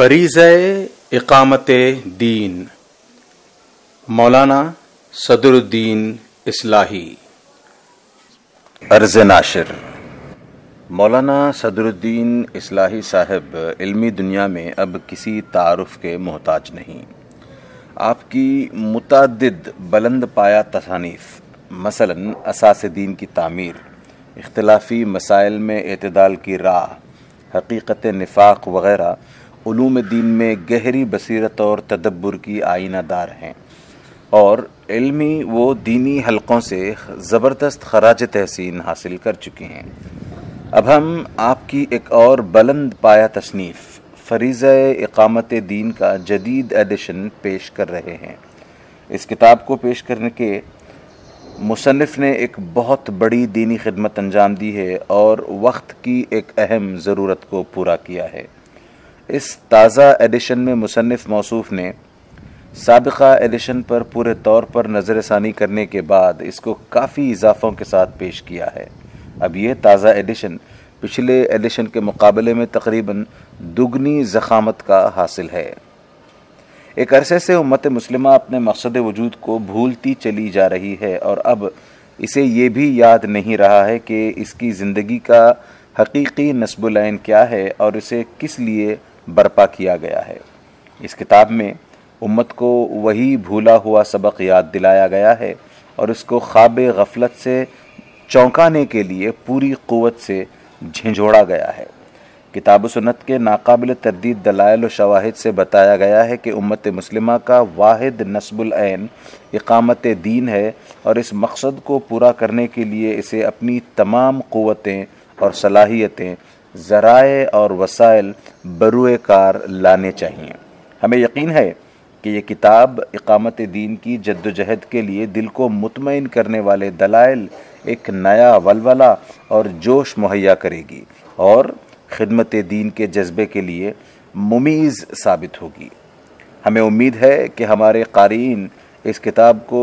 फरीज इकामत दीन मौलाना सदरुद्दीन इस्लाही अर्ज नाशिर मौलाना सदरुद्दीन इस्लाही साहब इल्मी दुनिया में अब किसी तारफ़ के मोहताज नहीं आपकी मुतद बुलंद पाया तसानीफ मसलन असास दीन की तामीर अख्तिलाफ़ी मसाइल में अतदाल की राह हकीकत नफाक वगैरह ूम दीन में गहरी बसीरत और तदब्बर की दार हैं और इल्मी वो दीनी हलक़ों से ज़बरदस्त खराज तहसीन हासिल कर चुकी हैं अब हम आपकी एक और बुलंद पाया तसनीफ़ फरीज़ इकामत दीन का जदीद एडिशन पेश कर रहे हैं इस किताब को पेश करने के मुसनफ़ ने एक बहुत बड़ी दीनी खिदमत अंजाम दी है और वक्त की एक अहम ज़रूरत को पूरा किया है इस ताज़ा एडिशन में मुसनफ़ मौसूफ ने सबका एडिशन पर पूरे तौर पर नज़र षानी करने के बाद इसको काफ़ी इजाफ़ों के साथ पेश किया है अब यह ताज़ा एडिशन पिछले एडिशन के मुकाबले में तकरीबन दुगनी ज़खामत का हासिल है एक अरसे से उम्मत मुस्लिम अपने मकसद वजूद को भूलती चली जा रही है और अब इसे ये भी याद नहीं रहा है कि इसकी ज़िंदगी का हकीकी नस्बुलैन क्या है और इसे किस लिए बर्पा किया गया है इस किताब में उम्मत को वही भूला हुआ सबक याद दिलाया गया है और उसको ख्वाब गफलत से चौंकाने के लिए पूरी क़वत से झिझोड़ा गया है किताब सुनत के नाकबिल तरदीद दलाइल शवाहद से बताया गया है कि उम्मत मुस्लिमा का वाहिद नस्बुलैन इकामत दीन है और इस मकसद को पूरा करने के लिए इसे अपनी तमाम क़वतें और सलाहियतें ज़राए और वसाइल बरूए कार लाने चाहिए हमें यकीन है कि ये किताब इकामत दीन की जद्दोजहद के लिए दिल को मुतमिन करने वाले दलाइल एक नया वलवला और जोश मुहैया करेगी और खिदमत दीन के जज्बे के लिए मुमीज़ साबित होगी हमें उम्मीद है कि हमारे कारीन इस किताब को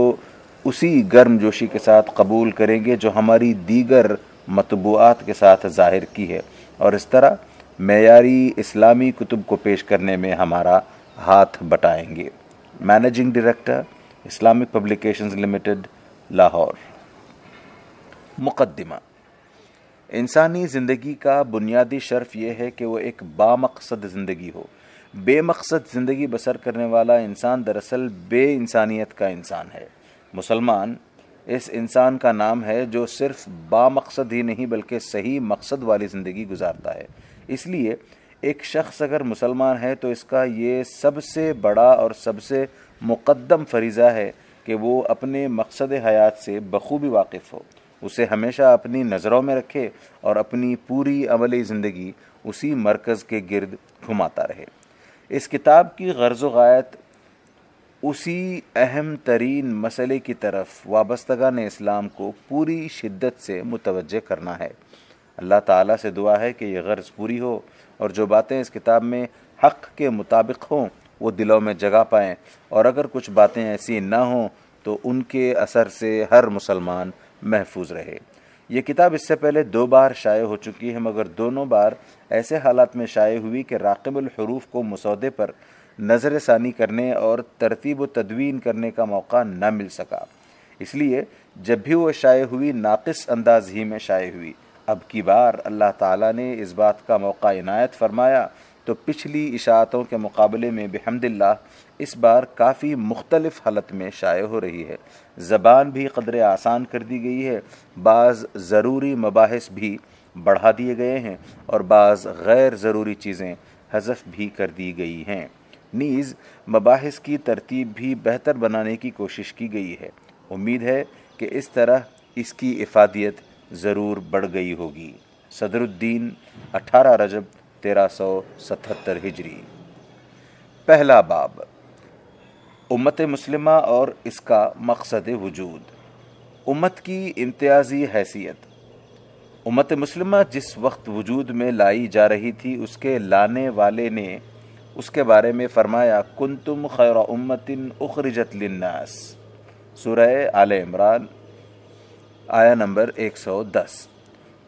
उसी गर्म जोशी के साथ कबूल करेंगे जो हमारी दीगर मतबूआत के साथ ज़ाहिर की है और इस तरह मैारी इस्लामी कुतुब को पेश करने में हमारा हाथ बटाएंगे managing director Islamic publications limited Lahore मुकदमा इंसानी ज़िंदगी का बुनियादी शर्फ यह है कि वह एक बामकसद ज़िंदगी हो बेमकसद ज़िंदगी बसर करने वाला इंसान दरअसल बे इंसानियत का इंसान है मुसलमान इस इंसान का नाम है जो सिर्फ बामकसद ही नहीं बल्कि सही मकसद वाली ज़िंदगी गुजारता है इसलिए एक शख्स अगर मुसलमान है तो इसका ये सबसे बड़ा और सबसे मुकदम फरीज़ा है कि वो अपने मकसद हयात से बखूबी वाकिफ़ हो उसे हमेशा अपनी नज़रों में रखे और अपनी पूरी अमली ज़िंदगी उसी मरकज़ के गर्द घुमाता रहे इस किताब की गर्ज वायत उसी अहम तरीन मसले की तरफ ने इस्लाम को पूरी शिद्दत से मुतवजह करना है अल्लाह ताला से दुआ है कि यह गर्ज़ पूरी हो और जो बातें इस किताब में हक़ के मुताबिक हों वो दिलों में जगह पाएँ और अगर कुछ बातें ऐसी ना हों तो उनके असर से हर मुसलमान महफूज रहे ये किताब इससे पहले दो बार शाये हो चुकी है मगर दोनों बार ऐसे हालात में शाये हुई कि राकबल को मसौदे पर नज़र करने और तरतीब व तदवीन करने का मौका न मिल सका इसलिए जब भी वो शाये हुई नाक़स अंदाज ही में शाये हुई अब की बार अल्लाह ताला ने इस बात का मौका इनायत फरमाया तो पिछली इशातों के मुकाबले में बहमदिल्ला इस बार काफ़ी मुख्तलफ़ हालत में शाये हो रही है ज़बान भी कदर आसान कर दी गई है बाज़ ज़रूरी मबास भी बढ़ा दिए गए हैं और बाज़ गैर ज़रूरी चीज़ें हजफ भी कर दी गई हैं नीज़ मबाहस की तरतीब भी बेहतर बनाने की कोशिश की गई है उम्मीद है कि इस तरह इसकी इफादियत ज़रूर बढ़ गई होगी सदरुद्दीन 18 रजब 1377 हिजरी पहला बाब उम्मत मुसलिमा और इसका मकसद वजूद उम्मत की इम्तियाजी हैसियत उम्मत मुसलिमा जिस वक्त वजूद में लाई जा रही थी उसके लाने वाले ने उसके बारे में फरमाया कुन तुम खैर उम्मतिन उखरजत लन्नास सुरह आल इमरान आया नंबर 110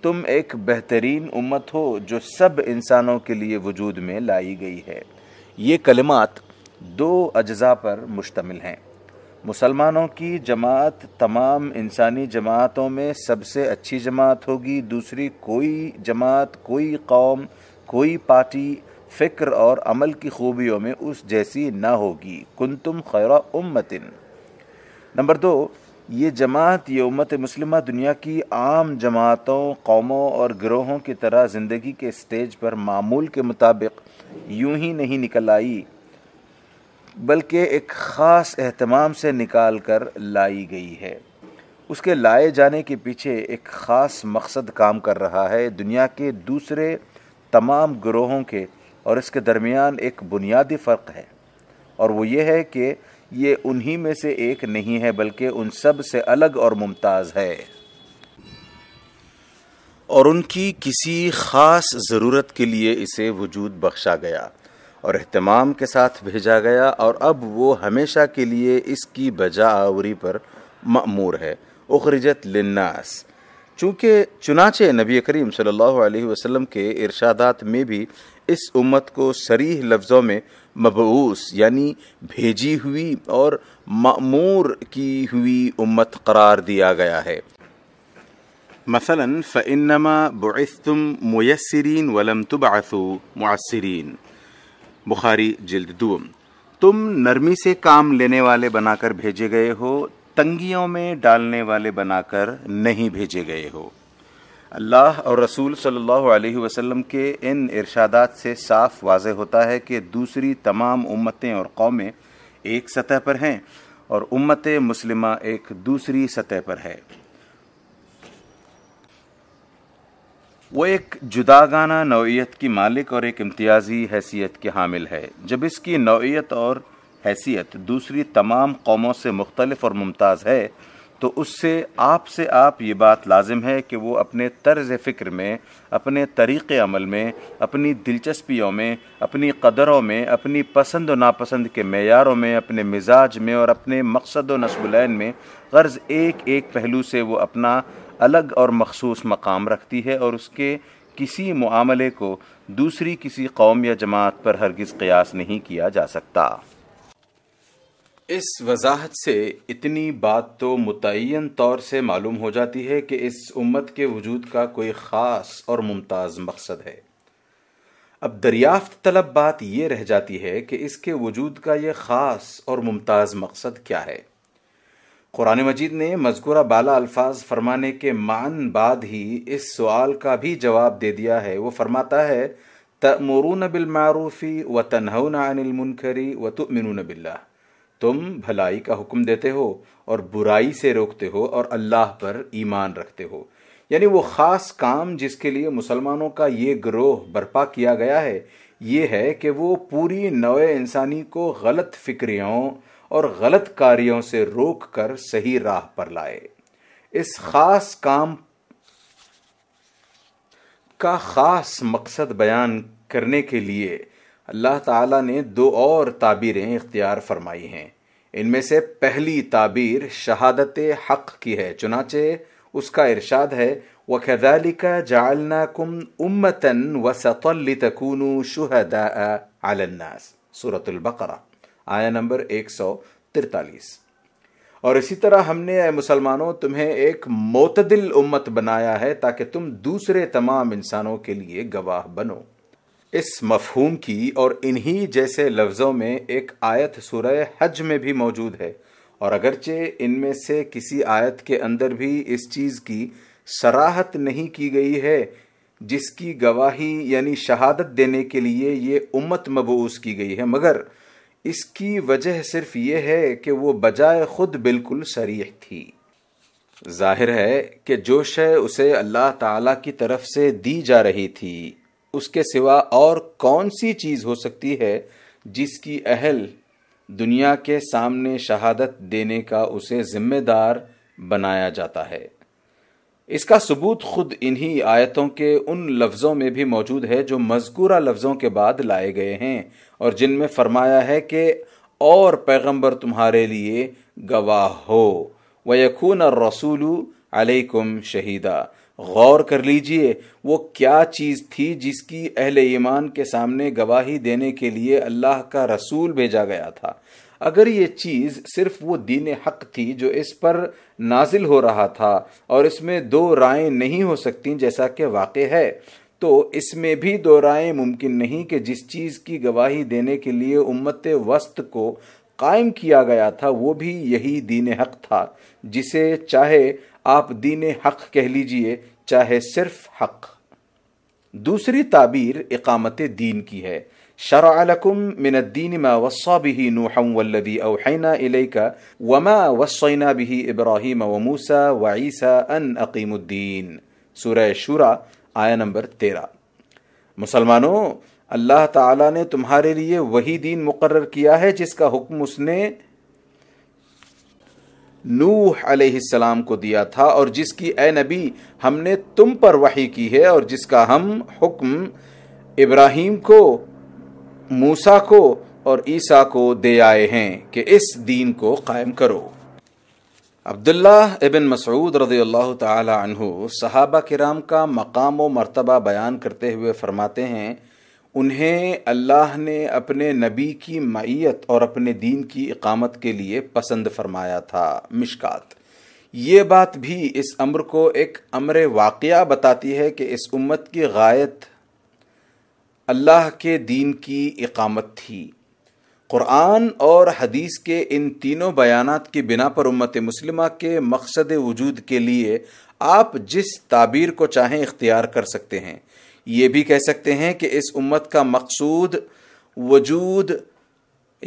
तुम एक बेहतरीन उम्मत हो जो सब इंसानों के लिए वजूद में लाई गई है ये कलमात दो अज्जा पर मुश्तमिल हैं मुसलमानों की जमात तमाम इंसानी जमातों में सबसे अच्छी जमात होगी दूसरी कोई जमात कोई कौम कोई पार्टी फ़िक्र और अमल की खूबियों में उस जैसी ना होगी कुन तुम खैर उम्मतिन नंबर दो ये जमात ये उम्मत मुस्लिम दुनिया की आम जमातों कौमों और ग्रोहों की तरह ज़िंदगी के स्टेज पर मामूल के मुताबिक यूं ही नहीं निकल आई बल्कि एक ख़ास अहतमाम से निकाल कर लाई गई है उसके लाए जाने के पीछे एक ख़ास मकसद काम कर रहा है दुनिया के दूसरे तमाम ग्रोहों के और इसके दरमियान एक बुनियादी फ़र्क है और वो ये है कि ये उन्हीं में से एक नहीं है बल्कि उन सब से अलग और मुमताज़ है और उनकी किसी ख़ास ज़रूरत के लिए इसे वजूद बख्शा गया और अहतमाम के साथ भेजा गया और अब वो हमेशा के लिए इसकी बजा आवरी पर मामूर है उखरजत लन्नास चूँकि चुनाचे नबी करीम सल्लल्लाहु अलैहि वसल्लम के इरशादात में भी इस उम्मत को सरीह लफ्ज़ों में मबूस यानी भेजी हुई और मामूर की हुई उम्मत करार दिया गया है मसला फ़िनमा बुस्तुम मैसरीन वलम तुबासु मुसरीन बुखारी जल्द दुम तुम नरमी से काम लेने वाले बनाकर भेजे गए हो तंगियों में डालने वाले बनाकर नहीं भेजे गए हो अल्लाह और रसूल सल्लल्लाहु अलैहि वसल्लम के इन इरशादात से साफ वाज होता है कि दूसरी तमाम उम्मतें और कौमें एक सतह पर हैं और उम्मत मुस्लिमा एक दूसरी सतह पर है वो एक जुदागाना नौीयत की मालिक और एक इम्तियाजी हैसियत के हामिल है जब इसकी नौीयत और हैसियत दूसरी तमाम कौमों से मुख्तलफ और मुमताज़ है तो उससे आपसे आप ये बात लाजिम है कि वो अपने तर्ज़ फ़िक्र में अपने तरीक़ अमल में अपनी दिलचस्पियों में अपनी कदरों में अपनी पसंद व नापसंद के मैारों में अपने मिजाज में और अपने मकसद व नसबुलैन में गर्ज़ एक एक पहलू से वो अपना अलग और मखसूस मकाम रखती है और उसके किसी मामले को दूसरी किसी कौम या जमात पर हरगिज़ क़यास नहीं किया जा सकता इस वजाहत से इतनी बात तो मुतन तौर से मालूम हो जाती है कि इस उम्मत के वजूद का कोई ख़ास और मुमताज़ मकसद है अब दरियाफ्त तलब बात यह रह जाती है कि इसके वजूद का यह ख़ास और मुमताज़ मकसद क्या है क़ुरान मजीद ने मजकूरा बाला अल्फाज फरमाने के मान बाद ही इस सवाल का भी जवाब दे दिया है वो फरमाता है तमरून बिलमारूफ़ी व तनहन मुनखरी व तुमिन बिल्ला तुम भलाई का हुक्म देते हो और बुराई से रोकते हो और अल्लाह पर ईमान रखते हो यानी वो ख़ास काम जिसके लिए मुसलमानों का ये ग्रोह बर्पा किया गया है ये है कि वो पूरी नवे इंसानी को गलत फिक्रियों और गलत कार्यों से रोक कर सही राह पर लाए इस ख़ास काम का ख़ास मकसद बयान करने के लिए अल्लाह ताला ने दो और ताबीरें इख्तियार फरमाई हैं इनमें से पहली ताबीर शहादत हक़ की है चुनाचे उसका इरशाद है व खदालिका जालना कुम उम्मतन व तकूनु शुहदा अलन्नास बकरा आया नंबर एक सौ तिरतालीस और इसी तरह हमने मुसलमानों तुम्हें एक मोतदिल उम्मत बनाया है ताकि तुम दूसरे तमाम इंसानों के लिए गवाह बनो इस मफहूम की और इन्हीं जैसे लफ्ज़ों में एक आयत सुरह हज में भी मौजूद है और अगरचे इनमें से किसी आयत के अंदर भी इस चीज़ की सराहत नहीं की गई है जिसकी गवाही यानी शहादत देने के लिए ये उम्मत मबूस की गई है मगर इसकी वजह सिर्फ ये है कि वो बजाय ख़ुद बिल्कुल शरीह थी जाहिर है कि जो शय उसे अल्लाह ताला की तरफ से दी जा रही थी उसके सिवा और कौन सी चीज़ हो सकती है जिसकी अहल दुनिया के सामने शहादत देने का उसे जिम्मेदार बनाया जाता है इसका सबूत खुद इन्हीं आयतों के उन लफ्ज़ों में भी मौजूद है जो मजकूरा लफ्ज़ों के बाद लाए गए हैं और जिनमें फरमाया है कि और पैगंबर तुम्हारे लिए गवाह हो व यकून रसूलू अलैकुम शहीदा गौर कर लीजिए वो क्या चीज़ थी जिसकी अहल ईमान के सामने गवाही देने के लिए अल्लाह का रसूल भेजा गया था अगर ये चीज़ सिर्फ वो दीन हक थी जो इस पर नाजिल हो रहा था और इसमें दो राय नहीं हो सकती जैसा कि वाक़ है तो इसमें भी दो राय मुमकिन नहीं कि जिस चीज़ की गवाही देने के लिए उम्मत वस्त को कायम किया गया था वो भी यही दीन हक था जिसे चाहे आप दीन हक कह लीजिए चाहे सिर्फ हक दूसरी ताबीर इकामत दीन की है शरालकुम अवहैना इलेका वमा इब्राहिम अन अकीमुद्दीन सूरह आया नंबर तेरह मुसलमानों अल्लाह ताला ने तुम्हारे लिए वही दीन मुकर्र किया है जिसका हुक्म उसने नूह अलैहिस्सलाम को दिया था और जिसकी ए नबी हमने तुम पर वही की है और जिसका हम हुक्म इब्राहिम को मूसा को और ईसा को दे आए हैं कि इस दीन को कायम करो अब्दुल्ला इबन मसूद रजी अल्लाह तहु सहाबा कराम का मकाम व मरतबा बयान करते हुए फरमाते हैं उन्हें अल्लाह ने अपने नबी की मैत और अपने दीन की इकामत के लिए पसंद फरमाया था मिशकात ये बात भी इस अम्र को एक अमर वाक़ बताती है कि इस उम्मत की गायत अल्लाह के दीन की इकामत थी क़ुरान और हदीस के इन तीनों बयान की बिना पर उम्मत मुस्लिमा के मकसद वजूद के लिए आप जिस ताबीर को चाहें इख्तियार कर सकते हैं ये भी कह सकते हैं कि इस उम्मत का मकसूद वजूद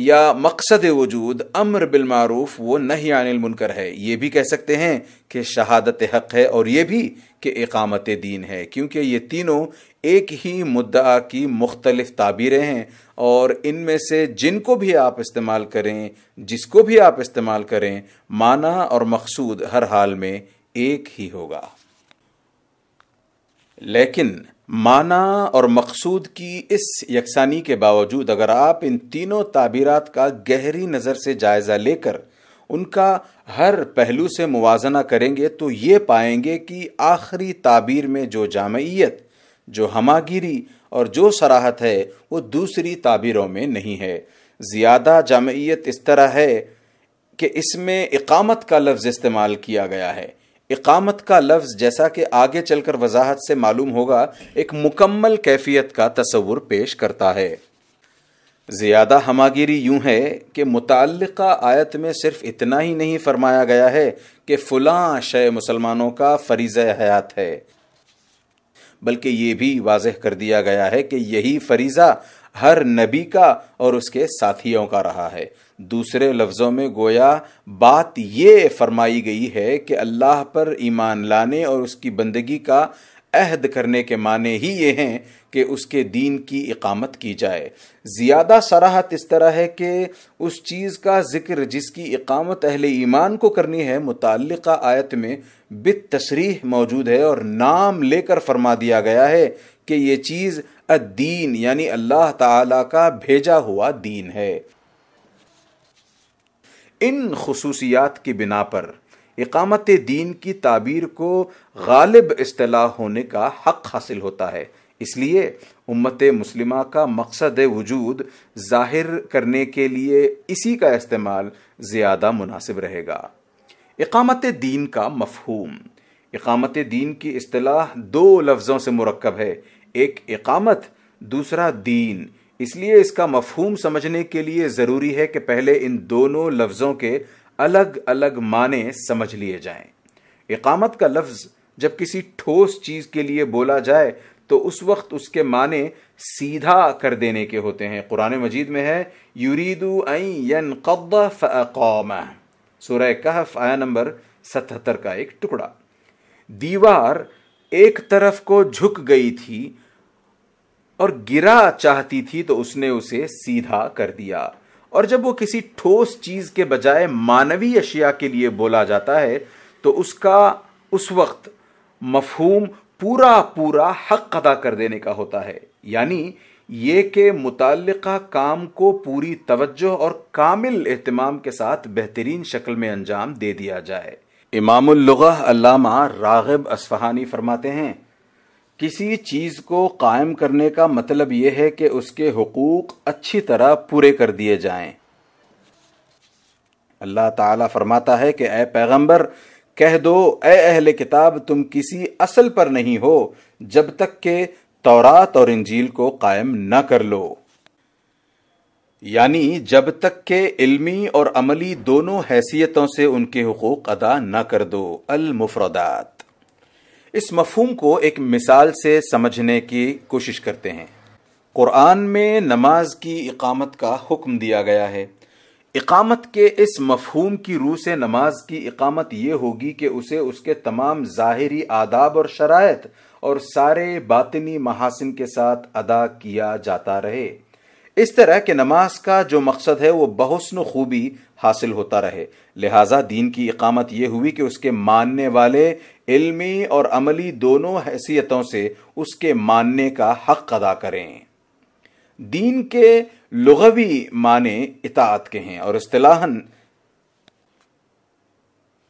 या मकसद वजूद अमर बिलमूफ वो नहीं आनिल मुनकर है ये भी कह सकते हैं कि शहादत हक़ है और ये भी कि एकामत दीन है क्योंकि ये तीनों एक ही मुद्दा की मुख्तलफ़ ताबीरें हैं और इनमें से जिनको भी आप इस्तेमाल करें जिसको भी आप इस्तेमाल करें माना और मकसूद हर हाल में एक ही होगा लेकिन माना और मकसूद की इस यकसानी के बावजूद अगर आप इन तीनों ताबीरात का गहरी नज़र से जायज़ा लेकर उनका हर पहलू से मुवजना करेंगे तो ये पाएंगे कि आखिरी ताबीर में जो जामयत जो हमागिरी और जो सराहत है वो दूसरी ताबीरों में नहीं है ज़्यादा जामयत इस तरह है कि इसमें इकामत का लफ्ज़ इस्तेमाल किया गया है इकामत का लफ्ज़ जैसा कि आगे चलकर वजाहत से मालूम होगा एक मुकम्मल कैफियत का तस्वुर पेश करता है ज़्यादा हमागिरी यूं है कि मुतल आयत में सिर्फ इतना ही नहीं फरमाया गया है कि फ़लाँ शय मुसलमानों का फरीज़ हयात है बल्कि ये भी वाज कर दिया गया है कि यही फरीज़ा हर नबी का और उसके साथियों का रहा है दूसरे लफ्ज़ों में गोया बात ये फरमाई गई है कि अल्लाह पर ईमान लाने और उसकी बंदगी का अहद करने के माने ही ये हैं कि उसके दीन की इकामत की जाए ज़्यादा सराहत इस तरह है कि उस चीज़ का जिक्र जिसकी इकामत अहल ईमान को करनी है मुतल आयत में बित तशरीह मौजूद है और नाम लेकर फरमा दिया गया है कि ये चीज़ अद्दीन यानी अल्लाह ताला का भेजा हुआ दीन है इन खसूसियात की बिना पर इकामत दीन की ताबीर को गालिब असलाह होने का हक हासिल होता है इसलिए उम्मत मुस्लिमा का मकसद वजूद जाहिर करने के लिए इसी का इस्तेमाल ज़्यादा मुनासिब रहेगा इकामत दीन का मफहूम इकामत दीन की असलाह दो लफ्ज़ों से मरकब है एक इकामत दूसरा दीन इसलिए इसका मफहूम समझने के लिए ज़रूरी है कि पहले इन दोनों लफ्ज़ों के अलग अलग माने समझ लिए जाएं। इकामत का लफ्ज़ जब किसी ठोस चीज़ के लिए बोला जाए तो उस वक्त उसके माने सीधा कर देने के होते हैं कुरान मजीद में है यूरीदू यन कब्बा फ़ौम कहफ आया नंबर सतहत्तर का एक टुकड़ा दीवार एक तरफ को झुक गई थी और गिरा चाहती थी तो उसने उसे सीधा कर दिया और जब वो किसी ठोस चीज के बजाय मानवीय अशिया के लिए बोला जाता है तो उसका उस वक्त मफहूम पूरा पूरा हक अदा कर देने का होता है यानी ये के मुतल काम को पूरी तवज्जो और कामिल एहतमाम के साथ बेहतरीन शक्ल में अंजाम दे दिया जाए इमामुल्लुगा अल्लामा रागिब असफहानी फरमाते हैं किसी चीज़ को कायम करने का मतलब यह है कि उसके हकूक़ अच्छी तरह पूरे कर दिए जाएं। अल्लाह ताला फरमाता है कि ए पैगंबर कह दो ए अहले किताब तुम किसी असल पर नहीं हो जब तक के तौरात और इंजील को कायम न कर लो यानी जब तक के इल्मी और अमली दोनों हैसियतों से उनके हकूक़ अदा न कर दो अल मुफरदात इस मफहम को एक मिसाल से समझने की कोशिश करते हैं क़ुरान में नमाज की इकामत का हुक्म दिया गया है इकामत के इस मफहूम की रूह से नमाज की इकामत ये होगी कि उसे उसके तमाम ज़ाहरी आदाब और शरात और सारे बातनी महासिन के साथ अदा किया जाता रहे इस तरह के नमाज का जो मकसद है वो बहुसन खूबी हासिल होता रहे लिहाजा दीन की इकामत यह हुई कि उसके मानने वाले इल्मी और अमली दोनों हैसियतों से उसके मानने का हक अदा करें दीन के लुगवी माने इतात के हैं और अतलाहन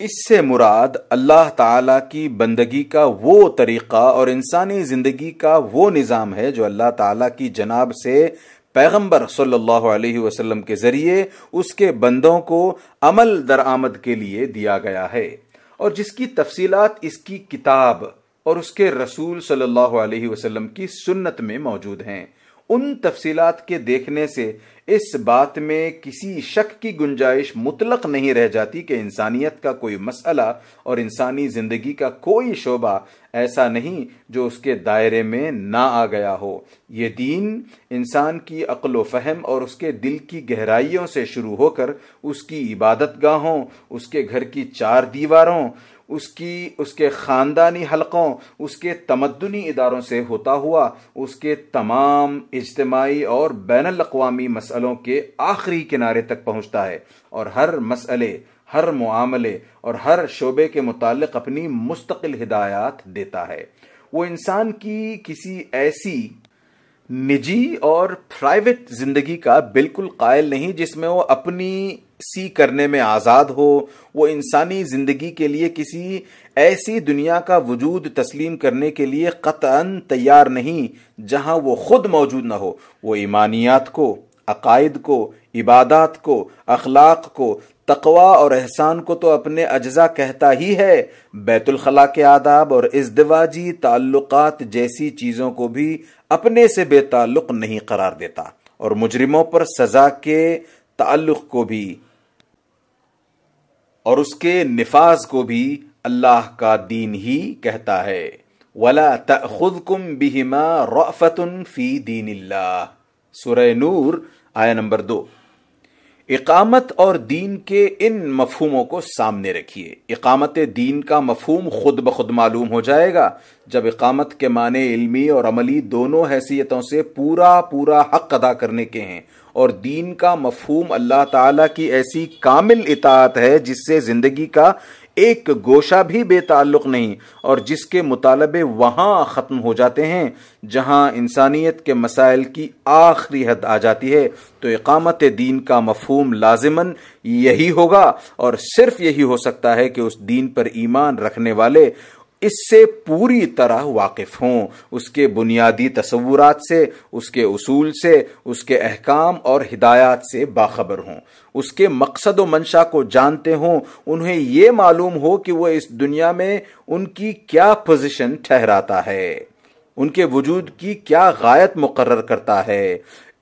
इससे मुराद अल्लाह ताला की बंदगी का वो तरीक़ा और इंसानी ज़िंदगी का वो निज़ाम है जो अल्लाह ताला की जनाब से पैगंबर सल्लल्लाहु अलैहि वसल्लम के ज़रिए उसके बंदों को अमल दरआमद के लिए दिया गया है और जिसकी तफसीलात इसकी किताब और उसके रसूल सल्लल्लाहु अलैहि वसल्लम की सुन्नत में मौजूद हैं उन तफसीलात के देखने से इस बात में किसी शक की गुंजाइश मुतलक नहीं रह जाती कि इंसानियत का कोई मसला और इंसानी ज़िंदगी का कोई शोबा ऐसा नहीं जो उसके दायरे में ना आ गया हो ये दीन इंसान की अकलो फहम और उसके दिल की गहराइयों से शुरू होकर उसकी इबादत गाहों उसके घर की चार दीवारों उसकी उसके ख़ानदानी हलक़ों उसके तमदनी इदारों से होता हुआ उसके तमाम इज्तमाही और बैन अवी मसलों के आखिरी किनारे तक पहुँचता है और हर मसले हर मामले और हर शोबे के मुतक अपनी मुस्तकिल हिदायत देता है वो इंसान की किसी ऐसी निजी और प्राइवेट जिंदगी का बिल्कुल कायल नहीं जिसमें वो अपनी सी करने में आज़ाद हो वो इंसानी ज़िंदगी के लिए किसी ऐसी दुनिया का वजूद तस्लीम करने के लिए कतअन तैयार नहीं जहां वो खुद मौजूद ना हो वो ईमानियात को अकायद को इबादत को अखलाक को तकवा और एहसान को तो अपने अज्जा कहता ही है बैतुलखला के आदाब और दिवाजी ताल्लुकात जैसी चीज़ों को भी अपने से बेताल्लुक नहीं करार देता और मुजरिमों पर सजा के ताल्लुक को भी और उसके निफाज को भी अल्लाह का दीन ही कहता है वला खुद कुम बिहिमा रफ़तन फी दीन सुरह नूर आया नंबर दो इकामत और दीन के इन मफहमों को सामने रखिए इकामत दीन का मफहम खुद ब खुद मालूम हो जाएगा जब इकामत के माने इल्मी और अमली दोनों हैसियतों से पूरा पूरा हक अदा करने के हैं और दीन का मफहम अल्लाह ताला की ऐसी कामिल इतात है जिससे ज़िंदगी का एक गोशा भी बेताल्लुक नहीं और जिसके मुतालबे वहां ख़त्म हो जाते हैं जहां इंसानियत के मसाइल की आखिरी हद आ जाती है तो इकामत दीन का मफहम लाजमन यही होगा और सिर्फ यही हो सकता है कि उस दीन पर ईमान रखने वाले इससे पूरी तरह वाकिफ हों उसके बुनियादी तस्वूरत से उसके उसूल से उसके अहकाम और हिदायत से बाखबर हों उसके मकसद व मंशा को जानते हों उन्हें ये मालूम हो कि वह इस दुनिया में उनकी क्या पोजिशन ठहराता है उनके वजूद की क्या गायत मुकर करता है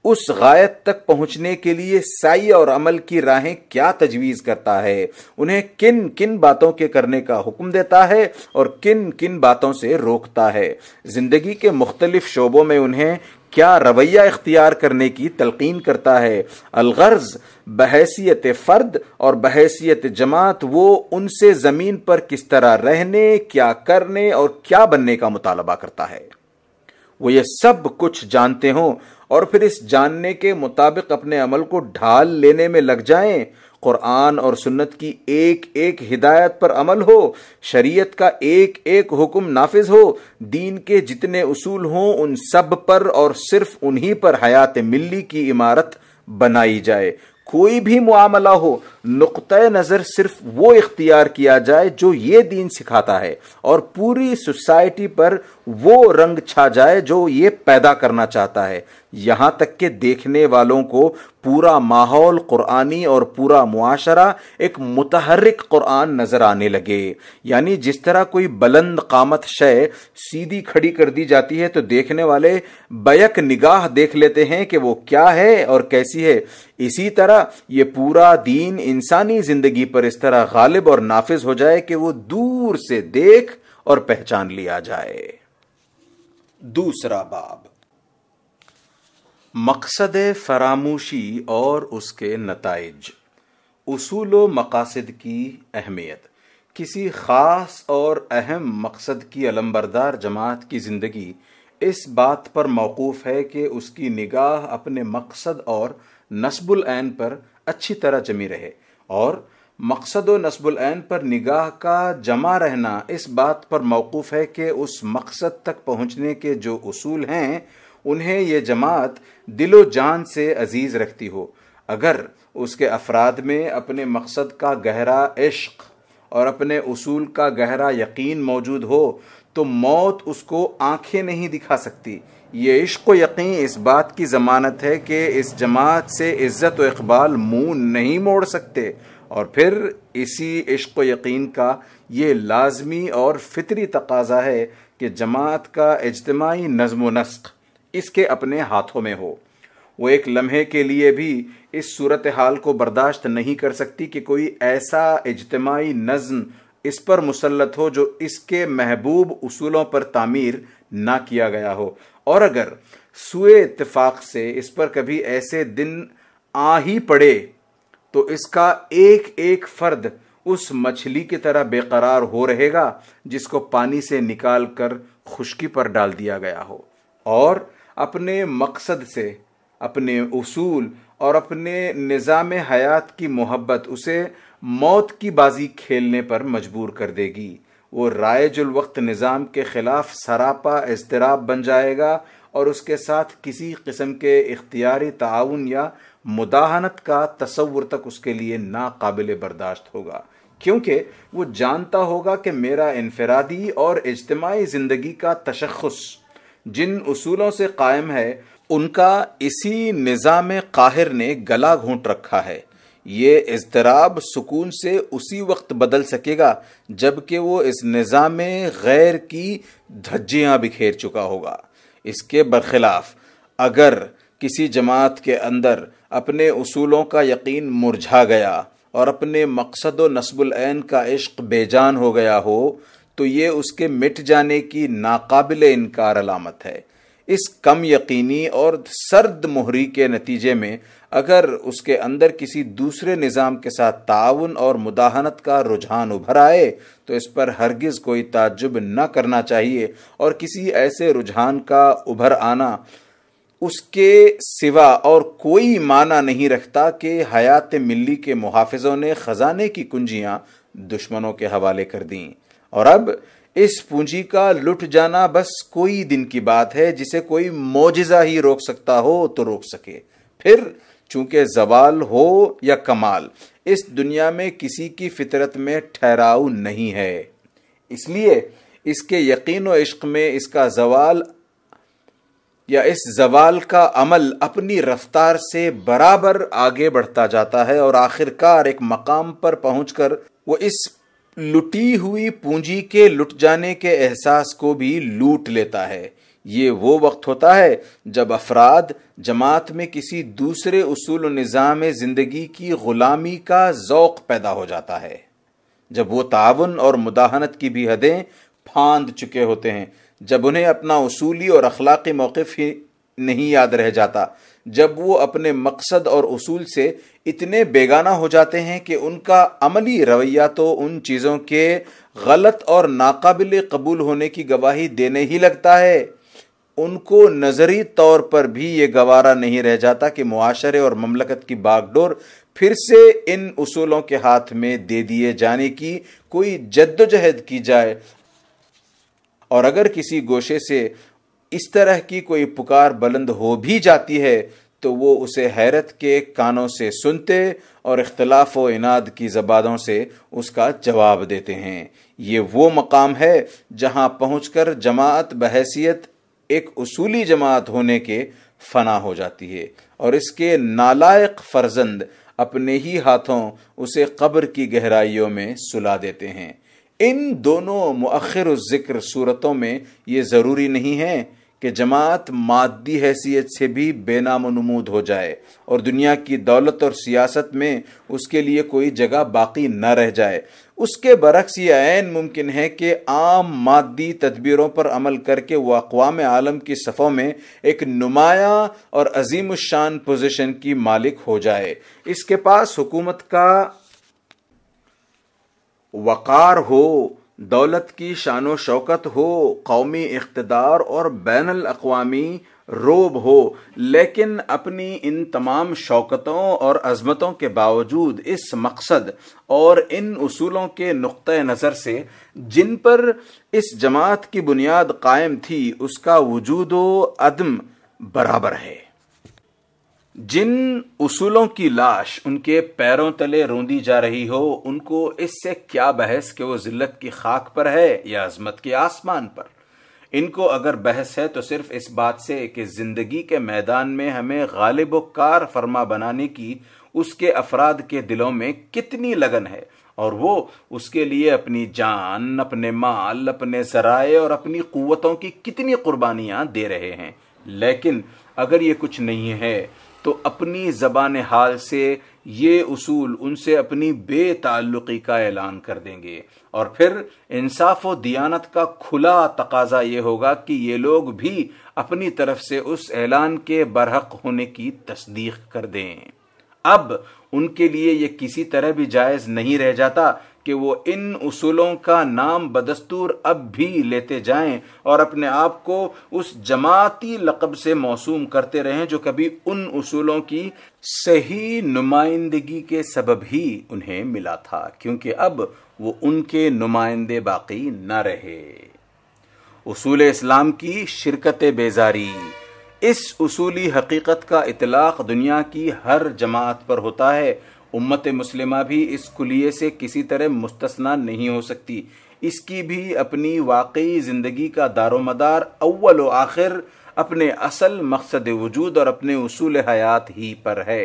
उस गायत तक पहुंचने के लिए साई और अमल की राहें क्या तजवीज़ करता है उन्हें किन किन बातों के करने का हुक्म देता है और किन किन बातों से रोकता है ज़िंदगी के मुख्तलिफ शोबों में उन्हें क्या रवैया इख्तियार करने की तलकीन करता है अलगर्ज बहसीत फ़र्द और बहसीत जमात वो उनसे ज़मीन पर किस तरह रहने क्या करने और क्या बनने का मुतालबा करता है वो ये सब कुछ जानते हों और फिर इस जानने के मुताबिक अपने अमल को ढाल लेने में लग जाएं कुरान और सुन्नत की एक एक हिदायत पर अमल हो शरीयत का एक एक हुक्म नाफिज हो दीन के जितने उसूल हों उन सब पर और सिर्फ उन्हीं पर हयात मिल्ली की इमारत बनाई जाए कोई भी मामला हो नुक़ नज़र सिर्फ वो इख्तियार किया जाए जो ये दीन सिखाता है और पूरी सोसाइटी पर वो रंग छा जाए जो ये पैदा करना चाहता है यहाँ तक के देखने वालों को पूरा माहौल कुरानी और पूरा मुआशरा एक मुतहरक कुरान नज़र आने लगे यानी जिस तरह कोई बुलंद कामत शय सीधी खड़ी कर दी जाती है तो देखने वाले बयक निगाह देख लेते हैं कि वो क्या है और कैसी है इसी तरह ये पूरा दीन इंसानी ज़िंदगी पर इस तरह गालिब और नाफिज हो जाए कि वो दूर से देख और पहचान लिया जाए दूसरा बाब मकसद फरामोशी और उसके नतज असूल मकासद की अहमियत किसी ख़ास और अहम मकसद की अलमबरदार जमात की ज़िंदगी इस बात पर मौकूफ़ है कि उसकी निगाह अपने मकसद और नस्बुलैन पर अच्छी तरह जमी रहे और मकसद व नस्बुलैन पर निगाह का जमा रहना इस बात पर मौकूफ़ है कि उस मकसद तक पहुँचने के जो असूल हैं उन्हें ये जमात दिलो जान से अजीज रखती हो अगर उसके अफराद में अपने मकसद का गहरा इश्क और अपने उसूल का गहरा यकीन मौजूद हो तो मौत उसको आंखें नहीं दिखा सकती ये इश्क व यकीन इस बात की ज़मानत है कि इस जमात से इज़्ज़त व इकबाल मुँह नहीं मोड़ सकते और फिर इसी इश्क व यकीन का ये लाजमी और फितरी तकाजा है कि जमात का इजतमाही नज़म नस्क इसके अपने हाथों में हो वो एक लम्हे के लिए भी इस सूरत हाल को बर्दाश्त नहीं कर सकती कि कोई ऐसा इजतमाही नज्म इस पर मुसलत हो जो इसके महबूब उसूलों पर तामीर ना किया गया हो और अगर सुए इतफाक से इस पर कभी ऐसे दिन आ ही पड़े तो इसका एक एक फर्द उस मछली की तरह बेकरार हो रहेगा जिसको पानी से निकाल कर खुश्की पर डाल दिया गया हो और अपने मकसद से अपने उसूल और अपने निज़ाम हयात की मोहब्बत उसे मौत की बाजी खेलने पर मजबूर कर देगी वो रायजुलवक्त निज़ाम के ख़िलाफ़ सरापा इसतराब बन जाएगा और उसके साथ किसी किस्म के इख्तियारी ताउन या मुदाहनत का तस्वुर तक उसके लिए नाकबिल बर्दाश्त होगा क्योंकि वो जानता होगा कि मेरा इनफरादी और इज्तमाही ज़िंदगी का तशखस जिन उसूलों से कायम है उनका इसी निज़ाम काहिर ने गला घोंट रखा है ये इजतराब सुकून से उसी वक्त बदल सकेगा जबकि वो इस निज़ाम गैर की धज्जियाँ बिखेर चुका होगा इसके बरखिलाफ अगर किसी जमात के अंदर अपने असूलों का यकीन मुरझा गया और अपने मकसद व नस्बुल का इश्क बेजान हो गया हो तो ये उसके मिट जाने की नाकाबिल इनकार अलामत है इस कम यकीनी और सर्द मोहरी के नतीजे में अगर उसके अंदर किसी दूसरे निज़ाम के साथ ताउन और मुदाहनत का रुझान उभर आए तो इस पर हरगिज़ कोई ताजुब न करना चाहिए और किसी ऐसे रुझान का उभर आना उसके सिवा और कोई माना नहीं रखता कि हयात मिली के मुहाफ़ों ने ख़जाने की कुंजियाँ दुश्मनों के हवाले कर दीं और अब इस पूंजी का लुट जाना बस कोई दिन की बात है जिसे कोई मोजिजा ही रोक सकता हो तो रोक सके फिर चूंकि जवाल हो या कमाल इस दुनिया में किसी की फितरत में ठहराव नहीं है इसलिए इसके यकीन व इश्क में इसका जवाल या इस जवाल का अमल अपनी रफ्तार से बराबर आगे बढ़ता जाता है और आखिरकार एक मकाम पर पहुंचकर वो इस लुटी हुई पूंजी के लुट जाने के एहसास को भी लूट लेता है ये वो वक्त होता है जब अफराद जमात में किसी दूसरे उसूल निज़ाम ज़िंदगी की ग़ुलामी का ज़ौक़ पैदा हो जाता है जब वो ताउन और मुदाहनत की भी हदें फांद चुके होते हैं जब उन्हें अपना उसूली और अखलाक़ी मौकफ ही नहीं याद रह जाता जब वो अपने मकसद और उसूल से इतने बेगाना हो जाते हैं कि उनका अमली रवैया तो उन चीज़ों के गलत और नाकबिल कबूल होने की गवाही देने ही लगता है उनको नज़री तौर पर भी ये गवारा नहीं रह जाता कि मुआशरे और ममलकत की बागडोर फिर से इन उसूलों के हाथ में दे दिए जाने की कोई जद्दोजहद की जाए और अगर किसी गोशे से इस तरह की कोई पुकार बुलंद हो भी जाती है तो वो उसे हैरत के कानों से सुनते और इख्तलाफ व इनाद की जबादों से उसका जवाब देते हैं ये वो मकाम है जहाँ पहुँच कर जमात बहसीत एक उसूली जमात होने के फना हो जाती है और इसके नालायक फर्जंद अपने ही हाथों उसे कब्र की गहराइयों में सुला देते हैं इन दोनों मखिर ज़िक्र सूरतों में ये ज़रूरी नहीं है कि जमात मादी हैसियत से भी बेनाम नमूद हो जाए और दुनिया की दौलत और सियासत में उसके लिए कोई जगह बाकी न रह जाए उसके बरक्स ये आयन मुमकिन है कि आम मादी तदबीरों पर अमल करके वह अकवाम आलम की सफ़ों में एक नुमाया और अजीम शान पोजिशन की मालिक हो जाए इसके पास हुकूमत का वक़ार हो दौलत की शान शौकत हो कौमी इकतदार और बैन अवी रोब हो लेकिन अपनी इन तमाम शौकतों और अजमतों के बावजूद इस मकसद और इन असूलों के नुक़ नज़र से जिन पर इस जमात की बुनियाद कायम थी उसका वजूद अदम बराबर है जिन उसूलों की लाश उनके पैरों तले रोंदी जा रही हो उनको इससे क्या बहस कि वो जिल्लत की खाक पर है या अजमत के आसमान पर इनको अगर बहस है तो सिर्फ इस बात से कि जिंदगी के मैदान में हमें गालिब कार फरमा बनाने की उसके अफराद के दिलों में कितनी लगन है और वो उसके लिए अपनी जान अपने माल अपने जराए और अपनी कुतों की कितनी कुर्बानियां दे रहे हैं लेकिन अगर ये कुछ नहीं है तो अपनी जबान हाल से ये उसूल उनसे अपनी बेताल्लुकी का ऐलान कर देंगे और फिर इंसाफ व दियानत का खुला तकाजा ये होगा कि ये लोग भी अपनी तरफ से उस ऐलान के बरहक होने की तस्दीक कर दें अब उनके लिए ये किसी तरह भी जायज़ नहीं रह जाता कि वो इन उसूलों का नाम बदस्तूर अब भी लेते जाएं और अपने आप को उस जमाती लकब से मौसूम करते रहें जो कभी उन उसूलों की सही नुमाइंदगी के सबब ही उन्हें मिला था क्योंकि अब वो उनके नुमाइंदे बाकी न रहे उसूल इस्लाम की शिरकत बेजारी इस उसूली हकीकत का इतलाक़ दुनिया की हर जमात पर होता है उम्मत मुस्लिमा भी इस कुलिये से किसी तरह मुस्तना नहीं हो सकती इसकी भी अपनी वाकई ज़िंदगी का दारोमदार अव्वल व आखिर अपने असल मकसद वजूद और अपने उसूल हयात ही पर है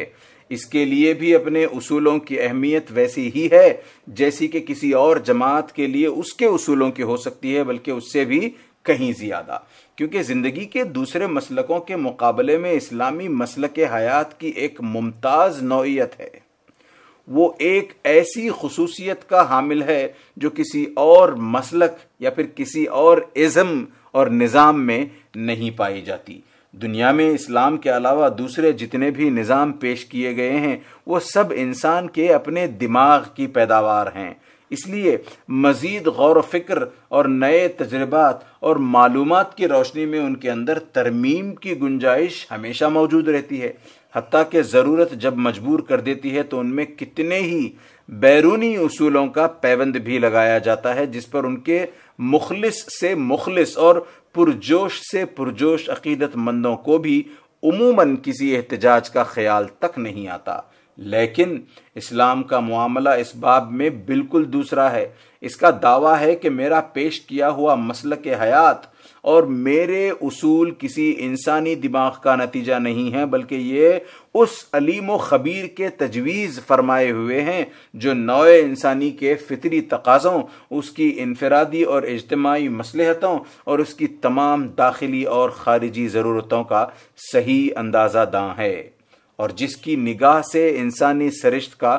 इसके लिए भी अपने उसूलों की अहमियत वैसी ही है जैसी कि किसी और जमात के लिए उसके उसूलों की हो सकती है बल्कि उससे भी कहीं ज़्यादा क्योंकि ज़िंदगी के दूसरे मसलकों के मुकाबले में इस्लामी मसल हयात की एक मुमताज़ नौयत है वो एक ऐसी खसूसियत का हामिल है जो किसी और मसलक या फिर किसी और इज़म और निज़ाम में नहीं पाई जाती दुनिया में इस्लाम के अलावा दूसरे जितने भी निज़ाम पेश किए गए हैं वो सब इंसान के अपने दिमाग की पैदावार हैं इसलिए मज़ीद गौर फिक्र और नए तजर्बात और मालूम की रोशनी में उनके अंदर तरमीम की गुंजाइश हमेशा मौजूद रहती है हती के ज़रूरत जब मजबूर कर देती है तो उनमें कितने ही बैरूनी असूलों का पैबंद भी लगाया जाता है जिस पर उनके मुखलिस से मुखलिस और पुरजोश से पुरजोश अकीदतमंदों को भी उमूमन किसी एहतजाज का ख्याल तक नहीं आता लेकिन इस्लाम का मामला इस बाब में बिल्कुल दूसरा है इसका दावा है कि मेरा पेश किया हुआ मसल के हयात और मेरे उसूल किसी इंसानी दिमाग का नतीजा नहीं है बल्कि ये उस अलीम खबीर के तजवीज़ फरमाए हुए हैं जो नौ इंसानी के फितरी तकाज़ों उसकी इनफरादी और इज्तमाही मसलहतों और उसकी तमाम दाखिली और खारिजी ज़रूरतों का सही अंदाज़ा दाँ है और जिसकी निगाह से इंसानी सरिश्त का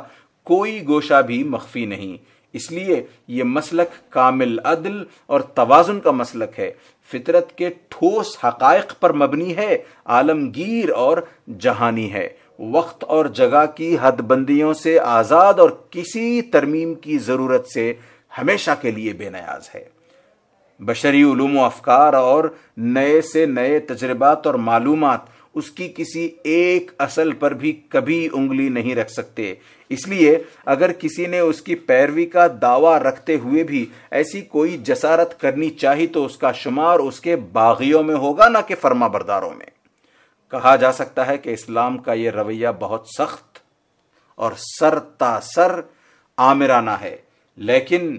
कोई गोशा भी मख्फी नहीं इसलिए ये मसलक कामिल अदल और तोज़ुन का मसलक है फितरत के ठोस हक पर मबनी है आलमगीर और जहानी है वक्त और जगह की हदबंदियों से आज़ाद और किसी तरमीम की ज़रूरत से हमेशा के लिए बेनयाज है बशरी उलूम अफकार और नए से नए तजर्बात और मालूम उसकी किसी एक असल पर भी कभी उंगली नहीं रख सकते इसलिए अगर किसी ने उसकी पैरवी का दावा रखते हुए भी ऐसी कोई जसारत करनी चाहिए तो उसका शुमार उसके बागियों में होगा ना कि फर्मा बरदारों में कहा जा सकता है कि इस्लाम का यह रवैया बहुत सख्त और सरतासर आमिराना है लेकिन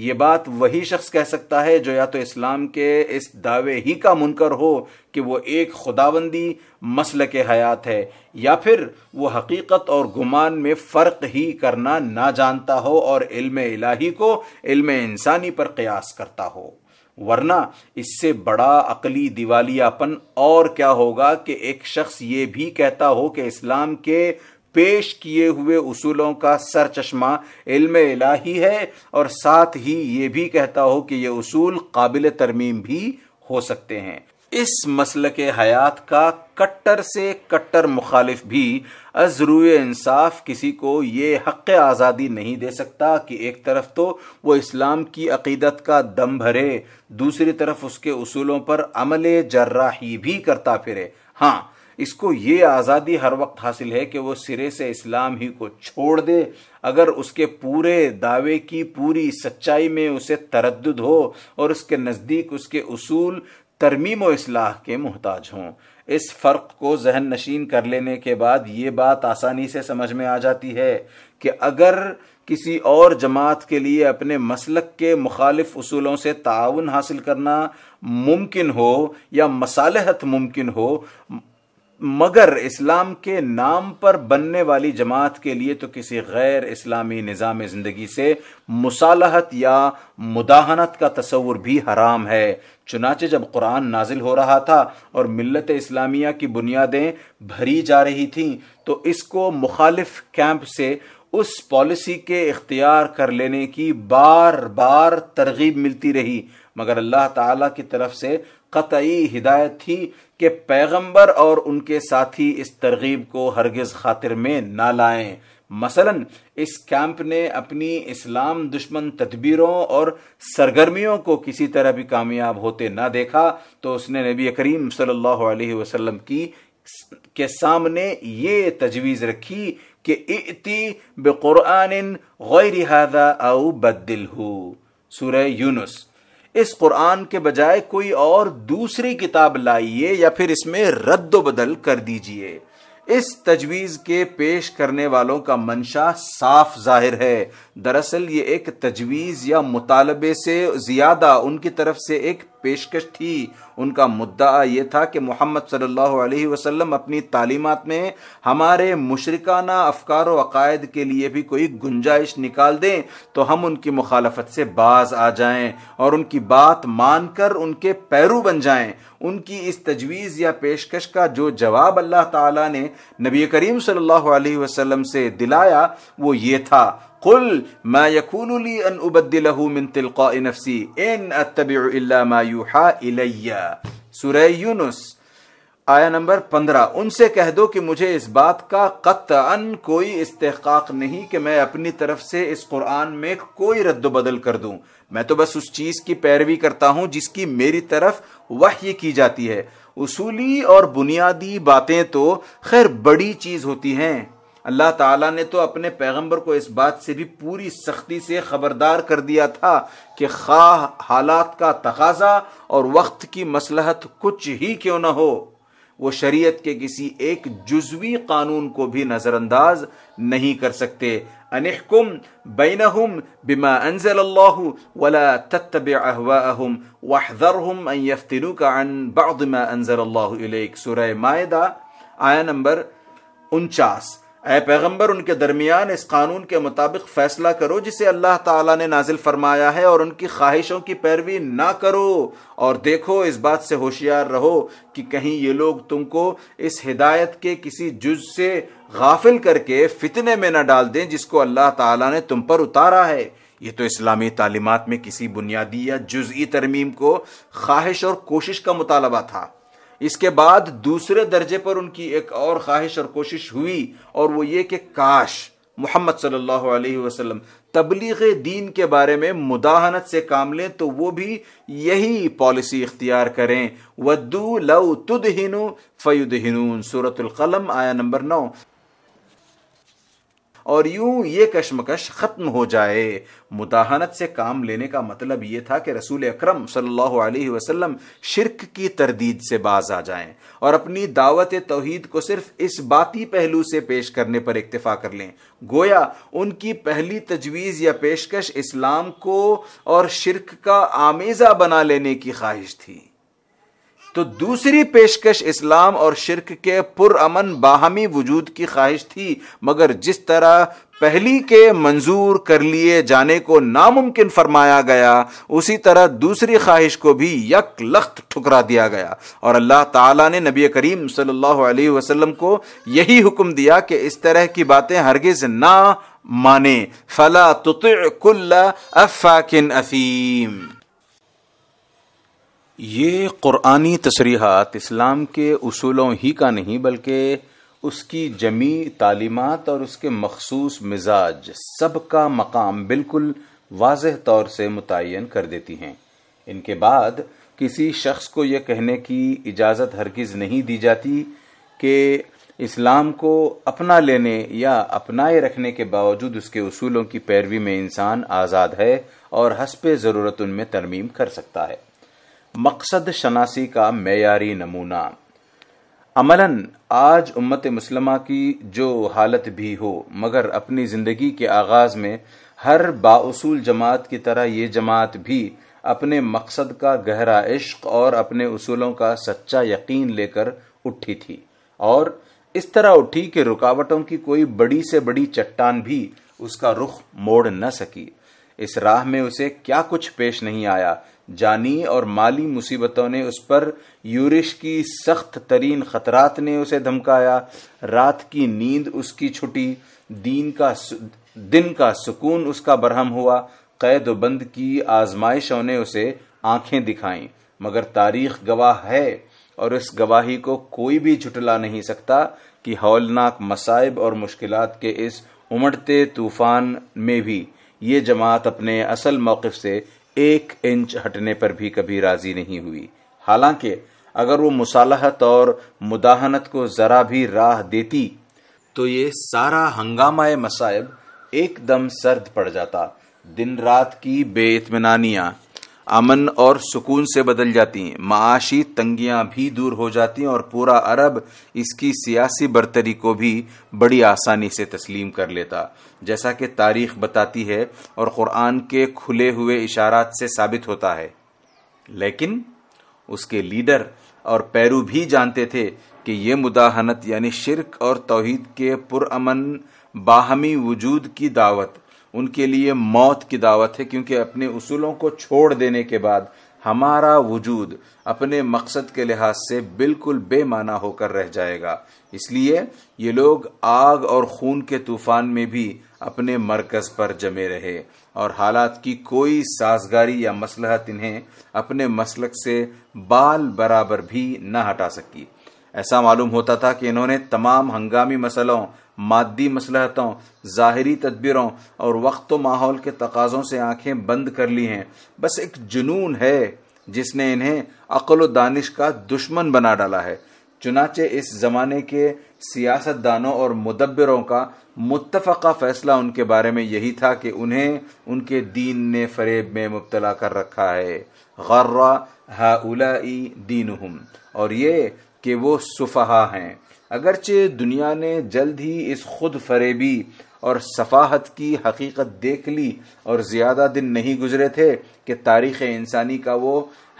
ये बात वही शख्स कह सकता है जो या तो इस्लाम के इस दावे ही का मुनकर हो कि वो एक खुदाबंदी मसल के हयात है या फिर वो हकीकत और गुमान में फ़र्क ही करना ना जानता हो और इल्म इलाही को इल्म इंसानी पर कयास करता हो वरना इससे बड़ा अकली दिवालियापन और क्या होगा कि एक शख्स ये भी कहता हो कि इस्लाम के पेश किए हुए उसूलों का चश्मा इल्म इलाही है और साथ ही ये भी कहता हो कि ये उसूल काबिल तरमीम भी हो सकते हैं इस मसल के हयात का कट्टर से कट्टर मुखालिफ भी अजरू इंसाफ किसी को ये हक आज़ादी नहीं दे सकता कि एक तरफ तो वो इस्लाम की अकीदत का दम भरे दूसरी तरफ उसके उसूलों पर अमल जर्राही भी करता फिरे हाँ इसको ये आज़ादी हर वक्त हासिल है कि वो सिरे से इस्लाम ही को छोड़ दे अगर उसके पूरे दावे की पूरी सच्चाई में उसे तरद हो और उसके नज़दीक उसके असूल तरमीम असलाह के मोहताज हों इस फ़र्क को जहन नशीन कर लेने के बाद ये बात आसानी से समझ में आ जाती है कि अगर किसी और जमात के लिए अपने मसलक के मुखालिफ असूलों से ताउन हासिल करना मुमकिन हो या मसालहत मुमकिन हो मगर इस्लाम के नाम पर बनने वाली जमात के लिए तो किसी गैर इस्लामी निज़ाम ज़िंदगी से मुसालहत या मुदाहनत का तस्वुर भी हराम है चुनाचे जब कुरान नाजिल हो रहा था और मिलत इस्लामिया की बुनियादें भरी जा रही थीं तो इसको मुखालिफ कैंप से उस पॉलिसी के इख्तियार कर लेने की बार बार तरगीब मिलती रही मगर अल्लाह की तरफ से कतई हिदायत थी कि पैगंबर और उनके साथी इस तरगीब को हरगिज खातिर में ना लाएं मसलन इस कैंप ने अपनी इस्लाम दुश्मन तदबीरों और सरगर्मियों को किसी तरह भी कामयाब होते ना देखा तो उसने नबी करीम सल्लल्लाहु अलैहि वसल्लम की के सामने ये तजवीज़ रखी कि इति बेकुर गैर हादा आउ बदल हु सूर्य यूनुस इस कुरान के बजाय कोई और दूसरी किताब लाइए या फिर इसमें रद्द बदल कर दीजिए इस तजवीज़ के पेश करने वालों का मंशा साफ जाहिर है दरअसल ये एक तजवीज़ या मुतालबे से ज़्यादा उनकी तरफ से एक पेशकश थी उनका मुद्दा यह था कि मोहम्मद सल्लल्लाहु अलैहि वसल्लम अपनी तालीमत में हमारे मुशरकाना अफकार अकायद के लिए भी कोई गुंजाइश निकाल दें तो हम उनकी मुखालफत से बाज आ जाएं और उनकी बात मानकर उनके पैरू बन जाएं उनकी इस तजवीज़ या पेशकश का जो जवाब अल्लाह ताला ने नबी करीम सल्लल्लाहु अलैहि वसल्लम से दिलाया वो ये था कुल मा यकूनुली अन उबद्दिलहु मिन तिलका नफसी इन अत्तबिउ इल्ला मा यूहा इलैया सूरह यूनुस आया नंबर पंद्रह उनसे कह दो कि मुझे इस बात का कतअन कोई इस्तेकाक नहीं कि मैं अपनी तरफ से इस कुरान में कोई रद्दबदल कर दूं मैं तो बस उस चीज की पैरवी करता हूं जिसकी मेरी तरफ वही की जाती है उसूली और बुनियादी बातें तो खैर बड़ी चीज होती हैं अल्लाह ताला ने तो अपने पैगंबर को इस बात से भी पूरी सख्ती से खबरदार कर दिया था कि खा हालात का तकाजा और वक्त की मसलहत कुछ ही क्यों ना हो वो शरीयत के किसी एक जुजवी कानून को भी नज़रअंदाज नहीं कर सकते अनहकुम बैनहुम बिमा अनजल अल्लाह वला तत्तब अहवाहम वहदरहुम अन यफ्तिनुका अन बअद मा अनजल अल्लाह इलैक सूरह मायदा आया नंबर उनचास ए पैगम्बर उनके दरमियान इस कानून के मुताबिक फैसला करो जिसे अल्लाह तला ने नाजिल फरमाया है और उनकी ख्वाहिशों की पैरवी ना करो और देखो इस बात से होशियार रहो कि कहीं ये लोग तुमको इस हिदायत के किसी जुज से गाफिल करके फितने में ना डाल दें जिसको अल्लाह तला ने तुम पर उतारा है ये तो इस्लामी तालीमत में किसी बुनियादी या जुज़ी तरमीम को ख्वाहिश और कोशिश का मुतालबा था इसके बाद दूसरे दर्जे पर उनकी एक और ख्वाहिश और कोशिश हुई और वो ये कि काश मोहम्मद सल्लल्लाहु अलैहि वसल्लम तबलीग दीन के बारे में मुदाहनत से काम लें तो वो भी यही पॉलिसी इख्तियार करें वदू लव तुदहिनु फयुदहिनून सूरतुल कलम आया नंबर नौ और यूं ये कशमकश खत्म हो जाए मुदाहनत से काम लेने का मतलब ये था कि रसूल अक्रम सल्लाम शिरक की तरदीद से बाज आ जाएं और अपनी दावत तोहहीद को सिर्फ इस बाती पहलू से पेश करने पर इक्तफा कर लें गोया उनकी पहली तजवीज़ या पेशकश इस्लाम को और शिरक का आमेज़ा बना लेने की ख्वाहिश थी तो दूसरी पेशकश इस्लाम और शिरक के पुरअमन बाहमी वजूद की ख्वाहिश थी मगर जिस तरह पहली के मंजूर कर लिए जाने को नामुमकिन फरमाया गया उसी तरह दूसरी ख्वाहिश को भी यक लख्त ठुकरा दिया गया और अल्लाह ताला ने नबी करीम सल्लल्लाहु अलैहि वसल्लम को यही हुक्म दिया कि इस तरह की बातें हरगिज ना माने फला तुत कुल्ला अफाकिन अफीम ये क़ुरानी तशरीहत इस्लाम के असूलों ही का नहीं बल्कि उसकी जमी तालीमत और उसके मखसूस मिजाज सब का मकाम बिल्कुल वाज तौर से मुतन कर देती हैं इनके बाद किसी शख्स को यह कहने की इजाज़त हरगिज़ नहीं दी जाती कि इस्लाम को अपना लेने या अपनाए रखने के बावजूद उसके असूलों की पैरवी में इंसान आज़ाद है और हसब ज़रूरत उनमें तरमीम कर सकता है मकसद शनासी का मैारी नमूना अमलन आज उम्मत मुसलमा की जो हालत भी हो मगर अपनी ज़िंदगी के आगाज़ में हर बाउसूल जमात की तरह ये जमात भी अपने मकसद का गहरा इश्क और अपने उसूलों का सच्चा यकीन लेकर उठी थी और इस तरह उठी कि रुकावटों की कोई बड़ी से बड़ी चट्टान भी उसका रुख मोड़ न सकी इस राह में उसे क्या कुछ पेश नहीं आया जानी और माली मुसीबतों ने उस पर यूरिश की सख्त तरीन खतरात ने उसे धमकाया रात की नींद उसकी छुट्टी दीन का दिन का सुकून उसका बरहम हुआ कैद बंद की आजमाइशों ने उसे आंखें दिखाई मगर तारीख गवाह है और इस गवाही को कोई भी झुटला नहीं सकता कि हौलनाक मसाइब और मुश्किल के इस उमड़ते तूफान में भी ये जमात अपने असल मौकफ से एक इंच हटने पर भी कभी राजी नहीं हुई हालांकि अगर वो मुसालहत और मुदाहनत को जरा भी राह देती तो ये सारा हंगामा मसायब एकदम सर्द पड़ जाता दिन रात की बेतमानियाँ अमन और सुकून से बदल जाती हैं माशी तंगियां भी दूर हो जाती हैं और पूरा अरब इसकी सियासी बर्तरी को भी बड़ी आसानी से तस्लीम कर लेता जैसा कि तारीख बताती है और क़ुरान के खुले हुए इशारात से साबित होता है लेकिन उसके लीडर और पैरू भी जानते थे कि ये मुदाहनत यानी शिरक और तोहद के पुरअमन बाहमी वजूद की दावत उनके लिए मौत की दावत है क्योंकि अपने उसूलों को छोड़ देने के बाद हमारा वजूद अपने मकसद के लिहाज से बिल्कुल बेमाना होकर रह जाएगा इसलिए ये लोग आग और खून के तूफान में भी अपने मरकज पर जमे रहे और हालात की कोई साजगारी या मसलहत इन्हें अपने मसलक से बाल बराबर भी न हटा सकी ऐसा मालूम होता था कि इन्होंने तमाम हंगामी मसलों मादी मसलहतों ज़ाहरी तदबीरों और वक्त माहौल के तकाज़ों से आंखें बंद कर ली हैं बस एक जुनून है जिसने इन्हें अक़ल दानिश का दुश्मन बना डाला है चुनाचे इस ज़माने के सियासतदानों और मुदबरों का मुतफ़ा फ़ैसला उनके बारे में यही था कि उन्हें उनके दीन ने फरेब में मुबतला कर रखा है गर्रा हाउलाई दीन और ये कि वो सुफहा हैं अगरचे दुनिया ने जल्द ही इस खुद फरेबी और सफाहत की हकीकत देख ली और ज़्यादा दिन नहीं गुजरे थे कि तारीख़ इंसानी का वो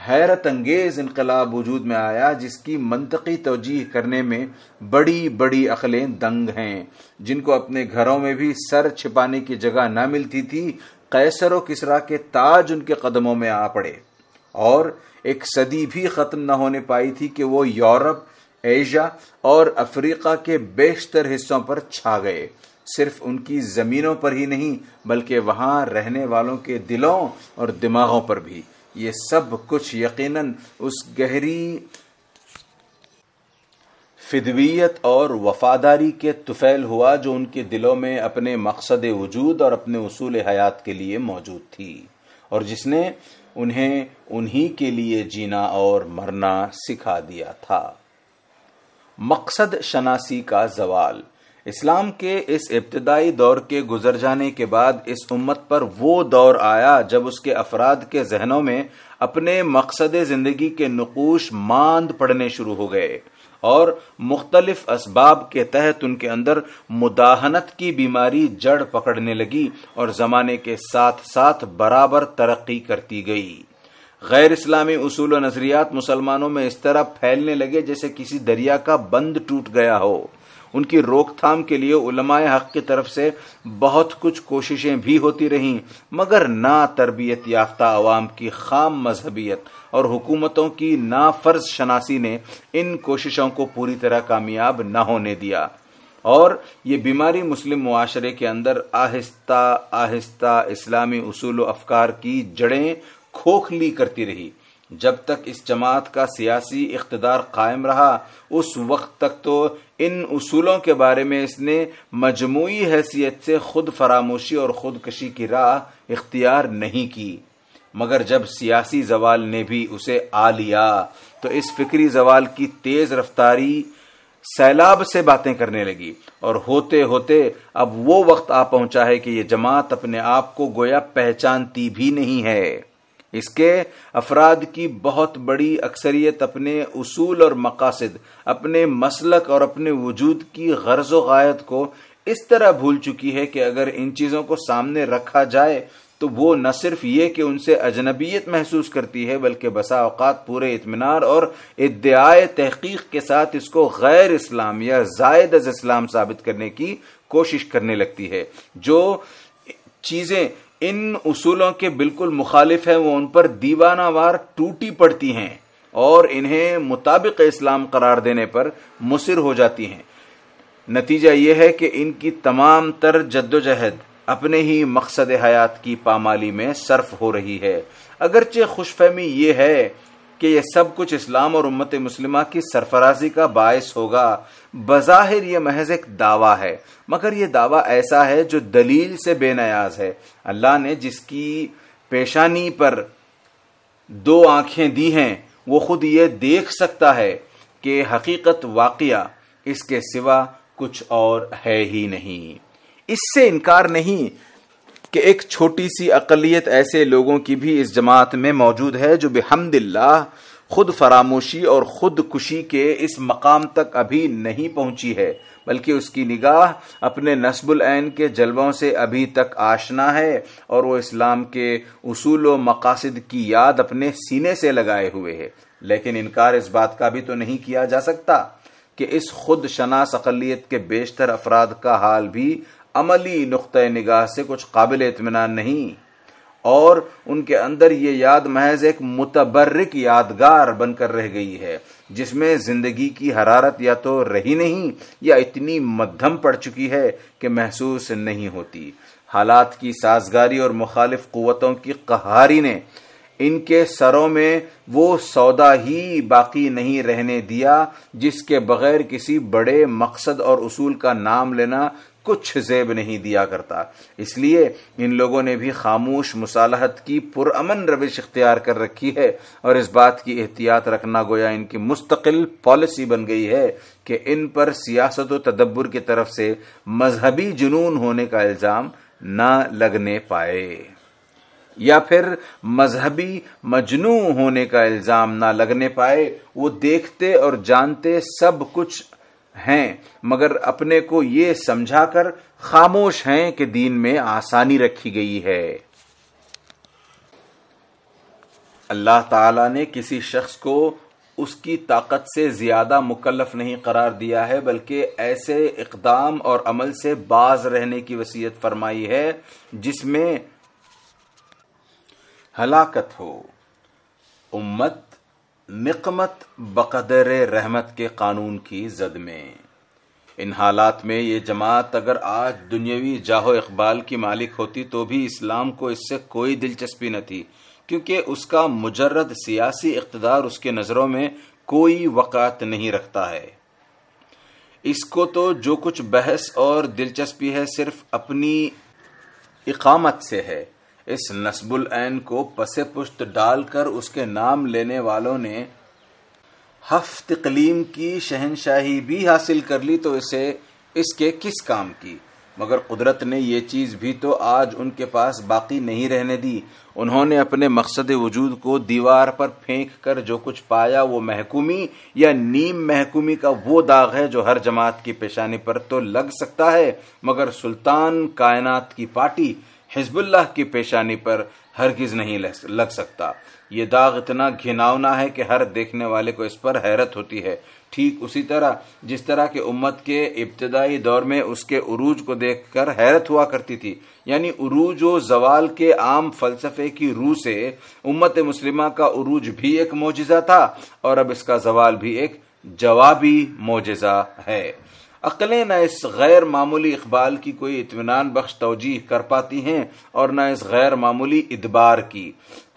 हैरत अंगेज़ इनकलाब वजूद में आया जिसकी मनतकी तोजीह करने में बड़ी बड़ी अकलें दंग हैं जिनको अपने घरों में भी सर छिपाने की जगह न मिलती थी कैसर किसरा के ताज उनके कदमों में आ पड़े और एक सदी भी ख़त्म न होने पाई थी कि वो यूरोप एशिया और अफ्रीका के बेशतर हिस्सों पर छा गए सिर्फ उनकी ज़मीनों पर ही नहीं बल्कि वहाँ रहने वालों के दिलों और दिमागों पर भी ये सब कुछ यकीनन उस गहरी फिदवियत और वफादारी के तुफैल हुआ जो उनके दिलों में अपने मकसद वजूद और अपने उसूल हयात के लिए मौजूद थी और जिसने उन्हें उन्हीं के लिए जीना और मरना सिखा दिया था मकसद शनासी का जवाल इस्लाम के इस इब्तदाई दौर के गुजर जाने के बाद इस उम्मत पर वो दौर आया जब उसके अफराद के जहनों में अपने मकसद ज़िंदगी के नकूश मांद पड़ने शुरू हो गए और मुख्तलिफ इसबाब के तहत उनके अंदर मुदाहनत की बीमारी जड़ पकड़ने लगी और ज़माने के साथ साथ बराबर तरक्की करती गई गैर इस्लामी उसूल नजरियात मुसलमानों में इस तरह फैलने लगे जैसे किसी दरिया का बंद टूट गया हो उनकी रोकथाम के लिए उलमाए हक की तरफ से बहुत कुछ कोशिशें भी होती रहीं मगर ना तरबियत याफ्ता आवाम की खाम मजहबियत और हुकूमतों की ना फर्ज शनासी ने इन कोशिशों को पूरी तरह कामयाब न होने दिया और ये बीमारी मुस्लिम माशरे के अंदर आहिस्ता आहिस्ता इस्लामी उसूल अफकार की जड़ें खोखली करती रही जब तक इस जमात का सियासी इकतदार कायम रहा उस वक्त तक तो इन असूलों के बारे में इसने मजमू हैसियत से खुद फरामोशी और खुदकशी की राह इख्तियार नहीं की मगर जब सियासी जवाल ने भी उसे आ लिया तो इस फिक्री जवाल की तेज रफ्तारी सैलाब से बातें करने लगी और होते होते अब वो वक्त आ पहुंचा है कि ये जमात अपने आप को गोया पहचानती भी नहीं है इसके अफराद की बहुत बड़ी अक्सरियत अपने उसूल और मकासद अपने मसलक और अपने वजूद की गर्ज वायत को इस तरह भूल चुकी है कि अगर इन चीज़ों को सामने रखा जाए तो वो न सिर्फ ये कि उनसे अजनबीयत महसूस करती है बल्कि बसा अवत पूरे इतमान और इद्दाय तहकीक के साथ इसको गैर इस्लाम या जायद अज इस्लाम साबित करने की कोशिश करने लगती है जो चीज़ें इन उसूलों के बिल्कुल मुखालिफ है वो उन पर दीवानावार टूटी पड़ती हैं और इन्हें मुताबिक इस्लाम करार देने पर मुसिर हो जाती हैं नतीजा यह है कि इनकी तमाम तर जद्दोजहद अपने ही मकसद हयात की पामाली में सर्फ हो रही है अगरचे खुशफहमी ये है कि यह सब कुछ इस्लाम और उम्मत मुस्लिम की सरफराजी का बायस होगा बज़ाहिर यह महज एक दावा है मगर यह दावा ऐसा है जो दलील से बेनयाज है अल्लाह ने जिसकी पेशानी पर दो आंखें दी हैं वो खुद ये देख सकता है कि हकीकत वाकया इसके सिवा कुछ और है ही नहीं इससे इनकार नहीं कि एक छोटी सी अकलियत ऐसे लोगों की भी इस जमात में मौजूद है जो बेहमदिल्ला खुद फरामोशी और खुद खुशी के इस मकाम तक अभी नहीं पहुंची है बल्कि उसकी निगाह अपने नस्बुल ऐन के जलवों से अभी तक आशना है और वो इस्लाम के उसूल व मकासद की याद अपने सीने से लगाए हुए है लेकिन इनकार इस बात का भी तो नहीं किया जा सकता कि इस खुद शनास अकलीत के बेशतर अफराद का हाल भी अमली नुक़ निगाह से कुछ काबिल इतमान नहीं और उनके अंदर ये याद महज एक मुतबरक यादगार बनकर रह गई है जिसमें ज़िंदगी की हरारत या तो रही नहीं या इतनी मध्यम पड़ चुकी है कि महसूस नहीं होती हालात की साजगारी और मुखालिफ कुतों की कहारी ने इनके सरों में वो सौदा ही बाकी नहीं रहने दिया जिसके बगैर किसी बड़े मकसद और उसूल का नाम लेना कुछ जेब नहीं दिया करता इसलिए इन लोगों ने भी खामोश मुसालहत की पुरअमन रविश इख्तियार कर रखी है और इस बात की एहतियात रखना गोया इनकी मुस्तकिल पॉलिसी बन गई है कि इन पर सियासत व तदब्बर की तरफ से मजहबी जुनून होने का इल्ज़ाम ना लगने पाए या फिर मजहबी मजनू होने का इल्ज़ाम ना लगने पाए वो देखते और जानते सब कुछ हैं मगर अपने को ये समझाकर खामोश हैं कि दीन में आसानी रखी गई है अल्लाह ताला ने किसी शख्स को उसकी ताकत से ज्यादा मुकलफ नहीं करार दिया है बल्कि ऐसे इकदाम और अमल से बाज रहने की वसीयत फरमाई है जिसमें हलाकत हो उम्मत निकमत बकदर रहमत के कानून की जद में इन हालात में ये जमात अगर आज दुनियावी जाहो इकबाल की मालिक होती तो भी इस्लाम को इससे कोई दिलचस्पी न थी क्योंकि उसका मुजरद सियासी इकतदार उसके नज़रों में कोई वक़ात नहीं रखता है इसको तो जो कुछ बहस और दिलचस्पी है सिर्फ अपनी इकामत से है इस नस्बुल ऐन को पसे पुश्त डालकर उसके नाम लेने वालों ने हफ्त कलीम की शहनशाही भी हासिल कर ली तो इसे इसके किस काम की मगर कुदरत ने ये चीज़ भी तो आज उनके पास बाकी नहीं रहने दी उन्होंने अपने मकसद वजूद को दीवार पर फेंक कर जो कुछ पाया वो महकूमी या नीम महकूमी का वो दाग है जो हर जमात की पेशानी पर तो लग सकता है मगर सुल्तान कायनात की पार्टी हिजबुल्लाह की पेशानी पर हरगिज नहीं लग सकता ये दाग इतना घिनावना है कि हर देखने वाले को इस पर हैरत होती है ठीक उसी तरह जिस तरह के उम्मत के इब्तदाई दौर में उसके उरूज को देखकर हैरत हुआ करती थी यानी उरूज व जवाल के आम फलसफे की रूह से उम्मत मुस्लिमा का उरूज भी एक मोजा था और अब इसका जवाल भी एक जवाबी मोजा है अकलें न इस गैर मामूली इकबाल की कोई इतमान बख्श तोजीह कर पाती हैं और न इस गैर मामूली इतबार की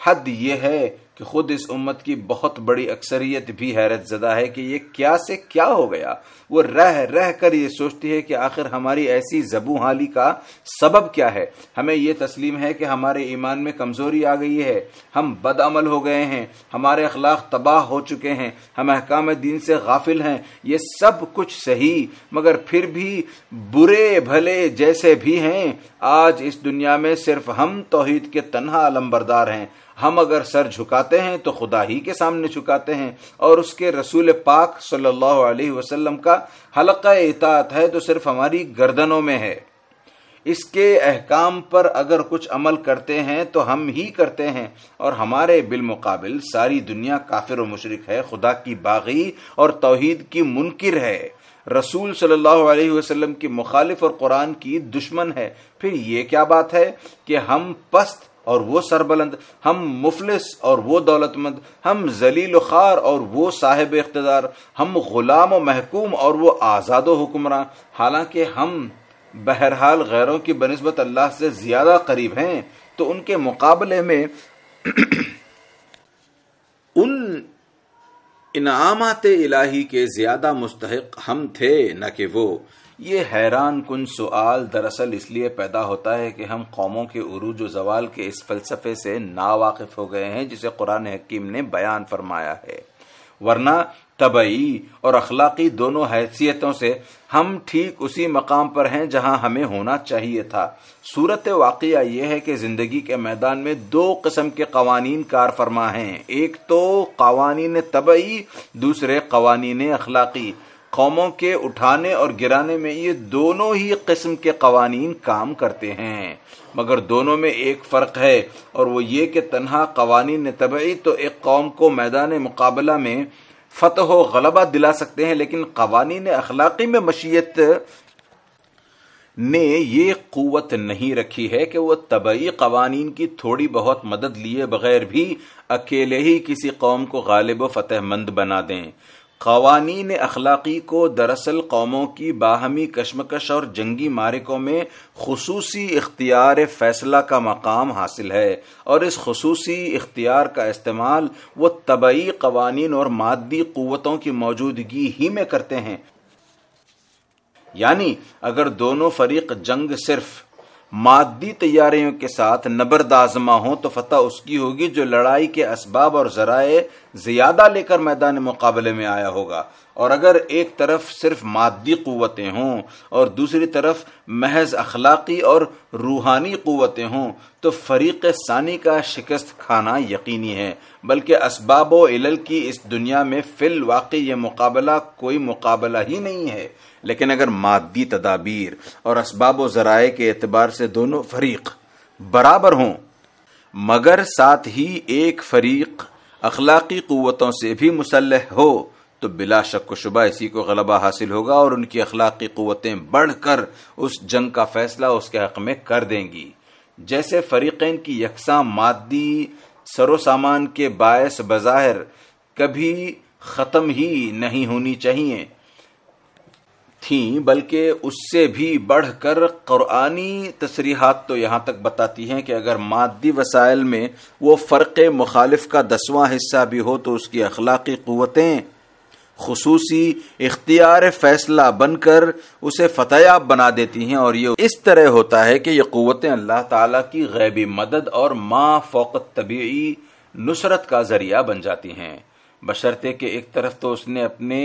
हद यह है कि खुद इस उम्मत की बहुत बड़ी अक्सरियत भी हैरत ज़दा है कि ये क्या से क्या हो गया वो रह रह कर ये सोचती है कि आखिर हमारी ऐसी जबू हाली का सबब क्या है हमें ये तस्लीम है कि हमारे ईमान में कमज़ोरी आ गई है हम बदअमल हो गए हैं हमारे अखलाक तबाह हो चुके हैं हम अहकाम दीन से गाफिल हैं ये सब कुछ सही मगर फिर भी बुरे भले जैसे भी हैं आज इस दुनिया में सिर्फ हम तोहहीद के तनहा अलम्बरदार हैं हम अगर सर झुकाते हैं तो खुदा ही के सामने झुकाते हैं और उसके रसूल पाक सल्लल्लाहु अलैहि वसल्लम का हलका इतात है तो सिर्फ हमारी गर्दनों में है इसके अहकाम पर अगर कुछ अमल करते हैं तो हम ही करते हैं और हमारे बिलमकाबिल सारी दुनिया काफिर व मुशरक है खुदा की बागी और तोहद की मुनकिर है रसूल सल्लल्लाहु अलैहि वसल्लम की मुखालिफ और कुरान की दुश्मन है फिर ये क्या बात है कि हम पस्त और वो सरबलंद हम मुफलिस और वो दौलतमंद हम जलील खार और वो साहिब इकतदार हम गुलाम व महकूम और वो आज़ाद हुक्मरान हालांकि हम बहरहाल गैरों की बनस्बत अल्लाह से ज़्यादा करीब हैं तो उनके मुकाबले में उन इनामत इलाही के ज़्यादा मुस्तक हम थे न कि वो ये हैरान कन सवाल दरअसल इसलिए पैदा होता है कि हम कौमों के उरूज व जवाल के इस फलसफे से नावाकिफ हो गए हैं जिसे कुरान हकीम ने बयान फरमाया है वरना तबई और अखलाकी दोनों हैसियतों से हम ठीक उसी मकाम पर हैं जहां हमें होना चाहिए था सूरत वाक़ यह है कि ज़िंदगी के मैदान में दो किस्म के कवानीन कार फरमा हैं एक तो कवानीन तबई दूसरे कवानीन अखलाकी कौमों के उठाने और गिराने में ये दोनों ही किस्म के कवानीन काम करते हैं मगर दोनों में एक फ़र्क है और वो ये कि तनहा कवानीन तबई तो एक कौम को मैदान मुकाबला में फतह गलबा दिला सकते हैं लेकिन कवानीन अखलाक़ी में मशीयत ने ये क़वत नहीं रखी है कि वह तबई कवानीन की थोड़ी बहुत मदद लिए बगैर भी अकेले ही किसी कौम को गालिब व फतहमंद बना दें कवानीन अखलाकी को दरअसल कौमों की बाहमी कशमकश और जंगी मारकों में खसूसी इख्तियार फैसला का मकाम हासिल है और इस खसूसी इख्तियार का इस्तेमाल वो तबई कवानीन और मादी कुतों की मौजूदगी ही में करते हैं यानी अगर दोनों फरीक जंग सिर्फ मादी तैयारियों के साथ नबर्द आजमा हो तो फतह उसकी होगी जो लड़ाई के इसबाब और जराए ज्यादा लेकर मैदान मुकाबले में आया होगा और अगर एक तरफ सिर्फ मादी कुतें हों और दूसरी तरफ महज अखलाकी और रूहानी क़वतें हों तो फरीक सानी का शिकस्त खाना यकीनी है बल्कि इसबाब इलल की इस दुनिया में फिल वाक़ ये मुकाबला कोई मुकाबला ही नहीं है लेकिन अगर मादी तदाबीर और इसबाब ज़राए के एतबार से दोनों फरीक बराबर हों मगर साथ ही एक फरीक अखलाकी कुतों से भी मुसलह हो तो बिला शक व शुबा इसी को गलबा हासिल होगा और उनकी अखलाकी कुतें बढ़कर उस जंग का फैसला उसके हक में कर देंगी जैसे फरीक़ें की यकसा मादी सरो सामान के बायस बज़ाहिर कभी ख़त्म ही नहीं होनी चाहिए थी बल्कि उससे भी बढ़कर क़ुरानी तसरीहत तो यहां तक बताती हैं कि अगर मादी वसायल में वो फ़र्क़ मुखालिफ का दसवां हिस्सा भी हो तो उसकी अखलाक़ी क़वतें खसूसी इख्तियार फैसला बनकर उसे फतेयाब बना देती हैं और ये इस तरह होता है कि ये क़वतें अल्लाह ताला की गैबी मदद और माँ फ़ौक़ तबी नुसरत का ज़रिया बन जाती हैं बशर्ते कि एक तरफ तो उसने अपने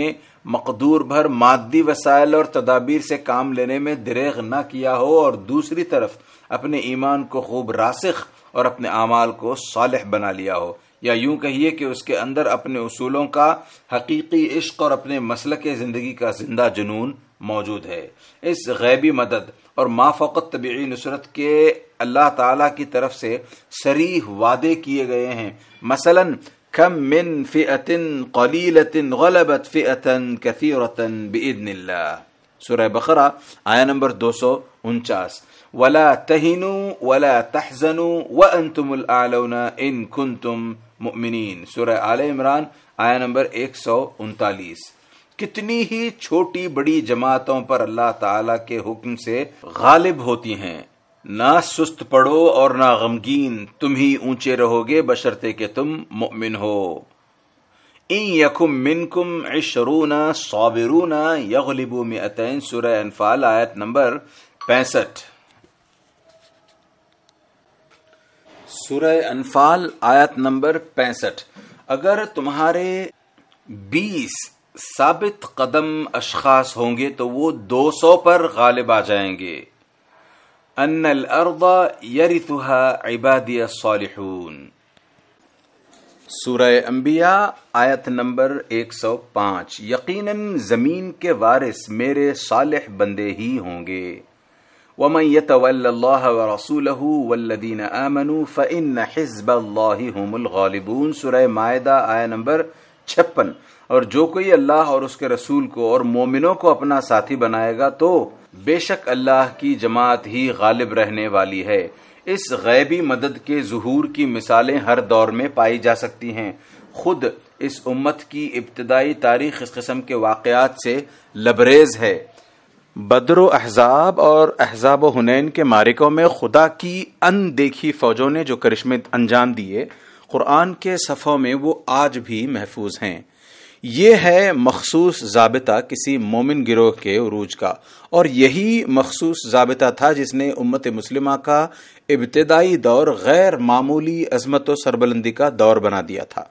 मकदूर भर मादी वसाइल और तदाबीर से काम लेने में दरेग न किया हो और दूसरी तरफ अपने ईमान को खूब रासिख और अपने अमाल को सालह बना लिया हो या यूं कहिए कि उसके अंदर अपने उसूलों का हकीकी इश्क और अपने मसल के ज़िंदगी का जिंदा जुनून मौजूद है इस गैबी मदद और माफोकत तबी नुसरत के अल्लाह की तरफ से शरीह वादे किए गए हैं मसलन كم من فئة قليلة غلبت فئة كثيرة بإذن الله सूर्य बकरा आया नंबर दो सौ उनचास वला तहिनु वला तहजनु व अंतुमुल आलौना इन कुन तुम मुमिन सूर्य आल इमरान आया नंबर एक सौ उनतालीस कितनी ही छोटी बड़ी जमातों पर अल्लाह ताला के हुक्म से गालिब होती हैं ना सुस्त पड़ो और ना गमगीन तुम ही ऊंचे रहोगे बशर्ते के तुम मुमिन हो इन यकुम मिनकुम इशरूना साबिरूना यगलिबू में अतैन सुरह अनफाल आयत नंबर पैंसठ सुरह अनफाल आयत नंबर पैंसठ अगर तुम्हारे बीस साबित कदम अशखास होंगे तो वो दो सौ पर गालिब आ जाएंगे अन अर्द यरितुहा इबादिया सालिहून सूरह अंबिया आयत नंबर 105 यकीनन ज़मीन के वारिस मेरे सालिह बंदे ही होंगे वमन यतवल्लल्लाह व रसूलहु वल्लदीन आमनु फ़इन्न हिज़्बल्लाहि हुमुल गालिबून सूरह मायदा आया नंबर 56 और जो कोई अल्लाह और उसके रसूल को और मोमिनों को अपना साथी बनाएगा तो बेशक अल्लाह की जमात ही गालिब रहने वाली है इस गैबी मदद के जहूर की मिसालें हर दौर में पाई जा सकती हैं खुद इस उम्मत की इब्तदाई तारीख इस कस्म के वाकयात से लबरेज है बद्र अहजाब और अहजाब हुनैन के मारिकों में खुदा की अनदेखी फ़ौजों ने जो करिश्मे अंजाम दिए कुरान के सफ़ों में वो आज भी महफूज हैं ये है मखसूस जाबता किसी मोमिन गिरोह के उरूज का और यही मखसूस जाबता था जिसने उम्मत मुस्लिमा का इब्तदाई दौर गैर मामूली अजमत व सरबलंदी का दौर बना दिया था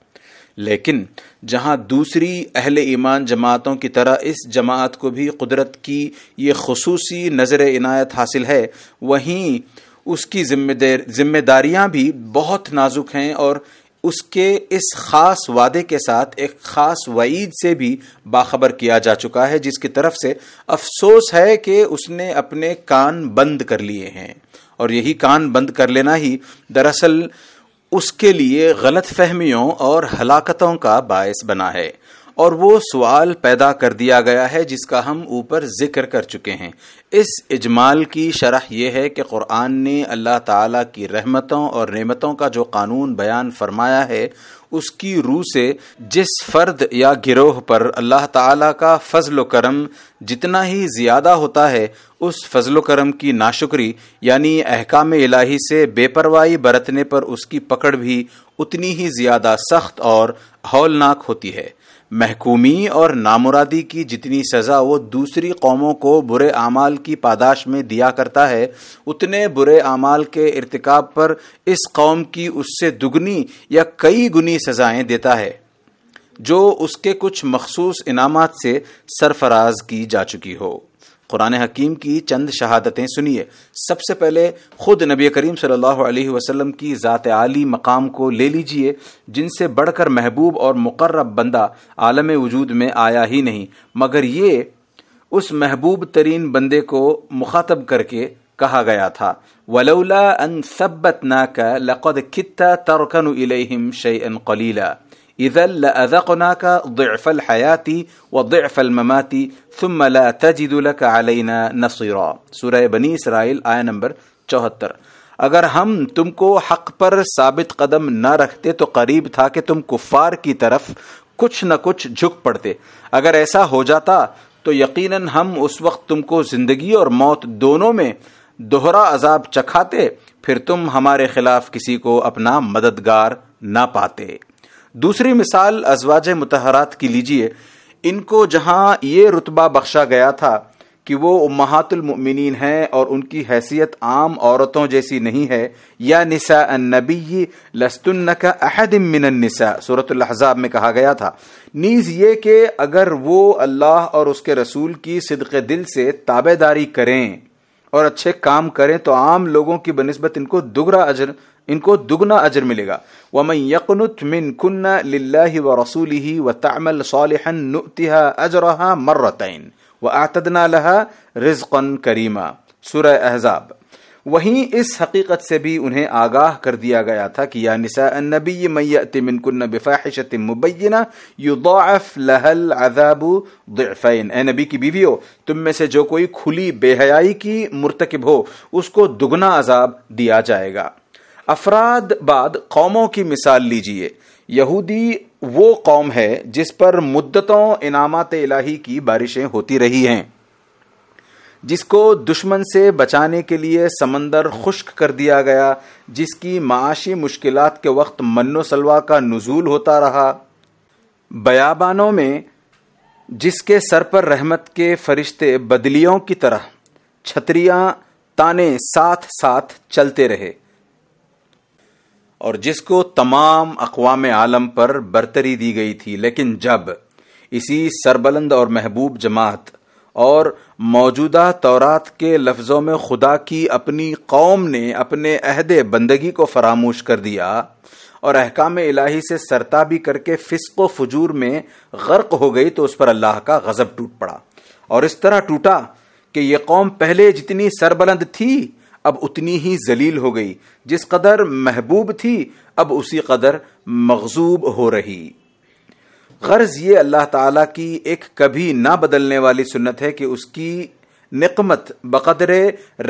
लेकिन जहां दूसरी अहल ईमान जमातों की तरह इस जमात को भी कुदरत की ये खसूसी नज़र इनायत हासिल है वहीं उसकी जिम्मेदारियां भी बहुत नाजुक हैं और उसके इस ख़ास वादे के साथ एक ख़ास वईद से भी बाखबर किया जा चुका है जिसकी तरफ से अफसोस है कि उसने अपने कान बंद कर लिए हैं और यही कान बंद कर लेना ही दरअसल उसके लिए गलत फहमियों और हलाकतों का बायस बना है और वो सवाल पैदा कर दिया गया है जिसका हम ऊपर जिक्र कर चुके हैं इस इजमाल की शरह यह है कि क़ुरान ने अल्लाह ताला की रहमतों और नेमतों का जो कानून बयान फरमाया है उसकी रूह से जिस फ़र्द या गिरोह पर अल्लाह ताला का फजल करम जितना ही ज़्यादा होता है उस फजल करम की नाशुक्री यानी अहकाम इलाही से बेपरवाही बरतने पर उसकी पकड़ भी उतनी ही ज़्यादा सख्त और हौलनाक होती है महकूमी और नामुरादी की जितनी सज़ा वो दूसरी कौमों को बुरे आमाल की पादाश में दिया करता है उतने बुरे आमाल के irtikab पर इस कौम की उससे दुगनी या कई गुनी सजाएं देता है जो उसके कुछ मखसूस इनामत से सरफराज की जा चुकी हो कुरान हकीम की चंद शहादतें सुनिए सबसे पहले खुद नबी करीम सल्लल्लाहु अलैहि वसल्लम की ज़ात आली मकाम को ले लीजिए जिनसे बढ़कर महबूब और मुकर्रब बंदा आलम वजूद में आया ही नहीं मगर ये उस महबूब तरीन बंदे को मुखातब करके कहा गया था वलौला अन सब्बत ना का लक़द खित्ता तरकन इलेहिम शैन कलीला इधल लअक़ना का ضعफ़ल हयाती व ضعफ़ल ममाती थम ला तजिदुलक अलैना नसीरा सूरह बनी इसराइल आया नंबर चौहत्तर अगर हम तुमको हक पर साबित कदम न रखते तो करीब था कि तुम कुफ़ार की तरफ कुछ न कुछ झुक पड़ते अगर ऐसा हो जाता तो यकीनन हम उस वक्त तुमको ज़िंदगी और मौत दोनों में दोहरा अजाब चखाते फिर तुम हमारे खिलाफ किसी को अपना मददगार ना पाते दूसरी मिसाल अजवाज मतहरात की लीजिए इनको जहाँ ये रुतबा बख्शा गया था कि वो उम्मातुलमिन हैं और उनकी हैसियत आम औरतों जैसी नहीं है या निसा नबी लस्तुन्न का अहदमिनसा सूरतलहजाब में कहा गया था नीज ये कि अगर वो अल्लाह और उसके रसूल की सिदक दिल से ताबेदारी करें और अच्छे काम करें तो आम लोगों की बनस्बत इनको दुगरा अजर इनको दुगना अजर मिलेगा वमन यकनुत मिन कुन्ना लिल्लाहि व रसूलिहि व तअमल सालिहन नुतिहा अजरहा मर्रतैन व आतदना लहा रिज्कन करीमा सूरह अहजाब वहीं इस हकीकत से भी उन्हें आगाह कर दिया गया था कि या निसा नबी मैयति मिन कुन्न बिफाहिशत मुबैना युदाफ लहल अजाबु ضعفैन ए नबी की बीवी हो तुम में से जो कोई खुली बेहयाई की मुर्तकब हो उसको दुगना अजाब दिया जाएगा अफराद बाद कौमों की मिसाल लीजिए यहूदी वो कौम है जिस पर मुद्दतों इनामत इलाही की बारिशें होती रही हैं जिसको दुश्मन से बचाने के लिए समंदर खुश्क कर दिया गया जिसकी माशी मुश्किल के वक्त मनो सलवा का नजूल होता रहा बयाबानों में जिसके सर पर रहमत के फरिश्ते बदलियों की तरह छतरियां ताने साथ साथ चलते रहे और जिसको तमाम अकवाम आलम पर बरतरी दी गई थी लेकिन जब इसी सरबलंद और महबूब जमात और मौजूदा तौरात के लफ्ज़ों में खुदा की अपनी कौम ने अपने अहद बंदगी को फरामोश कर दिया और अहकाम इलाही से सरताबी करके फिसको फजूर में गर्क हो गई तो उस पर अल्लाह का गज़ब टूट पड़ा और इस तरह टूटा कि यह कौम पहले जितनी सरबलंद थी अब उतनी ही जलील हो गई जिस कदर महबूब थी अब उसी कदर मखजूब हो रही गर्ज ये अल्लाह ताला की एक कभी ना बदलने वाली सुन्नत है कि उसकी निकमत बकदर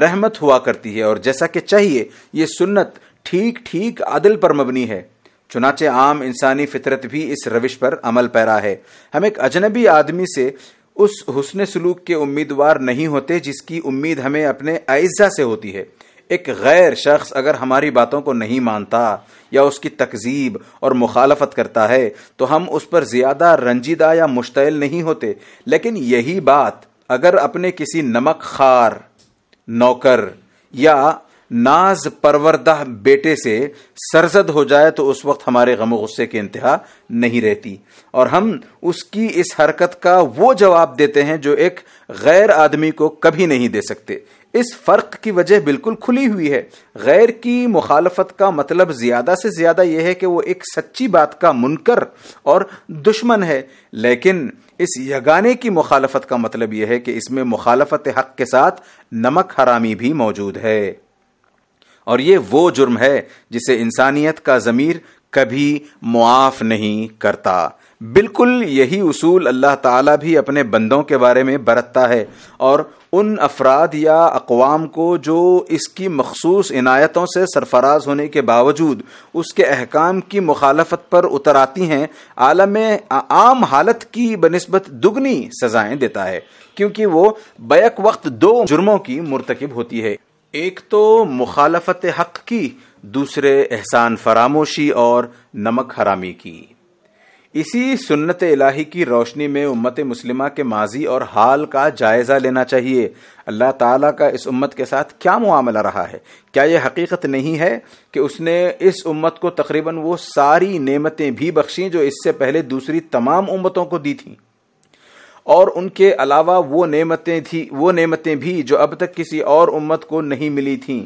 रहमत हुआ करती है और जैसा कि चाहिए यह सुन्नत ठीक ठीक आदिल पर मबनी है चुनाचे आम इंसानी फितरत भी इस रविश पर अमल पैरा है हम एक अजनबी आदमी से उस हुसन सलूक के उम्मीदवार नहीं होते जिसकी उम्मीद हमें अपने अज्जा से होती है एक गैर शख्स अगर हमारी बातों को नहीं मानता या उसकी तकजीब और मुखालफत करता है तो हम उस पर ज़्यादा रंजीदा या मुश्तल नहीं होते लेकिन यही बात अगर अपने किसी नमक खार नौकर या नाज परवरदाह बेटे से सरजद हो जाए तो उस वक्त हमारे गम गुस्से की इंतहा नहीं रहती और हम उसकी इस हरकत का वो जवाब देते हैं जो एक गैर आदमी को कभी नहीं दे सकते इस फर्क की वजह बिल्कुल खुली हुई है गैर की मुखालफत का मतलब ज्यादा से ज्यादा यह है कि वो एक सच्ची बात का मुनकर और दुश्मन है लेकिन इस यगाने की मुखालफत का मतलब यह है कि इसमें मुखालफत हक के साथ नमक हरामी भी मौजूद है और ये वो जुर्म है जिसे इंसानियत का ज़मीर कभी मुआफ़ नहीं करता बिल्कुल यही उसूल अल्लाह ताला भी अपने बंदों के बारे में बरतता है और उन अफराद या अकवाम को जो इसकी मखसूस इनायतों से सरफराज होने के बावजूद उसके अहकाम की मुखालफत पर उतर आती हैं आलम आम हालत की बनस्बत दुगनी सज़ाएं देता है क्योंकि वो बैक वक्त दो जुर्मों की मरतकब होती है एक तो मुखालफत हक की दूसरे एहसान फरामोशी और नमक हरामी की इसी सुन्नत इलाही की रोशनी में उम्मत मुस्लिमा के माजी और हाल का जायज़ा लेना चाहिए अल्लाह ताला का इस उम्मत के साथ क्या मामला रहा है क्या यह हकीकत नहीं है कि उसने इस उम्मत को तकरीबन वो सारी नेमतें भी बख्शी जो इससे पहले दूसरी तमाम उम्मतों को दी थी और उनके अलावा वो नेमतें थी वो नेमतें भी जो अब तक किसी और उम्मत को नहीं मिली थीं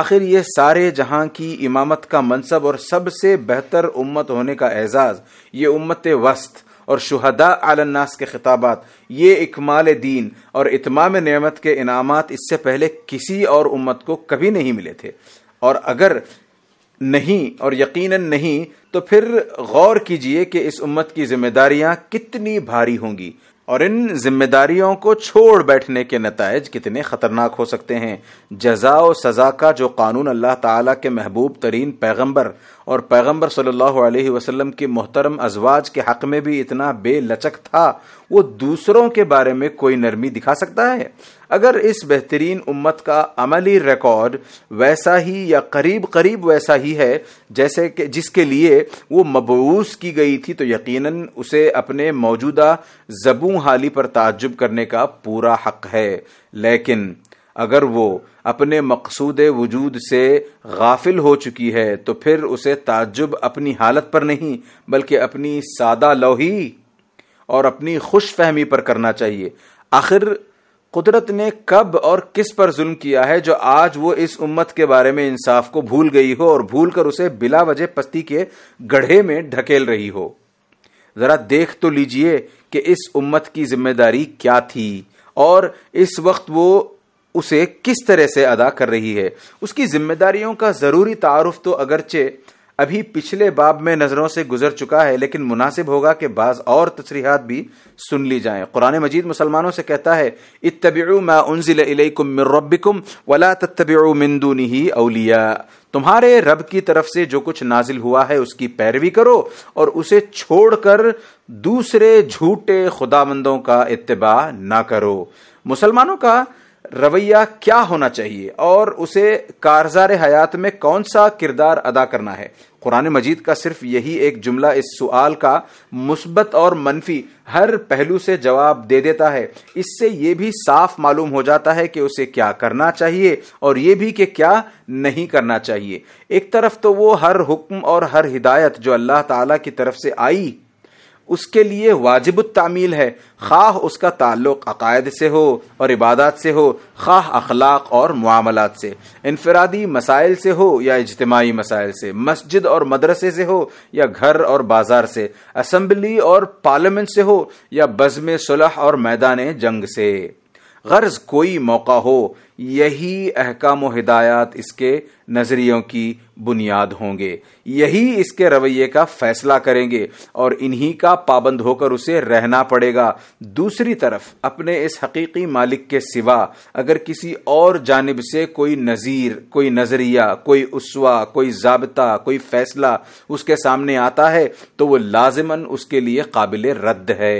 आखिर ये सारे जहां की इमामत का मनसब और सबसे बेहतर उम्मत होने का एजाज़ ये उम्मत वस्त और शुहदा आलन्नास के खिताबात ये इकमाल दीन और इतमाम नमत के इनामात इससे पहले किसी और उम्मत को कभी नहीं मिले थे और अगर नहीं और यकीनन नहीं तो फिर गौर कीजिए कि इस उम्मत की जिम्मेदारियां कितनी भारी होंगी और इन जिम्मेदारियों को छोड़ बैठने के नतज कितने ख़तरनाक हो सकते हैं जजा व सज़ा का जो कानून अल्लाह ताला के महबूब तरीन पैगंबर और पैगंबर सल्लल्लाहु अलैहि वसल्लम की मोहतरम अजवाज के हक़ में भी इतना बेलचक था वो दूसरों के बारे में कोई नरमी दिखा सकता है अगर इस बेहतरीन उम्मत का अमली रिकॉर्ड वैसा ही या करीब करीब वैसा ही है जैसे कि जिसके लिए वो मबूस की गई थी तो यकीन उसे अपने मौजूदा जबू हाली पर ताजुब करने का पूरा हक है लेकिन अगर वो अपने मकसूद वजूद से गाफिल हो चुकी है तो फिर उसे ताजुब अपनी हालत पर नहीं बल्कि अपनी सादा लोही और अपनी खुश फहमी पर करना चाहिए आखिर कुदरत ने कब और किस पर जुल्म किया है जो आज वो इस उम्मत के बारे में इंसाफ को भूल गई हो और भूल कर उसे बिला वजह पस्ती के गढ़े में ढकेल रही हो जरा देख तो लीजिए कि इस उम्मत की जिम्मेदारी क्या थी और इस वक्त वो उसे किस तरह से अदा कर रही है उसकी जिम्मेदारियों का ज़रूरी तारुफ तो अगरचे अभी पिछले बाब में नजरों से गुजर चुका है लेकिन मुनासिब होगा कि बाज और तसरीहत भी सुन ली जाए कुरान मजीद मुसलमानों से कहता है इतबिउ वला तबी मिन तुम्हारे रब की तरफ से जो कुछ नाजिल हुआ है उसकी पैरवी करो और उसे छोड़कर दूसरे झूठे खुदाबंदों का इतबा ना करो मुसलमानों का रवैया क्या होना चाहिए और उसे कारजार हयात में कौन सा किरदार अदा करना है कुरान मजीद का सिर्फ यही एक जुमला इस सवाल का मुस्बत और मनफी हर पहलू से जवाब दे देता है इससे ये भी साफ मालूम हो जाता है कि उसे क्या करना चाहिए और ये भी कि क्या नहीं करना चाहिए एक तरफ तो वो हर हुक्म और हर हिदायत जो अल्लाह ताला की तरफ से आई उसके लिए वाजिब तामील है खाह उसका ताल्लुक अकायद से हो और इबादत से हो खाह अखलाक और मामलात से इनफरादी मसाइल से हो या इजतमाही मसाइल से मस्जिद और मदरसे से हो या घर और बाजार से असम्बली और पार्लियामेंट से हो या बज़म सुलह और मैदान जंग से गर्ज कोई मौका हो यही अहकाम हिदायत इसके नज़रियों की बुनियाद होंगे यही इसके रवैये का फैसला करेंगे और इन्हीं का पाबंद होकर उसे रहना पड़ेगा दूसरी तरफ अपने इस हकीकी मालिक के सिवा अगर किसी और जानब से कोई नज़ीर कोई नज़रिया कोई उसवा कोई जबता कोई फैसला उसके सामने आता है तो वो लाजमन उसके लिए काबिल रद्द है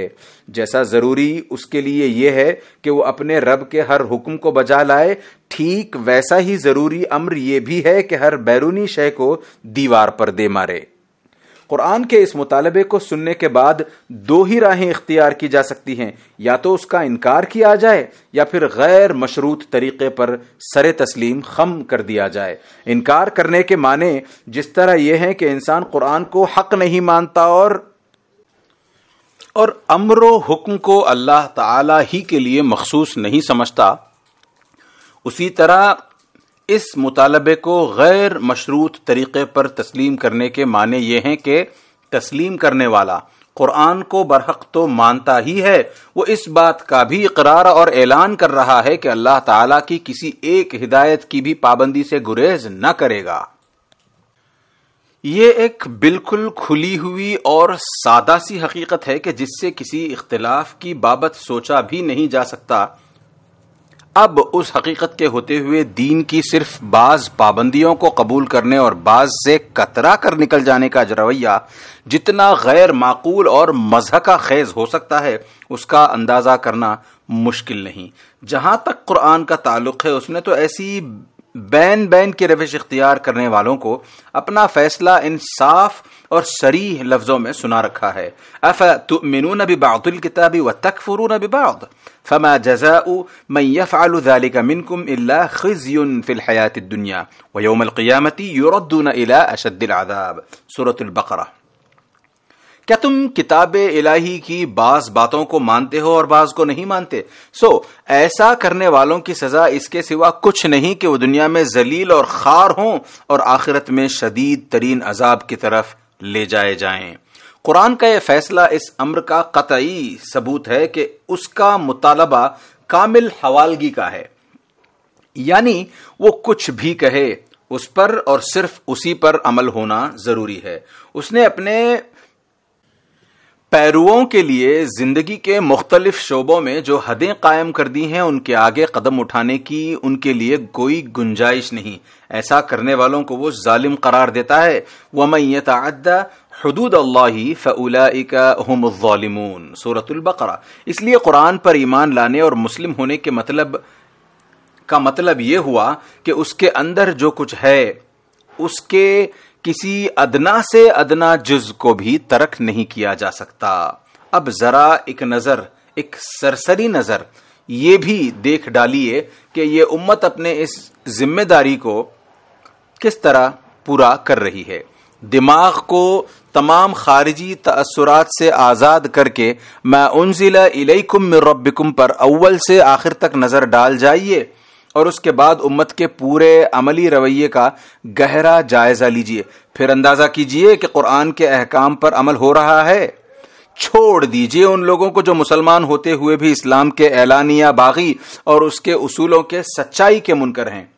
जैसा ज़रूरी उसके लिए यह है कि वो अपने रब के हर हुक्म को बजा लाए ठीक वैसा ही जरूरी अम्र यह भी है कि हर बैरूनी शय को दीवार पर दे मारे कुरान के इस मुतालबे को सुनने के बाद दो ही राहें इख्तियार की जा सकती हैं या तो उसका इनकार किया जाए या फिर गैर मशरूत तरीके पर सर तस्लीम खम कर दिया जाए इनकार करने के माने जिस तरह यह है कि इंसान कुरान को हक नहीं मानता और और अमर हुक्म को अल्लाह ताला ही के लिए मखसूस नहीं समझता उसी तरह इस मुतालबे को गैर मशरूत तरीक़े पर तस्लीम करने के माने ये हैं कि तस्लीम करने वाला कुरान को बरहक तो मानता ही है वो इस बात का भी इकरार और ऐलान कर रहा है कि अल्लाह ताला की किसी एक हिदायत की भी पाबंदी से गुरेज न करेगा ये एक बिल्कुल खुली हुई और सादा सी हकीकत है कि जिससे किसी इख्तलाफ की बाबत सोचा भी नहीं जा सकता अब उस हकीकत के होते हुए दीन की सिर्फ बाज पाबंदियों को कबूल करने और बाज से कतरा कर निकल जाने का जरवैया जितना गैर माकूल और मजहका खेज हो सकता है उसका अंदाज़ा करना मुश्किल नहीं जहां तक कुरान का ताल्लुक है उसने तो ऐसी बैन बैन की रविश इख्तियार करने वालों को अपना फैसला इन साफ और सरीह लफ्ज़ों में सुना रखा है अफ तुमिन बिबातुल किताबी व तकफरून बिबाद फमा जजा मई फ़ाल ज़ालिका मिनकुम इल्ला खिज़युन फ़िल हयात दुनिया व यौमल क़ियामती युरद्दून इला अशद्दिल आदाब सूरत बकरा क्या तुम किताब इलाही की बास बातों को मानते हो और बाज को नहीं मानते सो so, ऐसा करने वालों की सजा इसके सिवा कुछ नहीं कि वो दुनिया में जलील और खार हों और आखिरत में शदीद तरीन अजाब की तरफ ले जाए जाएं कुरान का यह फैसला इस अम्र का कतई सबूत है कि उसका मुतालबा कामिल हवालगी का है यानी वो कुछ भी कहे उस पर और सिर्फ उसी पर अमल होना जरूरी है उसने अपने पैरुओं के लिए जिंदगी के मुख्तलिफ शोबों में जो हदें कायम कर दी हैं उनके आगे कदम उठाने की उनके लिए कोई गुंजाइश नहीं ऐसा करने वालों को वो जालिम करार देता है वमैत हदूद फ़लामून सूरतुल्बकरा इसलिए कुरान पर ईमान लाने और मुस्लिम होने के मतलब का मतलब ये हुआ कि उसके अंदर जो कुछ है उसके किसी अदना से अदना जुज को भी तरक नहीं किया जा सकता अब जरा एक नजर एक सरसरी नजर ये भी देख डालिए कि ये उम्मत अपने इस जिम्मेदारी को किस तरह पूरा कर रही है दिमाग को तमाम खारिजी तसरात से आज़ाद करके मैं उनजिला इलैकुम पर अव्वल से आखिर तक नज़र डाल जाइए और उसके बाद उम्मत के पूरे अमली रवैये का गहरा जायजा लीजिए फिर अंदाजा कीजिए कि कुरान के अहकाम पर अमल हो रहा है छोड़ दीजिए उन लोगों को जो मुसलमान होते हुए भी इस्लाम के ऐलानिया बागी और उसके उसूलों के सच्चाई के मुनकर हैं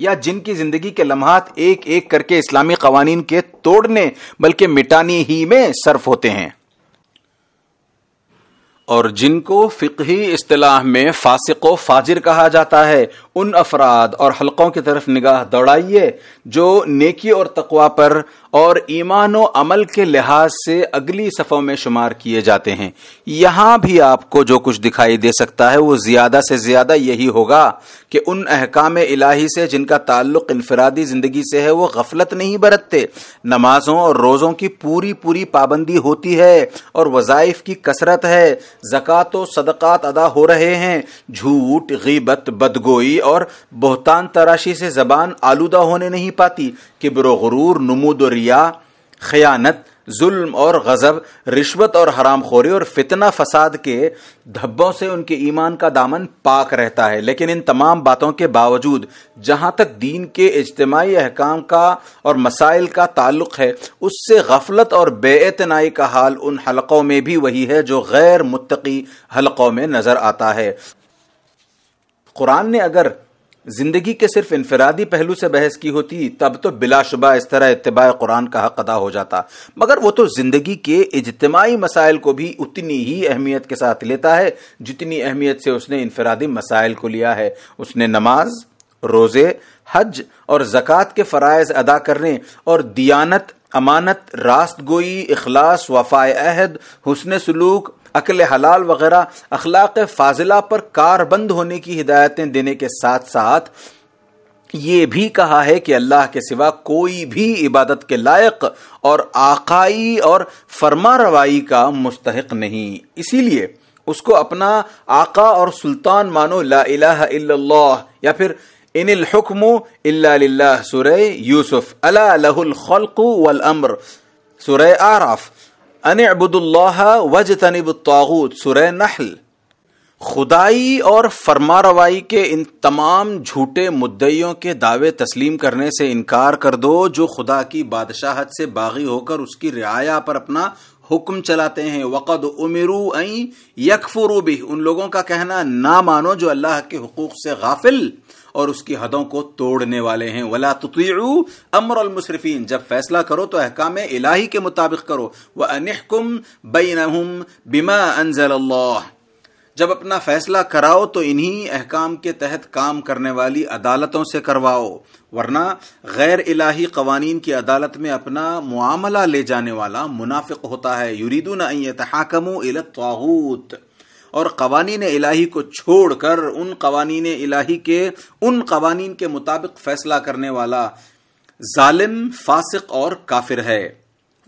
या जिनकी जिंदगी के लम्हात एक एक करके इस्लामी कवानीन के तोड़ने बल्कि मिटाने ही में सर्फ होते हैं और जिनको फिकही इस्तेलाह में फासिको फाजिर कहा जाता है उन अफराद और हलकों की तरफ निगाह दौड़ाइए जो नेकी और तकवा पर और ईमान अमल के लिहाज से अगली सफ़ों में शुमार किए जाते हैं यहाँ भी आपको जो कुछ दिखाई दे सकता है वो ज़्यादा से ज़्यादा यही होगा कि उन अहकाम इलाही से जिनका ताल्लुक़ इनफरादी ज़िंदगी से है वो गफलत नहीं बरतते नमाजों और रोज़ों की पूरी पूरी पाबंदी होती है और वज़ाइफ की कसरत है जक़ात सदक़ात अदा हो रहे हैं झूठ गीबत बदगोई और बोहतान तराशी से जबान आलूदा होने नहीं पाती कि बरूर नमूद रिया खयानत जुल्म और गज़ब रिश्वत और हराम खोरी और फितना फसाद के धब्बों से उनके ईमान का दामन पाक रहता है लेकिन इन तमाम बातों के बावजूद जहाँ तक दीन के इज्तमाही अहकाम का और मसाइल का ताल्लुक है उससे गफलत और बेअतनाई का हाल उन हलकों में भी वही है जो गैर मुतकी हलकों में नज़र आता है कुरान ने अगर जिंदगी के सिर्फ इनफरादी पहलू से बहस की होती तब तो बिलाशुबा इस तरह इतबा कुरान का हक अदा हो जाता मगर वो तो जिंदगी के इजतमाही मसाइल को भी उतनी ही अहमियत के साथ लेता है जितनी अहमियत से उसने इनफरादी मसाइल को लिया है उसने नमाज रोज़े हज और जक़ात के फ़रज़ अदा करने और दियानत अमानत रास्त गोई अखलास वफ़ा अहद हुसन सलूक अकल हलाल वगैरह अखलाक फाजिला पर कारबंद होने की हिदायतें देने के साथ साथ ये भी कहा है कि अल्लाह के सिवा कोई भी इबादत के लायक और आकाई और फरमा रवाई का मुस्तक नहीं इसीलिए उसको अपना आका और सुल्तान मानो ला या फिर इन हुक्म सुरय यूसुफ अला लहुल खल्कु वल अम्र सुरय आराफ अनबुदुल्लाह वज तनिब तागूत नहल खुदाई और फरमारवाई के इन तमाम झूठे मुद्दइयों के दावे तस्लीम करने से इनकार कर दो जो खुदा की बादशाहत से बागी होकर उसकी रियाया पर अपना हुक्म चलाते हैं वक़द उमरू अई यकफुरू भी उन लोगों का कहना ना मानो जो अल्लाह के हकूक़ से गाफिल और उसकी हदों को तोड़ने वाले हैं वला तुतु अमर मुसरफिन जब फैसला करो तो अहकाम इलाही के मुताबिक करो व अनहकुम बैनहुम बिमा अनजल जब अपना फैसला कराओ तो इन्हीं अहकाम के तहत काम करने वाली अदालतों से करवाओ वरना गैर इलाही कवानीन की अदालत में अपना मामला ले जाने वाला मुनाफिक होता है युरीदून तहाकमू इलत और कवानीन इलाही को छोड़कर उन कवानीन इलाही के उन कवानीन के मुताबिक फैसला करने वाला जालिम फासिक और काफिर है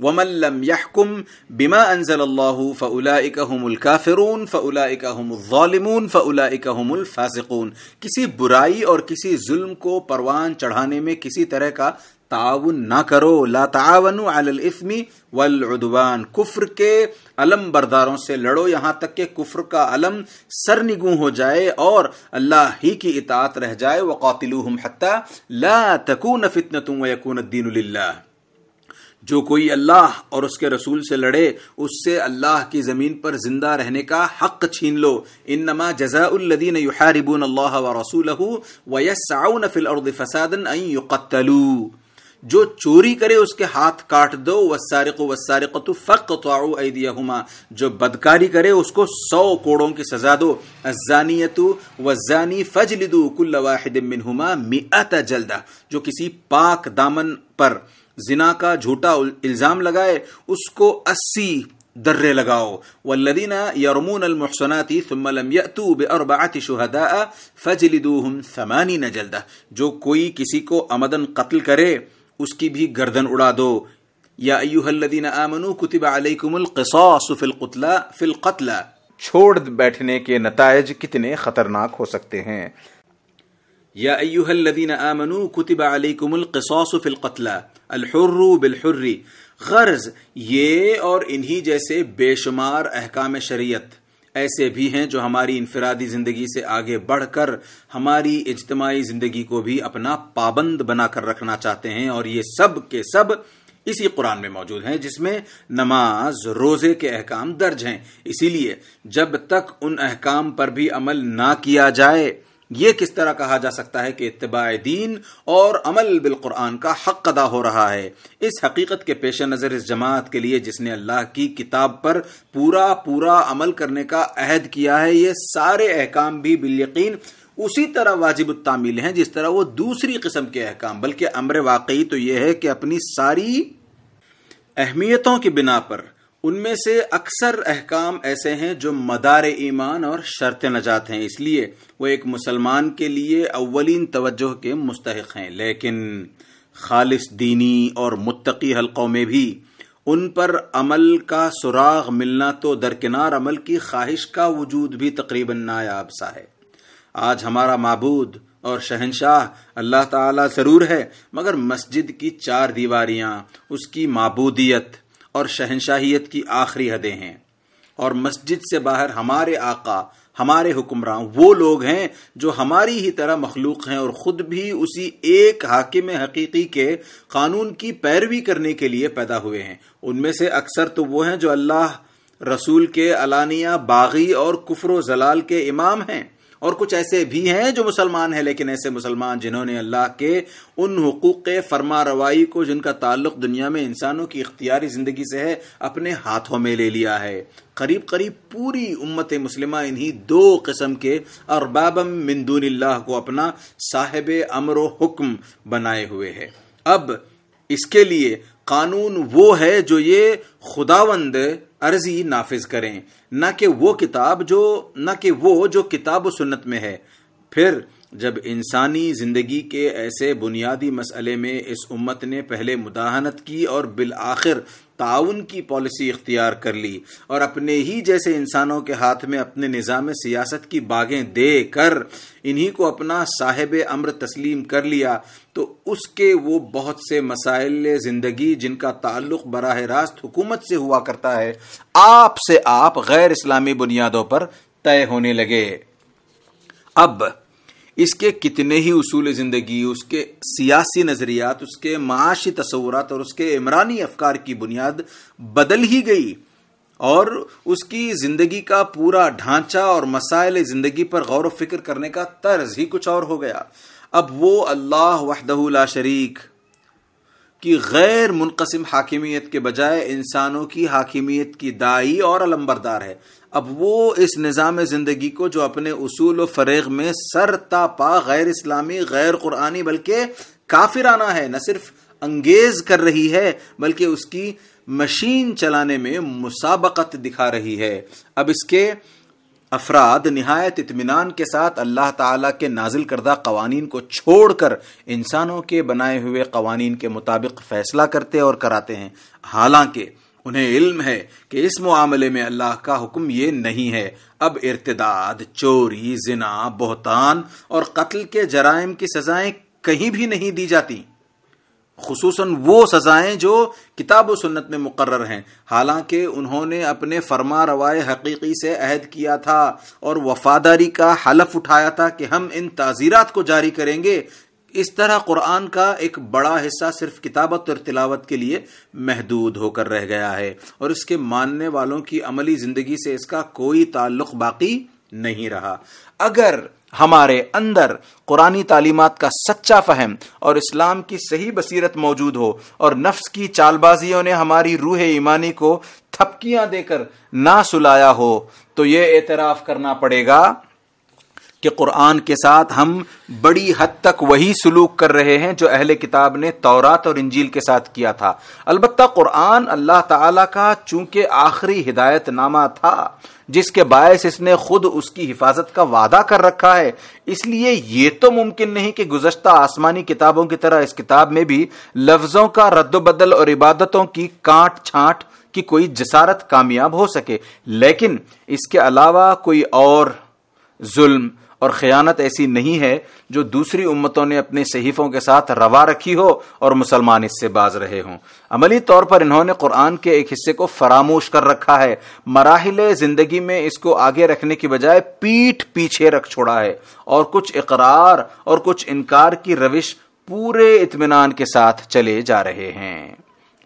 वमल्लम यहकुम बिमा अनजल्लाहु फ़उलाइकहुमुल काफिरून फ़उलाइकहुमुल ज़ालिमून फ़उलाइकहुमुल फासिकून किसी बुराई और किसी जुल्म को परवान चढ़ाने में किसी तरह का ताउन न करो ला तावन अल इसमी वल उदवान कुफ्र के अलम बरदारों से लड़ो यहां तक के कुफर का अलम सर सरनिगू हो जाए और अल्लाह ही की इतात रह जाए व कौतिलूहम हत्ता ला न फितन तुम यकून दीन जो कोई अल्लाह और उसके रसूल से लड़े उससे अल्लाह की ज़मीन पर जिंदा रहने का हक छीन लो इन नमा जजाउल्लदीन युहारिबून अल्लाह व रसूलहू यसाउन फिल अर्द फसादन अन युकत्तलू जो चोरी करे उसके हाथ काट दो वसारिक वसारिकतु फ़क़्तु ऐदियाहुमा जो बदकारी करे उसको सौ कोड़ों की सजा दो अजानियतु वजानी फजलिदू कुल्ल वाहिद मिनहुमा मिअत जल्दा जो किसी पाक दामन पर जिना का झूठा इल्ज़ाम लगाए उसको अस्सी दर्रे लगाओ वल्लदीन यरमून अलमुहसनाती सुम्मलम यतू बेअरबात शुहदा फजलिदूहम समानी न जल्दा जो कोई किसी को अमदन कत्ल करे उसकी भी गर्दन उड़ा दो या अयूहल्लिन आमनु कत्ला फिल कत्ला छोड़ बैठने के नतज कितने खतरनाक हो सकते हैं या अयूहल्लिन आमनु अल हुर्रु बिल हुर्री गर्ज ये और इन्हीं जैसे बेशुमार अहकाम शरीयत ऐसे भी हैं जो हमारी इनफरादी ज़िंदगी से आगे बढ़कर हमारी इजतमाही ज़िंदगी को भी अपना पाबंद बनाकर रखना चाहते हैं और ये सब के सब इसी कुरान में मौजूद हैं जिसमें नमाज रोज़े के अहकाम दर्ज हैं इसीलिए जब तक उन अहकाम पर भी अमल ना किया जाए ये किस तरह कहा जा सकता है कि इतबा दीन और अमल बिल कुरान का हक अदा हो रहा है इस हकीकत के पेश नज़र इस जमात के लिए जिसने अल्लाह की किताब पर पूरा पूरा अमल करने का अहद किया है ये सारे अहकाम भी बिलयकीन उसी तरह वाजिब तामील हैं जिस तरह वो दूसरी किस्म के अहकाम बल्कि अमर वाकई तो यह है कि अपनी सारी अहमियतों की बिना पर उनमें से अक्सर अहकाम ऐसे हैं जो मदार ईमान और शर्त नजात हैं इसलिए वो एक मुसलमान के लिए अवलिन तवज्जो के मुस्तक हैं लेकिन खालिस दीनी और मुत्तकी हलकों में भी उन पर अमल का सुराग मिलना तो दरकिनार अमल की ख्वाहिश का वजूद भी तकरीबन नायाब सा है आज हमारा मबूद और शहनशाह अल्लाह ताला ज़रूर है मगर मस्जिद की चार दीवारियां उसकी मबूदियत और शहनशाहियत की आखिरी हदें हैं और मस्जिद से बाहर हमारे आका हमारे हुक्मरान वो लोग हैं जो हमारी ही तरह मखलूक हैं और ख़ुद भी उसी एक हाकिम हकीकी के कानून की पैरवी करने के लिए पैदा हुए हैं उनमें से अक्सर तो वो हैं जो अल्लाह रसूल के अलानिया बागी और कुफर जलाल के इमाम हैं और कुछ ऐसे भी हैं जो मुसलमान हैं लेकिन ऐसे मुसलमान जिन्होंने अल्लाह के उन हकूक़ फरमा रवाई को जिनका ताल्लुक दुनिया में इंसानों की इख्तियारी ज़िंदगी से है अपने हाथों में ले लिया है करीब करीब पूरी उम्मत मुस्लिमा इन्हीं दो किस्म के अरबाबम मिंदूनल्लाह को अपना साहेब अमर हुक्म बनाए हुए है अब इसके लिए कानून वो है जो ये खुदावंद अर्जी नाफिज करें न कि वो किताब जो न कि वो जो किताब सुन्नत में है फिर जब इंसानी ज़िंदगी के ऐसे बुनियादी मसले में इस उम्मत ने पहले मुदाहनत की और बिल आखिर ताउन की पॉलिसी इख्तियार कर ली और अपने ही जैसे इंसानों के हाथ में अपने निज़ाम सियासत की बागें दे कर इन्हीं को अपना साहेब अम्र तस्लीम कर लिया तो उसके वो बहुत से मसाइल ज़िंदगी जिनका ताल्लुक बरह रास्त हुकूमत से हुआ करता है आप से आप गैर इस्लामी बुनियादों पर तय होने लगे अब इसके कितने ही उसूल ज़िंदगी उसके सियासी नज़रियात उसके माशी तस्वरत और उसके इमरानी अफकार की बुनियाद बदल ही गई और उसकी ज़िंदगी का पूरा ढांचा और मसाइल ज़िंदगी पर गौर फिक्र करने का तर्ज ही कुछ और हो गया अब वो अल्लाह वहदहुल्ला शरीक की गैर मुनकसम हाकिमियत के बजाय इंसानों की हाकिमियत की दाई और अलम्बरदार है अब वो इस निज़ाम ज़िंदगी को जो अपने उसूल व फरेग में सर तापा गैर इस्लामी गैर कुरानी बल्कि काफिराना है न सिर्फ अंगेज कर रही है बल्कि उसकी मशीन चलाने में मुसाबकत दिखा रही है अब इसके अफराद नहायत इतमान के साथ अल्लाह ताला के नाजिल करदा कवानीन को छोड़कर इंसानों के बनाए हुए कवानीन के मुताबिक फैसला करते और कराते हैं हालांकि उन्हें इल्म है कि इस मामले में अल्लाह का हुक्म ये नहीं है अब इर्तदाद चोरी जिना बोहतान और कत्ल के जराइम की सजाएं कहीं भी नहीं दी जाती खसूस वो सजाएं जो किताब सुन्नत में मुकर हैं हालांकि उन्होंने अपने फरमा रवाए हकीकी से अहद किया था और वफादारी का हलफ उठाया था कि हम इन ताजीरात को जारी करेंगे इस तरह कुरान का एक बड़ा हिस्सा सिर्फ किताबत और तिलावत के लिए महदूद होकर रह गया है और इसके मानने वालों की अमली जिंदगी से इसका कोई ताल्लुक बाकी नहीं रहा अगर हमारे अंदर कुरानी तालीमत का सच्चा फहम और इस्लाम की सही बसीरत मौजूद हो और नफ्स की चालबाजियों ने हमारी रूह ईमानी को थपकियां देकर ना सुलाया हो तो यह एतराफ़ करना पड़ेगा कि कुरान के साथ हम बड़ी हद तक वही सुलूक कर रहे हैं जो अहले किताब ने तौरात और इंजील के साथ किया था अलबत् कुरान अल्लाह ताला का चूंकि आखिरी हिदायतनामा था जिसके बायस इसने खुद उसकी हिफाजत का वादा कर रखा है इसलिए यह तो मुमकिन नहीं कि गुजशत आसमानी किताबों की तरह इस किताब में भी लफ्जों का रद्दबदल और इबादतों की काट छाट की कोई जसारत कामयाब हो सके लेकिन इसके अलावा कोई और जुल्म और खयानत ऐसी नहीं है जो दूसरी उम्मतों ने अपने सहीफों के साथ रवा रखी हो और मुसलमान इससे बाज रहे हों अमली तौर पर इन्होंने कुरान के एक हिस्से को फरामोश कर रखा है मराहल जिंदगी में इसको आगे रखने की बजाय पीठ पीछे रख छोड़ा है और कुछ इकरार और कुछ इनकार की रविश पूरे इतमान के साथ चले जा रहे हैं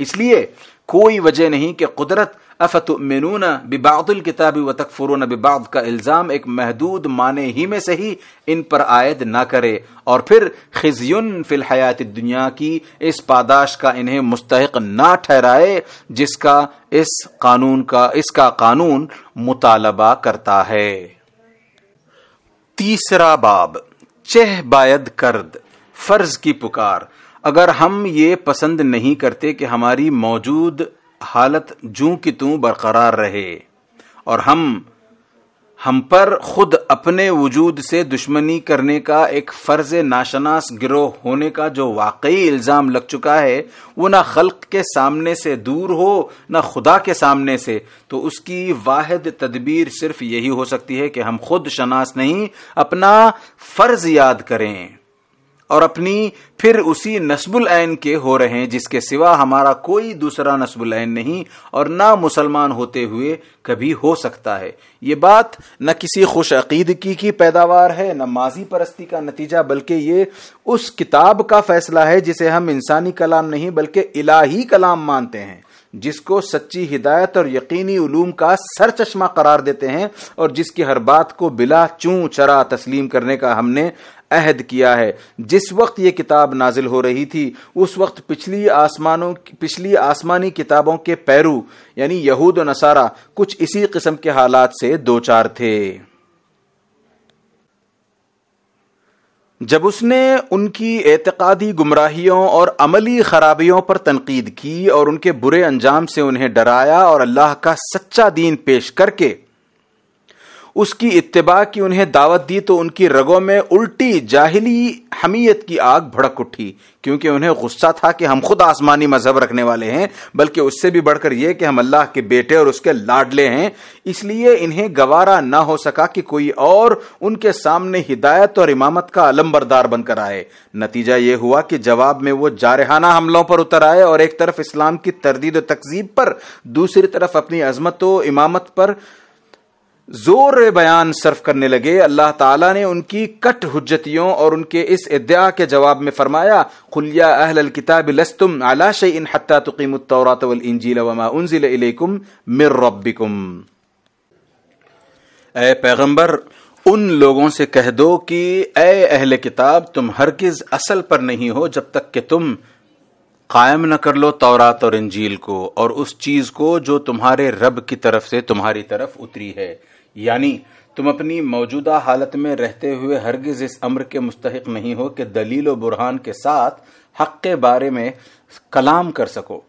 इसलिए कोई वजह नहीं कि कुदरत अफतमिन बिबादुल किताबी व तकफुरुन बिबाद का इल्ज़ाम एक महदूद माने ही में से ही इन पर आयद न करे और फिर खिजयन फिल दुनिया की इस पादाश का इन्हें मुस्तक न ठहराए जिसका इस कानून का इसका कानून मुतालबा करता है तीसरा बाब चह बायद कर्द फर्ज की पुकार अगर हम ये पसंद नहीं करते कि हमारी मौजूद हालत जू कि तू बरकरार रहे और हम हम पर खुद अपने वजूद से दुश्मनी करने का एक फर्ज नाशनास गिरोह होने का जो वाकई इल्ज़ाम लग चुका है वो ना खल्क के सामने से दूर हो ना खुदा के सामने से तो उसकी वाहिद तदबीर सिर्फ यही हो सकती है कि हम खुद शनास नहीं अपना फर्ज याद करें और अपनी फिर उसी नस्बुल ऐन के हो रहे हैं जिसके सिवा हमारा कोई दूसरा नस्बुल ऐन नहीं और ना मुसलमान होते हुए कभी हो सकता है ये बात न किसी खुश अकीदगी की पैदावार है न माजी परस्ती का नतीजा बल्कि ये उस किताब का फैसला है जिसे हम इंसानी कलाम नहीं बल्कि इलाही कलाम मानते हैं जिसको सच्ची हिदायत और यकीनी उलूम का सर चश्मा करार देते हैं और जिसकी हर बात को बिला चूं चरा तस्लीम करने का हमने अहद किया है जिस वक्त ये किताब नाजिल हो रही थी उस वक्त पिछली आसमानों पिछली आसमानी किताबों के पैरू यानी यहूद नसारा कुछ इसी किस्म के हालात से दो चार थे जब उसने उनकी एतकादी गुमराहियों और अमली खराबियों पर तनकीद की और उनके बुरे अंजाम से उन्हें डराया और अल्लाह का सच्चा दीन पेश करके उसकी इतबा की उन्हें दावत दी तो उनकी रगों में उल्टी जाहिली हमीयत की आग भड़क उठी क्योंकि उन्हें गुस्सा था कि हम खुद आसमानी मजहब रखने वाले हैं बल्कि उससे भी बढ़कर यह कि हम अल्लाह के बेटे और उसके लाडले हैं इसलिए इन्हें गवारा ना हो सका कि कोई और उनके सामने हिदायत और इमामत का अलम्बरदार बनकर आए नतीजा यह हुआ कि जवाब में वो जारहाना हमलों पर उतर आए और एक तरफ इस्लाम की तरदीद तकजीब पर दूसरी तरफ अपनी अजमत इमामत पर जोर बयान सर्फ करने लगे अल्लाह ताला ने उनकी कट हजतियों और उनके इस इद्या के जवाब में फरमाया खुलिया अहल किताब लस्तुम आला इन हत्ता तुकीमत इंजील वमा उनजिल इलेकुम मिर रब्बिकुम ए पैगंबर उन लोगों से कह दो कि ए अहल किताब तुम हरगिज असल पर नहीं हो जब तक कि तुम कायम न कर लो तौरात और इंजील को और उस चीज को जो तुम्हारे रब की तरफ से तुम्हारी तरफ उतरी है यानी तुम अपनी मौजूदा हालत में रहते हुए हरगिज इस अम्र के मुस्तक नहीं हो कि दलील बुरहान के साथ हक के बारे में कलाम कर सको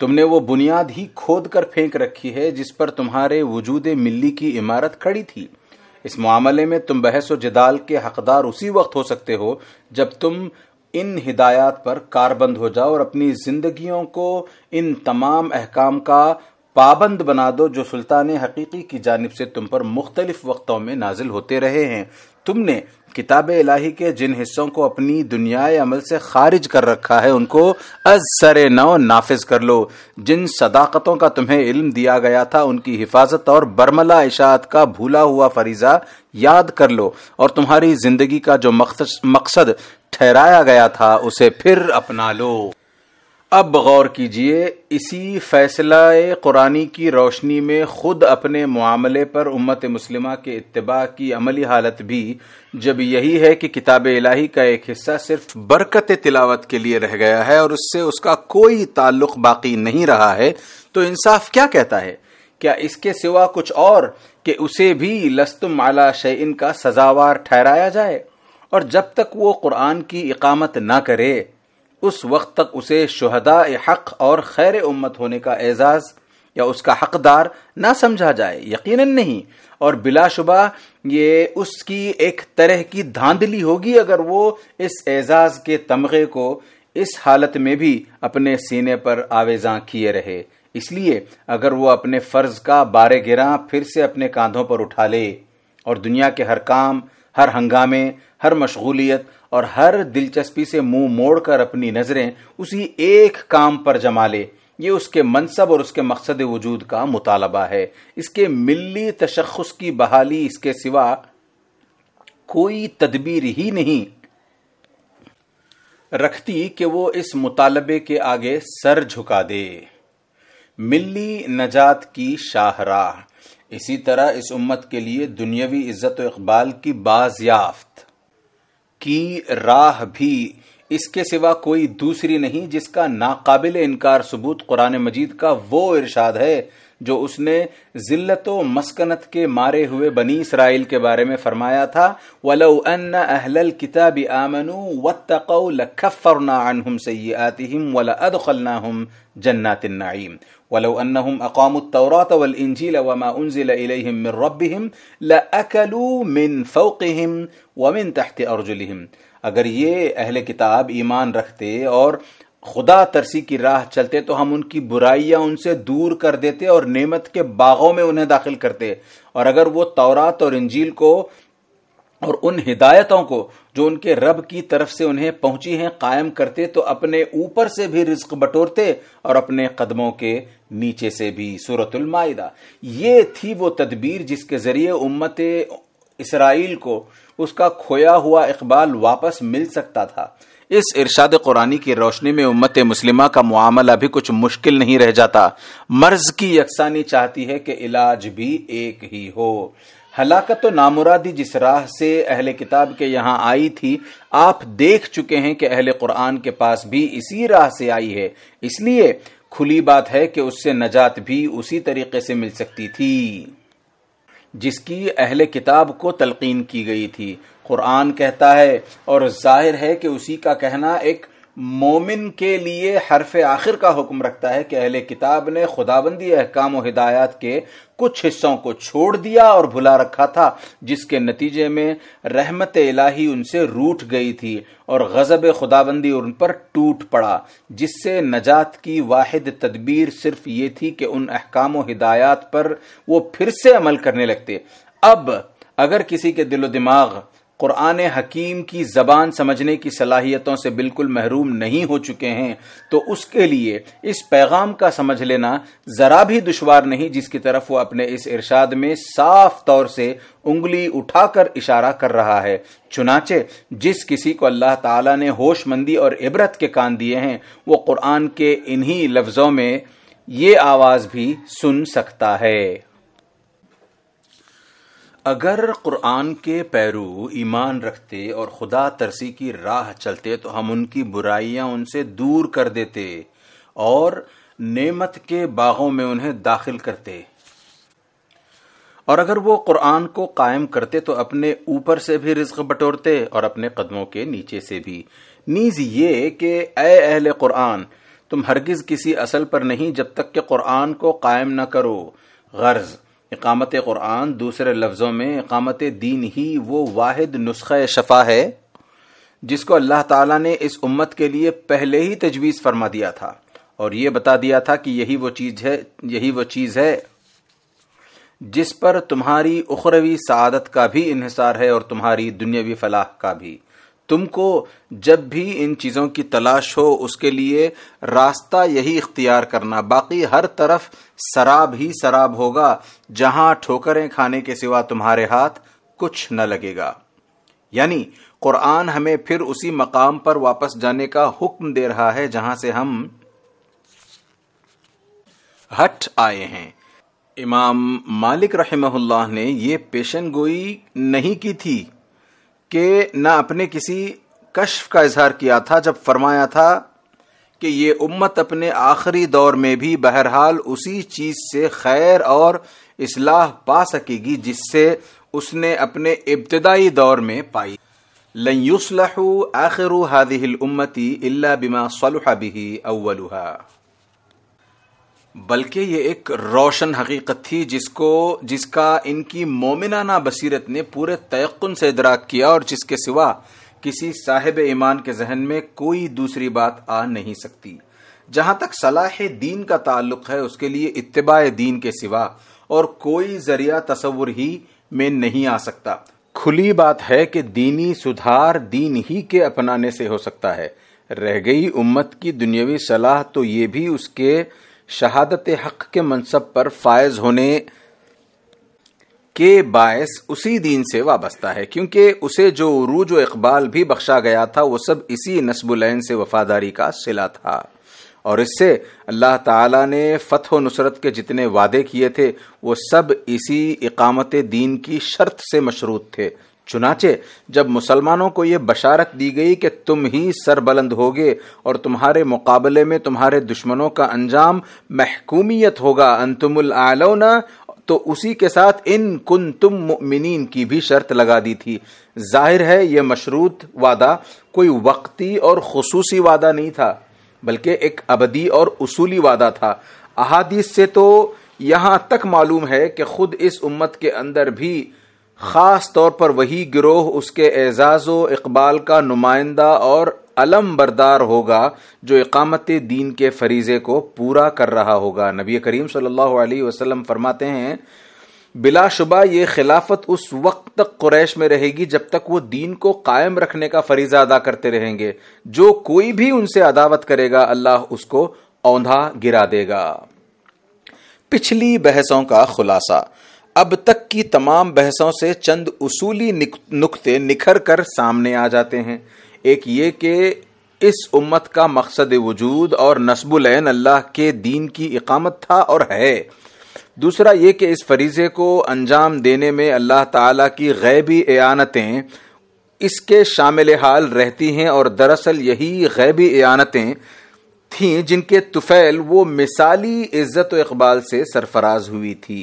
तुमने वो बुनियाद ही खोद कर फेंक रखी है जिस पर तुम्हारे वजूद मिली की इमारत खड़ी थी इस मामले में तुम बहस जदाल के हकदार उसी वक्त हो सकते हो जब तुम इन हिदायत पर कारबंद हो जाओ और अपनी जिंदगियों को इन तमाम अहकाम का पाबंद बना दो जो सुल्तान हकीकी की जानब से तुम पर मुख्तलिफ वक्तों में नाजिल होते रहे हैं तुमने किताब इलाही के जिन हिस्सों को अपनी दुनिया अमल से खारिज कर रखा है उनको अज सर नौ नाफिज कर लो जिन सदाकतों का तुम्हें इल्म दिया गया था उनकी हिफाजत और बर्मला इशात का भूला हुआ फरीजा याद कर लो और तुम्हारी जिंदगी का जो मकसद ठहराया गया था उसे फिर अपना लो अब गौर कीजिए इसी फैसला कुरानी की रोशनी में खुद अपने मामले पर उम्मत मुस्लिम के इतबा की अमली हालत भी जब यही है कि किताब इलाही का एक हिस्सा सिर्फ बरकत तिलावत के लिए रह गया है और उससे उसका कोई ताल्लुक बाकी नहीं रहा है तो इंसाफ क्या कहता है क्या इसके सिवा कुछ और कि उसे भी लस्तुम आला शैन का सजावार ठहराया जाए और जब तक वो कुरान की इकामत ना करे उस वक्त तक उसे शहदा हक और खैर उम्मत होने का एजाज़ या उसका हकदार ना समझा जाए यकीन नहीं और बिलाशुबा ये उसकी एक तरह की धांधली होगी अगर वो इस एजाज के तमगे को इस हालत में भी अपने सीने पर आवेजा किए रहे इसलिए अगर वो अपने फर्ज का बारे गिरा फिर से अपने कांधों पर उठा ले और दुनिया के हर काम हर हंगामे हर मशगूलियत और हर दिलचस्पी से मुंह मोड़कर अपनी नजरें उसी एक काम पर जमा ले ये उसके मनसब और उसके मकसद वजूद का मुतालबा है इसके मिली तशखस की बहाली इसके सिवा कोई तदबीर ही नहीं रखती कि वो इस मुतालबे के आगे सर झुका दे मिली नजात की शाहराह इसी तरह इस उम्मत के लिए दुनियावी इज्जत इकबाल की बाजियाफ्त की राह भी इसके सिवा कोई दूसरी नहीं जिसका नाकाबिल इनकार सबूत कुरान मजीद का वो इरशाद है जो उसने जिल्लत मस्कनत के मारे हुए बनी इसराइल के बारे में फरमाया था वलो अन अहल किताब आमनु वत्तक़ौ लखफ़रना अनहुम सय्यिआतिहिम वला खलना जन्नातिन तिन्ना ولو أنهم أقاموا التوراة والإنجيل وما أنزل إليهم من ربهم لأكلوا من فوقهم ومن تحت أرجلهم अगर ये अहले किताब ईमान रखते और खुदा तरसी की राह चलते तो हम उनकी बुराइयां उनसे दूर कर देते और नेमत के बागों में उन्हें दाखिल करते और अगर वो तौरात और इंजील को और उन हिदायतों को जो उनके रब की तरफ से उन्हें पहुंची हैं कायम करते तो अपने ऊपर से भी रिस्क बटोरते और अपने कदमों के नीचे से भी सूरत ये थी वो तदबीर जिसके जरिए उम्मत इसराइल को उसका खोया हुआ इकबाल वापस मिल सकता था इस इर्शाद कुरानी की रोशनी में उम्मत मुस्लिमा का मामला भी कुछ मुश्किल नहीं रह जाता मर्ज की यकसानी चाहती है कि इलाज भी एक ही हो हलाकत तो नामुरादी जिस राह से अहले किताब के यहाँ आई थी आप देख चुके हैं कि अहले कुरान के पास भी इसी राह से आई है इसलिए खुली बात है कि उससे नजात भी उसी तरीके से मिल सकती थी जिसकी अहले किताब को तलकीन की गई थी कुरान कहता है और जाहिर है कि उसी का कहना एक मोमिन के लिए हरफ आखिर का हुक्म रखता है कि अहले किताब ने खुदाबंदी अहकाम हिदायत के कुछ हिस्सों को छोड़ दिया और भुला रखा था जिसके नतीजे में रहमत इलाही उनसे रूठ गई थी और गजब खुदाबंदी उन पर टूट पड़ा जिससे नजात की वाहिद तदबीर सिर्फ ये थी कि उन अहकाम हिदायत पर वो फिर से अमल करने लगते अब अगर किसी के दिलो दिमाग कुरान हकीम की ज़बान समझने की सलाहियतों से बिल्कुल महरूम नहीं हो चुके हैं तो उसके लिए इस पैगाम का समझ लेना ज़रा भी दुशवार नहीं जिसकी तरफ वो अपने इस इरशाद में साफ तौर से उंगली उठाकर इशारा कर रहा है चुनाचे जिस किसी को अल्लाह ताला ने होशमंदी और इबरत के कान दिए हैं वो कुरान के इन्ही लफ्ज़ों में ये आवाज़ भी सुन सकता है अगर कुरान के पैरू ईमान रखते और खुदा तरसी की राह चलते तो हम उनकी बुराइयां उनसे दूर कर देते और नेमत के बागों में उन्हें दाखिल करते और अगर वो कुरान को कायम करते तो अपने ऊपर से भी रिज्क बटोरते और अपने कदमों के नीचे से भी नीज ये कि ए अहल कुरान तुम हरगिज किसी असल पर नहीं जब तक के कुरान को कायम न करो गर्ज़ इकामत क़ुरान दूसरे लफ्ज़ों में इकामत दीन ही वो वाहिद नुस्ख़ शफा है जिसको अल्लाह ताला ने इस उम्मत के लिए पहले ही तजवीज़ फरमा दिया था और ये बता दिया था कि यही वो चीज़ है यही वो चीज़ है जिस पर तुम्हारी उखरवी सआदत का भी इहिसार है और तुम्हारी दुनियावी फलाह का भी तुमको जब भी इन चीज़ों की तलाश हो उसके लिए रास्ता यही इख्तियार करना बाकी हर तरफ शराब ही शराब होगा जहां ठोकरें खाने के सिवा तुम्हारे हाथ कुछ न लगेगा यानी कुरान हमें फिर उसी मकाम पर वापस जाने का हुक्म दे रहा है जहां से हम हट आए हैं इमाम मालिक रहमहुल्लाह ने ये पेशन गोई नहीं की थी कि न अपने किसी कश्फ का इजहार किया था जब फरमाया था कि ये उम्मत अपने आखिरी दौर में भी बहरहाल उसी चीज से खैर और इसलाह पा सकेगी जिससे उसने अपने इब्तदाई दौर में पाई लयुसलहू आखिर हादिल उम्मती अल्ला बिमा सलह बिही अव्वलुहा बल्कि ये एक रोशन हकीकत थी जिसको जिसका इनकी मोमिनाना बसीरत ने पूरे तयन से इदराक किया और जिसके सिवा किसी साहिब ईमान के जहन में कोई दूसरी बात आ नहीं सकती जहां तक सलाह दीन का ताल्लुक है उसके लिए इतबा दीन के सिवा और कोई जरिया तस्वुर ही में नहीं आ सकता खुली बात है कि दीनी सुधार दीन ही के अपनाने से हो सकता है रह गई उम्मत की दुनियावी सलाह तो ये भी उसके शहादत हक के मनसब पर फायज होने के बायस उसी दीन से वाबस्ता है क्योंकि उसे जो उरूज व इकबाल भी बख्शा गया था वो सब इसी नस्बुलैन से वफादारी का सिला था और इससे अल्लाह ताला ने फतह नुसरत के जितने वादे किए थे वो सब इसी इकामत दीन की शर्त से मशरूत थे चुनाचे जब मुसलमानों को ये बशारत दी गई कि तुम ही सरबलंद होगे और तुम्हारे मुकाबले में तुम्हारे दुश्मनों का अंजाम महकूमियत होगा अंतुमुल आलोना तो उसी के साथ इन कुन तुम मुमिन की भी शर्त लगा दी थी जाहिर है यह मशरूत वादा कोई वक्ती और खसूसी वादा नहीं था बल्कि एक अबदी और उसूली वादा था अहादीस से तो यहां तक मालूम है कि खुद इस उम्मत के अंदर भी ख़ास तौर पर वही गिरोह उसके एजाज़ व इकबाल का नुमाइंदा और अलम बरदार होगा जो इकामत दीन के फरीज़े को पूरा कर रहा होगा नबी करीम सल्लल्लाहु अलैहि वसल्लम फरमाते हैं बिलाशुबा ये खिलाफत उस वक्त तक कुरैश में रहेगी जब तक वो दीन को कायम रखने का फरीज़ा अदा करते रहेंगे जो कोई भी उनसे अदावत करेगा अल्लाह उसको औंधा गिरा देगा पिछली बहसों का खुलासा अब तक की तमाम बहसों से चंद उसूली नुकते निखर कर सामने आ जाते हैं एक ये कि इस उम्मत का मकसद वजूद और नस्बुलैन अल्लाह के दीन की इकामत था और है दूसरा ये कि इस फरीज़े को अंजाम देने में अल्लाह ताला की गैबी एानतें इसके शामिल हाल रहती हैं और दरअसल यही गैबी एानतें थीं जिनके तुफ़ैल वो मिसाली इज़्ज़त इकबाल से सरफराज हुई थी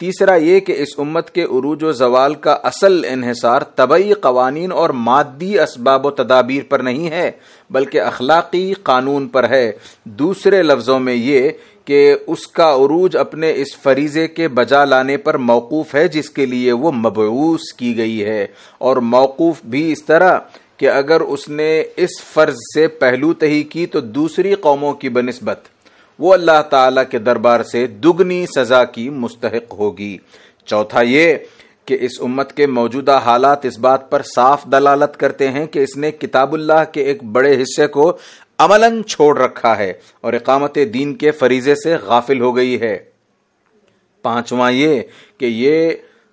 तीसरा ये कि इस उम्मत के अरूज व जवाल का असल इहिसार तबई कवानीन और मादी इसबाब व तदाबीर पर नहीं है बल्कि अखलाकी कानून पर है दूसरे लफ्ज़ों में ये कि उसका अरूज अपने इस फरीज़े के बजा लाने पर मौकूफ़ है जिसके लिए वो मबूस की गई है और मौकूफ़ भी इस तरह कि अगर उसने इस फ़र्ज़ से पहलू तही की तो दूसरी कौमों की बनस्बत वो अल्लाह ताला के दरबार से दुगनी सजा की मुस्तक होगी चौथा ये कि इस उम्मत के मौजूदा हालात इस बात पर साफ दलालत करते हैं कि इसने किताबुल्लाह के एक बड़े हिस्से को अमलन छोड़ रखा है और इकामत दीन के फरीजे से गाफिल हो गई है पांचवा ये कि ये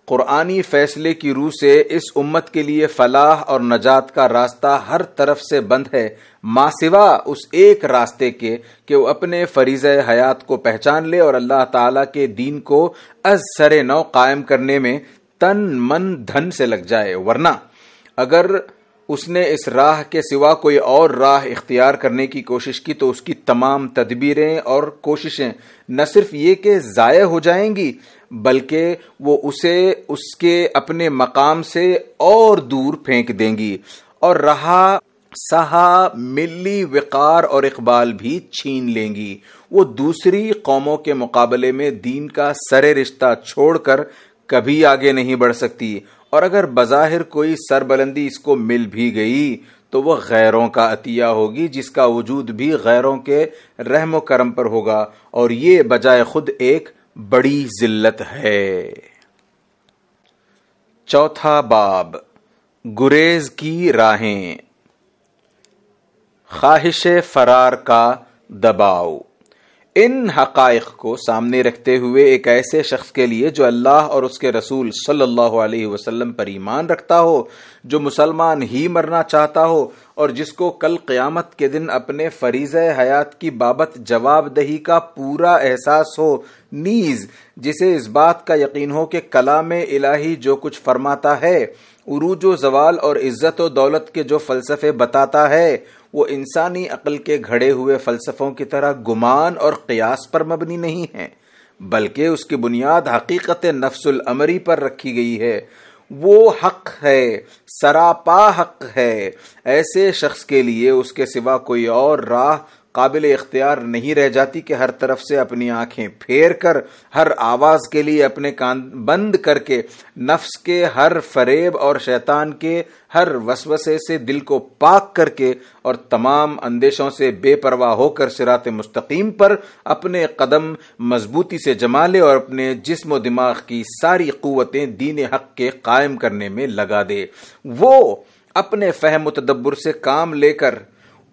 कुरानी फैसले की रूह से इस उम्मत के लिए फलाह और नजात का रास्ता हर तरफ से बंद है माँ सिवा उस एक रास्ते के कि वो अपने फरीज हयात को पहचान ले और अल्लाह ताला के दीन को अज सर नौ कायम करने में तन मन धन से लग जाए वरना अगर उसने इस राह के सिवा कोई और राह इख्तियार करने की कोशिश की तो उसकी तमाम तदबीरें और कोशिशें न सिर्फ ये कि ज़ाय हो जाएंगी बल्कि वो उसे उसके अपने मकाम से और दूर फेंक देंगी और रहा सहा मिली विकार और इकबाल भी छीन लेंगी वो दूसरी कौमों के मुकाबले में दीन का सरे रिश्ता छोड़कर कभी आगे नहीं बढ़ सकती और अगर बज़ाहिर कोई सरबलंदी इसको मिल भी गई तो वह गैरों का अतिया होगी जिसका वजूद भी गैरों के रहम करम पर होगा और ये बजाय खुद एक बड़ी जिल्लत है चौथा बाब गुरेज की राहें ख्वाहिश फरार का दबाव इन हक़ को सामने रखते हुए एक ऐसे शख्स के लिए जो अल्लाह और उसके रसूल सल्लल्लाहु अलैहि वसल्लम पर ईमान रखता हो जो मुसलमान ही मरना चाहता हो और जिसको कल क़यामत के दिन अपने फरीज़ हयात की बाबत जवाबदही का पूरा एहसास हो नीज जिसे इस बात का यकीन हो कि कलाम इलाही जो कुछ फरमाता है उरूज जवाल और इज़्ज़त व दौलत के जो फ़लसफ़े बताता है वो इंसानी अकल के घड़े हुए फलसफों की तरह गुमान और कयास पर मबनी नहीं है बल्कि उसकी बुनियाद हकीकत नफ्सुल अमरी पर रखी गई है वो हक है सरापा हक है ऐसे शख्स के लिए उसके सिवा कोई और राह काबिल इख्तियार नहीं रह जाती कि हर तरफ से अपनी आंखें फेर कर हर आवाज़ के लिए अपने कान बंद करके नफ्स के हर फरेब और शैतान के हर वसवसे से दिल को पाक करके और तमाम अंदेशों से बेपरवाह होकर सिरात मुस्तकीम पर अपने कदम मजबूती से जमा ले और अपने जिस्म दिमाग की सारी क़वतें दीन हक के कायम करने में लगा दे वो अपने फहम तदब्बर से काम लेकर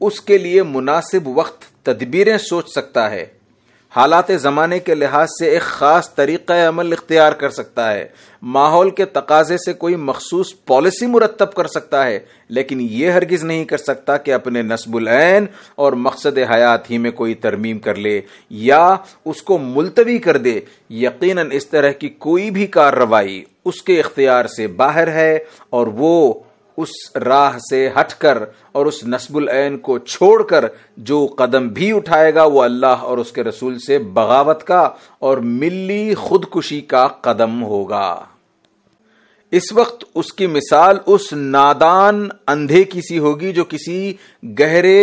उसके लिए मुनासिब वक्त तदबीरें सोच सकता है हालात ज़माने के लिहाज से एक ख़ास तरीका अमल इख्तियार कर सकता है माहौल के तकाजे से कोई मखसूस पॉलिसी मुरतब कर सकता है लेकिन यह हरगिज़ नहीं कर सकता कि अपने नस्बुलैन और मकसद हयात ही में कोई तरमीम कर ले या उसको मुलतवी कर दे यकीन इस तरह की कोई भी कार्रवाई उसके इख्तियार से बाहर है और वो उस राह से हटकर और उस नस्बुल ऐन को छोड़कर जो कदम भी उठाएगा वो अल्लाह और उसके रसूल से बगावत का और मिली खुदकुशी का कदम होगा इस वक्त उसकी मिसाल उस नादान अंधे की सी होगी जो किसी गहरे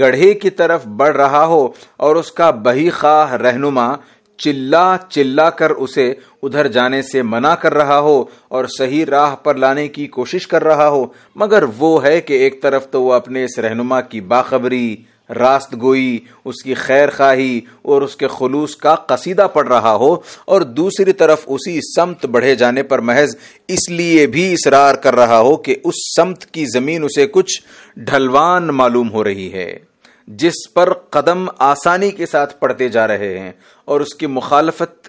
गढ़े की तरफ बढ़ रहा हो और उसका बही खा रहनुमा चिल्ला चिल्ला कर उसे उधर जाने से मना कर रहा हो और सही राह पर लाने की कोशिश कर रहा हो मगर वो है कि एक तरफ तो वो अपने इस रहनुमा की बाखबरी रास्त गोई उसकी खैर खाही और उसके खलूस का कसीदा पड़ रहा हो और दूसरी तरफ उसी समत बढ़े जाने पर महज इसलिए भी इसरार कर रहा हो कि उस समत की ज़मीन उसे कुछ ढलवान मालूम हो रही है जिस पर कदम आसानी के साथ पड़ते जा रहे हैं और उसकी मुखालफत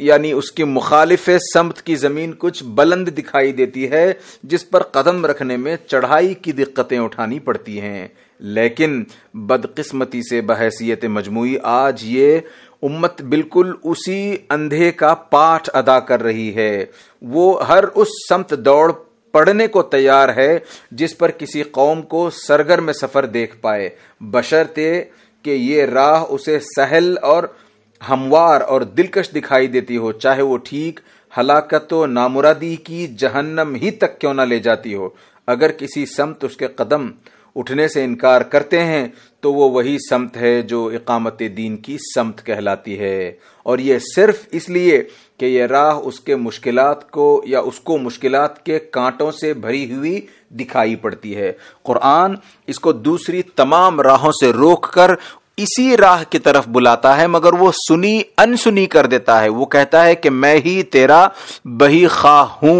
यानी उसकी मुखालिफ समत की ज़मीन कुछ बुलंद दिखाई देती है जिस पर कदम रखने में चढ़ाई की दिक्कतें उठानी पड़ती हैं लेकिन बदकिस्मती से बहसीत मजमू आज ये उम्मत बिल्कुल उसी अंधे का पाठ अदा कर रही है वो हर उस समत दौड़ पढ़ने को तैयार है जिस पर किसी कौम को सरगर में सफ़र देख पाए बशर्ते कि ये राह उसे सहल और हमवार और दिलकश दिखाई देती हो चाहे वो ठीक हलाकत व नामुरादी की जहन्नम ही तक क्यों ना ले जाती हो अगर किसी समत उसके कदम उठने से इनकार करते हैं तो वो वही समत है जो इकामत दीन की समत कहलाती है और ये सिर्फ इसलिए कि यह राह उसके मुश्किल को या उसको मुश्किल के कांटों से भरी हुई दिखाई पड़ती है कुरान इसको दूसरी तमाम राहों से रोककर इसी राह की तरफ बुलाता है मगर वो सुनी अनसुनी कर देता है वो कहता है कि मैं ही तेरा बही खा हूं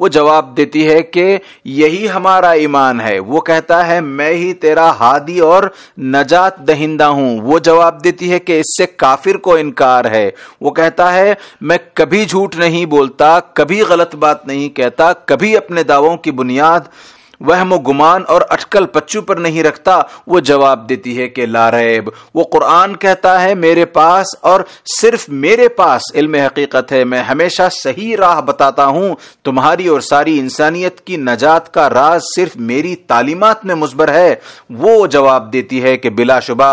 वो जवाब देती है कि यही हमारा ईमान है वो कहता है मैं ही तेरा हादी और नजात दहिंदा हूं वो जवाब देती है कि इससे काफिर को इनकार है वो कहता है मैं कभी झूठ नहीं बोलता कभी गलत बात नहीं कहता कभी अपने दावों की बुनियाद वह गुमान और अटकल पच्चू पर नहीं रखता वो जवाब देती है कि लारेब वो कुरान कहता है मेरे पास और सिर्फ मेरे पास इल्म हकीकत है मैं हमेशा सही राह बताता हूँ तुम्हारी और सारी इंसानियत की नजात का राज सिर्फ मेरी तालीमत में मुजबर है वो जवाब देती है कि बिलाशुबा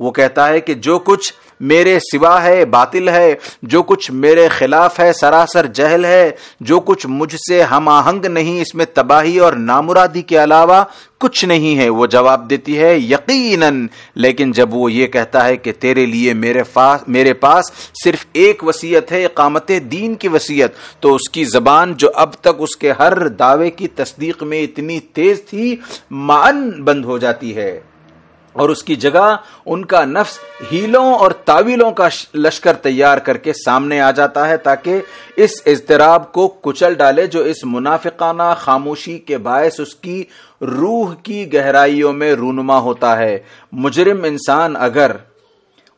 वो कहता है कि जो कुछ मेरे सिवा है बातिल है जो कुछ मेरे खिलाफ है सरासर जहल है जो कुछ मुझसे हम आहंग नहीं इसमें तबाही और नामुरादी के अलावा कुछ नहीं है वो जवाब देती है यकीनन लेकिन जब वो ये कहता है कि तेरे लिए मेरे पास मेरे पास सिर्फ एक वसीयत है इकामत दीन की वसीयत तो उसकी जबान जो अब तक उसके हर दावे की तस्दीक में इतनी तेज थी मान बंद हो जाती है और उसकी जगह उनका नफ्स हीलों और तावीलों का लश्कर तैयार करके सामने आ जाता है ताकि इस इजतराब को कुचल डाले जो इस मुनाफिकाना खामोशी के बायस उसकी रूह की गहराइयों में रूनमा होता है मुजरिम इंसान अगर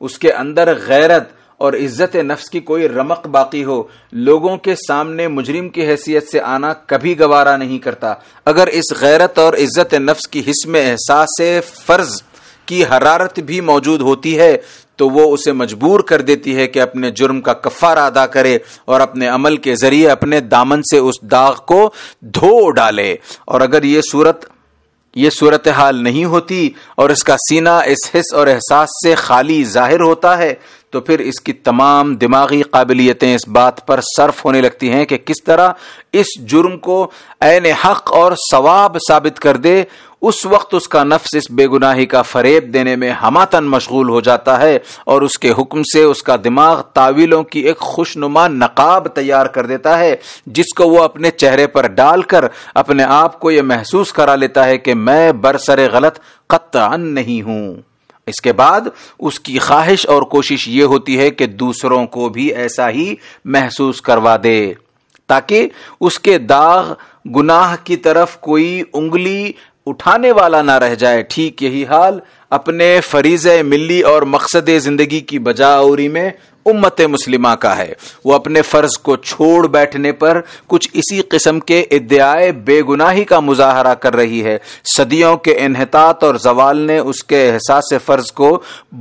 उसके अंदर गैरत और इज्जत नफ्स की कोई रमक बाकी हो लोगों के सामने मुजरिम की हैसियत से आना कभी गवारा नहीं करता अगर इस गैरत और इज्जत नफ्स की हिस्म एहसास फर्ज की हरारत भी मौजूद होती है तो वो उसे मजबूर कर देती है कि अपने जुर्म का कफ़ारा अदा करे और अपने अमल के ज़रिए अपने दामन से उस दाग को धो डाले और अगर ये सूरत ये सूरत हाल नहीं होती और इसका सीना इस हिस्स और एहसास से खाली जाहिर होता है तो फिर इसकी तमाम दिमागी काबिलियतें इस बात पर सर्फ होने लगती हैं कि किस तरह इस जुर्म को एन हक और सवाब साबित कर दे उस वक्त उसका नफ्स इस बेगुनाही का फरेब देने में हमातन मशगूल हो जाता है और उसके हुक्म से उसका दिमाग तावीलों की एक खुशनुमा नकाब तैयार कर देता है जिसको वो अपने चेहरे पर डालकर अपने आप को यह महसूस करा लेता है कि मैं बरसरे गलत कत्तान नहीं हूं इसके बाद उसकी ख्वाहिश और कोशिश ये होती है कि दूसरों को भी ऐसा ही महसूस करवा दे ताकि उसके दाग गुनाह की तरफ कोई उंगली उठाने वाला ना रह जाए ठीक यही हाल अपने फरीज मिली और मकसद ज़िंदगी की बजावरी में उम्मत मुस्लिमा का है वो अपने फर्ज को छोड़ बैठने पर कुछ इसी किस्म के इद्याय बेगुनाही का मुजाहरा कर रही है सदियों के इनहतात और जवाल ने उसके एहसास फर्ज को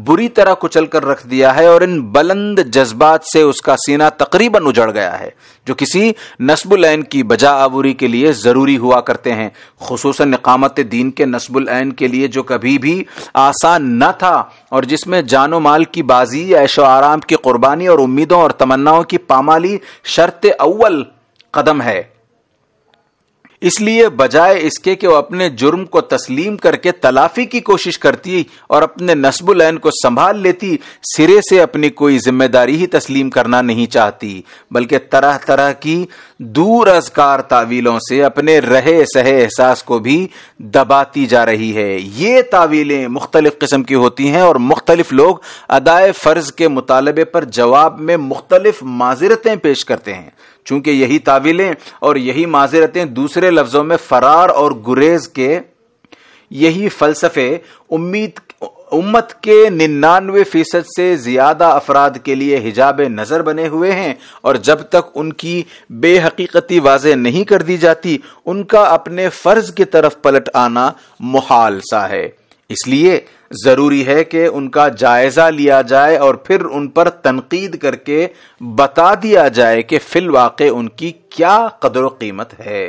बुरी तरह कुचल कर रख दिया है और इन बुलंद जज्बात से उसका सीना तकरीबन उजड़ गया है जो किसी नस्बुलैन की बजा आबूरी के लिए ज़रूरी हुआ करते हैं खसूस नकामत दीन के नस्बुलैन के लिए जो कभी भी आसान न था और जिसमें जानो माल की बाजी या ऐशो आराम की कुर्बानी और उम्मीदों और तमन्नाओं की पामाली शर्त अव्वल कदम है इसलिए बजाय इसके कि वो अपने जुर्म को तस्लीम करके तलाफी की कोशिश करती और अपने नस्बुलैन को संभाल लेती सिरे से अपनी कोई जिम्मेदारी ही तस्लीम करना नहीं चाहती बल्कि तरह तरह की दूर अजकार तावीलों से अपने रहे सहे एहसास को भी दबाती जा रही है ये तावीलें मुख्तलिफ किस्म की होती हैं और मुख्तलिफ लोग अदाए फ़र्ज के मुतालबे पर जवाब में मुख्तलिफ माजरतें पेश करते हैं चूंकि यही ताविलें और यही माजरतें दूसरे लफ्जों में फरार और गुरेज के यही फलसफे उम्मीद उम्मत के निन्यानवे फीसद से ज्यादा अफराद के लिए हिजाब नज़र बने हुए हैं और जब तक उनकी बेहकीकती वाज नहीं कर दी जाती उनका अपने फर्ज की तरफ पलट आना मुहाल सा है इसलिए जरूरी है कि उनका जायजा लिया जाए और फिर उन पर तनकीद करके बता दिया जाए कि फिल वाक़ उनकी क्या कदर कीमत है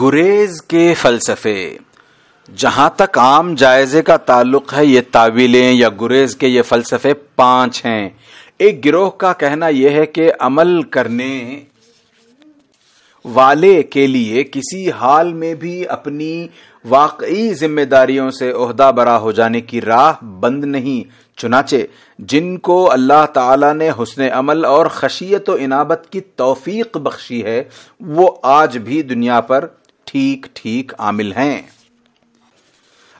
गुरेज के फलसफे जहां तक आम जायजे का ताल्लुक है ये तावीलें या गुरेज के ये फलसफे पांच हैं एक गिरोह का कहना यह है कि अमल करने वाले के लिए किसी हाल में भी अपनी वाकई जिम्मेदारियों से अहदा बरा हो जाने की राह बंद नहीं चुनाचे जिनको अल्लाह ताला ने हुसन अमल और खशियत व इनाबत की तौफीक बख्शी है वो आज भी दुनिया पर ठीक ठीक आमिल हैं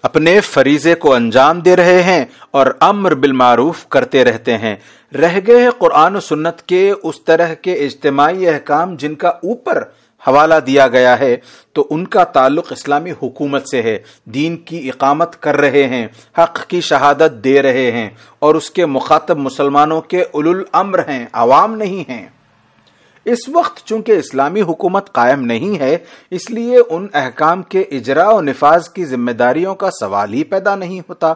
अपने फरीजे को अंजाम दे रहे हैं और अम्र बिलमारूफ करते रहते हैं रह गए कुरान सुन्नत के उस तरह के इज्तमाही अहकाम जिनका ऊपर हवाला दिया गया है तो उनका ताल्लुक इस्लामी हुकूमत से है दीन की इकामत कर रहे हैं हक की शहादत दे रहे हैं और उसके मुखातब मुसलमानों के उलुल अम्र हैं आवाम नहीं हैं इस वक्त चूंकि इस्लामी हुकूमत कायम नहीं है इसलिए उन अहकाम के इजरा और नफाज की जिम्मेदारियों का सवाल ही पैदा नहीं होता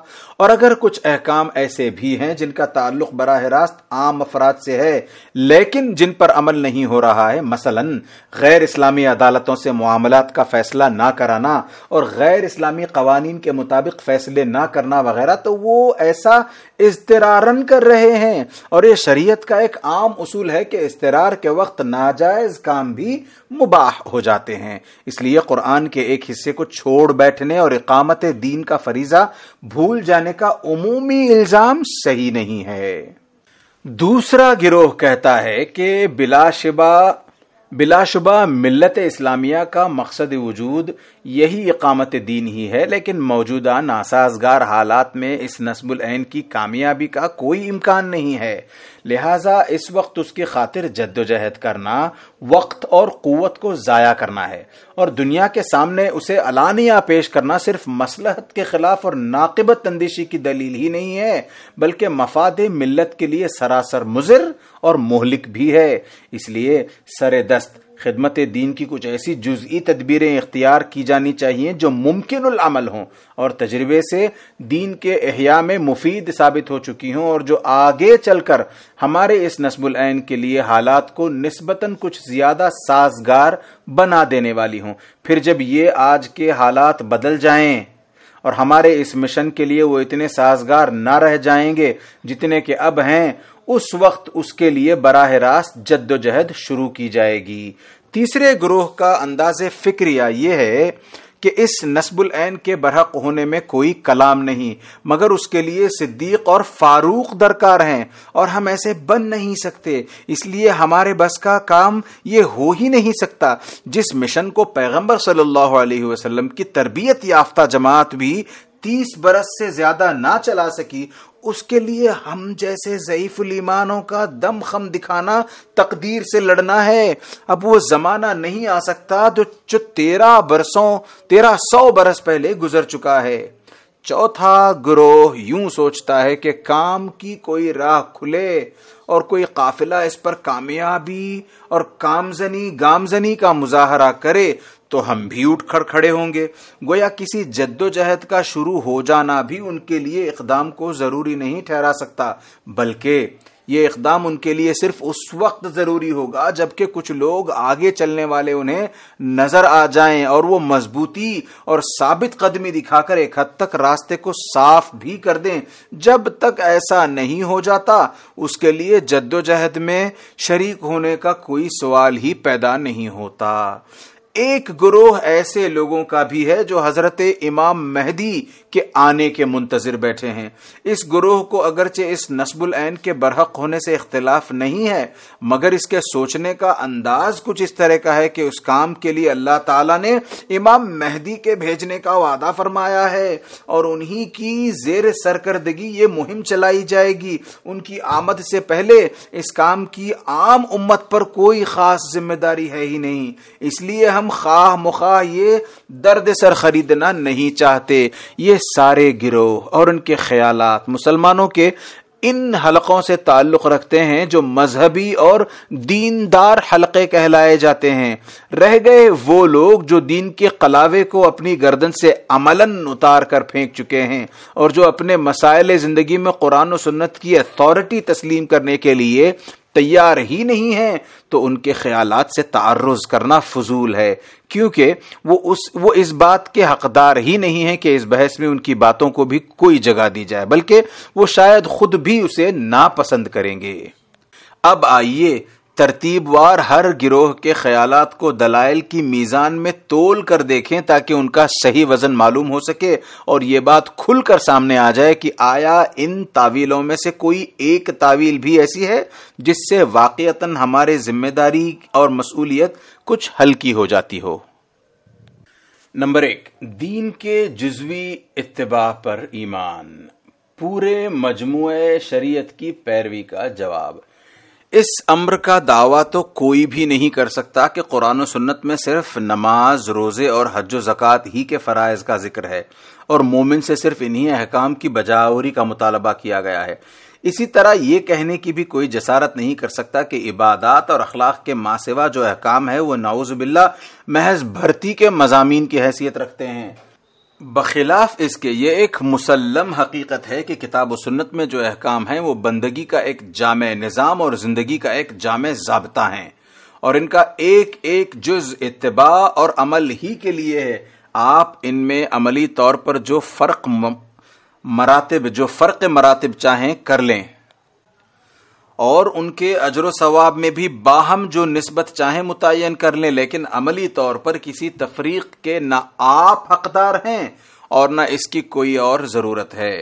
और अगर कुछ अहकाम ऐसे भी हैं जिनका ताल्लुक बरह रास्त आम अफराद से है लेकिन जिन पर अमल नहीं हो रहा है मसलन गैर इस्लामी अदालतों से मामला का फैसला ना कराना और गैर इस्लामी कवानीन के मुताबिक फैसले ना करना वगैरह तो वो ऐसा इजतरारन कर रहे हैं और ये शरीय का एक आम उसूल है कि इसतरार के वक्त नाजायज काम भी मुबाह हो जाते हैं इसलिए कुरान के एक हिस्से को छोड़ बैठने और इकामत दीन का फरीजा भूल जाने का उमूमी इल्जाम सही नहीं है दूसरा गिरोह कहता है कि बिलाशिबा बिलाशुबा मिलत इस्लामिया का मकसद वजूद यही इकामत दीन ही है लेकिन मौजूदा नासाजगार हालात में इस नस्बुल की कामयाबी का कोई इम्कान नहीं है लिहाजा इस वक्त उसकी खातिर जद्दोजहद करना वक्त और कुत को ज़ाया करना है और दुनिया के सामने उसे अलानिया पेश करना सिर्फ मसलहत के खिलाफ और नाकबत तंदीशी की दलील ही नहीं है बल्कि मफाद मिल्लत के लिए सरासर मुजर और मोहलिक भी है इसलिए सर दस्त खिदमत दीन की कुछ ऐसी जुज़ी तदबीरें इख्तियार की जानी चाहिए जो मुमकिन अमल हों और तजर्बे से दीन के अहिया में मुफीद साबित हो चुकी हों और जो आगे चलकर हमारे इस नस्बुलैन के लिए हालात को नस्बता कुछ ज़्यादा साजगार बना देने वाली हों फिर जब ये आज के हालात बदल जाए और हमारे इस मिशन के लिए वो इतने साजगार ना रह जाएंगे जितने के अब हैं उस वक्त उसके लिए बराह रास्त जद्दोजहद शुरू की जाएगी तीसरे ग्रोह का अंदाज फिक्रिया ये है कि इस नस्बुल ऐन के बरहक होने में कोई कलाम नहीं मगर उसके लिए सिद्दीक और फारूक दरकार हैं और हम ऐसे बन नहीं सकते इसलिए हमारे बस का काम ये हो ही नहीं सकता जिस मिशन को पैगंबर सल्लल्लाहु अलैहि वसल्लम की तरबियत याफ्ता जमात भी तीस बरस से ज्यादा ना चला सकी उसके लिए हम जैसे जयफुल ईमानों का दम खम दिखाना तकदीर से लड़ना है अब वो जमाना नहीं आ सकता जो जो तेरह बरसों तेरह सौ बरस पहले गुजर चुका है चौथा ग्रोह यूं सोचता है कि काम की कोई राह खुले और कोई काफिला इस पर कामयाबी और कामजनी गामजनी का मुजाहरा करे तो हम भी उठ खड़ खड़े होंगे गोया किसी जद्दोजहद का शुरू हो जाना भी उनके लिए इकदाम को ज़रूरी नहीं ठहरा सकता बल्कि ये इकदाम उनके लिए सिर्फ उस वक्त ज़रूरी होगा जबकि कुछ लोग आगे चलने वाले उन्हें नज़र आ जाएं और वो मजबूती और साबित कदमी दिखाकर एक हद तक रास्ते को साफ भी कर दें जब तक ऐसा नहीं हो जाता उसके लिए जद्दोजहद में शरीक होने का कोई सवाल ही पैदा नहीं होता एक ग्रोह ऐसे लोगों का भी है जो हजरत इमाम मेहदी के आने के मुंतजर बैठे हैं इस ग्रोह को अगरचे इस नस्बुल ऐन के बरहक होने से इख्तलाफ नहीं है मगर इसके सोचने का अंदाज कुछ इस तरह का है कि उस काम के लिए अल्लाह ताला ने इमाम मेहदी के भेजने का वादा फरमाया है और उन्हीं की जेर सरकर्दगी ये मुहिम चलाई जाएगी उनकी आमद से पहले इस काम की आम उम्मत पर कोई खास जिम्मेदारी है ही नहीं इसलिए हम हम खाह मुखा ये दर्द सर खरीदना नहीं चाहते ये सारे गिरोह और उनके ख्याल मुसलमानों के इन हलकों से ताल्लुक़ रखते हैं जो मजहबी और दीनदार हलके कहलाए जाते हैं रह गए वो लोग जो दीन के कलावे को अपनी गर्दन से अमलन उतार कर फेंक चुके हैं और जो अपने मसाइल ज़िंदगी में कुरान और सुन्नत की अथॉरिटी तस्लीम करने के लिए तैयार ही नहीं है तो उनके ख्याल से तारुज करना फजूल है क्योंकि वो उस वो इस बात के हकदार ही नहीं है कि इस बहस में उनकी बातों को भी कोई जगह दी जाए बल्कि वो शायद खुद भी उसे नापसंद करेंगे अब आइए तरतीबवार हर गिरोह के ख्यालात को दलाइल की मीज़ान में तोल कर देखें ताकि उनका सही वज़न मालूम हो सके और ये बात खुलकर सामने आ जाए कि आया इन तावीलों में से कोई एक तावील भी ऐसी है जिससे वाक़ता हमारे जिम्मेदारी और मसूलियत कुछ हल्की हो जाती हो नंबर एक दीन के जजवी इतबा पर ईमान पूरे मजमु शरीयत की पैरवी का जवाब इस अम्र का दावा तो कोई भी नहीं कर सकता कि कुरान सुन्नत में सिर्फ नमाज रोज़े और हज जक़ात ही के फ़रज़ का जिक्र है और मोमिन से सिर्फ इन्हीं अहकाम की बजावरी का मुतालबा किया गया है इसी तरह ये कहने की भी कोई जसारत नहीं कर सकता कि इबादत और अखलाक के मासेवा जो अहकाम है वह नाउज बिल्ला महज भर्ती के मजामी की हैसियत रखते हैं बखिलाफ इसके ये एक मुसलम हकीकत है कि किताब व सुन्नत में जो अहकाम है वो बंदगी का एक जाम निज़ाम और ज़िंदगी का एक जाम जबता है और इनका एक एक जुज इतबा और अमल ही के लिए है आप इनमें अमली तौर पर जो फ़र्क मरातब जो फ़र्क मरातब चाहें कर लें और उनके अजर सवाब में भी बाहम जो नस्बत चाहे मुतन कर लें लेकिन अमली तौर पर किसी तफरीक के ना आप हकदार हैं और ना इसकी कोई और ज़रूरत है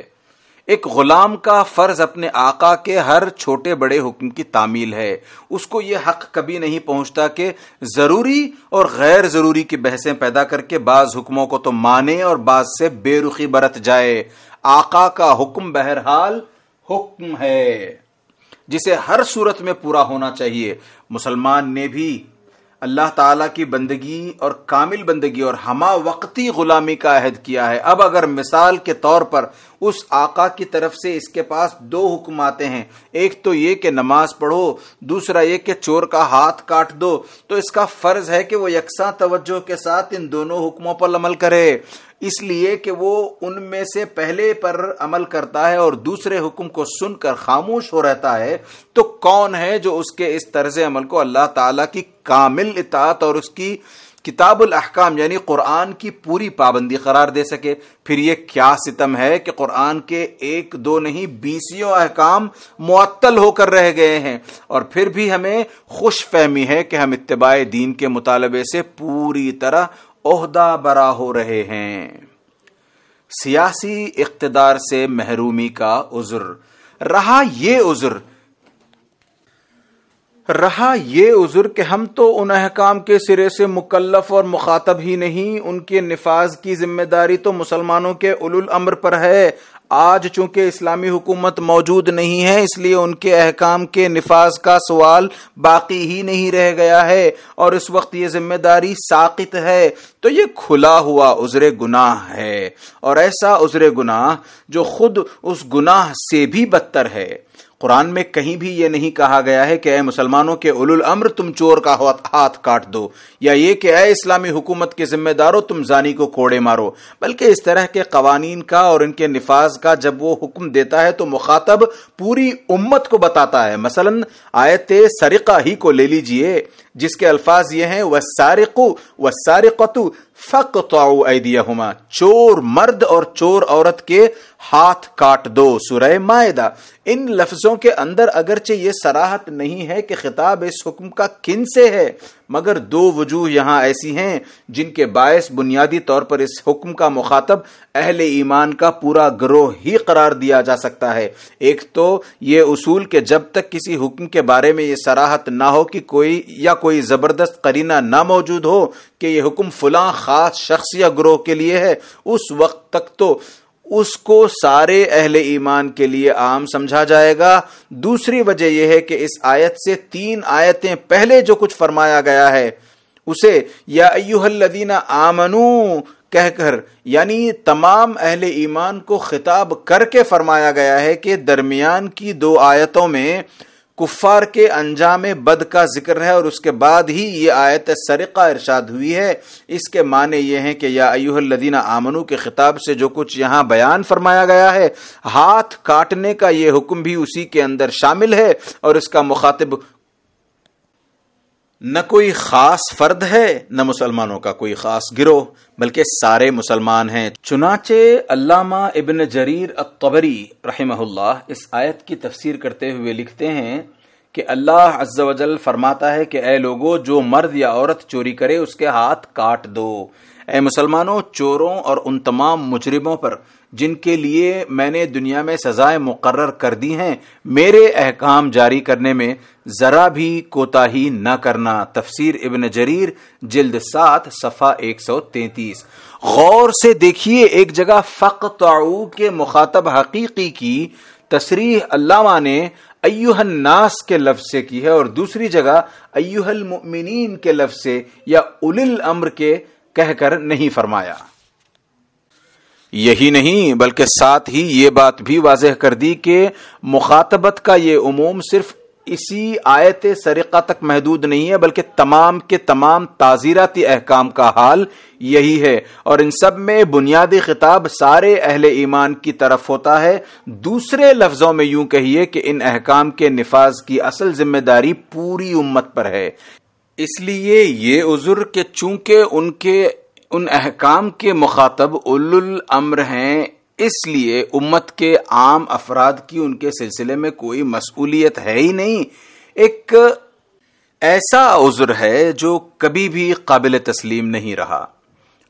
एक गुलाम का फ़र्ज अपने आका के हर छोटे बड़े हुक्म की तामील है उसको ये हक कभी नहीं पहुंचता कि ज़रूरी और गैर ज़रूरी की बहसें पैदा करके बाज़ हुक्मों को तो माने और बाज से बेरुखी बरत जाए आका का हुक्म बहरहाल हुक्म है जिसे हर सूरत में पूरा होना चाहिए मुसलमान ने भी अल्लाह ताला की बंदगी और कामिल बंदगी और हमा वक्ती गुलामी का अहद किया है अब अगर मिसाल के तौर पर उस आका की तरफ से इसके पास दो हुक्म आते हैं एक तो ये कि नमाज पढ़ो दूसरा ये कि चोर का हाथ काट दो तो इसका फर्ज है कि वो यकसा तवज्जो के साथ इन दोनों हुक्मों पर अमल करे इसलिए कि वो उनमें से पहले पर अमल करता है और दूसरे हुक्म को सुनकर खामोश हो रहता है तो कौन है जो उसके इस तर्ज अमल को अल्लाह ताला की कामिल इतात और उसकी किताबुल अहकाम यानी कुरान की पूरी पाबंदी करार दे सके फिर ये क्या सितम है कि कुरान के एक दो नहीं बीसियों अहकाम मअतल होकर रह गए हैं और फिर भी हमें खुश फहमी है कि हम इतबाय दीन के मुतालबे से पूरी तरह ओहदा बरा हो रहे हैं सियासी इकतदार से महरूमी का उजर रहा ये उजर रहा ये उजर कि हम तो उन अहकाम के सिरे से मुकल्लफ और मुखातब ही नहीं उनके नफाज की जिम्मेदारी तो मुसलमानों के उलुल अमर पर है आज चूंकि इस्लामी हुकूमत मौजूद नहीं है इसलिए उनके अहकाम के नफाज का सवाल बाकी ही नहीं रह गया है और इस वक्त ये जिम्मेदारी साकित है तो ये खुला हुआ उजरे गुनाह है और ऐसा उजरे गुनाह जो खुद उस गुनाह से भी बदतर है कुरान में कहीं भी ये नहीं कहा गया है कि अय मुसलमानों के उलुल अम्र तुम चोर का हाथ काट दो या ये कि अय इस्लामी हुकूमत के जिम्मेदारों तुम जानी को कोड़े मारो बल्कि इस तरह के कवानीन का और इनके नफाज का जब वो हुक्म देता है तो मुखातब पूरी उम्मत को बताता है मसलन आयत सरिका ही को ले लीजिए जिसके अल्फाज ये हैं वह सारिकु व सारिकतु फक ऐदियाहुमा चोर मर्द और चोर औरत के हाथ काट दो सुरह मायदा इन लफ्जों के अंदर अगरचे ये सराहत नहीं है कि खिताब इस हुक्म का किन से है मगर दो वजूह यहाँ ऐसी हैं जिनके बायस बुनियादी तौर पर इस हुक्म का मुखातब अहले ईमान का पूरा ग्रोह ही करार दिया जा सकता है एक तो ये उसूल के जब तक किसी हुक्म के बारे में ये सराहत ना हो कि कोई या कोई ज़बरदस्त करीना ना मौजूद हो कि यह हुक्म फुला ख़ास शख्स या ग्रोह के लिए है उस वक्त तक तो उसको सारे अहले ईमान के लिए आम समझा जाएगा दूसरी वजह यह है कि इस आयत से तीन आयतें पहले जो कुछ फरमाया गया है उसे या अयुहल्लदीना आमनू कहकर यानी तमाम अहले ईमान को खिताब करके फरमाया गया है कि दरमियान की दो आयतों में कुफार के अंजाम बद का जिक्र है और उसके बाद ही ये आयत सरका इरशाद हुई है इसके माने ये हैं कि या अयुहल्लदीना आमनू के खिताब से जो कुछ यहाँ बयान फरमाया गया है हाथ काटने का ये हुक्म भी उसी के अंदर शामिल है और इसका मुखातिब न कोई खास फर्द है न मुसलमानों का कोई खास गिरोह बल्कि सारे मुसलमान हैं चुनाचे अल्लामा इबन जरीर अकबरी रहमहुल्लाह इस आयत की तफसीर करते हुए लिखते हैं कि अल्लाह अज्जल फरमाता है कि ए लोगो जो मर्द या औरत चोरी करे उसके हाथ काट दो ए मुसलमानों चोरों और उन तमाम मुजरिमों पर जिनके लिए मैंने दुनिया में सजाएं मुकर्र कर दी हैं मेरे अहकाम जारी करने में ज़रा भी कोताही न करना तफसीर इबन जरीर जिल्द सात सफ़ा एक सौ तैतीस गौर से देखिए एक जगह फ़क ताऊ के मुखातब हकीकी की तशरीह अल्लामा ने अयुहन्नास के लफ्ज से की है और दूसरी जगह अयुहल मुमिनीन के लफ्ज से या उलिल अम्र के कहकर नहीं फरमाया यही नहीं बल्कि साथ ही ये बात भी वाजह कर दी कि मुखातबत का ये उमूम सिर्फ इसी आयत सरीका तक महदूद नहीं है बल्कि तमाम के तमाम ताजीराती अहकाम का हाल यही है और इन सब में बुनियादी खिताब सारे अहल ईमान की तरफ होता है दूसरे लफ्जों में यूं कहिए कि इन अहकाम के नफाज की असल जिम्मेदारी पूरी उम्मत पर है इसलिए ये उजुर के चूंकि उनके उन अहकाम के मुखातब उल्लुल अम्र हैं इसलिए उम्मत के आम अफराद की उनके सिलसिले में कोई मसूलियत है ही नहीं एक ऐसा उज्र है जो कभी भी काबिल तस्लीम नहीं रहा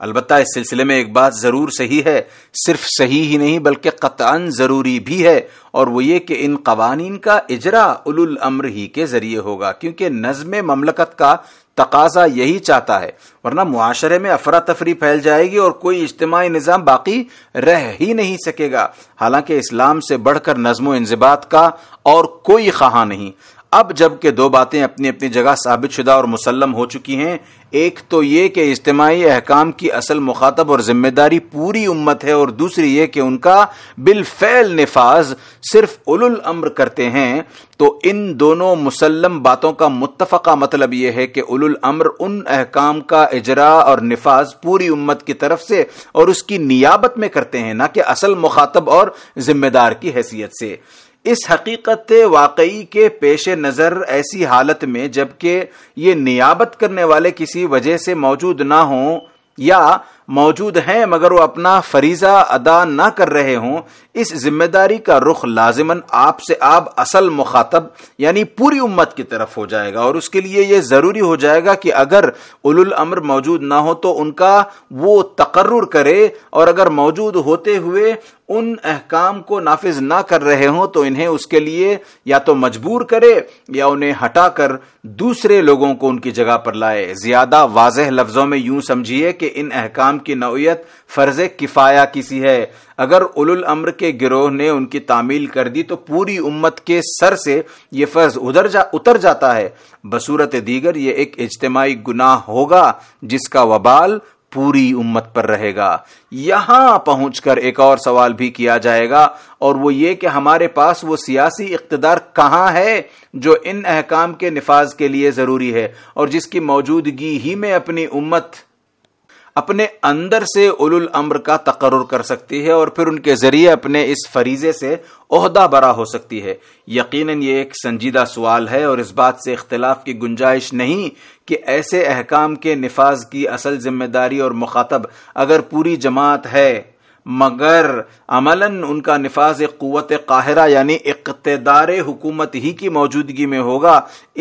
अलबत् इस सिलसिले में एक बात ज़रूर सही है सिर्फ सही ही नहीं बल्कि कतान ज़रूरी भी है और वो ये कि इन कवानीन का इजरा उलुल अम्र ही के ज़रिए होगा क्योंकि नज्म ममलकत का तकाजा यही चाहता है वरना मुआशरे में अफरा तफरी फैल जाएगी और कोई इज्तमी निज़ाम बाकी रह ही नहीं सकेगा हालांकि इस्लाम से बढ़कर नजमो इंजबात का और कोई खहा नहीं अब जबकि दो बातें अपनी अपनी जगह साबित शुदा और मुसलम हो चुकी हैं एक तो ये कि इज्तमाही अहकाम की असल मुखातब और जिम्मेदारी पूरी उम्मत है और दूसरी ये कि उनका बिलफैल नफाज सिर्फ उलुल अम्र करते हैं तो इन दोनों मुसलम बातों का मुतफ़ा मतलब यह है कि उलुल अम्र उन अहकाम का इजरा और नफाज पूरी उम्मत की तरफ से और उसकी नियाबत में करते हैं ना कि असल मुखातब और जिम्मेदार की हैसियत से इस हकीकत वाकई के पेश नज़र ऐसी हालत में जबकि ये नियाबत करने वाले किसी वजह से मौजूद ना हो या मौजूद हैं मगर वो अपना फरीजा अदा ना कर रहे हों इस जिम्मेदारी का रुख लाजिमन आपसे आप असल मुखातब यानी पूरी उम्मत की तरफ हो जाएगा और उसके लिए यह ज़रूरी हो जाएगा कि अगर उल अम्र मौजूद ना हो तो उनका वो तकर्र करे और अगर मौजूद होते हुए उन अहकाम को नाफिज ना कर रहे हों तो इन्हें उसके लिए या तो मजबूर करे या उन्हें हटाकर दूसरे लोगों को उनकी जगह पर लाए ज्यादा वाज लफ्जों में यूं समझिए कि इन अहकाम की नौयत फर्ज किफाया किसी है अगर उलुल अम्र के गिरोह ने उनकी तामील कर दी तो पूरी उम्मत के सर से ये फर्ज उधर जा उतर जाता है बसूरत दीगर ये एक इज्तमाही गुनाह होगा जिसका वबाल पूरी उम्मत पर रहेगा यहां पहुंचकर एक और सवाल भी किया जाएगा और वो ये कि हमारे पास वो सियासी इकतदार कहां है जो इन अहकाम के निफाज के लिए जरूरी है और जिसकी मौजूदगी ही में अपनी उम्मत अपने अंदर से उलुल अम्र का तकर्र कर सकती है और फिर उनके जरिए अपने इस फरीजे से ओहदा बरा हो सकती है यकीनन ये एक संजीदा सवाल है और इस बात से इख्तलाफ की गुंजाइश नहीं कि ऐसे अहकाम के नफाज की असल जिम्मेदारी और मुखातब अगर पूरी जमात है मगर अमलन उनका नफाज कुत काहरा यानी इकतदार हुकूमत ही की मौजूदगी में होगा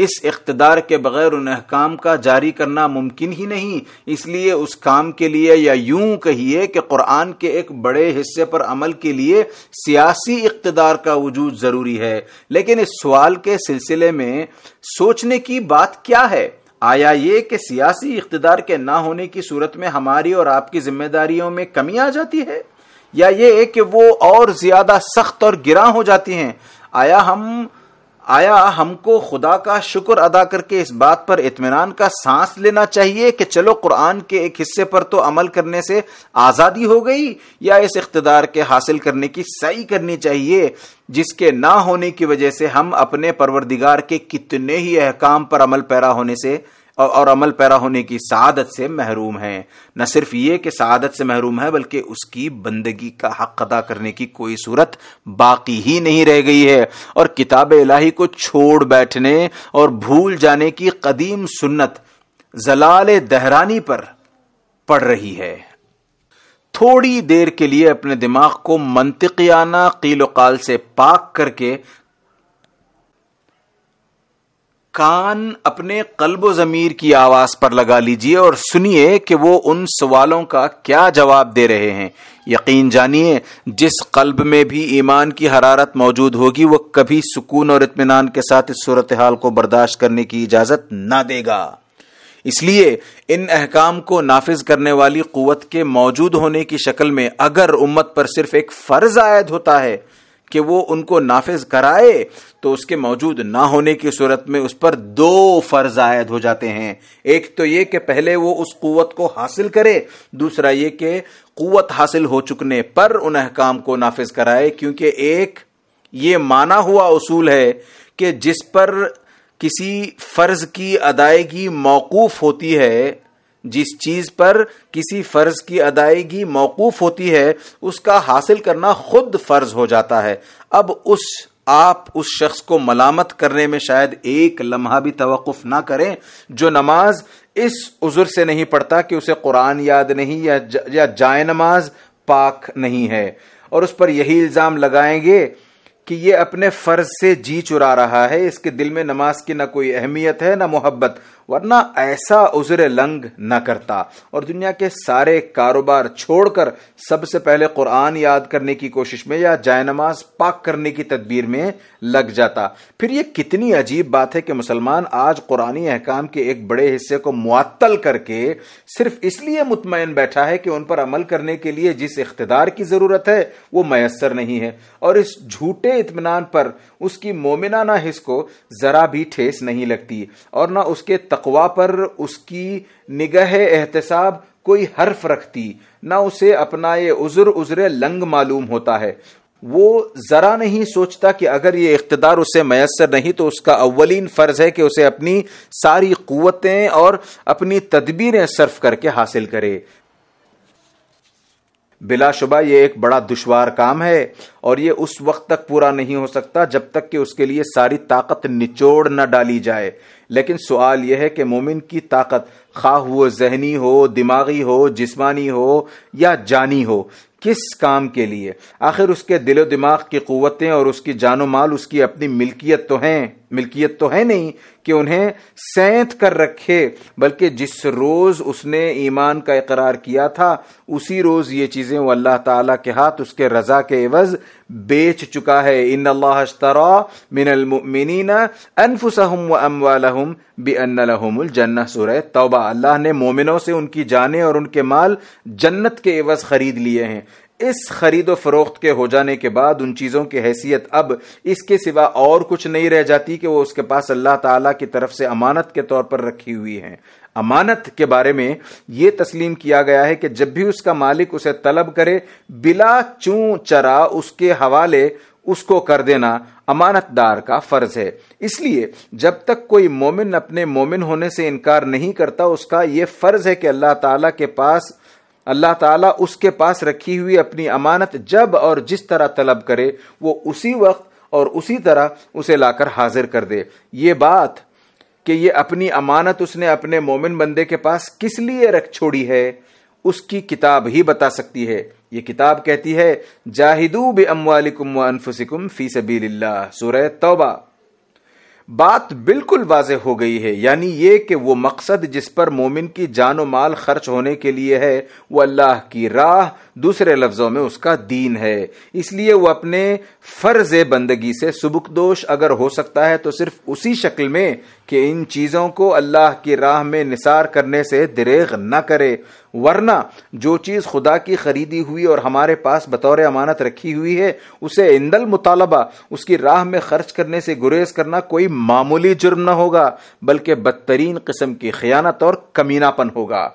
इस इकतदार के बगैर उन अहकाम का जारी करना मुमकिन ही नहीं इसलिए उस काम के लिए या यूं कहिए कि कुरान के एक बड़े हिस्से पर अमल के लिए सियासी इकतदार का वजूद ज़रूरी है लेकिन इस सवाल के सिलसिले में सोचने की बात क्या है आया ये कि सियासी इकतदार के ना होने की सूरत में हमारी और आपकी जिम्मेदारियों में कमी आ जाती है या ये कि वो और ज्यादा सख्त और गिरा हो जाती हैं आया हम आया हमको खुदा का शुक्र अदा करके इस बात पर इतमान का सांस लेना चाहिए कि चलो कुरान के एक हिस्से पर तो अमल करने से आज़ादी हो गई या इस इकतदार के हासिल करने की सही करनी चाहिए जिसके ना होने की वजह से हम अपने परवरदिगार के कितने ही अहकाम पर अमल पैरा होने से और अमल पैरा होने की सआदत से महरूम है न सिर्फ ये कि सआदत से महरूम है बल्कि उसकी बंदगी का हक अदा करने की कोई सूरत बाकी ही नहीं रह गई है और किताब इलाही को छोड़ बैठने और भूल जाने की कदीम सुन्नत जलाल दहरानी पर पड़ रही है थोड़ी देर के लिए अपने दिमाग को मंतिकाना कील से पाक करके कान अपने कल्बो जमीर की आवाज पर लगा लीजिए और सुनिए कि वो उन सवालों का क्या जवाब दे रहे हैं यकीन जानिए जिस कल्ब में भी ईमान की हरारत मौजूद होगी वो कभी सुकून और इतमान के साथ इस सूरत हाल को बर्दाश्त करने की इजाजत ना देगा इसलिए इन अहकाम को नाफिज करने वाली कुत के मौजूद होने की शक्ल में अगर उम्मत पर सिर्फ एक फर्ज आयद होता है कि वो उनको नाफिज कराए तो उसके मौजूद ना होने की सूरत में उस पर दो फर्ज आयद हो जाते हैं एक तो ये कि पहले वो उस कुत को हासिल करे दूसरा ये कि कुत हासिल हो चुकने पर उन अहकाम को नाफिज कराए क्योंकि एक ये माना हुआ उसूल है कि जिस पर किसी फर्ज की अदायगी मौकूफ होती है जिस चीज पर किसी फर्ज की अदायगी मौकूफ होती है उसका हासिल करना खुद फर्ज हो जाता है अब उस आप उस शख्स को मलामत करने में शायद एक लम्हा भी तवक़ुफ़ ना करें जो नमाज इस उज़र से नहीं पढ़ता कि उसे कुरान याद नहीं या, ज, या जाय नमाज पाक नहीं है और उस पर यही इल्ज़ाम लगाएंगे कि ये अपने फ़र्ज से जी चुरा रहा है इसके दिल में नमाज की ना कोई अहमियत है ना मोहब्बत वरना ऐसा उजरे लंग न करता और दुनिया के सारे कारोबार छोड़कर सबसे पहले कुरान याद करने की कोशिश में या जाय नमाज पाक करने की तदबीर में लग जाता फिर यह कितनी अजीब बात है कि मुसलमान आज कुरानी अहकाम के एक बड़े हिस्से को मुअत्तल करके सिर्फ इसलिए मुतमैन बैठा है कि उन पर अमल करने के लिए जिस इकतदार की जरूरत है वो मैसर नहीं है और इस झूठे इतमान पर उसकी मोमिनाना हिस्स को जरा भी ठेस नहीं लगती और ना उसके तक तकवा पर उसकी निगह एहतसाब कोई हर्फ रखती ना उसे अपना ये उज्र उज्र लंग मालूम होता है वो जरा नहीं सोचता कि अगर ये इकतदार उसे मैसर नहीं तो उसका अवलिन फर्ज है कि उसे अपनी सारी कुतें और अपनी तदबीरें सर्फ करके हासिल करे बिलाशुबा ये एक बड़ा दुशवार काम है और ये उस वक्त तक पूरा नहीं हो सकता जब तक कि उसके लिए सारी ताकत निचोड़ न डाली जाए लेकिन सवाल यह है कि मोमिन की ताकत खा वो जहनी हो दिमागी हो जिस्मानी हो या जानी हो किस काम के लिए आखिर उसके दिलो दिमाग की कुतें और उसकी जानो माल उसकी अपनी मिल्कियत तो हैं मिल्कियत तो है नहीं कि उन्हें सेंत कर रखे बल्कि जिस रोज़ उसने ईमान का इकरार किया था उसी रोज़ ये चीज़ें वो अल्लाह ताला के हाथ उसके रज़ा के एवज़ बेच चुका है इन अल्लाह अश्तरा मिनलमिन अनफुसहम व अम बे अनहुमुल जन्ना सुरह तोबा अल्लाह ने मोमिनों से उनकी जाने और उनके माल जन्नत के एवज खरीद लिए हैं इस खरीद फरोख्त के हो जाने के बाद उन चीज़ों की हैसियत अब इसके सिवा और कुछ नहीं रह जाती कि वो उसके पास अल्लाह ताला की तरफ से अमानत के तौर पर रखी हुई हैं अमानत के बारे में यह तस्लीम किया गया है कि जब भी उसका मालिक उसे तलब करे बिला चू चरा उसके हवाले उसको कर देना अमानतदार का फर्ज है इसलिए जब तक कोई मोमिन अपने मोमिन होने से इनकार नहीं करता उसका यह फर्ज है कि अल्लाह ताला के पास अल्लाह ताला उसके पास रखी हुई अपनी अमानत जब और जिस तरह तलब करे वो उसी वक्त और उसी तरह उसे लाकर हाजिर कर दे ये बात कि ये अपनी अमानत उसने अपने मोमिन बंदे के पास किस लिए रख छोड़ी है उसकी किताब ही बता सकती है ये किताब कहती है जाहिदू बे अमवालिकुम अनफुसिकुम फी सबील्ला सूरह तौबा बात बिल्कुल वाज हो गई है यानी ये कि वो मकसद जिस पर मोमिन की जानो माल खर्च होने के लिए है वो अल्लाह की राह दूसरे लफ्जों में उसका दीन है इसलिए वो अपने फर्ज बंदगी से सुबुकदोश अगर हो सकता है तो सिर्फ उसी शक्ल में कि इन चीज़ों को अल्लाह की राह में निसार करने से दरेग न करे वरना जो चीज़ खुदा की खरीदी हुई और हमारे पास बतौर अमानत रखी हुई है उसे इंदल मुतालबा उसकी राह में खर्च करने से गुरेज करना कोई मामूली जुर्म न होगा बल्कि बदतरीन किस्म की खयानत और कमीनापन होगा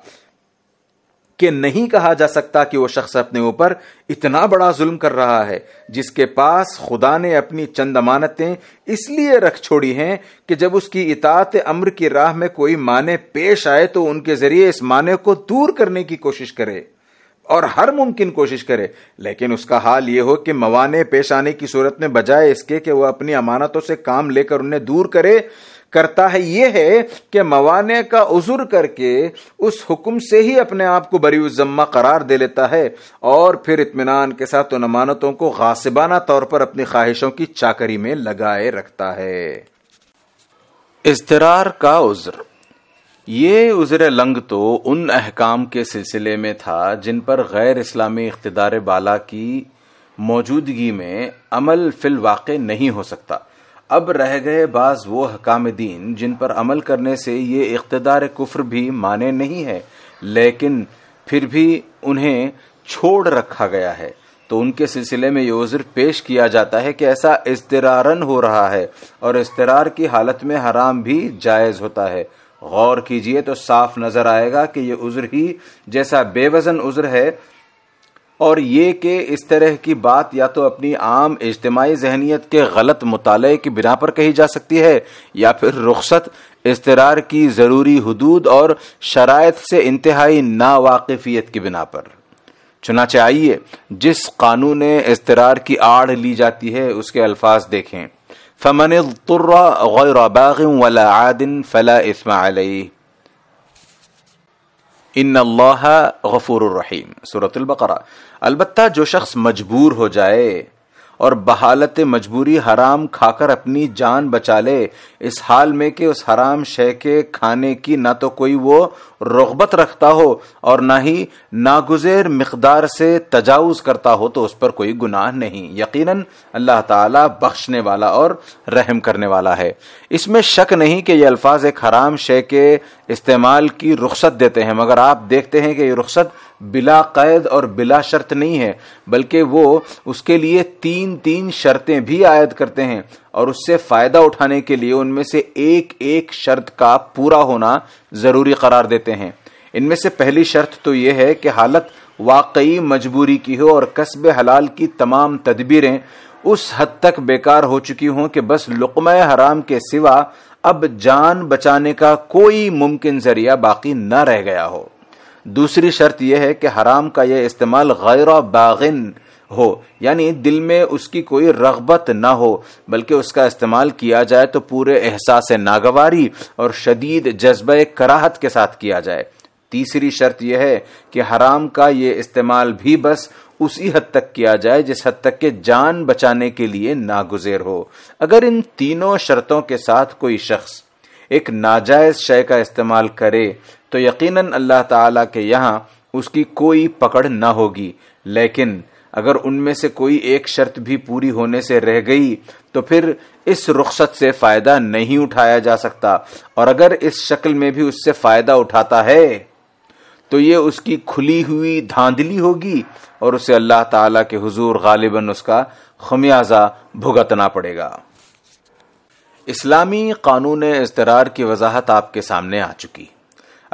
कि नहीं कहा जा सकता कि वो शख्स अपने ऊपर इतना बड़ा जुल्म कर रहा है जिसके पास खुदा ने अपनी चंद अमानतें इसलिए रख छोड़ी हैं कि जब उसकी इतात अम्र की राह में कोई माने पेश आए तो उनके जरिए इस माने को दूर करने की कोशिश करे और हर मुमकिन कोशिश करे लेकिन उसका हाल यह हो कि मवाने पेश आने की सूरत में बजाय इसके कि वह अपनी अमानतों से काम लेकर उन्हें दूर करे करता है यह है कि मवाने का उजुर करके उस हुक्म से ही अपने आप को बरी जम्मा करार दे लेता है और फिर इतमान के साथ उन अमानतों को गासिबाना तौर पर अपनी ख्वाहिशों की चाकरी में लगाए रखता है इसतरार का उज्र ये उजर लंग तो उन अहकाम के सिलसिले में था जिन पर गैर इस्लामी इकतदार बाला की मौजूदगी में अमल फिल वाक़ नहीं हो सकता अब रह गए बाज वो हकामदीन जिन पर अमल करने से ये इकतदार कुफ्र भी माने नहीं है लेकिन फिर भी उन्हें छोड़ रखा गया है तो उनके सिलसिले में ये उज्र पेश किया जाता है कि ऐसा इसतरारन हो रहा है और इसतरार की हालत में हराम भी जायज़ होता है गौर कीजिए तो साफ नज़र आएगा कि ये उज्र ही जैसा बेवजन उजर है और ये कि इस तरह की बात या तो अपनी आम इज्तमाही जहनीत के गलत मुताले की बिना पर कही जा सकती है या फिर रुख्सत इसतरार की ज़रूरी हदूद और शराय से इंतहाई नावाकफियत की बिना पर चुनाच आइए जिस कानून इसतरार की आड़ ली जाती है उसके अल्फाज देखें फमन तुर्रा गैर बाग फ़ला इसमा इन गफूर रहीम सूरतुल्बकरा अलबत्ता जो शख्स मजबूर हो जाए और बहालत मजबूरी हराम खाकर अपनी जान बचा ले इस हाल में कि उस हराम शय के खाने की ना तो कोई वो रगबत रखता हो और ना ही नागुजेर मकदार से तजावज़ करता हो तो उस पर कोई गुनाह नहीं यकीनन अल्लाह ताला बख्शने वाला और रहम करने वाला है इसमें शक नहीं कि ये अल्फाज एक हराम शय के इस्तेमाल की रुख्सत देते हैं मगर आप देखते हैं कि ये रुख्सत बिला कैद और बिला शर्त नहीं है बल्कि वो उसके लिए तीन तीन शर्तें भी आयद करते हैं और उससे फायदा उठाने के लिए उनमें से एक एक शर्त का पूरा होना जरूरी करार देते हैं इनमें से पहली शर्त तो यह है कि हालत वाकई मजबूरी की हो और कस्ब हलाल की तमाम तदबीरें उस हद तक बेकार हो चुकी हों कि बस लुकम हराम के सिवा अब जान बचाने का कोई मुमकिन जरिया बाकी न रह गया हो दूसरी शर्त यह है कि हराम का यह इस्तेमाल गैर बागिन हो यानी दिल में उसकी कोई रगबत ना हो बल्कि उसका इस्तेमाल किया जाए तो पूरे एहसास नागवारी और शदीद जज्ब कराहत के साथ किया जाए तीसरी शर्त यह है कि हराम का यह इस्तेमाल भी बस उसी हद तक किया जाए जिस हद तक के जान बचाने के लिए नागुजेर हो अगर इन तीनों शर्तों के साथ कोई शख्स एक नाजायज शय का इस्तेमाल करे तो यकीनन अल्लाह ताला के यहाँ उसकी कोई पकड़ न होगी लेकिन अगर उनमें से कोई एक शर्त भी पूरी होने से रह गई तो फिर इस रुख्सत से फ़ायदा नहीं उठाया जा सकता और अगर इस शक्ल में भी उससे फ़ायदा उठाता है तो ये उसकी खुली हुई धांधली होगी और उसे अल्लाह ताला के हुजूर गालिबन उसका खमियाजा भुगतना पड़ेगा इस्लामी कानून इसतरार की वजाहत आपके सामने आ चुकी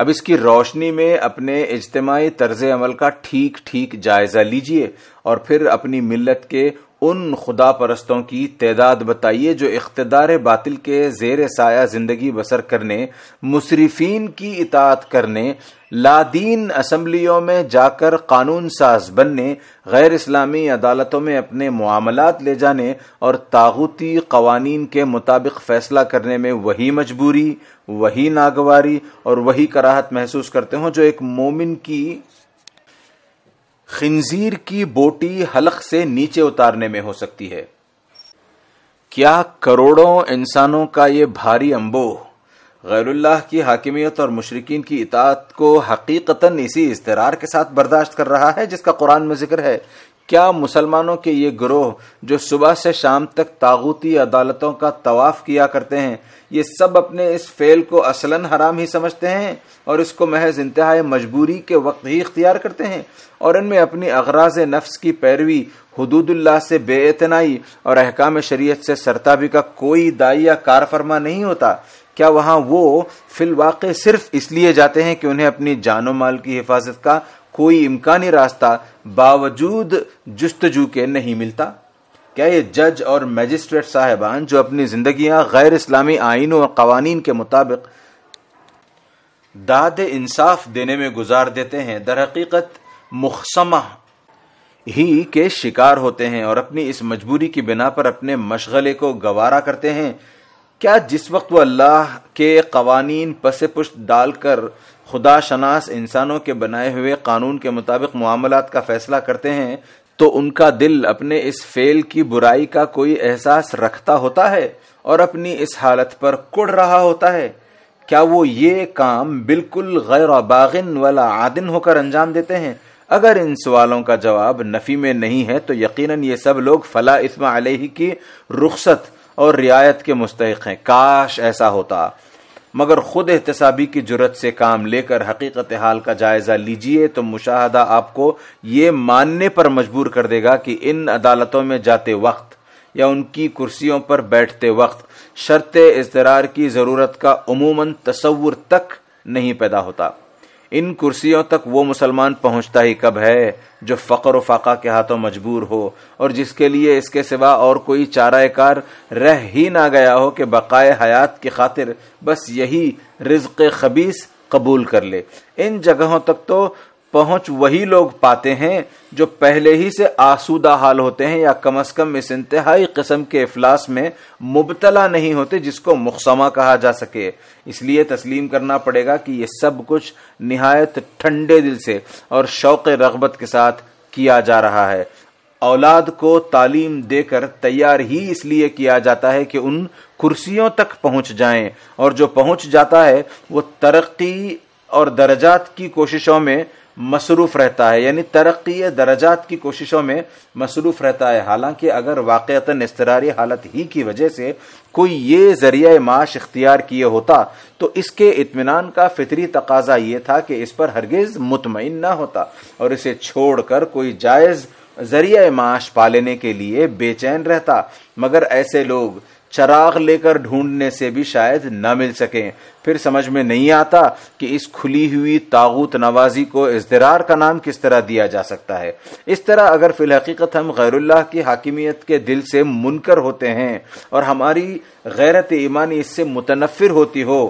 अब इसकी रोशनी में अपने इज्तमाही तर्ज अमल का ठीक ठीक जायजा लीजिए और फिर अपनी मिलत के उन खुदा परस्तों की तदाद बताइए जो इकतदार बातिल के जेर साया ज़िंदगी बसर करने मुसरफिन की इतात करने लादीन असम्बलियों में जाकर कानून साज बनने गैर इस्लामी अदालतों में अपने मामलात ले जाने और तागुती कवानीन के मुताबिक फैसला करने में वही मजबूरी वही नागवारी और वही कराहत महसूस करते हों जो एक मोमिन की खिंजीर की बोटी हलक से नीचे उतारने में हो सकती है क्या करोड़ों इंसानों का यह भारी अम्बोह गैरुल्लाह की हाकिमियत और मुशरकिन की इतात को हकीकता इसी इसतरार के साथ बर्दाश्त कर रहा है जिसका कुरान में जिक्र है क्या मुसलमानों के ये ग्रोह जो सुबह से शाम तक तागूती अदालतों का तवाफ किया करते हैं ये सब अपने इस फेल को असलन हराम ही समझते हैं और इसको महज इंतहा मजबूरी के वक्त ही इख्तियार करते हैं और इनमें अपनी अगराज नफ्स की पैरवी हदूदुल्ला से बेतनाई और अहकाम शरीयत से सरताबी का कोई दाई या कार फरमा नहीं होता क्या वहाँ वो फिलवाक़ सिर्फ इसलिए जाते हैं कि उन्हें अपनी जानो माल की हिफाजत का कोई इम्कानी रास्ता बावजूद जस्तजू के नहीं मिलता क्या ये जज और मजिस्ट्रेट साहेबान जो अपनी जिंदगी गैर इस्लामी आइनों और कवानीन के मुताबिक दाद इंसाफ देने में गुजार देते हैं दरहकीकत मुखसमा ही के शिकार होते हैं और अपनी इस मजबूरी की बिना पर अपने मशगले को गवारा करते हैं क्या जिस वक्त वो अल्लाह के कवानीन पसे पुष्ट डालकर खुदा शनास इंसानों के बनाए हुए कानून के मुताबिक मामला का फैसला करते हैं तो उनका दिल अपने इस फेल की बुराई का कोई एहसास रखता होता है और अपनी इस हालत पर कुड़ रहा होता है क्या वो ये काम बिल्कुल गैर बागिन वाला आदिन होकर अंजाम देते हैं अगर इन सवालों का जवाब नफ़ी में नहीं है तो यकीनन ये सब लोग फला इसमा अलही की रुख्सत और रियायत के मुस्तक हैं काश ऐसा होता मगर खुद एहतसाबी की जरूरत से काम लेकर हकीकत हाल का जायजा लीजिए तो मुशाहदा आपको ये मानने पर मजबूर कर देगा कि इन अदालतों में जाते वक्त या उनकी कुर्सियों पर बैठते वक्त शर्त इसरार की जरूरत का अमूमन तस्वर तक नहीं पैदा होता इन कुर्सियों तक वो मुसलमान पहुंचता ही कब है जो फ़कर फाका के हाथों मजबूर हो और जिसके लिए इसके सिवा और कोई चारा कार रह ही ना गया हो कि बकाए हयात की खातिर बस यही रिज खबीस कबूल कर ले इन जगहों तक तो पहुंच वही लोग पाते हैं जो पहले ही से आसूदा हाल होते हैं या कम अज कम इस इंतहाई कस्म के अफलास में मुबतला नहीं होते जिसको मुखसमा कहा जा सके इसलिए तस्लीम करना पड़ेगा कि यह सब कुछ नहायत ठंडे दिल से और शौक रगबत के साथ किया जा रहा है औलाद को तालीम देकर तैयार ही इसलिए किया जाता है कि उन कुर्सियों तक पहुंच जाएं और जो पहुंच जाता है वो तरक्की और दर्जात की कोशिशों में मसरूफ़ रहता है यानी तरक्की दर्जात की कोशिशों में मसरूफ़ रहता है हालांकि अगर वाक़ता इसतरारी हालत ही की वजह से कोई ये ज़रिया माश इख्तियार किए होता तो इसके इतमान का फितरी तकाजा ये था कि इस पर हरगिज़ मुतमिन न होता और इसे छोड़ कर कोई जायज़ ज़रिया माश पालने के लिए बेचैन रहता मगर ऐसे लोग चराग लेकर ढूंढने से भी शायद न मिल सके फिर समझ में नहीं आता कि इस खुली हुई ताबूत नवाजी को इसदरार का नाम किस तरह दिया जा सकता है इस तरह अगर फिलहकीकत हम गैरुल्लाह की हाकिमियत के दिल से मुनकर होते हैं और हमारी गैरत ईमानी इससे मुतनफर होती हो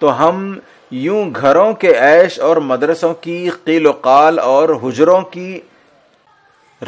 तो हम यूं घरों के ऐश और मदरसों की किलोकाल काल और हजरों की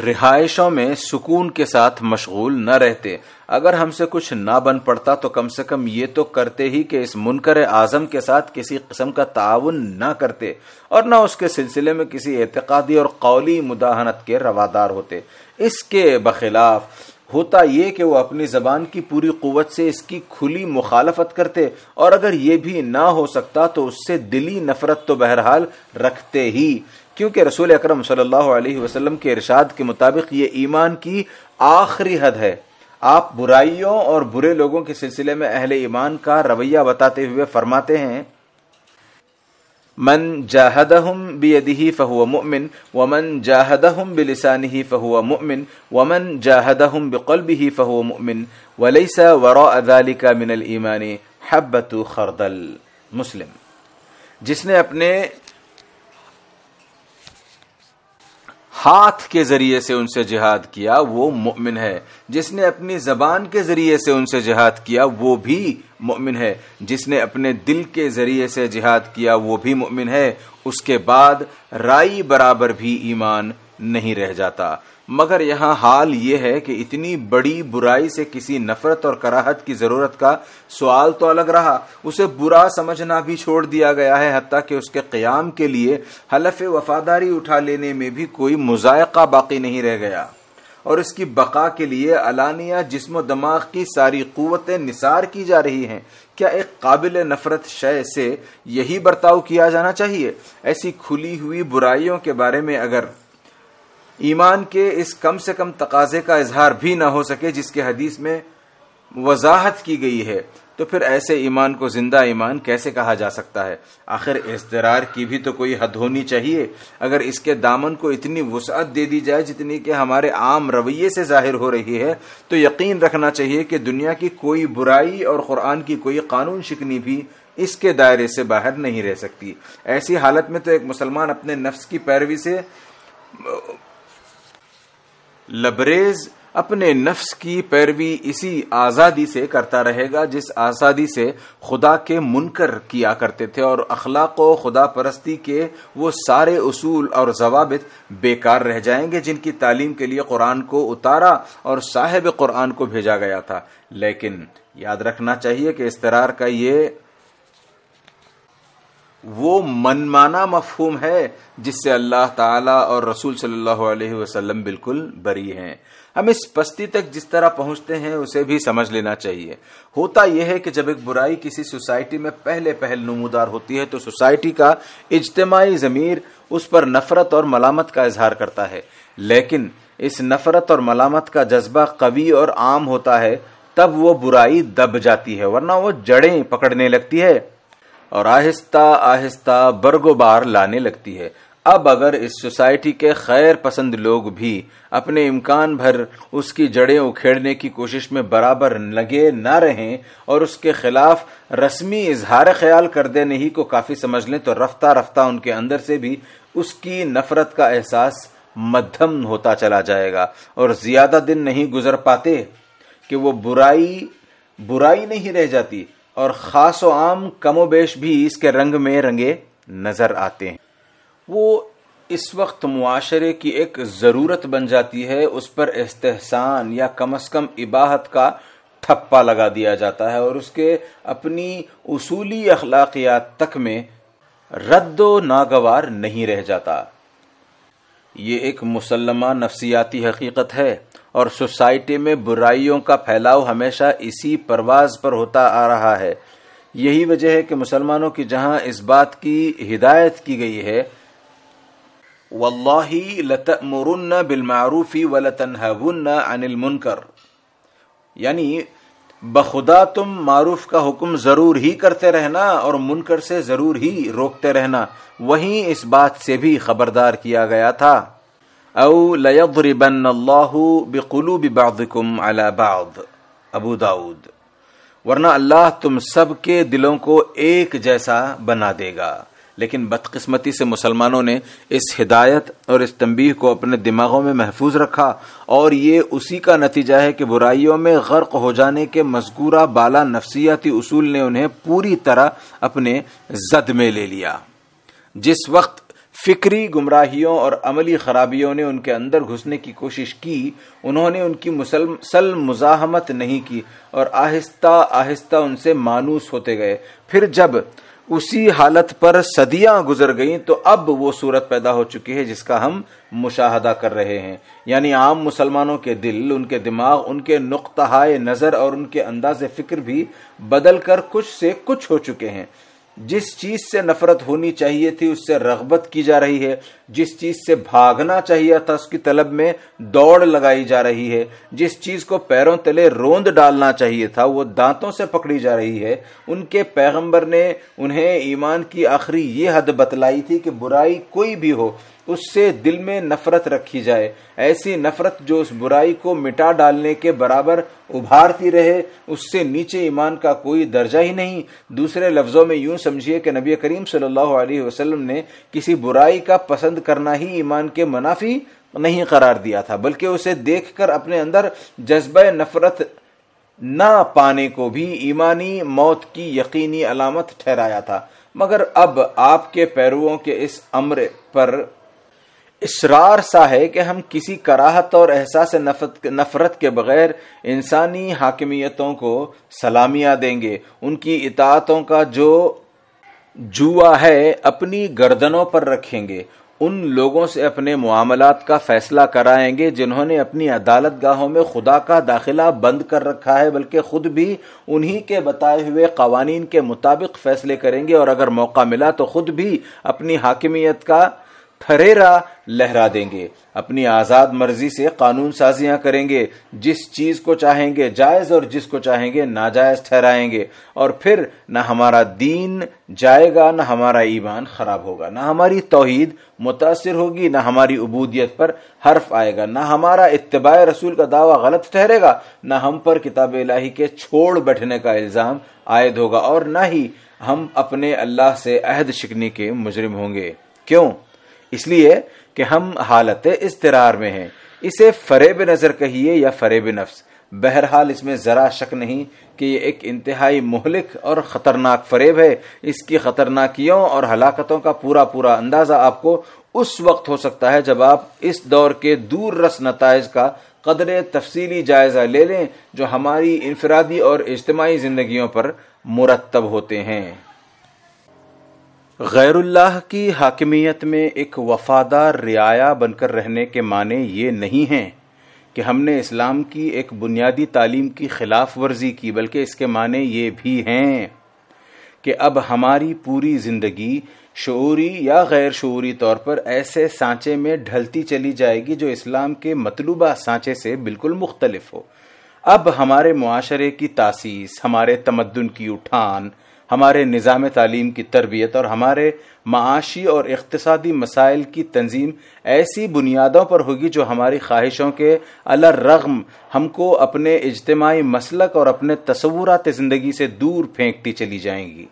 रिहायशों में सुकून के साथ मशगूल न रहते अगर हमसे कुछ ना बन पड़ता तो कम से कम ये तो करते ही कि इस मुनकर आजम के साथ किसी किस्म का ताउन ना करते और ना उसके सिलसिले में किसी एतकादी और कौली मुदाहनत के रवादार होते इसके बखिलाफ होता ये कि वो अपनी जबान की पूरी कुवत से इसकी खुली मुखालफत करते और अगर ये भी ना हो सकता तो उससे दिली नफरत तो बहरहाल रखते ही क्योंकि रसूल अकरम सल्लल्लाहु अलैहि वसल्लम के इरशाद के मुताबिक ये ईमान की आखिरी हद है आप बुराइयों और बुरे लोगों के सिलसिले में अहले ईमान का रवैया बताते हुए फरमाते हैं मन हम बेदही फ़हुआ मुमिन वमन हम बिलसान ही फ़हुआ मुमिन वमन जाहदहम भी ही फ़हुआ मुमिन वलैसा वरा मिनल ईमानी हब्बतु खरदल मुस्लिम जिसने अपने हाथ के जरिए से उनसे जिहाद किया वो मुमिन है जिसने अपनी जबान के जरिए से उनसे जिहाद किया वो भी मुमिन है जिसने अपने दिल के जरिए से जिहाद किया वो भी मुमिन है उसके बाद राई बराबर भी ईमान नहीं रह जाता मगर यहाँ हाल ये है कि इतनी बड़ी बुराई से किसी नफरत और कराहत की जरूरत का सवाल तो अलग रहा उसे बुरा समझना भी छोड़ दिया गया है हती कि उसके क्याम के लिए हलफ वफादारी उठा लेने में भी कोई मुजायका बाकी नहीं रह गया और इसकी बका के लिए अलानिया जिसम दमाग की सारी कुतें निसार की जा रही हैं क्या एक काबिल नफरत शय से यही बर्ताव किया जाना चाहिए ऐसी खुली हुई बुराइयों के बारे में अगर ईमान के इस कम से कम तकाजे का इजहार भी ना हो सके जिसके हदीस में वजाहत की गई है तो फिर ऐसे ईमान को जिंदा ईमान कैसे कहा जा सकता है आखिर इस दरार की भी तो कोई हद होनी चाहिए अगर इसके दामन को इतनी वसअत दे दी जाए जितनी कि हमारे आम रवैये से जाहिर हो रही है तो यकीन रखना चाहिए कि दुनिया की कोई बुराई और कुरान की कोई कानून शिकनी भी इसके दायरे से बाहर नहीं रह सकती ऐसी हालत में तो एक मुसलमान अपने नफ्स की पैरवी से लबरेज अपने नफ्स की पैरवी इसी आज़ादी से करता रहेगा जिस आज़ादी से खुदा के मुनकर किया करते थे और अखलाक व खुदा परस्ती के वो सारे असूल और जवाबित बेकार रह जाएंगे जिनकी तालीम के लिए कुरान को उतारा और साहेब कुरान को भेजा गया था लेकिन याद रखना चाहिए कि तरार का ये वो मनमाना मफहूम है जिससे अल्लाह ताला और रसूल सल्लल्लाहु अलैहि वसल्लम बिल्कुल बरी हैं हम इस पस्ती तक जिस तरह पहुंचते हैं उसे भी समझ लेना चाहिए होता यह है कि जब एक बुराई किसी सोसाइटी में पहले पहल नमूदार होती है तो सोसाइटी का इज्तमाही ज़मीर उस पर नफरत और मलामत का इजहार करता है लेकिन इस नफरत और मलामत का जज्बा कवी और आम होता है तब वो बुराई दब जाती है वरना वो जड़ें पकड़ने लगती है और आहिस्ता आहिस्ता बरगोबार लाने लगती है अब अगर इस सोसाइटी के खैर पसंद लोग भी अपने इम्कान भर उसकी जड़ें उखेड़ने की कोशिश में बराबर लगे ना रहें और उसके खिलाफ रस्मी इजहार ख्याल कर देने ही को काफ़ी समझ लें तो रफ्ता रफ्ता उनके अंदर से भी उसकी नफरत का एहसास मध्यम होता चला जाएगा और ज़्यादा दिन नहीं गुजर पाते कि वो बुराई बुराई नहीं रह जाती और ख़ास आम कमो बेश भी इसके रंग में रंगे नज़र आते हैं वो इस वक्त मुआरे की एक ज़रूरत बन जाती है उस पर इस्तेहसान या कम अज़ कम इबाहत का ठप्पा लगा दिया जाता है और उसके अपनी उसूली अखलाकियात तक में रद्द नागवार नहीं रह जाता ये एक मुसलमा नफसियाती हकीकत है और सोसाइटी में बुराइयों का फैलाव हमेशा इसी परवाज पर होता आ रहा है यही वजह है कि मुसलमानों की जहां इस बात की हिदायत की गई है वल्लाही लतमरन्न बिलमारूफ़ी व अनिल मुनकर यानी बखुदा तुम मारूफ का हुक्म ज़रूर ही करते रहना और मुनकर से ज़रूर ही रोकते रहना वहीं इस बात से भी खबरदार किया गया था औ लयबन बेकुलूब बादकुम अला बाद अबू दाऊद वरना अल्लाह तुम सब के दिलों को एक जैसा बना देगा लेकिन बदकिस्मती से मुसलमानों ने इस हिदायत और इस तंबीह को अपने दिमागों में महफूज रखा और ये उसी का नतीजा है कि बुराइयों में गर्क हो जाने के मजकूरा बाला नफसियाती उसूल ने उन्हें पूरी तरह अपने जद में ले लिया जिस वक्त फिक्री गुमराहियों और अमली खराबियों ने उनके अंदर घुसने की कोशिश की उन्होंने उनकी मुसल मुजाहमत नहीं की और आहिस्ता आहिस्ता उनसे मानूस होते गए फिर जब उसी हालत पर सदियां गुजर गई तो अब वो सूरत पैदा हो चुकी है जिसका हम मुशाहदा कर रहे हैं यानी आम मुसलमानों के दिल उनके दिमाग उनके नुकतहाय नज़र और उनके अंदाज फिक्र भी बदल कर कुछ से कुछ हो चुके हैं जिस चीज से नफरत होनी चाहिए थी उससे रगबत की जा रही है जिस चीज से भागना चाहिए था उसकी तलब में दौड़ लगाई जा रही है जिस चीज को पैरों तले रोंद डालना चाहिए था वो दांतों से पकड़ी जा रही है उनके पैगंबर ने उन्हें ईमान की आखिरी ये हद बतलाई थी कि बुराई कोई भी हो उससे दिल में नफरत रखी जाए ऐसी नफरत जो उस बुराई को मिटा डालने के बराबर उभारती रहे उससे नीचे ईमान का कोई दर्जा ही नहीं दूसरे लफ्जों में यूं समझिए कि नबी करीम सल्लल्लाहु अलैहि वसल्लम ने किसी बुराई का पसंद करना ही ईमान के मुनाफी नहीं करार दिया था बल्कि उसे कर अपने अंदर जज्ब नफरत ना पाने को भी ईमानी मौत की यकीनी अलामत ठहराया था मगर अब आपके पैरुओं के इस अम्र पर इसरार सा है कि हम किसी कराहत और एहसास नफरत के बगैर इंसानी हाकमियतों को सलामिया देंगे उनकी इतातों का जो जुआ है अपनी गर्दनों पर रखेंगे उन लोगों से अपने मामला का फैसला कराएंगे जिन्होंने अपनी अदालत गाहों में खुदा का दाखिला बंद कर रखा है बल्कि खुद भी उन्हीं के बताए हुए कवानीन के मुताबिक फैसले करेंगे और अगर मौका मिला तो खुद भी अपनी हाकिमियत का थरेरा लहरा देंगे अपनी आजाद मर्जी से कानून साजियां करेंगे जिस चीज को चाहेंगे जायज और जिसको चाहेंगे नाजायज ठहराएंगे और फिर न हमारा दीन जाएगा न हमारा ईमान खराब होगा न हमारी तोहीद मुतासर होगी न हमारी उबूदियत पर हर्फ आएगा न हमारा इतबा रसूल का दावा गलत ठहरेगा न हम पर किताब लाही के छोड़ बैठने का इल्ज़ाम आयद होगा और न ही हम अपने अल्लाह से अहद शिकनी के मुजरिम होंगे क्यों इसलिए कि हम हालत इसतरार में हैं इसे फरेब नज़र कहिए या फरेब नफ्स बहरहाल इसमें ज़रा शक नहीं कि ये एक इंतहाई मोहलिक और ख़तरनाक फरेब है इसकी ख़तरनाकियों और हलाकतों का पूरा पूरा अंदाज़ा आपको उस वक्त हो सकता है जब आप इस दौर के दूर रस नतज का कदर तफसीली जायज़ा ले लें जो हमारी इनफरादी और इज्तमाही जिंदगी पर मुरतब होते हैं गैरुल्लाह की हाकिमियत में एक वफादार रियाया बनकर रहने के माने ये नहीं हैं कि हमने इस्लाम की एक बुनियादी तालीम की खिलाफ वर्जी की बल्कि इसके माने ये भी हैं कि अब हमारी पूरी ज़िंदगी शोरी या गैर शोरी तौर पर ऐसे सांचे में ढलती चली जाएगी जो इस्लाम के मतलूबा सांचे से बिल्कुल मुख्तलिफ हो अब हमारे माशरे की तासीस हमारे तमद्दन की उठान हमारे निज़ाम तालीम की तरबियत और हमारे माशी और इकतसादी मसाइल की तंजीम ऐसी बुनियादों पर होगी जो हमारी ख्वाहिशों के अलर रगम हमको अपने इजतमाही मसलक और अपने तस्वूरत ज़िंदगी से दूर फेंकती चली जाएंगी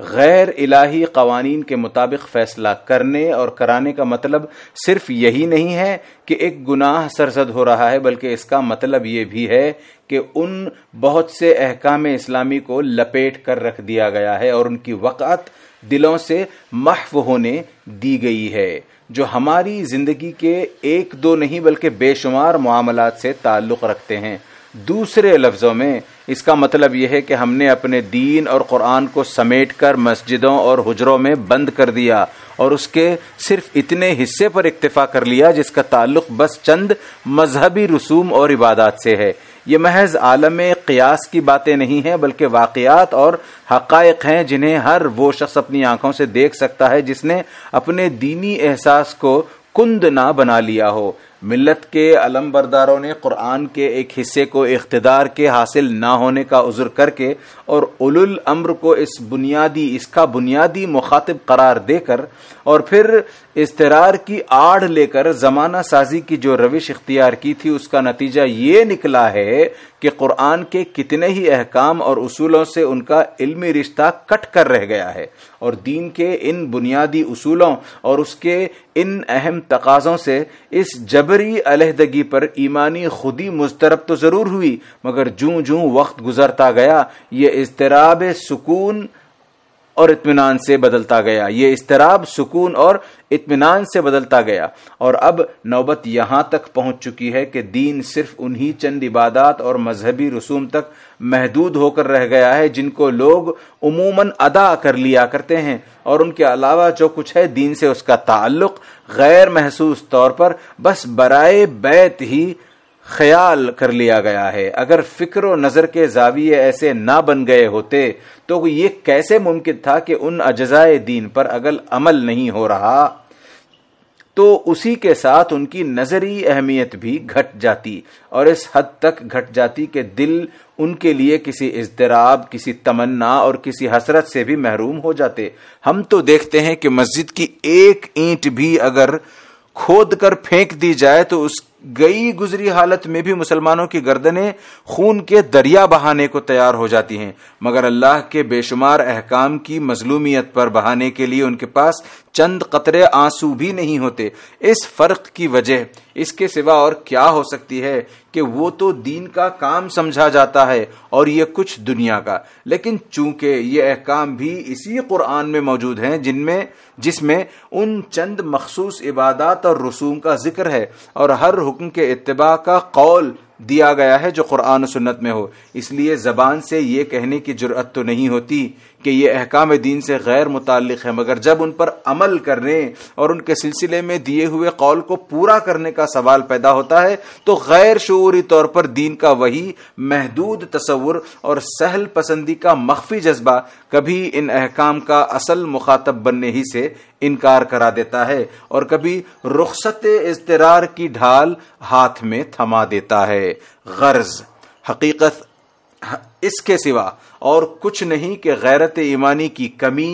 गैर इलाही कवानीन के मुताबिक फैसला करने और कराने का मतलब सिर्फ यही नहीं है कि एक गुनाह सरजद हो रहा है बल्कि इसका मतलब ये भी है कि उन बहुत से अहकाम इस्लामी को लपेट कर रख दिया गया है और उनकी वक़ात दिलों से महव होने दी गई है जो हमारी ज़िंदगी के एक दो नहीं बल्कि बेशुमार मामला से ताल्लुक़ रखते हैं दूसरे लफ्ज़ों में इसका मतलब यह है कि हमने अपने दीन और कुरान को समेट कर मस्जिदों और हजरों में बंद कर दिया और उसके सिर्फ इतने हिस्से पर इक्तफा कर लिया जिसका ताल्लुक बस चंद मजहबी रसूम और इबादत से है ये महज आलम क्यास की बातें नहीं है बल्कि वाक़ात और हक हैं जिन्हें हर वो शख्स अपनी आंखों से देख सकता है जिसने अपने दीनी एहसास को कुंद ना बना लिया हो मिलत के अलम बरदारों ने कुरान के एक हिस्से को इकतदार के हासिल न होने का उज़्र करके और उलुल अम्र को इस बुनियादी इसका बुनियादी मुखातिब करार देकर और फिर इसतरार की आड़ लेकर जमाना साजी की जो रविश इख्तियार की थी उसका नतीजा ये निकला है कि कुरान के कितने ही अहकाम और उसूलों से उनका इल्मी रिश्ता कट कर रह गया है और दीन के इन बुनियादी उसूलों और उसके इन अहम तकाज़ों से इस जबरी अलहदगी पर ईमानी खुदी मुस्तरब तो ज़रूर हुई मगर जू जूं वक्त गुजरता गया ये इसतराब सुकून और इतमान से बदलता गया ये इसतराब सुकून और इतमान से बदलता गया और अब नौबत यहां तक पहुंच चुकी है कि दीन सिर्फ उन्हीं चंद इबादत और मजहबी रसूम तक महदूद होकर रह गया है जिनको लोग उमूमन अदा कर लिया करते हैं और उनके अलावा जो कुछ है दीन से उसका ताल्लुक गैर महसूस तौर पर बस बरए बैत ही ख्याल कर लिया गया है अगर फिक्र व नज़र के जाविये ऐसे ना बन गए होते तो ये कैसे मुमकिन था कि उन अजाय दीन पर अगर अमल नहीं हो रहा तो उसी के साथ उनकी नज़री अहमियत भी घट जाती और इस हद तक घट जाती कि दिल उनके लिए किसी इसतराब किसी तमन्ना और किसी हसरत से भी महरूम हो जाते हम तो देखते हैं कि मस्जिद की एक ईंट भी अगर खोद कर फेंक दी जाए तो उस गई गुजरी हालत में भी मुसलमानों की गर्दनें खून के दरिया बहाने को तैयार हो जाती हैं मगर अल्लाह के बेशुमार अहकाम की मजलूमियत पर बहाने के लिए उनके पास चंद कतरे आंसू भी नहीं होते इस फर्क की वजह इसके सिवा और क्या हो सकती है कि वो तो दीन का काम समझा जाता है और ये कुछ दुनिया का लेकिन चूंकि ये अहकाम भी इसी कुरान में मौजूद हैं जिनमें जिसमें उन चंद मखसूस इबादत और रसूम का जिक्र है और हर हुक्म के इतबा का कौल दिया गया है जो कुरान सुन्नत में हो इसलिए ज़बान से ये कहने की जरूरत तो नहीं होती कि ये अहकाम दीन से गैर मुतल है मगर जब उन पर अमल करने और उनके सिलसिले में दिए हुए कौल को पूरा करने का सवाल पैदा होता है तो गैर शूरी तौर पर दीन का वही महदूद तस्वुर और सहल पसंदी का मख्फी जज्बा कभी इन अहकाम का असल मुखातब बनने ही से इनकार करा देता है और कभी रुखसत इसतरार की ढाल हाथ में थमा देता है गर्ज हकीकत इसके सिवा और कुछ नहीं कि गैरत ईमानी की कमी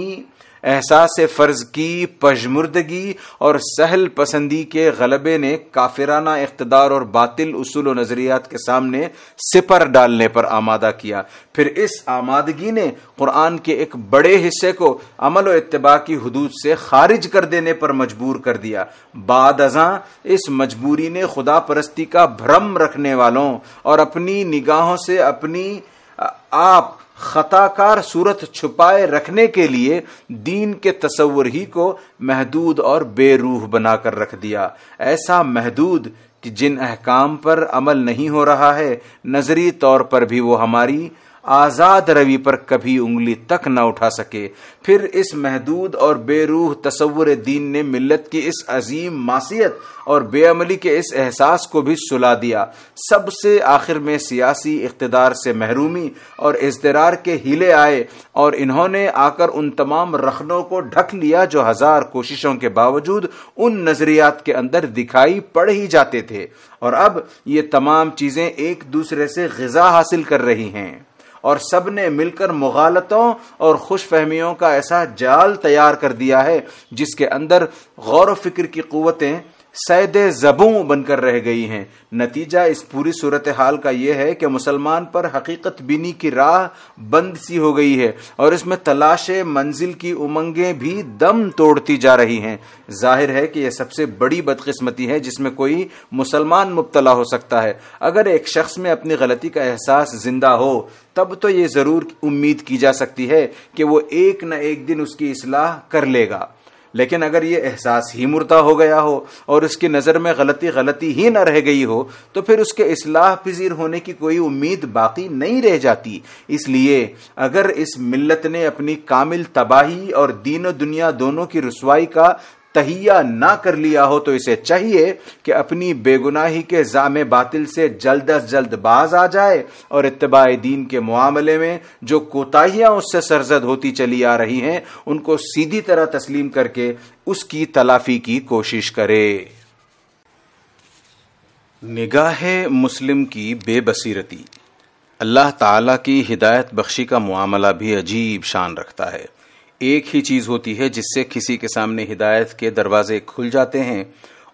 एहसास फ़र्ज की पजमुर्दगी और सहल पसंदी के गलबे ने काफिराना इकतदार और बातिल उसूल नज़रियात के सामने सिपर डालने पर आमादा किया फिर इस आमादगी ने कुरान के एक बड़े हिस्से को अमल व इतबा की हदूद से खारिज कर देने पर मजबूर कर दिया बाद अजां इस मजबूरी ने खुदा परस्ती का भ्रम रखने वालों और अपनी निगाहों से अपनी आप खताकार सूरत छुपाए रखने के लिए दीन के तस्वर ही को महदूद और बेरूह बनाकर रख दिया ऐसा महदूद कि जिन अहकाम पर अमल नहीं हो रहा है नज़री तौर पर भी वो हमारी आज़ाद रवि पर कभी उंगली तक न उठा सके फिर इस महदूद और बेरूह तस्वुर दीन ने मिल्लत की इस अजीम मासियत और बेअमली के इस एहसास को भी सुला दिया सबसे आखिर में सियासी इकतदार से महरूमी और इजतरार के हीले आए और इन्होंने आकर उन तमाम रखनों को ढक लिया जो हजार कोशिशों के बावजूद उन नजरियात के अंदर दिखाई पड़ ही जाते थे और अब ये तमाम चीजें एक दूसरे से गजा हासिल कर रही हैं और सब ने मिलकर मुगालतों और खुश फहमियों का ऐसा जाल तैयार कर दिया है जिसके अंदर गौर व फिक्र की क़वतें सैद जबों बनकर रह गई हैं नतीजा इस पूरी सूरत हाल का यह है कि मुसलमान पर हकीकत बीनी की राह बंद सी हो गई है और इसमें तलाश मंजिल की उमंगें भी दम तोड़ती जा रही हैं जाहिर है कि यह सबसे बड़ी बदकिस्मती है जिसमें कोई मुसलमान मुबतला हो सकता है अगर एक शख्स में अपनी गलती का एहसास जिंदा हो तब तो ये ज़रूर उम्मीद की जा सकती है कि वो एक न एक दिन उसकी इसलाह कर लेगा लेकिन अगर ये एहसास ही मुर्दा हो गया हो और उसकी नज़र में गलती गलती ही न रह गई हो तो फिर उसके इसलाह पजीर होने की कोई उम्मीद बाकी नहीं रह जाती इसलिए अगर इस मिल्लत ने अपनी कामिल तबाही और दीन दुनिया दोनों की रसवाई का तहिया ना कर लिया हो तो इसे चाहिए कि अपनी बेगुनाही के जाम बातिल से जल्द अज जल्द बाज आ जाए और इतबा दीन के मामले में जो कोताहियां उससे सरजद होती चली आ रही हैं उनको सीधी तरह तस्लीम करके उसकी तलाफी की कोशिश करे निगाह मुस्लिम की बेबसीरती अल्लाह ताला की हिदायत बख्शी का मामला भी अजीब शान रखता है एक ही चीज़ होती है जिससे किसी के सामने हिदायत के दरवाजे खुल जाते हैं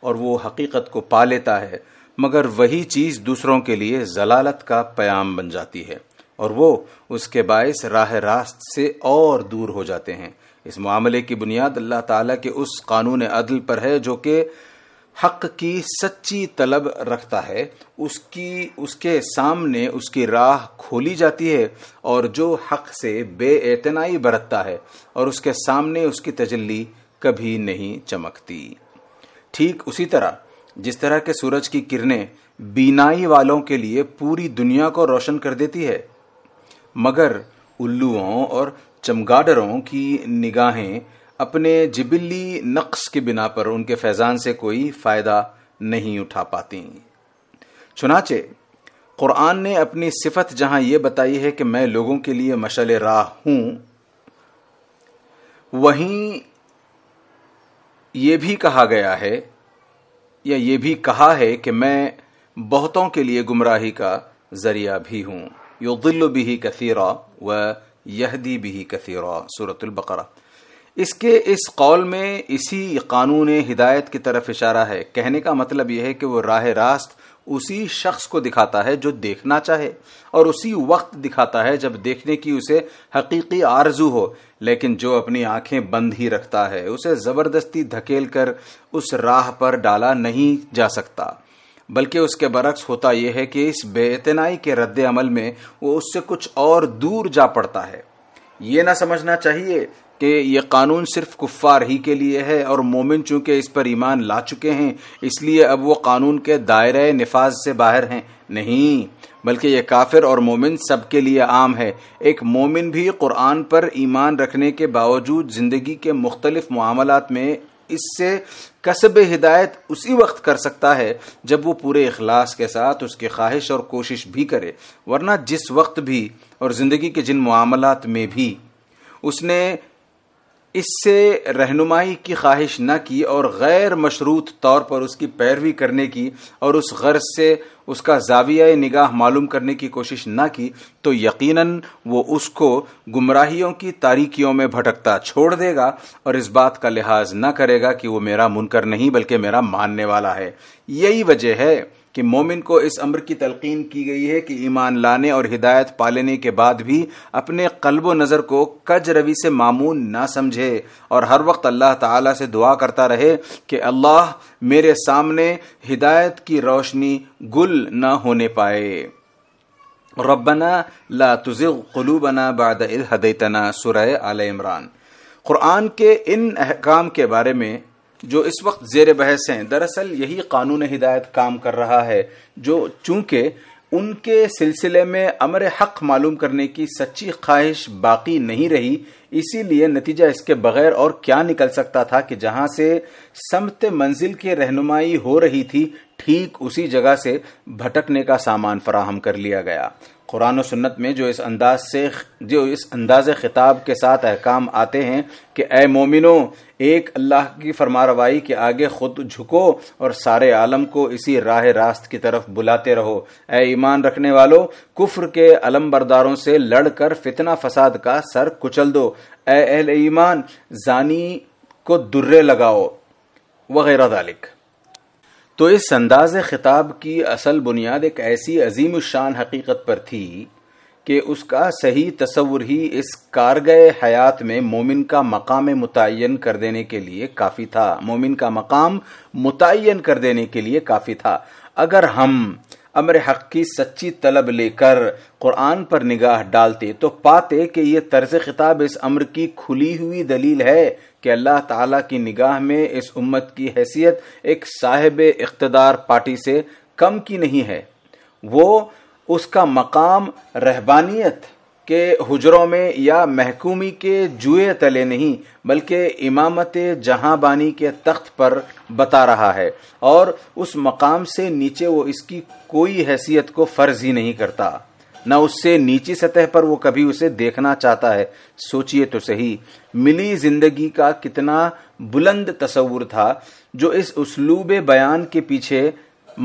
और वो हकीकत को पा लेता है मगर वही चीज़ दूसरों के लिए जलालत का प्याम बन जाती है और वो उसके बायस राह रास्त से और दूर हो जाते हैं इस मामले की बुनियाद अल्लाह ताला के उस कानून अदल पर है जो कि हक की सच्ची तलब रखता है उसकी उसके सामने उसकी राह खोली जाती है और जो हक से बेएतनाई बरतता है और उसके सामने उसकी तजल्ली कभी नहीं चमकती ठीक उसी तरह जिस तरह के सूरज की किरणें बीनाई वालों के लिए पूरी दुनिया को रोशन कर देती है मगर उल्लुओं और चमगाडरों की निगाहें अपने जिबिली नक्स की बिना पर उनके फैज़ान से कोई फ़ायदा नहीं उठा पाती चुनाचे क़ुरान ने अपनी सिफत जहां यह बताई है कि मैं लोगों के लिए मशल राह हूं वहीं ये भी कहा गया है या ये भी कहा है कि मैं बहुतों के लिए गुमराही का ज़रिया भी हूं यो दिल्ल भी कसीरा व यहदी भी कसीरा सूरतुल्बकरा इसके इस कौल में इसी कानून हिदायत की तरफ इशारा है कहने का मतलब यह है कि वह राह रास्त उसी शख्स को दिखाता है जो देखना चाहे और उसी वक्त दिखाता है जब देखने की उसे हकीकी आरजू हो लेकिन जो अपनी आंखें बंद ही रखता है उसे ज़बरदस्ती धकेल कर उस राह पर डाला नहीं जा सकता बल्कि उसके बरक्स होता यह है कि इस बेतनाई के रद्द अमल में वो उससे कुछ और दूर जा पड़ता है ये ना समझना चाहिए कि यह कानून सिर्फ कुफ्फार ही के लिए है और मोमिन चूंकि इस पर ईमान ला चुके हैं इसलिए अब वो कानून के दायरे नफाज से बाहर हैं नहीं बल्कि यह काफिर और मोमिन सबके लिए आम है एक मोमिन भी कुरान पर ईमान रखने के बावजूद ज़िंदगी के मुख्तलिफ मामलात में इससे कसब हिदायत उसी वक्त कर सकता है जब वो पूरे अखलास के साथ उसकी ख्वाहिश और कोशिश भी करे वरना जिस वक्त भी और ज़िंदगी के जिन मामलात में भी उसने इससे रहनुमाई की ख्वाहिश न की और गैर मशरूत तौर पर उसकी पैरवी करने की और उस गर्ज से उसका जाविया निगाह मालूम करने की कोशिश न की तो यकीनन वो उसको गुमराहियों की तारीकियों में भटकता छोड़ देगा और इस बात का लिहाज न करेगा कि वो मेरा मुनकर नहीं बल्कि मेरा मानने वाला है यही वजह है कि मोमिन को इस अमर की तलकीन की गई है कि ईमान लाने और हिदायत पा लेने के बाद भी अपने कल्ब नज़र को कज रवि से मामून ना समझे और हर वक्त अल्लाह ताला से दुआ करता रहे कि अल्लाह मेरे सामने हिदायत की रोशनी गुल ना होने पाए रबना ला तुज़ कलूबना बाद हदैतना सुरह आल इमरान कुरान के इन अहकाम के बारे में जो इस वक्त जेर बहस हैं दरअसल यही कानून हिदायत काम कर रहा है जो चूंकि उनके सिलसिले में अमर हक मालूम करने की सच्ची ख्वाहिश बाकी नहीं रही इसीलिए नतीजा इसके बगैर और क्या निकल सकता था कि जहां से समत मंजिल की रहनुमाई हो रही थी ठीक उसी जगह से भटकने का सामान फराहम कर लिया गया कुरान सुन्नत में जो इस अंदाज से जो इस अंदाज खिताब के साथ अहकाम आते हैं कि ए मोमिनो एक अल्लाह की फरमारवाई के आगे खुद झुको और सारे आलम को इसी राह रास्त की तरफ बुलाते रहो ए ईमान रखने वालों कुफर के अलम बरदारों से लड़कर फितना फसाद का सर कुचल दो एहल ईमान जानी को दुर्रे लगाओ वगैरह दालिक तो इस अंदाज खिताब की असल बुनियाद एक ऐसी अजीम शान हकीकत पर थी कि उसका सही तस्वुर ही इस कारगय हयात में मोमिन का मकाम मुतन कर देने के लिए काफ़ी था मोमिन का मकाम मुतन कर देने के लिए काफ़ी था अगर हम अमर हक की सच्ची तलब लेकर कुरान पर निगाह डालते तो पाते कि यह तर्ज खिताब इस अम्र की खुली हुई दलील है कि अल्लाह ताला की निगाह में इस उम्मत की हैसियत एक साहेब इकतदार पार्टी से कम की नहीं है वो उसका मकाम रहबानियत के हजरों में या महकूमी के जुए तले नहीं बल्कि इमामत बानी के तख्त पर बता रहा है और उस मकाम से नीचे वो इसकी कोई हैसियत को फर्ज ही नहीं करता न उससे नीची सतह पर वो कभी उसे देखना चाहता है सोचिए तो सही मिली जिंदगी का कितना बुलंद तस्वूर था जो इस उसलूब बयान के पीछे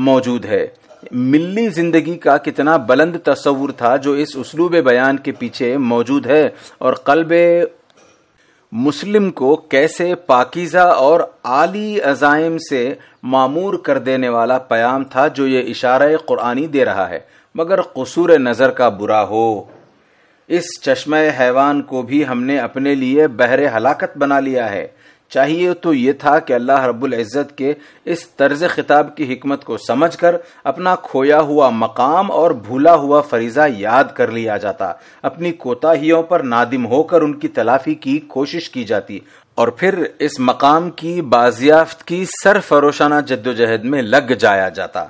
मौजूद है मिली जिंदगी का कितना बुलंद तस्वुर था जो इस उसलूब बयान के पीछे मौजूद है और कल्ब मुस्लिम को कैसे पाकिज़ा और आली अजायम से मामूर कर देने वाला प्याम था जो ये इशारा कुरानी दे रहा है मगर कसूर नज़र का बुरा हो इस चश्मे हैवान को भी हमने अपने लिए बहरे हलाकत बना लिया है चाहिए तो ये था कि अल्लाह रब्बुल इज़्ज़त के इस तर्ज खिताब की हिकमत को समझ कर अपना खोया हुआ मकाम और भूला हुआ फरीज़ा याद कर लिया जाता अपनी कोताहियों पर नादिम होकर उनकी तलाफी की कोशिश की जाती और फिर इस मकाम की बाजियाफ्त की सरफरोशाना जद्दोजहद में लग जाया जाता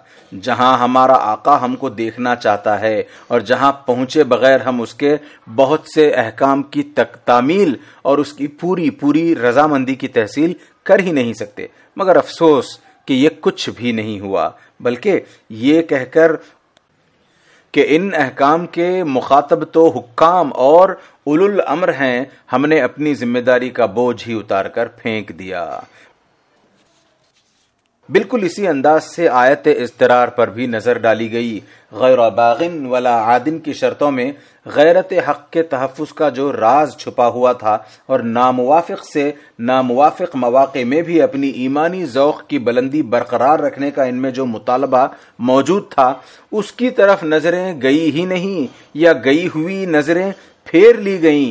जहां हमारा आका हमको देखना चाहता है और जहां पहुंचे बगैर हम उसके बहुत से अहकाम की तक तामील और उसकी पूरी पूरी रजामंदी की तहसील कर ही नहीं सकते मगर अफसोस कि ये कुछ भी नहीं हुआ बल्कि ये कहकर कि इन अहकाम के मुखातब तो हुक्काम और उलुल अमर हैं हमने अपनी जिम्मेदारी का बोझ ही उतार कर फेंक दिया बिल्कुल इसी अंदाज से आयत इसतरार पर भी नजर डाली गई गैर बागिन वला आदिन की शर्तों में गैरत हक के तहफ़ का जो राज छुपा हुआ था और नामुवाफ़ से नामुवाफ़ मौाक़े में भी अपनी ईमानी जौक की बुलंदी बरकरार रखने का इनमें जो मुतालबा मौजूद था उसकी तरफ नज़रें गई ही नहीं या गई हुई नज़रें फेर ली गई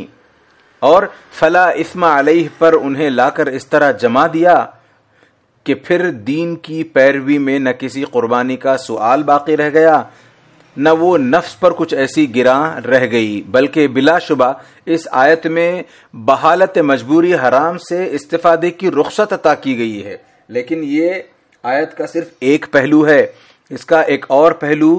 और फला इसमा अलह पर उन्हें लाकर इस तरह जमा दिया कि फिर दीन की पैरवी में न किसी कुर्बानी का सवाल बाकी रह गया न वो नफ्स पर कुछ ऐसी गिरा रह गई बल्कि बिलाशुबा इस आयत में बहालत मजबूरी हराम से इस्तीफादे की रुख्सत अता की गई है लेकिन ये आयत का सिर्फ एक पहलू है इसका एक और पहलू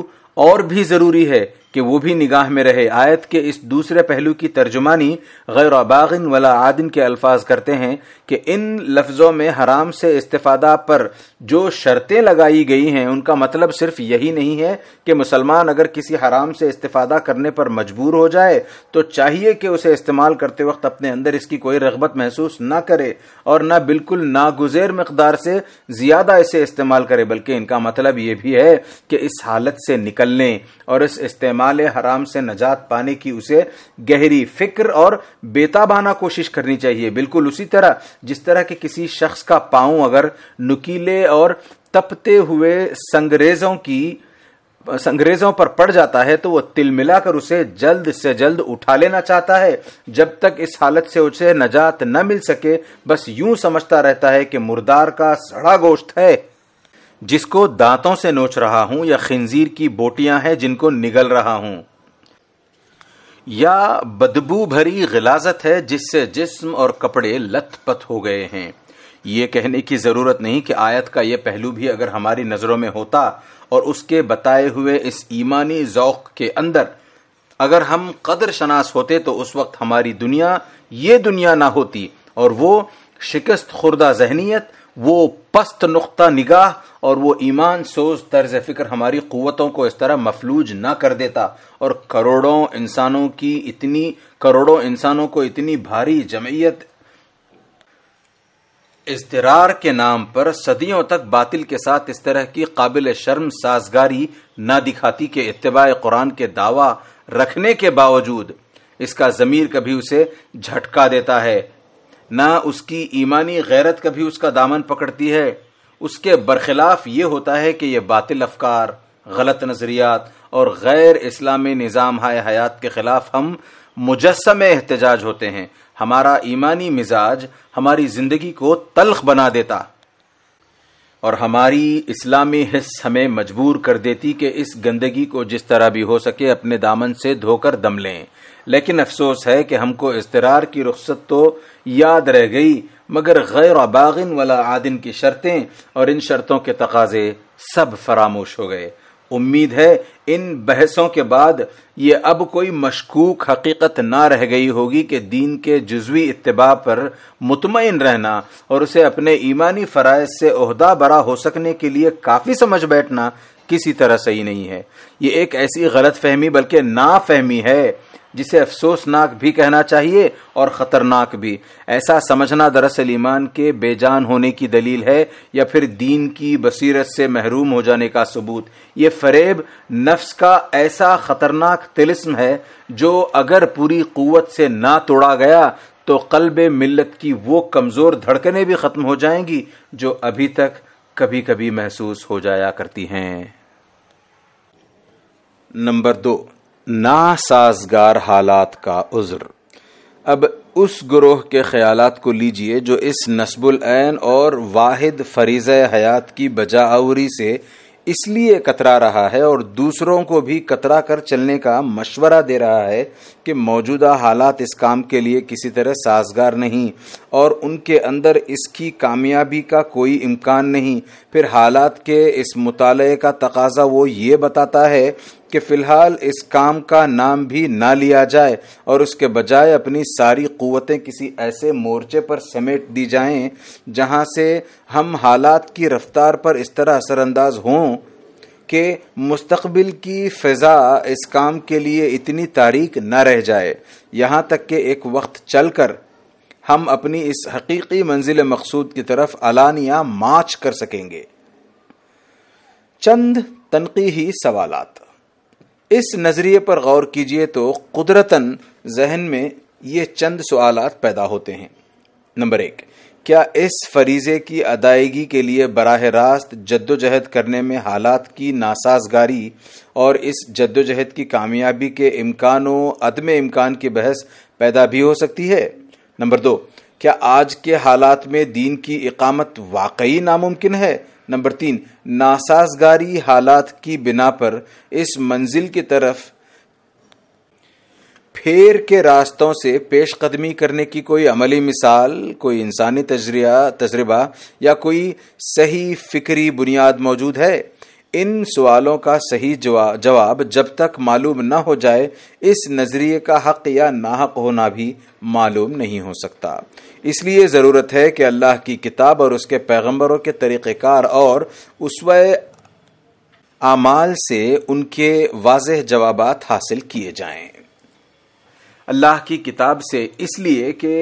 और भी ज़रूरी है कि वो भी निगाह में रहे आयत के इस दूसरे पहलू की तर्जुमानी गैर बागिन वाला आदिन के अल्फाज करते हैं कि इन लफ्ज़ों में हराम से इस्ता पर जो शर्तें लगाई गई हैं उनका मतलब सिर्फ यही नहीं है कि मुसलमान अगर किसी हराम से इस्ता करने पर मजबूर हो जाए तो चाहिए कि उसे इस्तेमाल करते वक्त अपने अंदर इसकी कोई रगबत महसूस न करे और न बिल्कुल नागुजेर मकदार से ज़्यादा इसे इस्तेमाल करे बल्कि इनका मतलब ये भी है कि इस हालत से निकलने और इस इस्तेमाल माल हराम से नजात पाने की उसे गहरी फिक्र और बेताबाना कोशिश करनी चाहिए बिल्कुल उसी तरह जिस तरह के किसी शख्स का पांव अगर नुकीले और तपते हुए संग्रेजों की संग्रेजों पर पड़ जाता है तो वह तिलमिलाकर उसे जल्द से जल्द उठा लेना चाहता है जब तक इस हालत से उसे नजात न मिल सके बस यूं समझता रहता है कि मुर्दार का सड़ा गोश्त है जिसको दांतों से नोच रहा हूं या खिंजीर की बोटियां हैं जिनको निगल रहा हूं या बदबू भरी गिलाजत है जिससे जिस्म और कपड़े लथपथ हो गए हैं ये कहने की जरूरत नहीं कि आयत का यह पहलू भी अगर हमारी नजरों में होता और उसके बताए हुए इस ईमानी जौक के अंदर अगर हम कदर शनास होते तो उस वक्त हमारी दुनिया ये दुनिया ना होती और वो शिकस्त खुर्दा जहनीत वो पस्त नुकता निगाह और वो ईमान सोज तर्ज फिक्र हमारी कुतों को इस तरह मफलूज न कर देता और करोड़ों इंसानों की इतनी करोड़ों इंसानों को इतनी भारी जमीयत इसतरार के नाम पर सदियों तक बातिल के साथ इस तरह की काबिल शर्म साजगारी न दिखाती के इतबा कुरान के दावा रखने के बावजूद इसका ज़मीर कभी उसे झटका देता है ना उसकी ईमानी गैरत कभी उसका दामन पकड़ती है उसके बरखिलाफ ये होता है कि यह बातिल अफकार गलत नज़रियात और गैर इस्लामी निज़ाम हाय हयात के ख़िलाफ़ हम मुजस्म एहतजाज होते हैं हमारा ईमानी मिजाज हमारी ज़िंदगी को तलख बना देता और हमारी इस्लामी हिस्स हमें मजबूर कर देती कि इस गंदगी को जिस तरह भी हो सके अपने दामन से धोकर दम लें लेकिन अफसोस है कि हमको इसतरार की रुख्सत तो याद रह गई मगर गैर बागिन वाला आदिन की शर्तें और इन शर्तों के तकाजे सब फरामोश हो गए उम्मीद है इन बहसों के बाद ये अब कोई मशकूक हकीकत ना रह गई होगी कि दीन के जुजवी इतबा पर मुतमिन रहना और उसे अपने ईमानी फ़राइज से अहदा बरा हो सकने के लिए काफ़ी समझ बैठना किसी तरह सही नहीं है ये एक ऐसी गलत फहमी बल्कि नाफहमी है जिसे अफसोसनाक भी कहना चाहिए और ख़तरनाक भी ऐसा समझना दरअसल ईमान के बेजान होने की दलील है या फिर दीन की बसीरत से महरूम हो जाने का सबूत ये फरेब नफ्स का ऐसा ख़तरनाक तिलस्म है जो अगर पूरी क़वत से ना तोड़ा गया तो कल्ब मिल्लत की वो कमज़ोर धड़कने भी ख़त्म हो जाएंगी जो अभी तक कभी कभी महसूस हो जाया करती हैं नंबर दो नासाजगार हालात का उज्र अब उस ग्रोह के ख्याल को लीजिए जो इस नस्बुल और वाहिद फरीज हयात की बजावरी से इसलिए कतरा रहा है और दूसरों को भी कतरा कर चलने का मशवरा दे रहा है कि मौजूदा हालात इस काम के लिए किसी तरह साजगार नहीं और उनके अंदर इसकी कामयाबी का कोई इम्कान नहीं फिर हालात के इस मुताले का तकाजा वो ये बताता है कि फिलहाल इस काम का नाम भी ना लिया जाए और उसके बजाय अपनी सारी क़वतें किसी ऐसे मोर्चे पर समेट दी जाएं जहां से हम हालात की रफ्तार पर इस तरह असरानंदाज हों कि मुस्तबिल की फ़िज़ा इस काम के लिए इतनी तारीख न रह जाए यहां तक कि एक वक्त चल कर हम अपनी इस हकीकी मंजिल मकसूद की तरफ अलानिया मार्च कर सकेंगे चंद ही सवालात इस नज़रिए पर गौर कीजिए तो कुदरतन जहन में ये चंद सवाल पैदा होते हैं नंबर एक क्या इस फरीज़े की अदायगी के लिए बरह रास्त जद्दोजहद करने में हालात की नासाजगारी और इस जद्दोजहद की कामयाबी के इम्कान अदम इम्कान की बहस पैदा भी हो सकती है नंबर दो क्या आज के हालात में दीन की इकामत वाकई नामुमकिन है नंबर तीन नासाजगारी हालात की बिना पर इस मंजिल की तरफ फेर के रास्तों से पेश कदमी करने की कोई अमली मिसाल कोई इंसानी तजर्बा या कोई सही फिक्री बुनियाद मौजूद है इन सवालों का सही जवाब जब तक मालूम न हो जाए इस नज़रिए का हक या ना हक होना भी मालूम नहीं हो सकता इसलिए ज़रूरत है कि अल्लाह की किताब और उसके पैगंबरों के तरीकेकार और उस आमाल से उनके वाज जवाब हासिल किए जाएं। अल्लाह की किताब से इसलिए कि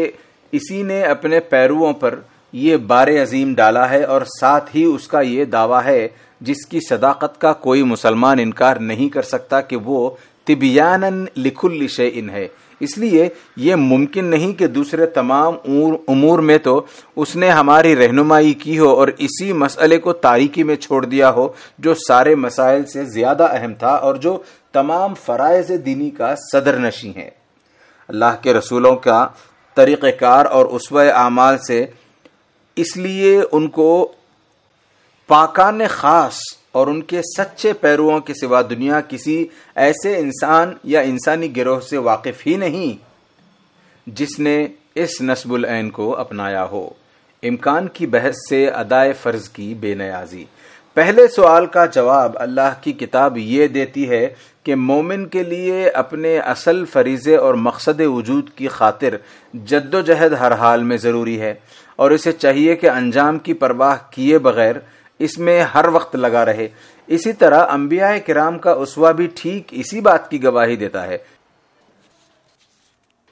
इसी ने अपने पैरुओं पर ये बार अजीम डाला है और साथ ही उसका ये दावा है जिसकी सदाकत का कोई मुसलमान इनकार नहीं कर सकता कि वो तिबियान लिखुल इन है इसलिए ये मुमकिन नहीं कि दूसरे तमाम उमूर में तो उसने हमारी रहनुमाई की हो और इसी मसले को तारीकी में छोड़ दिया हो जो सारे मसाइल से ज़्यादा अहम था और जो तमाम फ़रज़ दीनी का सदर नशी है अल्लाह के रसूलों का तरीक़ार और उसव आमाल से इसलिए उनको पाकान खास और उनके सच्चे पैरुओं के सिवा दुनिया किसी ऐसे इंसान या इंसानी गिरोह से वाकिफ ही नहीं जिसने इस नस्बुल ऐन को अपनाया हो इमकान की बहस से अदाए फर्ज की बेनयाजी पहले सवाल का जवाब अल्लाह की किताब ये देती है कि मोमिन के लिए अपने असल फरीज़े और मकसद वजूद की खातिर जद्दोजहद हर हाल में ज़रूरी है और इसे चाहिए कि अंजाम की परवाह किए बगैर इसमें हर वक्त लगा रहे इसी तरह अम्बिया किराम का उसवा भी ठीक इसी बात की गवाही देता है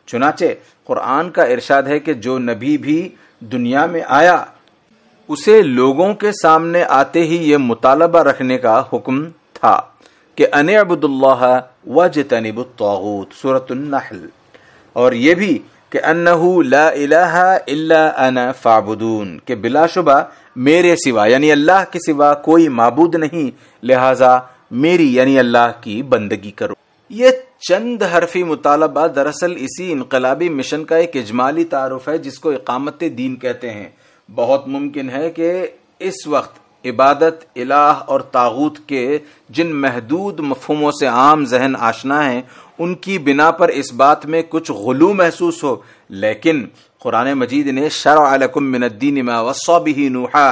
चुनाचे कुरान का इरशाद है कि जो नबी भी दुनिया में आया उसे लोगों के सामने आते ही ये मुतालबा रखने का हुक्म था कि अन अबुदुल्लाह व जतनब सूरत और ये भी कि अनहू ला इला फाबुदून के बिलाशुबा मेरे सिवा यानी अल्लाह के सिवा कोई मबूद नहीं लिहाजा मेरी यानी अल्लाह की बंदगी करो ये चंद हरफी मुतालबा दरअसल इसी इनकलाबी मिशन का एक इजमाली तारफ है जिसको इकामत दीन कहते हैं बहुत मुमकिन है कि इस वक्त इबादत इलाह और तागूत के जिन महदूद मफहमों से आम जहन आशना है उनकी बिना पर इस बात में कुछ गुलू महसूस हो लेकिन कुरान मजीद ने शरकुमिनद्दीन वसौबिही नूहा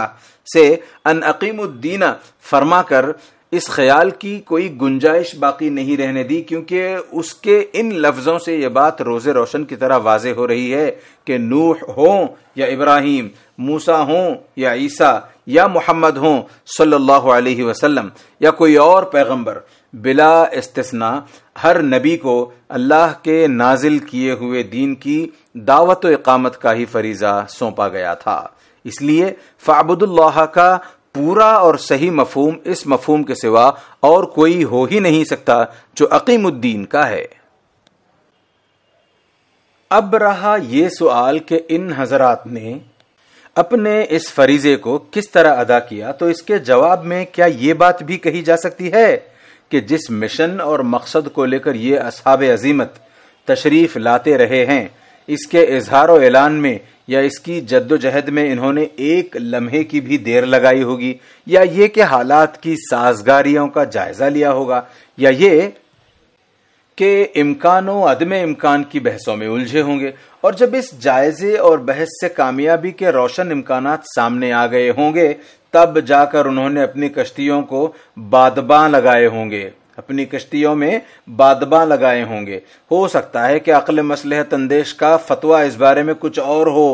से अन अकीमुद्दीन फरमा कर इस ख्याल की कोई गुंजाइश बाकी नहीं रहने दी क्योंकि उसके इन लफ्ज़ों से ये बात रोज़ रोशन की तरह वाज हो रही है कि नूह हों या इब्राहिम मूसा हों या ईसा या मोहम्मद हों सल्लल्लाहु अलैहि वसल्लम या कोई और पैगंबर बिला इस्तना हर नबी को अल्लाह के नाजिल किए हुए दीन की दावत इकामत का ही फरीजा सौंपा गया था इसलिए फ़ाबुदुल्लाह का पूरा और सही मफहम इस मफहम के सिवा और कोई हो ही नहीं सकता जो अकीमुद्दीन का है अब रहा यह सवाल कि इन हजरात ने अपने इस फरीजे को किस तरह अदा किया तो इसके जवाब में क्या ये बात भी कही जा सकती है कि जिस मिशन और मकसद को लेकर ये असहाब अजीमत तशरीफ लाते रहे हैं इसके इजहार ऐलान में या इसकी जद्दोजहद में इन्होंने एक लम्हे की भी देर लगाई होगी या ये के हालात की साजगारियों का जायजा लिया होगा या ये के इम्कानों अदम इम्कान की बहसों में उलझे होंगे और जब इस जायजे और बहस से कामयाबी के रोशन इम्कान सामने आ गए होंगे तब जाकर उन्होंने अपनी कश्तियों को बादबा लगाए होंगे अपनी कश्तियों में बादबा लगाए होंगे हो सकता है कि अकल मसलह तंदेश का फतवा इस बारे में कुछ और हो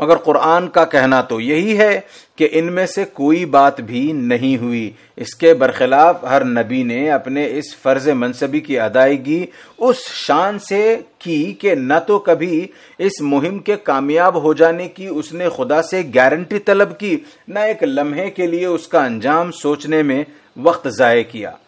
मगर कुरान का कहना तो यही है कि इनमें से कोई बात भी नहीं हुई इसके बरखिलाफ हर नबी ने अपने इस फर्ज मनसबी की अदायगी उस शान से की कि न तो कभी इस मुहिम के कामयाब हो जाने की उसने खुदा से गारंटी तलब की न एक लम्हे के लिए उसका अंजाम सोचने में वक्त ज़ाय किया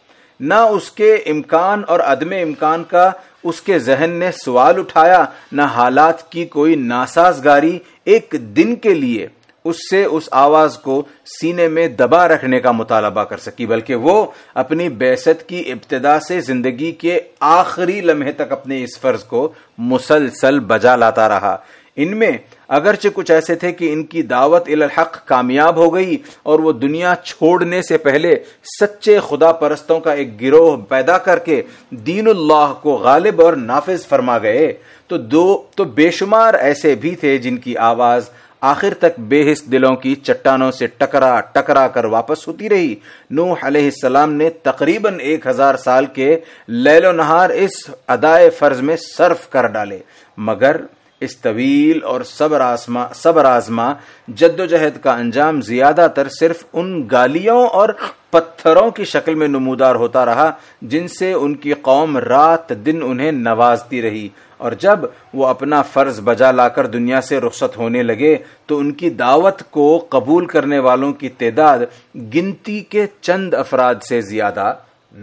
न उसके इम्कान और अदम इम्कान का उसके जहन ने सवाल उठाया न हालात की कोई नासाजगारी एक दिन के लिए उससे उस आवाज को सीने में दबा रखने का मुतालबा कर सकी बल्कि वो अपनी बेसत की इब्तदा से जिंदगी के आखिरी लम्हे तक अपने इस फर्ज को मुसलसल बजा लाता रहा इनमें अगरचे कुछ ऐसे थे कि इनकी दावत इल कामयाब हो गई और वो दुनिया छोड़ने से पहले सच्चे खुदा परस्तों का एक गिरोह पैदा करके दीन उल्लाह को गालिब और नाफिज फरमा गए तो दो तो बेशुमार ऐसे भी थे जिनकी आवाज आखिर तक बेहिस दिलों की चट्टानों से टकरा टकरा कर वापस होती रही नू अलैहिस्सलाम ने तकरीबन एक हजार साल के लैलो नहार इस अदाए फर्ज में सर्फ कर डाले मगर इस तवील और सब राजमा जद्दोजहद का अंजाम ज्यादातर सिर्फ उन गालियों और पत्थरों की शक्ल में नमूदार होता रहा जिनसे उनकी कौम रात दिन उन्हें नवाजती रही और जब वो अपना फर्ज बजा लाकर दुनिया से रुख्सत होने लगे तो उनकी दावत को कबूल करने वालों की तदाद गिनती के चंद अफराद से ज्यादा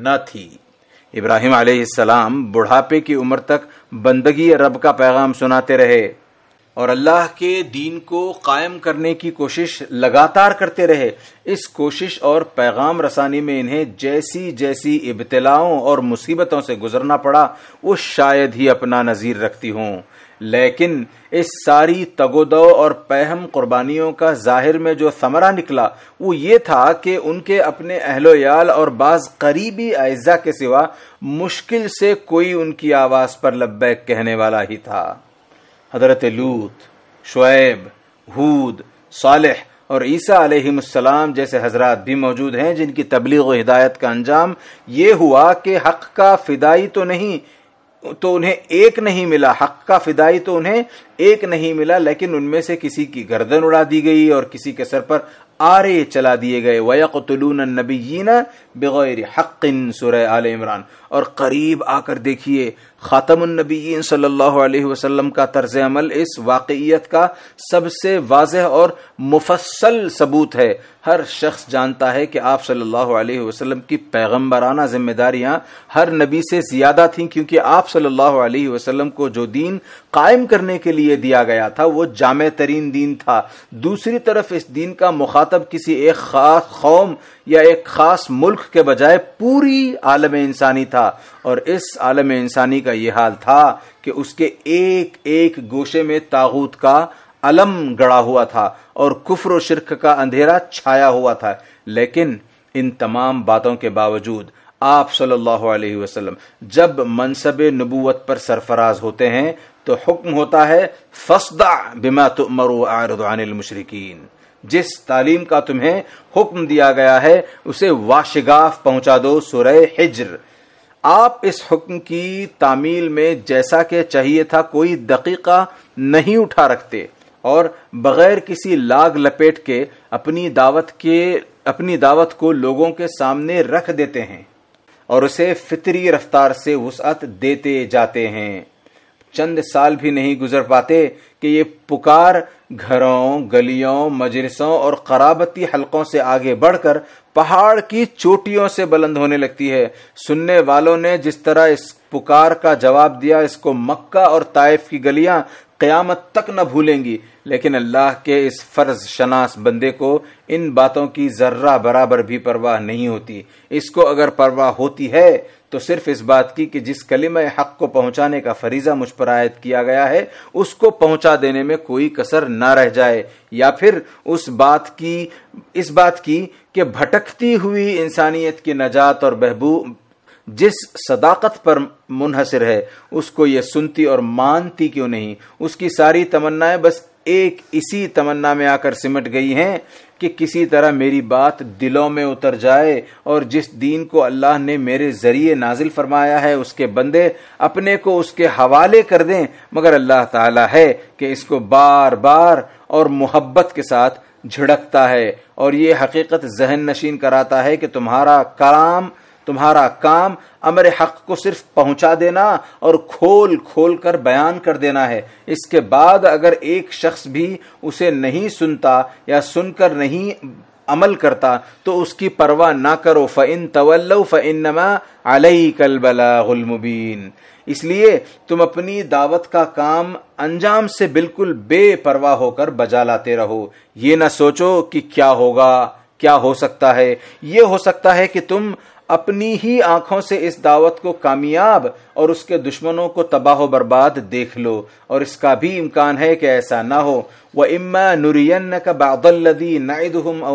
न थी इब्राहिम आसमाम बुढ़ापे की उम्र तक बंदगी रब का पैगाम सुनाते रहे और अल्लाह के दीन को कायम करने की कोशिश लगातार करते रहे इस कोशिश और पैगाम रसानी में इन्हें जैसी जैसी इब्तलाओं और मुसीबतों से गुजरना पड़ा वो शायद ही अपना नज़ीर रखती हूँ लेकिन इस सारी तगोदो और पहम कुर्बानियों का जाहिर में जो समरा निकला वो ये था कि उनके अपने अहलोयाल और बाज करीबी अज्जा के सिवा मुश्किल से कोई उनकी आवाज़ पर लब्बैक कहने वाला ही था हजरत लूत शुएब हूद सालह और ईसा आलम जैसे हजरत भी मौजूद हैं जिनकी तबलीग व हिदायत का अंजाम ये हुआ कि हक का फिदाई तो नहीं तो उन्हें एक नहीं मिला हक का फिदाई तो उन्हें एक नहीं मिला लेकिन उनमें से किसी की गर्दन उड़ा दी गई और किसी के सर पर आरे चला दिए गए वयकतलून नबीना बगैर हक सुर आल इमरान और करीब आकर देखिए ख़ातमनबीन सल्लल्लाहु का तर्ज अमल इस वाक़ियत का सबसे वाज और मुफसल सबूत है हर शख्स जानता है कि आप सल्लल्लाहु अलैहि की पैगम्बराना जिम्मेदारियां हर नबी से ज़्यादा थी क्योंकि आप सल्ला अलैहि को जो दीन कायम करने के लिए दिया गया था वो जाम तरीन दीन था दूसरी तरफ इस दीन का मुखातब किसी एक खास कौम या एक खास मुल्क के बजाय पूरी आलम इंसानी था और इस आलम इंसानी का यह हाल था कि उसके एक एक गोशे में ताबूत का अलम गड़ा हुआ था और कुफर शिरक का अंधेरा छाया हुआ था लेकिन इन तमाम बातों के बावजूद आप सल्लल्लाहु अलैहि वसल्लम जब मनसब नबूवत पर सरफराज होते हैं तो हुक्म होता है फसदा बिमा तुमर आरदान मुशरकिन जिस तालीम का तुम्हें हुक्म दिया गया है उसे वाशिगाफ पहुंचा दो सुरह हिज्र आप इस हुक्म की तामील में जैसा के चाहिए था कोई दकीका नहीं उठा रखते और बगैर किसी लाग लपेट के अपनी दावत के अपनी दावत को लोगों के सामने रख देते हैं और उसे फितरी रफ्तार से वसअत देते जाते हैं चंद साल भी नहीं गुजर पाते कि ये पुकार घरों गलियों मजलिसों और खराबती हलकों से आगे बढ़कर पहाड़ की चोटियों से बुलंद होने लगती है सुनने वालों ने जिस तरह इस पुकार का जवाब दिया इसको मक्का और ताइफ की गलियां कयामत तक न भूलेंगी लेकिन अल्लाह के इस फर्ज शनास बंदे को इन बातों की जर्रा बराबर भी परवाह नहीं होती इसको अगर परवाह होती है तो सिर्फ इस बात की कि जिस कलिम हक को पहुंचाने का फरीजा मुझ पर आयद किया गया है उसको पहुंचा सलाह देने में कोई कसर ना रह जाए या फिर उस बात की इस बात की कि भटकती हुई इंसानियत की नजात और बहबूब जिस सदाकत पर मुनहसर है उसको ये सुनती और मानती क्यों नहीं उसकी सारी तमन्नाएं बस एक इसी तमन्ना में आकर सिमट गई हैं कि किसी तरह मेरी बात दिलों में उतर जाए और जिस दीन को अल्लाह ने मेरे जरिए नाजिल फरमाया है उसके बंदे अपने को उसके हवाले कर दें मगर अल्लाह ताला है कि इसको बार बार और मोहब्बत के साथ झिड़कता है और ये हकीकत जहन नशीन कराता है कि तुम्हारा काम तुम्हारा काम अमर हक को सिर्फ पहुंचा देना और खोल खोल कर बयान कर देना है इसके बाद अगर एक शख्स भी उसे नहीं सुनता या सुनकर नहीं अमल करता तो उसकी परवाह ना करो फ़िन तवल्लो फ़िनमा अलई कलबलामुबीन इसलिए तुम अपनी दावत का काम अंजाम से बिल्कुल बेपरवाह होकर बजा लाते रहो ये ना सोचो कि क्या होगा क्या हो सकता है ये हो सकता है कि तुम अपनी ही आंखों से इस दावत को कामयाब और उसके दुश्मनों को तबाह बर्बाद देख लो और इसका भी इम्कान है कि ऐसा ना हो वह इम्मा नुरियन का बादल्लदी औ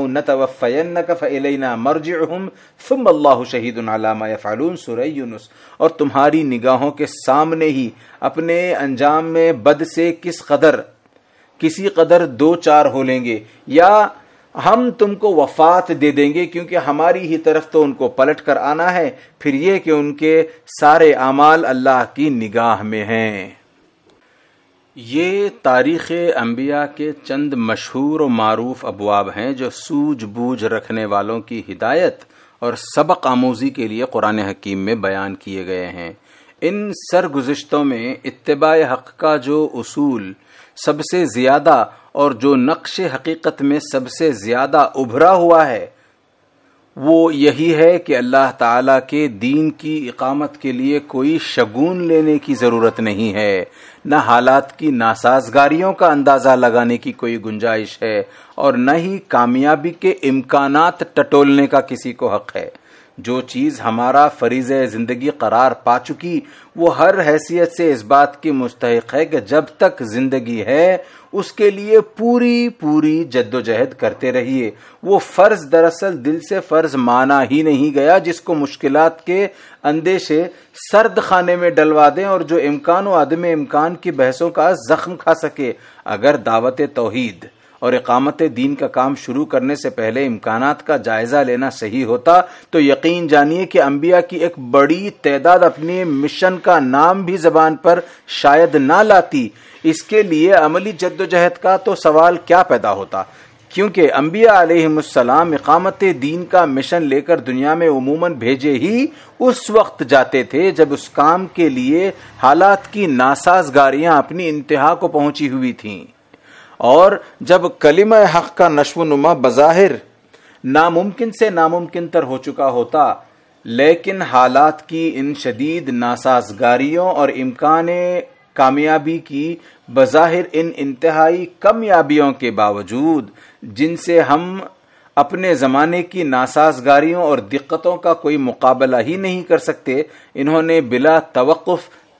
का फ़ुम अल्लाह शहीद फ़ालून यूनुस और तुम्हारी निगाहों के सामने ही अपने अंजाम में बद से किस कदर किसी कदर दो चार हो लेंगे या हम तुमको वफात दे देंगे क्योंकि हमारी ही तरफ तो उनको पलट कर आना है फिर यह कि उनके सारे अमाल अल्लाह की निगाह में है ये तारीख़ अम्बिया के चंद मशहूर और मरूफ अबवाब हैं जो सूझ बूझ रखने वालों की हिदायत और सबक आमोजी के लिए कुरान हकीम में बयान किए गए हैं इन सरगुजश्तों में इतबा हक़ का जो असूल सबसे ज्यादा और जो नक्श हकीकत में सबसे ज्यादा उभरा हुआ है वो यही है कि अल्लाह ताला के दीन की इकामत के लिए कोई शगुन लेने की ज़रूरत नहीं है न हालात की नासाजगारियों का अंदाज़ा लगाने की कोई गुंजाइश है और न ही कामयाबी के इम्कान टटोलने का किसी को हक है जो चीज़ हमारा फरीज ज़िंदगी करार पा चुकी वो हर हैसियत से इस बात की मुस्तक है कि जब तक ज़िंदगी है उसके लिए पूरी पूरी जद्दोजहद करते रहिए वो फ़र्ज़ दरअसल दिल से फ़र्ज़ माना ही नहीं गया जिसको मुश्किल के अंदेशे सर्द खाने में डलवा दें और जो इम्कान आदम इम्कान की बहसों का ज़ख्म खा सके अगर दावत तोहहीद और इकामत दीन का काम शुरू करने से पहले इम्कान का जायजा लेना सही होता तो यकीन जानिए कि अम्बिया की एक बड़ी तादाद अपने मिशन का नाम भी जबान पर शायद ना लाती इसके लिए अमली जद्दोजहद का तो सवाल क्या पैदा होता क्योंकि अम्बिया आलम इकामत दीन का मिशन लेकर दुनिया में उमूमन भेजे ही उस वक्त जाते थे जब उस काम के लिए हालात की नासाजगारियां अपनी इंतहा को पहुंची हुई थीं और जब कलिम हक का नुमा बज़ाहिर नामुमकिन से नामुमकिन तर हो चुका होता लेकिन हालात की इन शदीद नासाजगारियों और इम्कान कामयाबी की बज़ाहिर इन इंतहाई कमयाबियों के बावजूद जिनसे हम अपने ज़माने की नासाजगारियों और दिक्कतों का कोई मुकाबला ही नहीं कर सकते इन्होंने बिला तवक़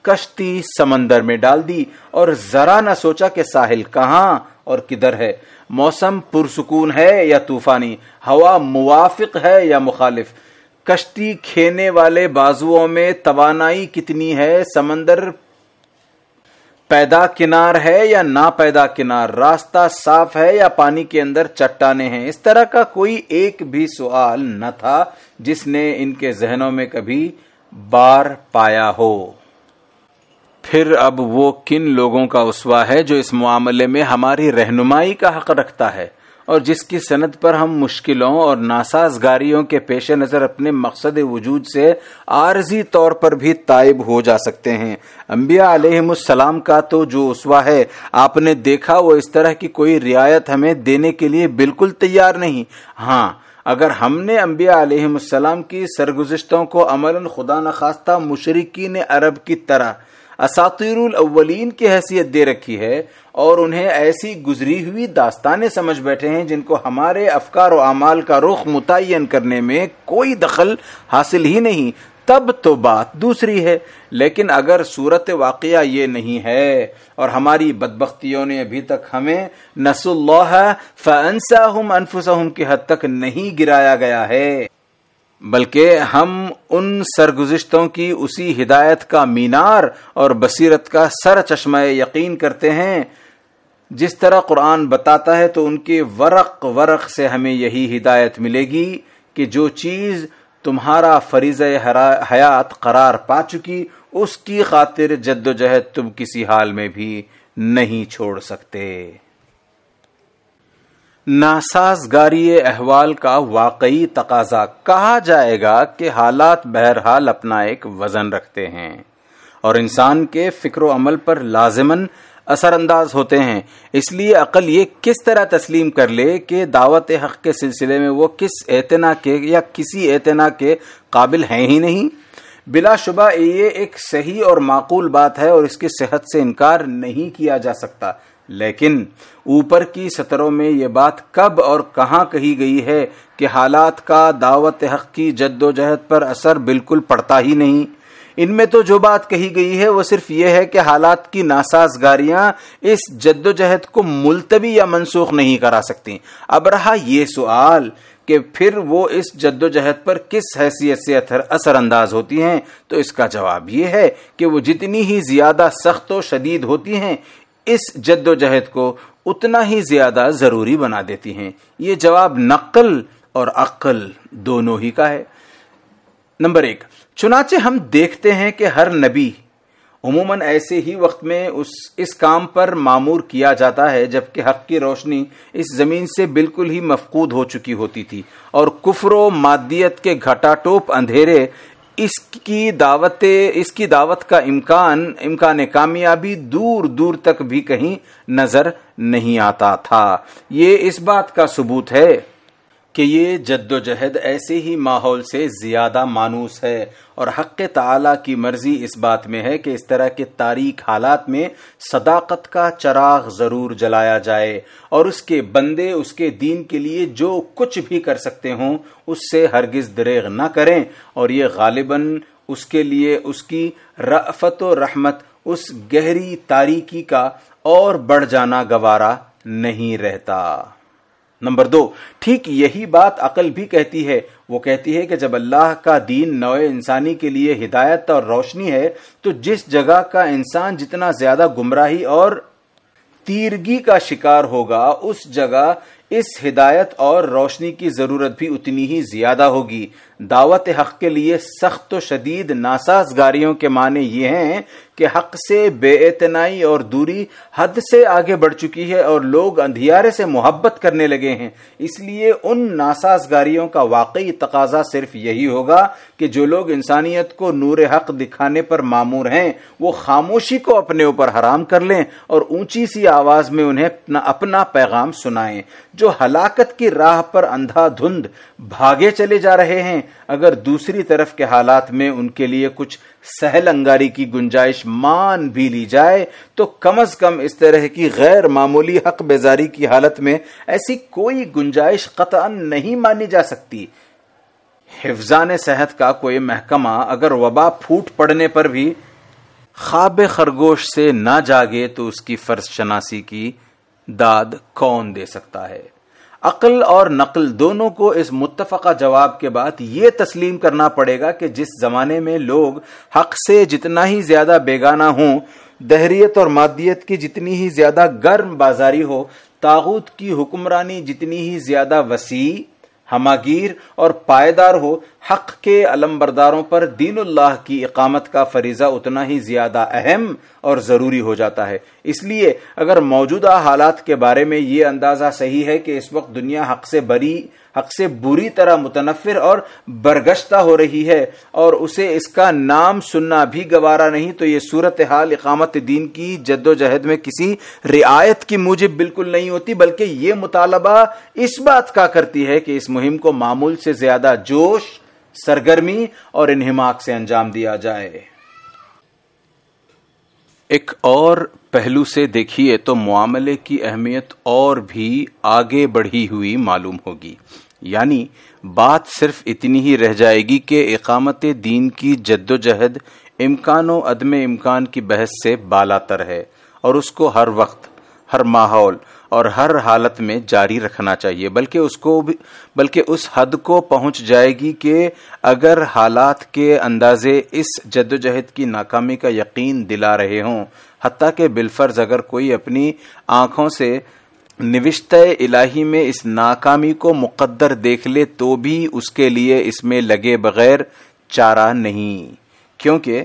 कश्ती समंदर में डाल दी और जरा ना सोचा कि साहिल कहाँ और किधर है मौसम पुरसकून है या तूफानी हवा मुआफिक है या मुखालिफ कश्ती खेने वाले बाजुओं में तवानाई कितनी है समंदर पैदा किनार है या ना पैदा किनार रास्ता साफ है या पानी के अंदर चट्टाने हैं इस तरह का कोई एक भी सवाल न था जिसने इनके जहनों में कभी बार पाया हो फिर अब वो किन लोगों का उसवा है जो इस मामले में हमारी रहनुमाई का हक रखता है और जिसकी सनत पर हम मुश्किलों और नासाजगारियों के पेश नज़र अपने मकसद वजूद से आर्जी तौर पर भी तायब हो जा सकते हैं अम्बिया सलाम का तो जो उसवा है आपने देखा वो इस तरह की कोई रियायत हमें देने के लिए बिल्कुल तैयार नहीं हाँ अगर हमने अम्बिया सलाम की सरगुजश्तों को अमलन खुदा न खास्ता मुशरकिन अरब की तरह असातिरवलिन की हैसियत दे रखी है और उन्हें ऐसी गुजरी हुई दास्तानें समझ बैठे हैं जिनको हमारे अफकार अमाल का रुख मुतन करने में कोई दखल हासिल ही नहीं तब तो बात दूसरी है लेकिन अगर सूरत वाक़ ये नहीं है और हमारी बदबख्तियों ने अभी तक हमें नसुल्ला फ़नसा हम अनफुसहम की हद तक नहीं गिराया गया है बल्कि हम उन सरगुजश्तों की उसी हिदायत का मीनार और बसीरत का सर चश्मा यकीन करते हैं जिस तरह कुरान बताता है तो उनके वरक वरक से हमें यही हिदायत मिलेगी कि जो चीज़ तुम्हारा फरीज हयात करार पा चुकी उसकी खातिर जद्दोजहद तुम किसी हाल में भी नहीं छोड़ सकते नासाजगारी अहवाल का वाकई तकाजा कहा जाएगा कि हालात बहरहाल अपना एक वजन रखते हैं और इंसान के फिक्र अमल पर लाजमन असरअंदाज होते हैं इसलिए अकल ये किस तरह तस्लीम कर ले कि दावत हक के सिलसिले में वो किस एतना के या किसी एतना के काबिल हैं ही नहीं बिलाशुबा ये एक सही और माकूल बात है और इसकी सेहत से इनकार नहीं किया जा सकता लेकिन ऊपर की सतरों में ये बात कब और कहाँ कही गई है कि हालात का दावत हक की जद्दोजहद पर असर बिल्कुल पड़ता ही नहीं इनमें तो जो बात कही गई है वो सिर्फ ये है कि हालात की नासाजगारियां इस जद्दोजहद को मुलतवी या मनसूख नहीं करा सकती अब रहा ये सवाल कि फिर वो इस जद्दोजहद पर किस हैसियत से असरअंदाज होती हैं तो इसका जवाब ये है कि वो जितनी ही ज़्यादा सख्त व शदीद होती हैं इस जद्दोजहद को उतना ही ज्यादा जरूरी बना देती हैं ये जवाब नकल और अक्ल दोनों ही का है नंबर एक चुनाचे हम देखते हैं कि हर नबी उमूमन ऐसे ही वक्त में उस इस काम पर मामूर किया जाता है जबकि हक की रोशनी इस ज़मीन से बिल्कुल ही मफकूद हो चुकी होती थी और कुफर मादियत के घटाटोप अंधेरे इसकी दावत इसकी दावत का इम्कान इम्कान कामयाबी दूर दूर तक भी कहीं नजर नहीं आता था ये इस बात का सबूत है कि ये जद्दोजहद ऐसे ही माहौल से ज़्यादा मानूस है और हक़ तला की मर्ज़ी इस बात में है कि इस तरह के तारीख हालात में सदाकत का चराग ज़रूर जलाया जाए और उसके बंदे उसके दीन के लिए जो कुछ भी कर सकते हों उससे हरगिज़ दरेग ना करें और ये गालिबन उसके लिए उसकी रफ़त रहमत उस गहरी तारीकी का और बढ़ जाना गवारा नहीं रहता नंबर दो ठीक यही बात अकल भी कहती है वो कहती है कि जब अल्लाह का दीन नौ इंसानी के लिए हिदायत और रोशनी है तो जिस जगह का इंसान जितना ज्यादा गुमराही और तीरगी का शिकार होगा उस जगह इस हिदायत और रोशनी की जरूरत भी उतनी ही ज्यादा होगी दावत हक के लिए सख्त व शदीद नासाजगारियों के माने ये हैं कि हक से बेअतनाई और दूरी हद से आगे बढ़ चुकी है और लोग अंधियारे से मोहब्बत करने लगे हैं इसलिए उन नासाजगारियों का वाकई तकाजा सिर्फ यही होगा कि जो लोग इंसानियत को नूर हक दिखाने पर मामूर हैं वो खामोशी को अपने ऊपर हराम कर लें और ऊंची सी आवाज में उन्हें अपना, अपना पैगाम सुनाएं जो हलाकत की राह पर अंधा धुंध भागे चले जा रहे हैं अगर दूसरी तरफ के हालात में उनके लिए कुछ सहल अंगारी की गुंजाइश मान भी ली जाए तो कम अज कम इस तरह की गैर मामूली हक बेजारी की हालत में ऐसी कोई गुंजाइश कतान नहीं मानी जा सकती हिफजान सेहत का कोई महकमा अगर वबा फूट पड़ने पर भी खाब खरगोश से ना जागे तो उसकी फर्ज शनासी की दाद कौन दे सकता है अकल और नकल दोनों को इस मुतफ़ा जवाब के बाद ये तस्लीम करना पड़ेगा कि जिस ज़माने में लोग हक से जितना ही ज़्यादा बेगाना हो दहरीत और मादियत की जितनी ही ज़्यादा गर्म बाजारी हो तागूत की हुक्मरानी जितनी ही ज़्यादा वसी हमागीर और पायेदार हो हक के अलम्बरदारों पर दीन उल्लाह की इकामत का फरीजा उतना ही ज्यादा अहम और ज़रूरी हो जाता है इसलिए अगर मौजूदा हालात के बारे में ये अंदाज़ा सही है कि इस वक्त दुनिया हक से बरी हक से बुरी तरह मुतनफर और बरगश्ता हो रही है और उसे इसका नाम सुनना भी गवारा नहीं तो यह सूरत हाल इकामत दीन की जद्दोजहद में किसी रियायत की मूजिब बिल्कुल नहीं होती बल्कि ये मुतालबा इस बात का करती है कि इस मुहिम को मामूल से ज्यादा जोश सरगर्मी और इन्हिमाक से अंजाम दिया जाए एक और पहलू से देखिए तो मामले की अहमियत और भी आगे बढ़ी हुई मालूम होगी यानी बात सिर्फ इतनी ही रह जाएगी कि इकामत दीन की जद्दोजहद इम्कान अदम इम्कान की बहस से बालातर है और उसको हर वक्त हर माहौल और हर हालत में जारी रखना चाहिए बल्कि उसको बल्कि उस हद को पहुंच जाएगी कि अगर हालात के अंदाजे इस जद्दोजहद की नाकामी का यकीन दिला रहे हों हती के बिलफर्ज अगर कोई अपनी आंखों से निविशत इलाही में इस नाकामी को मुकद्दर देख ले तो भी उसके लिए इसमें लगे बगैर चारा नहीं क्योंकि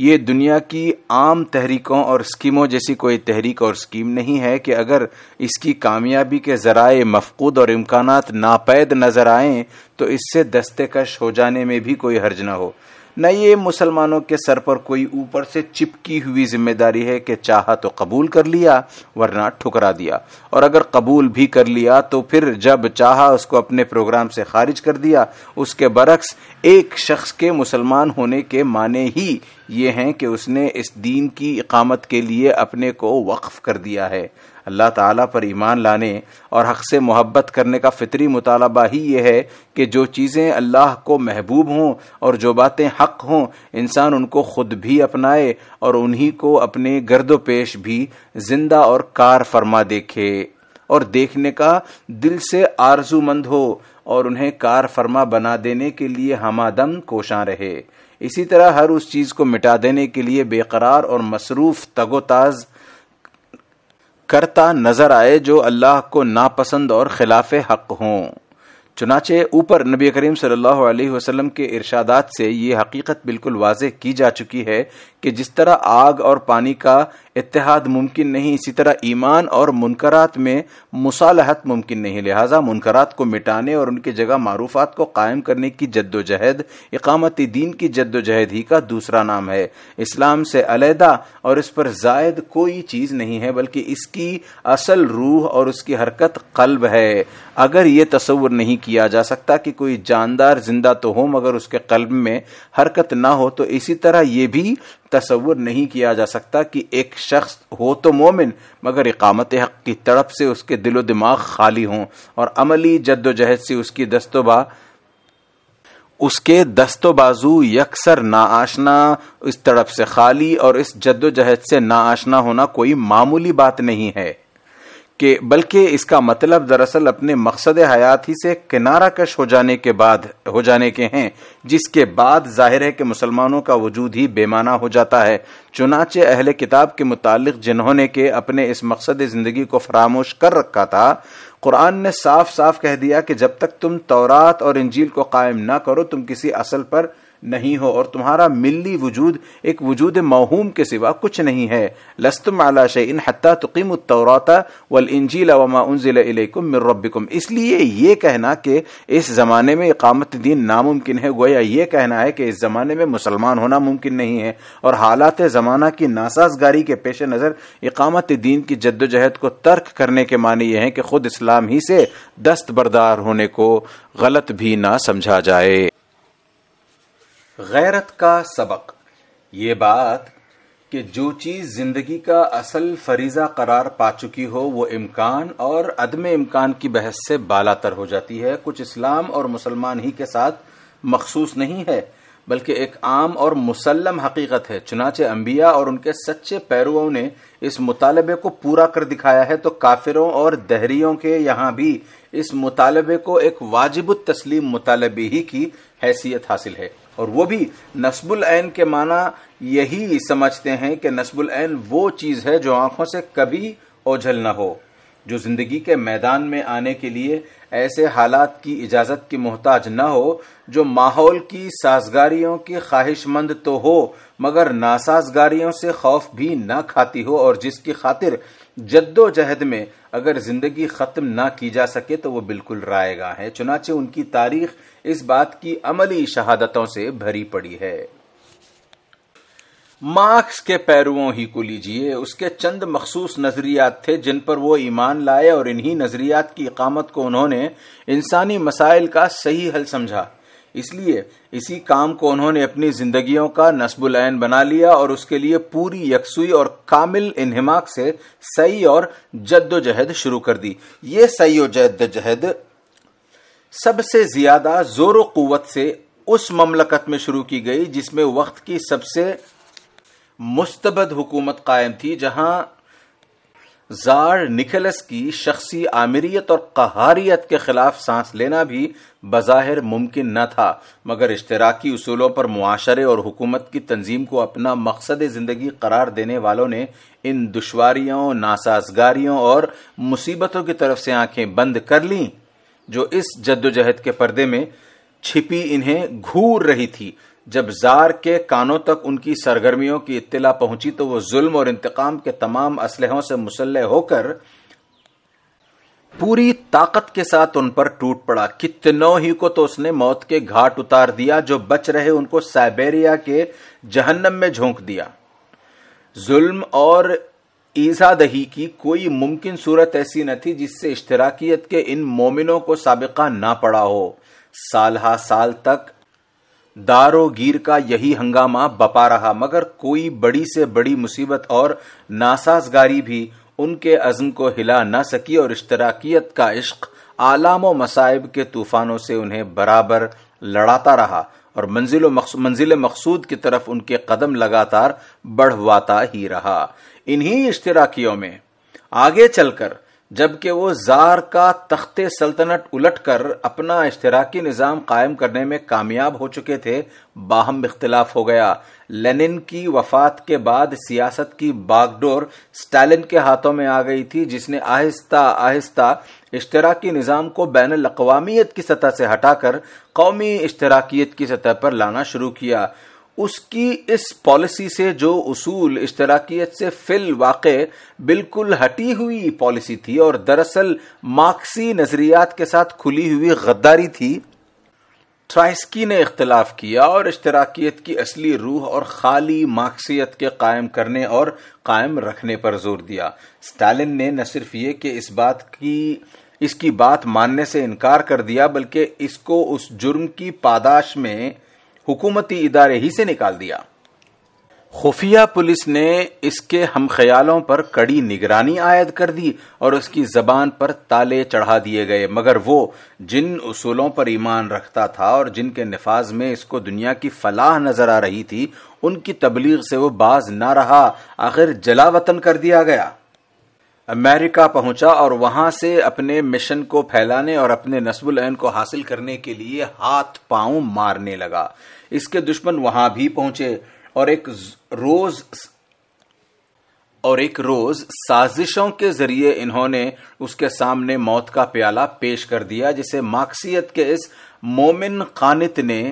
ये दुनिया की आम तहरीकों और स्कीमों जैसी कोई तहरीक और स्कीम नहीं है कि अगर इसकी कामयाबी के ज़राए मफकूद और इम्कान नापैद नज़र आए तो इससे दस्तकश हो जाने में भी कोई हर्ज न हो न ये मुसलमानों के सर पर कोई ऊपर से चिपकी हुई जिम्मेदारी है कि चाह तो कबूल कर लिया वरना ठुकरा दिया और अगर कबूल भी कर लिया तो फिर जब चाह उसको अपने प्रोग्राम से खारिज कर दिया उसके बरक्स एक शख्स के मुसलमान होने के माने ही ये हैं कि उसने इस दीन की इकामत के लिए अपने को वक्फ़ कर दिया है अल्लाह ताला पर ईमान लाने और हक़ से मोहब्बत करने का फितरी मुतालबा ही ये है कि जो चीज़ें अल्लाह को महबूब हों और जो बातें हक़ हों इंसान उनको ख़ुद भी अपनाए और उन्हीं को अपने गर्द पेश भी जिंदा और कार फरमा देखे और देखने का दिल से आरजूमंद हो और उन्हें कार फरमा बना देने के लिए हमादम कोशा रहे इसी तरह हर उस चीज़ को मिटा देने के लिए बेकरार और मसरूफ़ तगोताज़ करता नजर आए जो अल्लाह को नापसंद और खिलाफ हक हों चुनाचे ऊपर नबी करीम सल्लल्लाहु अलैहि वसल्लम के इरशादात से ये हकीकत बिल्कुल वाज की जा चुकी है कि जिस तरह आग और पानी का इतिहाद मुमकिन नहीं इसी तरह ईमान और मुनकरात में मुसालहत मुमकिन नहीं लिहाजा मुनकरात को मिटाने और उनकी जगह मारूफात को कायम करने की जद्दोजहद इकामती दीन की जद्दोजहद ही का दूसरा नाम है इस्लाम से अलहदा और इस पर जायद कोई चीज़ नहीं है बल्कि इसकी असल रूह और उसकी हरकत कल्ब है अगर ये तस्वुर नहीं किया जा सकता कि कोई जानदार जिंदा तो हो मगर उसके कल्ब में हरकत ना हो तो इसी तरह ये भी तस्वुर नहीं किया जा सकता कि एक शख्स हो तो मोमिन मगर इकामत हक की तड़प से उसके दिलो दिमाग खाली हों और अमली जद्दोजहद से उसकी दस्तोबा उसके दस्तो बाजू यकसर नाआशना इस तड़प से खाली और इस जद्दोजहद से ना आशना होना कोई मामूली बात नहीं है कि बल्कि इसका मतलब दरअसल अपने मकसद हयात ही से किनारा कश हो जाने के बाद हो जाने के हैं जिसके बाद जाहिर है कि मुसलमानों का वजूद ही बेमाना हो जाता है चुनाचे अहल किताब के मुतालिक जिन्होंने के अपने इस मकसद ज़िंदगी को फरामोश कर रखा था कुरान ने साफ साफ कह दिया कि जब तक तुम तौरात और इंजील को कायम ना करो तुम किसी असल पर नहीं हो और तुम्हारा मिली वजूद एक वजूद मवहूम के सिवा कुछ नहीं है लस्तम आला इन हत्ता तुकीम तौराता वल इंजील वमा उनजिल रबिकुम इसलिए ये कहना कि इस ज़माने में इकामत दीन नामुमकिन है गोया ये कहना है कि इस ज़माने में मुसलमान होना मुमकिन नहीं है और हालात ज़माना की नासाजगारी के पेश नज़र इकामत दीन की जद्दोजहद को तर्क करने के माने ये हैं कि खुद इस्लाम ही से दस्तबरदार होने को गलत भी ना समझा जाए गैरत का सबक ये बात कि जो चीज जिंदगी का असल फरीजा करार पा चुकी हो वो इम्कान और अदम इम्कान की बहस से बालातर हो जाती है कुछ इस्लाम और मुसलमान ही के साथ मखसूस नहीं है बल्कि एक आम और मुसलम हकीकत है चुनाचे अंबिया और उनके सच्चे पैरुओं ने इस मुतालबे को पूरा कर दिखाया है तो काफिरों और दहरियों के यहाँ भी इस मुतालबे को एक वाजिब तस्लीम मुतालबे ही की हैसियत हासिल है और वो भी नस्बुल ऐन के माना यही समझते हैं कि नस्बुल ऐन वो चीज़ है जो आंखों से कभी ओझल ना हो जो जिंदगी के मैदान में आने के लिए ऐसे हालात की इजाजत की मोहताज न हो जो माहौल की साजगारियों की ख्वाहिशमंद तो हो मगर नासाजगारियों से खौफ भी ना खाती हो और जिसकी खातिर जद्दोजहद में अगर जिंदगी खत्म ना की जा सके तो वो बिल्कुल रायगा है चुनाचे उनकी तारीख इस बात की अमली शहादतों से भरी पड़ी है मार्क्स के पैरुओं ही को लीजिए उसके चंद मखसूस नजरियात थे जिन पर वो ईमान लाए और इन्हीं नजरियात की इकामत को उन्होंने इंसानी मसाइल का सही हल समझा इसलिए इसी काम को उन्होंने अपनी जिंदगियों का नस्बुलैन बना लिया और उसके लिए पूरी यकसुई और कामिल इनहिमाक से सही और जद्दोजहद शुरू कर दी ये सही और जद्दोजहद सबसे ज्यादा जोर क़वत से उस ममलकत में शुरू की गई जिसमें वक्त की सबसे मुस्तबद हुकूमत कायम थी जहां जार निकलस की शख्सी आमिरियत और कहारियत के खिलाफ सांस लेना भी बज़ाहिर मुमकिन न था मगर इश्तराकी उसूलों पर मुआशरे और हुकूमत की तंजीम को अपना मकसद ज़िंदगी करार देने वालों ने इन दुशारियों नासाजगारियों और मुसीबतों की तरफ से आंखें बंद कर लीं जो इस जद्दोजहद के पर्दे में छिपी इन्हें घूर रही थी जब जार के कानों तक उनकी सरगर्मियों की इत्तला पहुंची तो वो जुल्म और इंतकाम के तमाम असलहों से मुसलह होकर पूरी ताकत के साथ उन पर टूट पड़ा कितनों ही को तो उसने मौत के घाट उतार दिया जो बच रहे उनको साइबेरिया के जहन्नम में झोंक दिया जुल्म और दही की कोई मुमकिन सूरत ऐसी न थी जिससे इश्तराकियत के इन मोमिनों को सबका ना पड़ा हो साल हा साल तक दारो गिर का यही हंगामा बपा रहा मगर कोई बड़ी से बड़ी मुसीबत और नासाजगारी भी उनके अज़म को हिला ना सकी और इश्तराकियत का इश्क आलाम मसाइब के तूफानों से उन्हें बराबर लड़ाता रहा और मंजिल मंजिल मकसूद की तरफ उनके कदम लगातार बढ़वाता ही रहा इन्हीं इश्तराकियों में आगे चलकर जबकि वो जार का तख्ते सल्तनत उलटकर अपना इश्तराकी निज़ाम कायम करने में कामयाब हो चुके थे बाहम इख्तलाफ हो गया लेनिन की वफात के बाद सियासत की बागडोर स्टालिन के हाथों में आ गई थी जिसने आहिस्ता आहिस्ता इश्तराकी निज़ाम को बैन अकवामियत की सतह से हटाकर कौमी इश्तराकियत की सतह पर लाना शुरू किया उसकी इस पॉलिसी से जो उसूल इश्तराकियत से फिल वाक़ बिल्कुल हटी हुई पॉलिसी थी और दरअसल मार्क्सी नज़रियात के साथ खुली हुई गद्दारी थी ट्राइस्की ने इख्तलाफ किया और इश्तराकियत की असली रूह और खाली मार्क्सियत के कायम करने और कायम रखने पर जोर दिया स्टालिन ने न सिर्फ ये कि इस बात की इसकी बात मानने से इनकार कर दिया बल्कि इसको उस जुर्म की पादाश में हुकूमती इदारे ही से निकाल दिया खुफिया पुलिस ने इसके हम ख्यालों पर कड़ी निगरानी आयद कर दी और उसकी जबान पर ताले चढ़ा दिए गए मगर वो जिन उसूलों पर ईमान रखता था और जिनके नफाज में इसको दुनिया की फलाह नजर आ रही थी उनकी तबलीग से वो बाज ना रहा आखिर जला वतन कर दिया गया अमेरिका पहुंचा और वहां से अपने मिशन को फैलाने और अपने नस्बुल ऐन को हासिल करने के लिए हाथ पांव मारने लगा इसके दुश्मन वहां भी पहुंचे और एक रोज और एक रोज साजिशों के जरिए इन्होंने उसके सामने मौत का प्याला पेश कर दिया जिसे मार्क्सियत के इस मोमिन खानित ने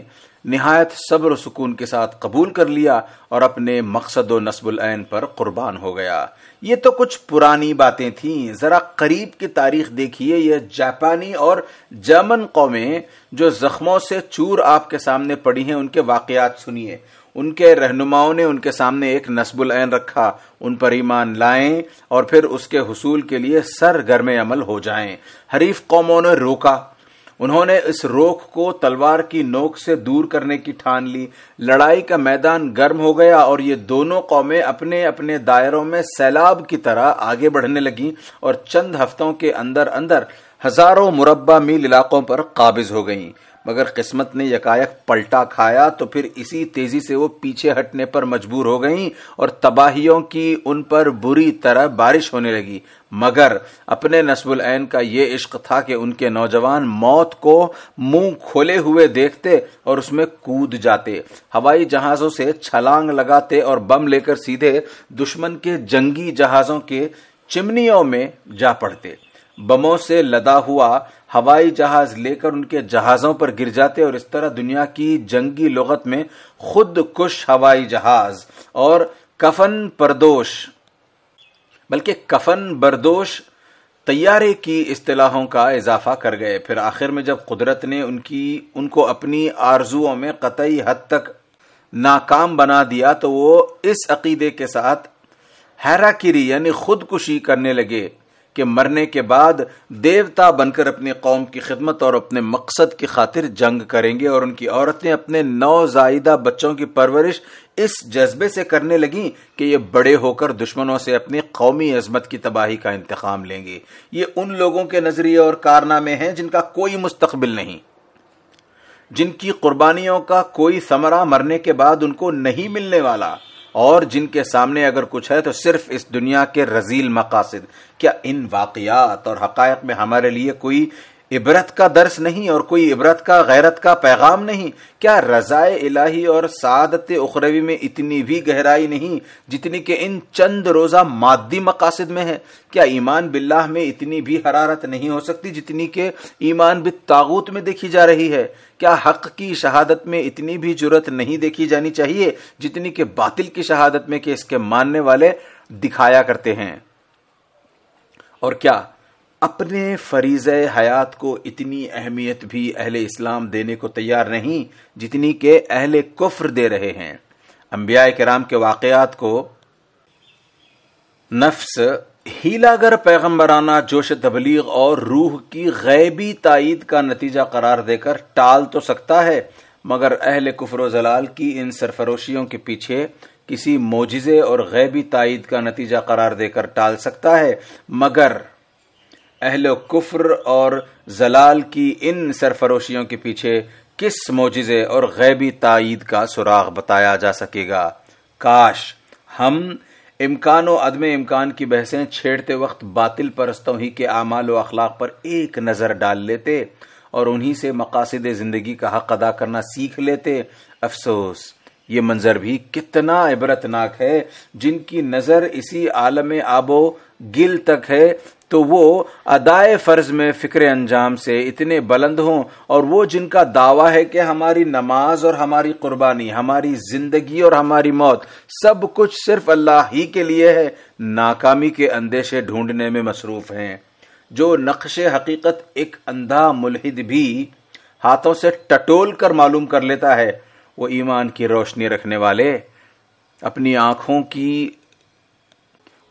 नहायत सब्र सुकून के साथ कबूल कर लिया और अपने मकसद नसबुलैन पर कुर्बान हो गया ये तो कुछ पुरानी बातें थीं ज़रा करीब की तारीख देखिए ये जापानी और जर्मन कौमें जो जख्मों से चूर आपके सामने पड़ी हैं उनके वाकयात सुनिए उनके रहनुमाओं ने उनके सामने एक नसबुल ऐन रखा उन पर ईमान लाए और फिर उसके हसूल के लिए सरगर्म अमल हो जाए हरीफ कौमों ने रोका उन्होंने इस रोख को तलवार की नोक से दूर करने की ठान ली लड़ाई का मैदान गर्म हो गया और ये दोनों कौमें अपने अपने दायरों में सैलाब की तरह आगे बढ़ने लगी और चंद हफ्तों के अंदर अंदर हजारों मुरबा मील इलाकों पर काबिज हो गईं मगर किस्मत ने यकायक पलटा खाया तो फिर इसी तेजी से वो पीछे हटने पर मजबूर हो गईं और तबाहियों की उन पर बुरी तरह बारिश होने लगी मगर अपने नसबुल ऐन का ये इश्क था कि उनके नौजवान मौत को मुंह खोले हुए देखते और उसमें कूद जाते हवाई जहाजों से छलांग लगाते और बम लेकर सीधे दुश्मन के जंगी जहाजों के चिमनियों में जा पड़ते बमों से लदा हुआ हवाई जहाज लेकर उनके जहाजों पर गिर जाते और इस तरह दुनिया की जंगी लगत में खुद कुश हवाई जहाज और कफन परदोश बल्कि कफन बरदोश तैयारे की असलाहों का इजाफा कर गए फिर आखिर में जब कुदरत ने उनकी उनको अपनी आरजुओं में कतई हद तक नाकाम बना दिया तो वो इस अकीदे के साथ हैराकिरी यानी खुदकुशी करने लगे के मरने के बाद देवता बनकर अपनी कौम की खिदमत और अपने मकसद की खातिर जंग करेंगे और उनकी औरतें अपने नौजायदा बच्चों की परवरिश इस जज्बे से करने लगी कि ये बड़े होकर दुश्मनों से अपनी कौमी अजमत की तबाही का इंतकाम लेंगे ये उन लोगों के नजरिए और कारनामे हैं जिनका कोई मुस्तबिल नहीं जिनकी कुर्बानियों का कोई समरा मरने के बाद उनको नहीं मिलने वाला और जिनके सामने अगर कुछ है तो सिर्फ इस दुनिया के रजील मकासद क्या इन वाकियात और हकायक में हमारे लिए कोई इबरत का दर्स नहीं और कोई इबरत का गैरत का पैगाम नहीं क्या रज़ाए इलाही और सादत उखरवी में इतनी भी गहराई नहीं जितनी के इन चंद रोज़ा मादी मकासद में है क्या ईमान बिल्लाह में इतनी भी हरारत नहीं हो सकती जितनी के ईमान बित तागूत में देखी जा रही है क्या हक की शहादत में इतनी भी जरूरत नहीं देखी जानी चाहिए जितनी के बातिल की शहादत में कि इसके मानने वाले दिखाया करते हैं और क्या अपने फरीज हयात को इतनी अहमियत भी अहल इस्लाम देने को तैयार नहीं जितनी के अहल कुफ्र दे रहे हैं अम्बिया राम के वाकत को नफ्स हीलागर पैगम्बराना जोश तबलीग और रूह की गैबी तइद का नतीजा करार देकर टाल तो सकता है मगर अहल कुफर जलाल की इन सरफरोशियों के पीछे किसी मोजिज़े और गैबी तइद का नतीजा करार देकर टाल सकता है मगर अहल कुफ्र और जलाल की इन सरफरोशियों के पीछे किस मोजिज़े और गैबी तइद का सुराग बताया जा सकेगा काश हम इम्कान अदम इम्कान की बहसें छेड़ते वक्त बातिल परस्तों ही के आमाल अखलाक पर एक नज़र डाल लेते और उन्हीं से मकासद ज़िंदगी का हक अदा करना सीख लेते अफसोस ये मंजर भी कितना इबरतनाक है जिनकी नज़र इसी आलम आबो गिल तक है तो वो अदाए फ़र्ज में फ़िक्र अंजाम से इतने बुलंद हों और वो जिनका दावा है कि हमारी नमाज और हमारी कुर्बानी हमारी ज़िंदगी और हमारी मौत सब कुछ सिर्फ अल्लाह ही के लिए है नाकामी के अंदेशे ढूंढने में मसरूफ़ हैं जो नक्श हकीकत एक अंधा मुलहिद भी हाथों से टटोल कर मालूम कर लेता है वो ईमान की रोशनी रखने वाले अपनी आंखों की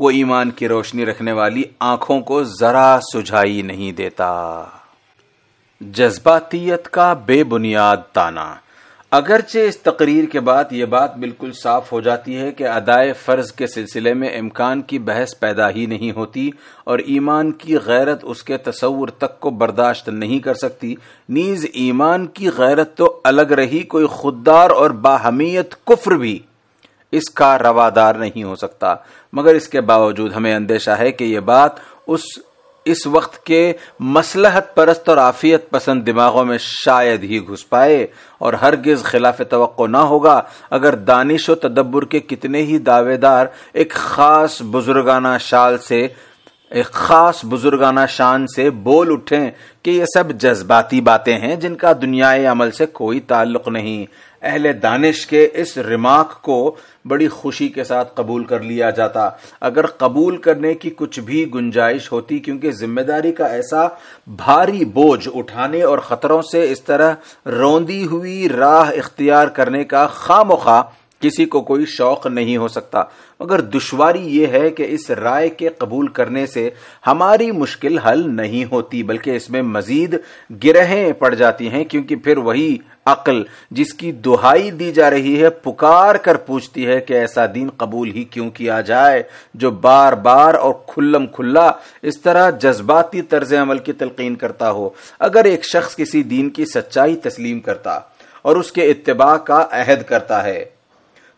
वो ईमान की रोशनी रखने वाली आंखों को जरा सुझाई नहीं देता जज्बातीत का बेबुनियाद ताना अगरचे इस तकरीर के बाद ये बात बिल्कुल साफ हो जाती है कि अदाए फ़र्ज के सिलसिले में इम्कान की बहस पैदा ही नहीं होती और ईमान की गैरत उसके तस्वुर तक को बर्दाश्त नहीं कर सकती नीज ईमान की गैरत तो अलग रही कोई खुददार और बाहमियत कुफ्र भी इसका रवादार नहीं हो सकता मगर इसके बावजूद हमें अंदेशा है कि यह बात उस इस वक्त के मसलहत परस्त और आफियत पसंद दिमागों में शायद ही घुस पाए और हर गिज खिलाफ तो ना होगा अगर दानिश व तदब्बर के कितने ही दावेदार एक खास बुजुर्गाना शाल से एक खास बुजुर्गाना शान से बोल उठें कि ये सब जज्बाती बातें हैं जिनका दुनियाए अमल से कोई ताल्लुक नहीं अहले दानिश के इस रिमार्क को बड़ी खुशी के साथ कबूल कर लिया जाता अगर कबूल करने की कुछ भी गुंजाइश होती क्योंकि जिम्मेदारी का ऐसा भारी बोझ उठाने और खतरों से इस तरह रौंदी हुई राह इख्तियार करने का खामोखा किसी को कोई शौक नहीं हो सकता मगर दुश्वारी ये है कि इस राय के कबूल करने से हमारी मुश्किल हल नहीं होती बल्कि इसमें मजीद गिरहें पड़ जाती हैं क्योंकि फिर वही अकल जिसकी दुहाई दी जा रही है पुकार कर पूछती है कि ऐसा दिन कबूल ही क्यों किया जाए जो बार बार और खुल्लम खुल्ला इस तरह जज्बाती तर्ज अमल की तलकीन करता हो अगर एक शख्स किसी दीन की सच्चाई तस्लीम करता और उसके इतबा का अहद करता है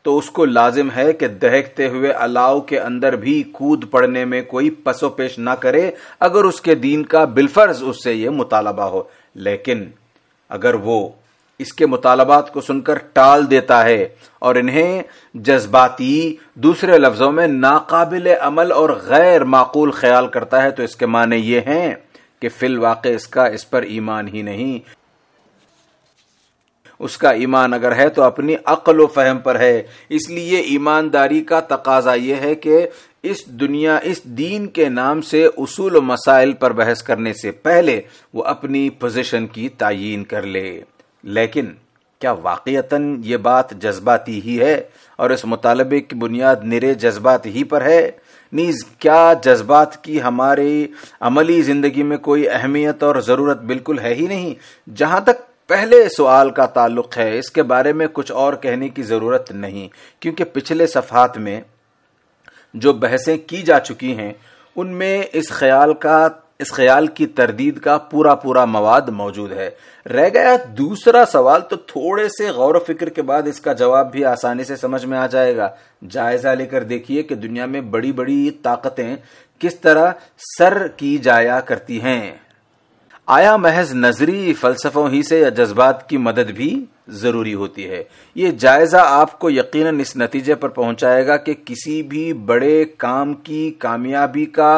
तो उसको लाजिम है कि दहकते हुए अलाव के अंदर भी कूद पड़ने में कोई पसोपेश ना करे अगर उसके दीन का बिलफर्ज उससे यह मुतालबा हो लेकिन अगर वो इसके मुतालबात को सुनकर टाल देता है और इन्हें जज्बाती दूसरे लफ्जों में नाकाबिल अमल और गैर माकूल ख्याल करता है तो इसके माने ये हैं कि फिल वाक़ इसका इस पर ईमान ही नहीं उसका ईमान अगर है तो अपनी व फहम पर है इसलिए ईमानदारी का तकाजा यह है कि इस दुनिया इस दीन के नाम से उसूल मसाइल पर बहस करने से पहले वो अपनी पोजीशन की तयन कर ले लेकिन क्या वाक़ता ये बात जज्बाती ही है और इस मुतालबे की बुनियाद निरे जज्बात ही पर है नीज क्या जज्बात की हमारी अमली ज़िंदगी में कोई अहमियत और ज़रूरत बिल्कुल है ही नहीं जहां तक पहले सवाल का ताल्लुक है इसके बारे में कुछ और कहने की ज़रूरत नहीं क्योंकि पिछले सफ़ात में जो बहसें की जा चुकी हैं उनमें इस ख्याल का इस ख्याल की तरदीद का पूरा पूरा मवाद मौजूद है रह गया दूसरा सवाल तो थोड़े से गौर फिक्र के बाद इसका जवाब भी आसानी से समझ में आ जाएगा जायजा लेकर देखिए कि दुनिया में बड़ी बड़ी ताकतें किस तरह सर की जाया करती हैं आया महज नजरी फलसफों ही से या जज्बात की मदद भी जरूरी होती है ये जायजा आपको यकीनन इस नतीजे पर पहुंचाएगा कि किसी भी बड़े काम की कामयाबी का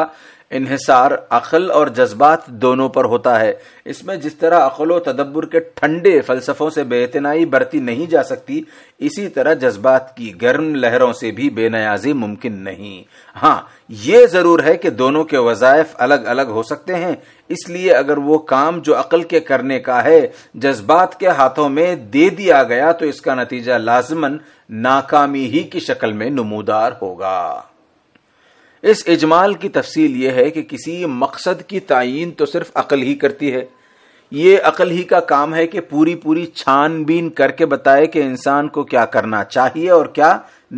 इन्हिसार अकल और जज्बात दोनों पर होता है इसमें जिस तरह अकल व तदब्बर के ठंडे फलसफों से बेतनाई बरती नहीं जा सकती इसी तरह जज्बात की गर्म लहरों से भी बेनयाजी मुमकिन नहीं हाँ ये जरूर है कि दोनों के वजायफ अलग अलग हो सकते हैं इसलिए अगर वो काम जो अकल के करने का है जज्बात के हाथों में दे दिया गया तो इसका नतीजा लाजमन नाकामी ही की शक्ल में नमूदार होगा इस इजमाल की तफसील यह है कि किसी मकसद की तयन तो सिर्फ अकल ही करती है ये अकल ही का काम है कि पूरी पूरी छानबीन करके बताए कि इंसान को क्या करना चाहिए और क्या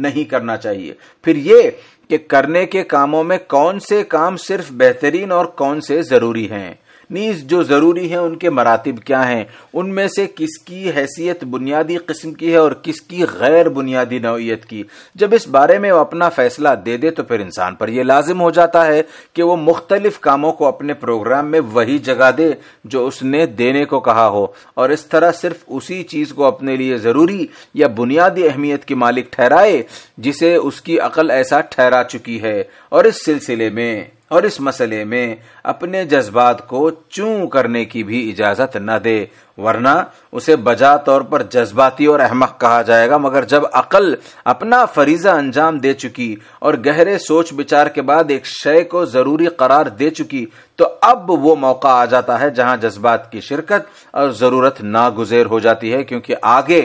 नहीं करना चाहिए फिर ये कि करने के कामों में कौन से काम सिर्फ बेहतरीन और कौन से जरूरी हैं नीज जो ज़रूरी हैं उनके मरातब क्या हैं उनमें से किसकी हैसियत बुनियादी किस्म की है और किसकी गैर बुनियादी नौीयत की जब इस बारे में वो अपना फैसला दे दे तो फिर इंसान पर यह लाजिम हो जाता है कि वो मुख्तलिफ कामों को अपने प्रोग्राम में वही जगह दे जो उसने देने को कहा हो और इस तरह सिर्फ उसी चीज़ को अपने लिए ज़रूरी या बुनियादी अहमियत की मालिक ठहराए जिसे उसकी अकल ऐसा ठहरा चुकी है और इस सिलसिले में और इस मसले में अपने जज्बात को चूं करने की भी इजाज़त न दे वरना उसे बजा तौर पर जज्बाती और अहमक कहा जाएगा मगर जब अकल अपना फरीजा अंजाम दे चुकी और गहरे सोच विचार के बाद एक शय को ज़रूरी करार दे चुकी तो अब वो मौका आ जाता है जहां जज्बात की शिरकत और ज़रूरत नागुजेर हो जाती है क्योंकि आगे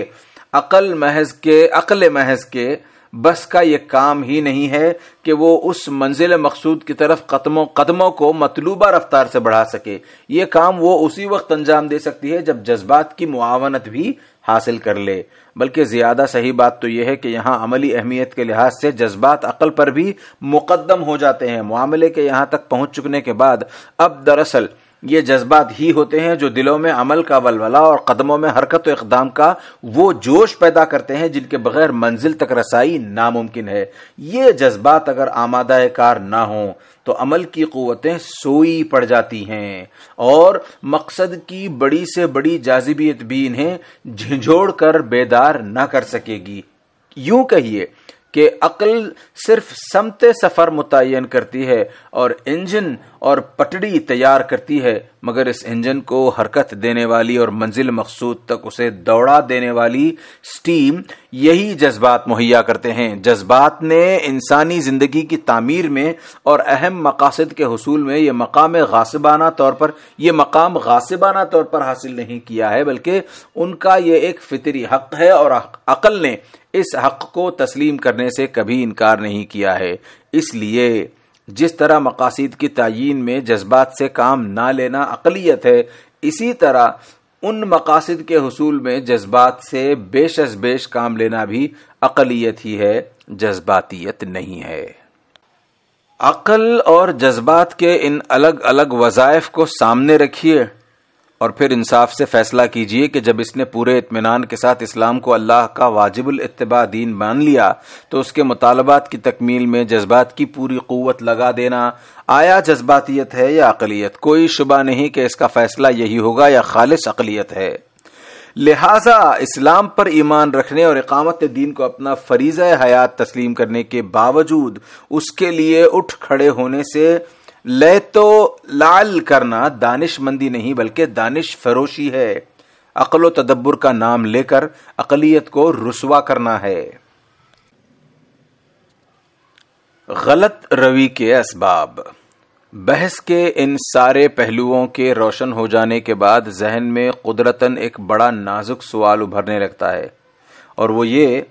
अकल महज के अकल महज के बस का यह काम ही नहीं है कि वो उस मंजिल मकसूद की तरफ कदमों कदमों को मतलूबा रफ्तार से बढ़ा सके ये काम वो उसी वक्त अंजाम दे सकती है जब जज्बात की मुआवनत भी हासिल कर ले बल्कि ज़्यादा सही बात तो यह है कि यहाँ अमली अहमियत के लिहाज से जज्बात अकल पर भी मुकदम हो जाते हैं मामले के यहाँ तक पहुंच चुकने के बाद अब दरअसल ये जज्बात ही होते हैं जो दिलों में अमल का वलवला और कदमों में हरकत और इकदाम का वो जोश पैदा करते हैं जिनके बगैर मंजिल तक रसाई नामुमकिन है ये जज्बात अगर आमादा कार ना हो तो अमल की कुतें सोई पड़ जाती हैं और मकसद की बड़ी से बड़ी जाजिबियत भी इन्हें झिझोड़ कर बेदार ना कर सकेगी यूं कहिए कि अक्ल सिर्फ समत सफ़र मुतन करती है और इंजन और पटड़ी तैयार करती है मगर इस इंजन को हरकत देने वाली और मंजिल मकसूद तक उसे दौड़ा देने वाली स्टीम यही जज्बात मुहैया करते हैं जज्बात ने इंसानी ज़िंदगी की तामीर में और अहम मकासद के हसूल में यह मकाम गासिबाना तौर पर यह मकाम गासिबाना तौर पर हासिल नहीं किया है बल्कि उनका यह एक फितरी हक है और अक़ल ने इस हक को तस्लीम करने से कभी इनकार नहीं किया है इसलिए जिस तरह मकासद की तयन में जज्बात से काम ना लेना अकलीत है इसी तरह उन मकासद के हसूल में जज्बात से बेशस बेश काम लेना भी अकलीत ही है जज्बातियत नहीं है अकल और जज्बात के इन अलग अलग वजायफ को सामने रखिए और फिर इंसाफ से फैसला कीजिए कि जब इसने पूरे इतमान के साथ इस्लाम को अल्लाह का वाजिबुल इतबा दीन मान लिया तो उसके मुतालबात की तकमील में जज्बात की पूरी क़वत लगा देना आया जज्बातीत है या अकलीत कोई शुबा नहीं कि इसका फैसला यही होगा या खालिश अकलीत है लिहाजा इस्लाम पर ईमान रखने और इकामत दीन को अपना फरीज़ हयात तस्लीम करने के बावजूद उसके लिए उठ खड़े होने से लय तो लाल करना दानिशमंदी नहीं बल्कि दानिश फरोशी है अकलो तदब्बर का नाम लेकर अकलीत को रुसवा करना है गलत रवि के इसबाब बहस के इन सारे पहलुओं के रोशन हो जाने के बाद जहन में कुदरतन एक बड़ा नाजुक सवाल उभरने लगता है और वो ये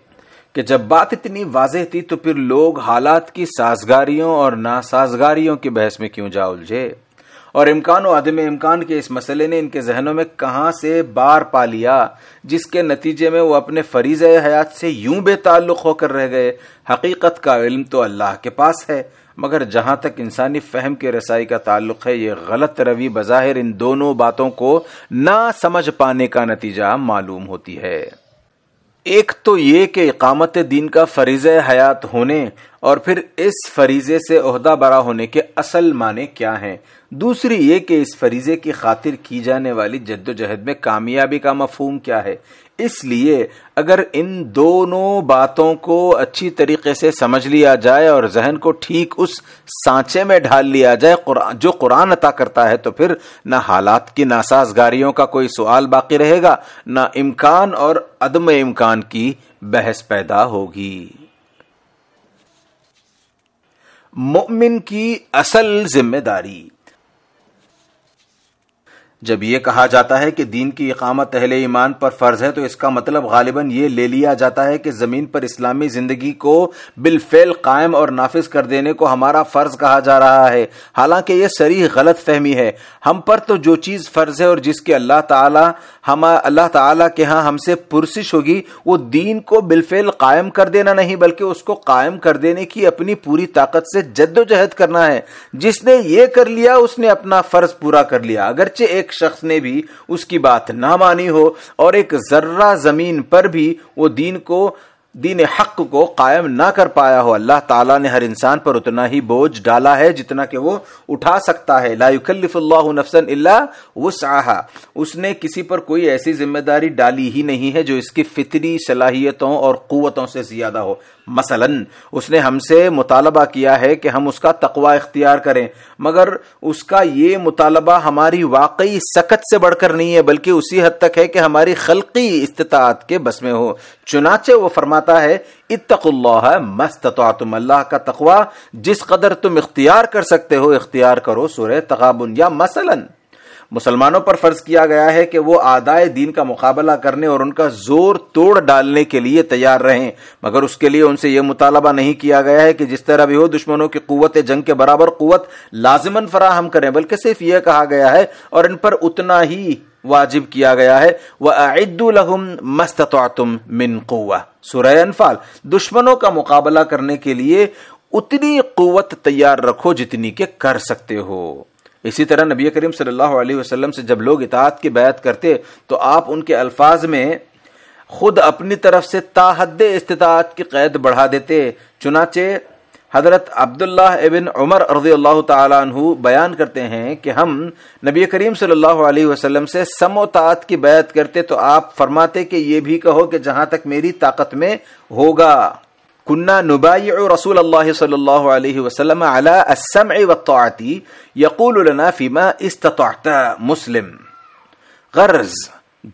कि जब बात इतनी वाजह थी तो फिर लोग हालात की साजगारियों और नासाजगारियों की बहस में क्यों जा उलझे और इम्कान अदम इम्कान के इस मसले ने इनके जहनों में कहा से बार पा लिया जिसके नतीजे में वो अपने फरीज हयात से यूं बेताल्लुक होकर रह गए हकीकत का इल्म तो अल्लाह के पास है मगर जहां तक इंसानी फहम के रसाई का ताल्लुक है ये गलत रवि बज़ाहिर इन दोनों बातों को ना समझ पाने का नतीजा मालूम होती है एक तो ये कि इकामत दीन का फरीज हयात होने और फिर इस फरीजे से अहदा बरा होने के असल माने क्या हैं दूसरी ये कि इस फरीजे की खातिर की जाने वाली जद्दोजहद में कामयाबी का मफहम क्या है इसलिए अगर इन दोनों बातों को अच्छी तरीके से समझ लिया जाए और जहन को ठीक उस सांचे में ढाल लिया जाए जो कुरान अता करता है तो फिर ना हालात की नासाजगारियों का कोई सवाल बाकी रहेगा ना इम्कान और अदम इम्कान की बहस पैदा होगी मुमिन की असल जिम्मेदारी जब ये कहा जाता है कि दीन की इकामत अहले ईमान पर फर्ज है तो इसका मतलब गालिबा ये ले लिया जाता है कि ज़मीन पर इस्लामी ज़िंदगी को बिलफेल कायम और नाफिज कर देने को हमारा फ़र्ज कहा जा रहा है हालांकि ये सरी गलत फहमी है हम पर तो जो चीज़ फ़र्ज है और जिसके अल्लाह तम अल्लाह तला के यहाँ हमसे पुरसिश होगी वो दीन को बिलफेल कायम कर देना नहीं बल्कि उसको कायम कर देने की अपनी पूरी ताकत से जद्दोजहद करना है जिसने ये कर लिया उसने अपना फ़र्ज पूरा कर लिया अगरचे एक एक शख्स ने भी उसकी बात ना मानी हो और एक जर्रा जमीन पर भी वो दीन को दीन हक को कायम ना कर पाया हो अल्लाह ताला ने हर इंसान पर उतना ही बोझ डाला है जितना कि वो उठा सकता है नफसन इल्ला वसाहा उसने किसी पर कोई ऐसी जिम्मेदारी डाली ही नहीं है जो इसकी फितरी सलाहियतों और कुतों से ज़्यादा हो मसलन उसने हमसे मुतालबा किया है कि हम उसका तकवा इख्तियार करें मगर उसका ये मुतालबा हमारी वाकई सकत से बढ़कर नहीं है बल्कि उसी हद तक है कि हमारी खलकी इस्तात के बस में हो चुनाचे वो फरमाता है इतकुल्लाह मस्तम अल्लाह का तकवा जिस कदर तुम इख्तियार कर सकते हो इख्तियार करो सुरह तगाबुन या मसलन मुसलमानों पर फर्ज किया गया है कि वो आदाय दीन का मुकाबला करने और उनका जोर तोड़ डालने के लिए तैयार रहें मगर उसके लिए उनसे यह मुतालबा नहीं किया गया है कि जिस तरह भी हो दुश्मनों की कुत जंग के बराबर कुत लाजमन फराहम करें बल्कि सिर्फ यह कहा गया है और इन पर उतना ही वाजिब किया गया है वहम मस्तम मिन कुआ सुरह अनफाल दुश्मनों का मुकाबला करने के लिए उतनी कुत तैयार रखो जितनी के कर सकते हो इसी तरह नबी करीम सल्लल्लाहु अलैहि वसल्लम से जब लोग इतात की बैत करते तो आप उनके अल्फाज में खुद अपनी तरफ से ताहद इस्तात की कैद बढ़ा देते चुनाचे हजरत अब्दुल्ला एबिन उमर रजी अल्लाह तु बयान करते हैं कि हम नबी करीम सल्लल्लाहु अलैहि वसल्लम से समोतात की बैत करते तो आप फरमाते कि ये भी कहो कि जहां तक मेरी ताकत में होगा कुन्ना नुबाई रसूल अल्लाह सल्लल्लाहु अलैहि वसल्लम अला अस्सम वत्ताती यकूल लना फीमा इस्तता मुस्लिम गर्ज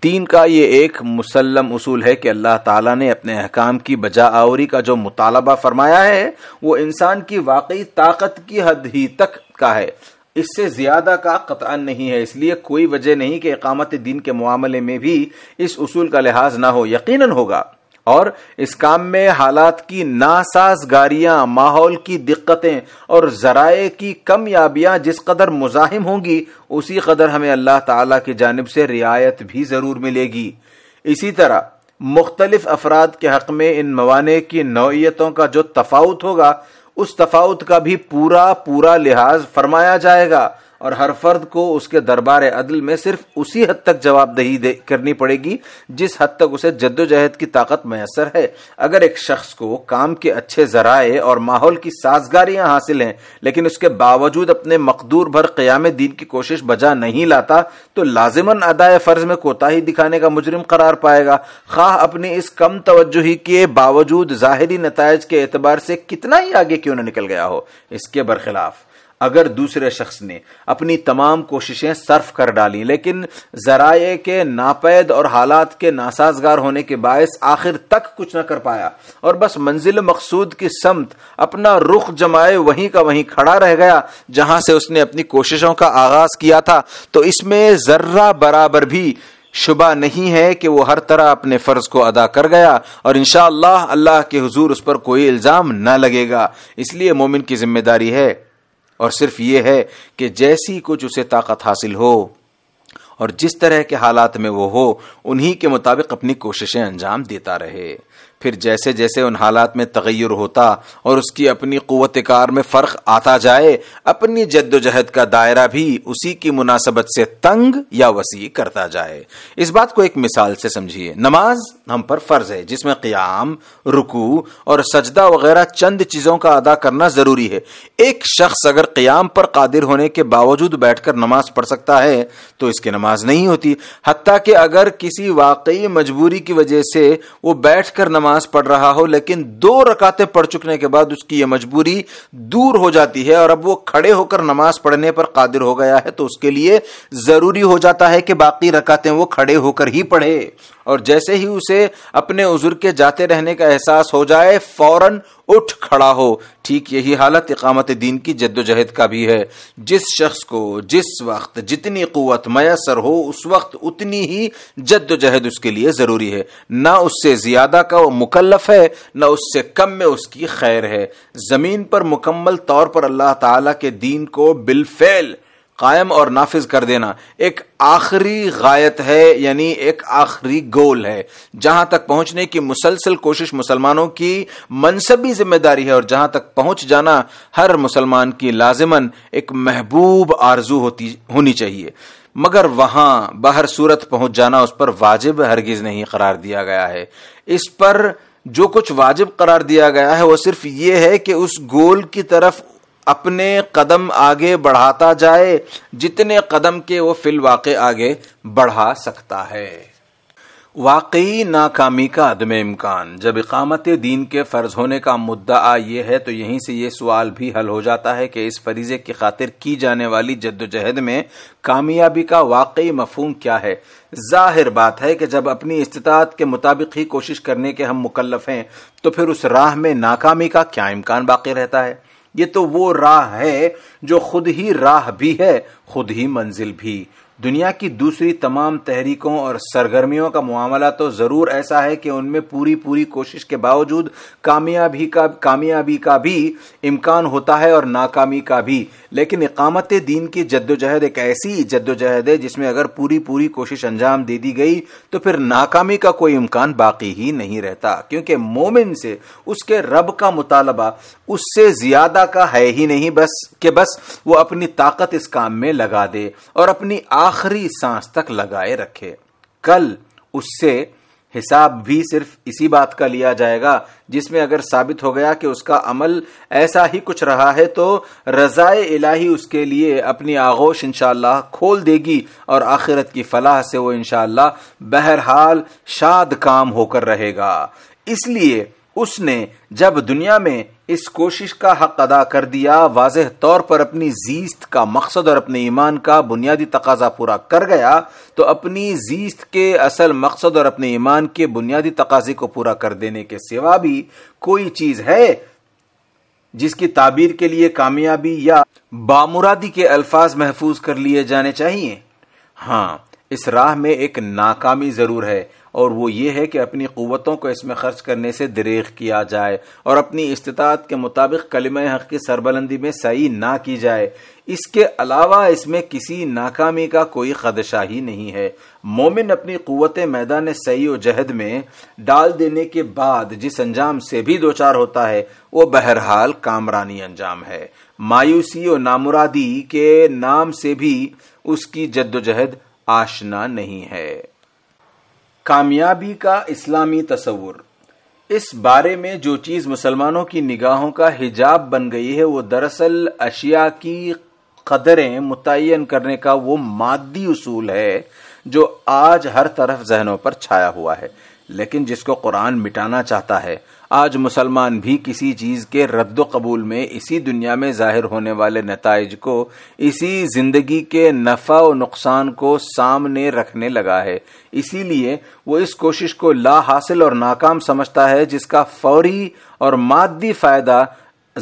दीन का ये एक मुसलम उसूल है कि अल्लाह ताला ने अपने अहकाम की बजा आवरी का जो मुतालबा फरमाया है वो इंसान की वाकई ताकत की हद ही तक का है इससे ज्यादा का कतान नहीं है इसलिए कोई वजह नहीं कि इकामत दीन के मामले में भी इस उसूल का लिहाज ना हो यकीनन होगा और इस काम में हालात की नासाजगारियां माहौल की दिक्कतें और जराए की कमयाबियां जिस कदर मुजाहिम होंगी उसी कदर हमें अल्लाह ताला की जानब से रियायत भी ज़रूर मिलेगी इसी तरह मुख्तलिफ अफराद के हक में इन मवाने की नौयतों का जो तफाउत होगा उस तफाउत का भी पूरा पूरा लिहाज फरमाया जाएगा और हर फर्द को उसके दरबार अदल में सिर्फ उसी हद तक जवाबदेही करनी पड़ेगी जिस हद तक उसे जद्दोजहद की ताकत मैसर है अगर एक शख्स को काम के अच्छे जराए और माहौल की साजगारियां हासिल हैं लेकिन उसके बावजूद अपने मकदूर भर क्याम दीन की कोशिश बजा नहीं लाता तो लाजिमन अदाय फर्ज में कोताही दिखाने का मुजरिम करार पाएगा खा अपनी इस कम तो के बावजूद जाहरी नतज के एतबार से कितना ही आगे क्यों न निकल गया हो इसके बरखिलाफ़ अगर दूसरे शख्स ने अपनी तमाम कोशिशें सर्फ कर डाली लेकिन जराये के नापैद और हालात के नासाजगार होने के बायस आखिर तक कुछ न कर पाया और बस मंजिल मकसूद की समत अपना रुख जमाए वहीं का वहीं खड़ा रह गया जहां से उसने अपनी कोशिशों का आगाज किया था तो इसमें जर्रा बराबर भी शुबा नहीं है कि वो हर तरह अपने फ़र्ज़ को अदा कर गया और इन अल्लाह के हजूर उस पर कोई इल्ज़ाम ना लगेगा इसलिए मोमिन की जिम्मेदारी है और सिर्फ ये है कि जैसी कुछ उसे ताकत हासिल हो और जिस तरह के हालात में वो हो उन्हीं के मुताबिक अपनी कोशिशें अंजाम देता रहे फिर जैसे जैसे उन हालात में तगैर होता और उसकी अपनी क़वत कार में फ़र्क आता जाए अपनी जद्दोजहद का दायरा भी उसी की मुनासबत से तंग या वसी करता जाए इस बात को एक मिसाल से समझिए नमाज हम पर फ़र्ज है जिसमें क़्याम रुकू और सजदा वगैरह चंद चीज़ों का अदा करना ज़रूरी है एक शख्स अगर क़्याम पर कादिर होने के बावजूद बैठकर नमाज पढ़ सकता है तो इसकी नमाज नहीं होती हती कि अगर किसी वाकई मजबूरी की वजह से वो बैठकर नमाज नमाज पढ़ रहा हो लेकिन दो रकातें पढ़ चुकने के बाद उसकी यह मजबूरी दूर हो जाती है और अब वो खड़े होकर नमाज पढ़ने पर कादिर हो गया है तो उसके लिए जरूरी हो जाता है कि बाकी रकातें वो खड़े होकर ही पढ़े और जैसे ही उसे अपने उजुर के जाते रहने का एहसास हो जाए फौरन उठ खड़ा हो ठीक यही हालत इकामत दीन की जद्दोजहद का भी है जिस शख्स को जिस वक्त जितनी कुत मैसर हो उस वक्त उतनी ही जद्दोजहद उसके लिए ज़रूरी है ना उससे ज़्यादा का वो मुकलफ है ना उससे कम में उसकी खैर है ज़मीन पर मुकम्मल तौर पर अल्लाह ताला के दीन को बिलफेल कायम और नाफिज कर देना एक आखिरी गायत है यानी एक आखिरी गोल है जहां तक पहुंचने की मुसलसल कोशिश मुसलमानों की मनसबी जिम्मेदारी है और जहां तक पहुंच जाना हर मुसलमान की लाजिमन एक महबूब आरजू होती होनी चाहिए मगर वहां बाहर सूरत पहुंच जाना उस पर वाजिब हरगिज नहीं करार दिया गया है इस पर जो कुछ वाजिब करार दिया गया है वो सिर्फ ये है कि उस गोल की तरफ अपने कदम आगे बढ़ाता जाए जितने कदम के वो फिल वाक़ आगे बढ़ा सकता है वाकई नाकामी का अदम इम्कान जब इकामत दीन के फ़र्ज होने का मुद्दा आ ये है तो यहीं से ये सवाल भी हल हो जाता है कि इस फरीज़े की खातिर की जाने वाली जद्दोजहद में कामयाबी का वाकई मफहम क्या है जाहिर बात है कि जब अपनी इस्तात के मुताबिक ही कोशिश करने के हम मुकलफ हैं तो फिर उस राह में नाकामी का क्या इम्कान बाकी रहता है ये तो वो राह है जो खुद ही राह भी है खुद ही मंजिल भी दुनिया की दूसरी तमाम तहरीकों और सरगर्मियों का मामला तो ज़रूर ऐसा है कि उनमें पूरी पूरी कोशिश के बावजूद कामयाबी का कामयाबी का भी इम्कान होता है और नाकामी का भी लेकिन इकामत दीन की जद्दोजहद एक ऐसी जद्दोजहद है जिसमें अगर पूरी पूरी कोशिश अंजाम दे दी गई तो फिर नाकामी का कोई इम्कान बाकी ही नहीं रहता क्योंकि मोमिन से उसके रब का मुतालबा उससे ज़्यादा का है ही नहीं बस कि बस वो अपनी ताकत इस काम में लगा दे और अपनी आ आखिरी सांस तक लगाए रखे कल उससे हिसाब भी सिर्फ इसी बात का लिया जाएगा जिसमें अगर साबित हो गया कि उसका अमल ऐसा ही कुछ रहा है तो रजाए इलाही उसके लिए अपनी आगोश इंशाला खोल देगी और आखिरत की फलाह से वो इंशाला बहरहाल शाद काम होकर रहेगा इसलिए उसने जब दुनिया में इस कोशिश का हक अदा कर दिया वाज तौर पर अपनी जीस्त का मकसद और अपने ईमान का बुनियादी तकाजा पूरा कर गया तो अपनी जीस्त के असल मकसद और अपने ईमान के बुनियादी तकाजे को पूरा कर देने के सिवा भी कोई चीज़ है जिसकी ताबीर के लिए कामयाबी या बामुरादी के अल्फाज महफूज कर लिए जाने चाहिए हाँ इस राह में एक नाकामी जरूर है और वो ये है कि अपनी क़वतों को इसमें खर्च करने से दरेख किया जाए और अपनी इस्तात के मुताबिक कलम हक़ की सरबलंदी में सही ना की जाए इसके अलावा इसमें किसी नाकामी का कोई खदशा ही नहीं है मोमिन अपनी क़वत मैदान सही जहद में डाल देने के बाद जिस अंजाम से भी दो चार होता है वो बहरहाल कामरानी अंजाम है मायूसी और नामुरादी के नाम से भी उसकी जद्दोजहद आशना नहीं है कामयाबी का इस्लामी तस्वुर इस बारे में जो चीज़ मुसलमानों की निगाहों का हिजाब बन गई है वो दरअसल अशिया की कदरें मुतन करने का वो मादी उसूल है जो आज हर तरफ जहनों पर छाया हुआ है लेकिन जिसको कुरान मिटाना चाहता है आज मुसलमान भी किसी चीज के रद्द कबूल में इसी दुनिया में जाहिर होने वाले नतज को इसी जिंदगी के नफा और नुकसान को सामने रखने लगा है इसीलिए वो इस कोशिश को ला हासिल और नाकाम समझता है जिसका फौरी और मादी फायदा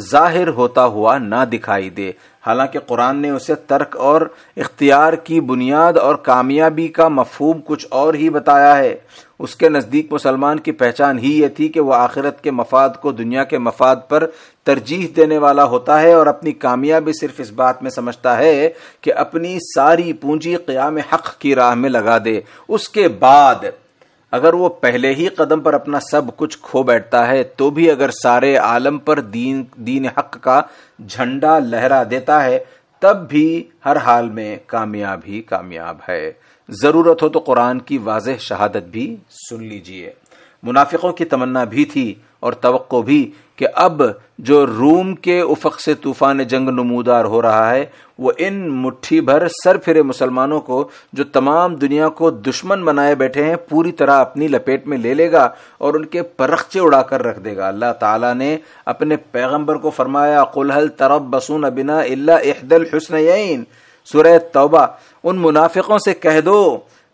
जाहिर होता हुआ ना दिखाई दे हालांकि कुरान ने उसे तर्क और इख्तियार की बुनियाद और कामयाबी का मफहूम कुछ और ही बताया है उसके नज़दीक मुसलमान की पहचान ही ये थी कि वह आखिरत के मफाद को दुनिया के मफाद पर तरजीह देने वाला होता है और अपनी कामयाबी सिर्फ इस बात में समझता है कि अपनी सारी पूंजी क्याम हक़ की राह में लगा दे उसके बाद अगर वो पहले ही कदम पर अपना सब कुछ खो बैठता है तो भी अगर सारे आलम पर दीन दीन हक का झंडा लहरा देता है तब भी हर हाल में कामयाब ही कामयाब है ज़रूरत हो तो कुरान की वाज शहादत भी सुन लीजिए मुनाफिकों की तमन्ना भी थी और तो भी कि अब जो रूम के उफक से तूफान जंग नमूदार हो रहा है वो इन मुट्ठी भर सर फिरे मुसलमानों को जो तमाम दुनिया को दुश्मन बनाए बैठे हैं पूरी तरह अपनी लपेट में ले लेगा और उनके परखचे उड़ाकर रख देगा अल्लाह ताला ने अपने पैगंबर को फरमाया कुलहल तरब बसून अबिना इल्ला इहदल हुसन सुरह तौबा उन मुनाफिकों से कह दो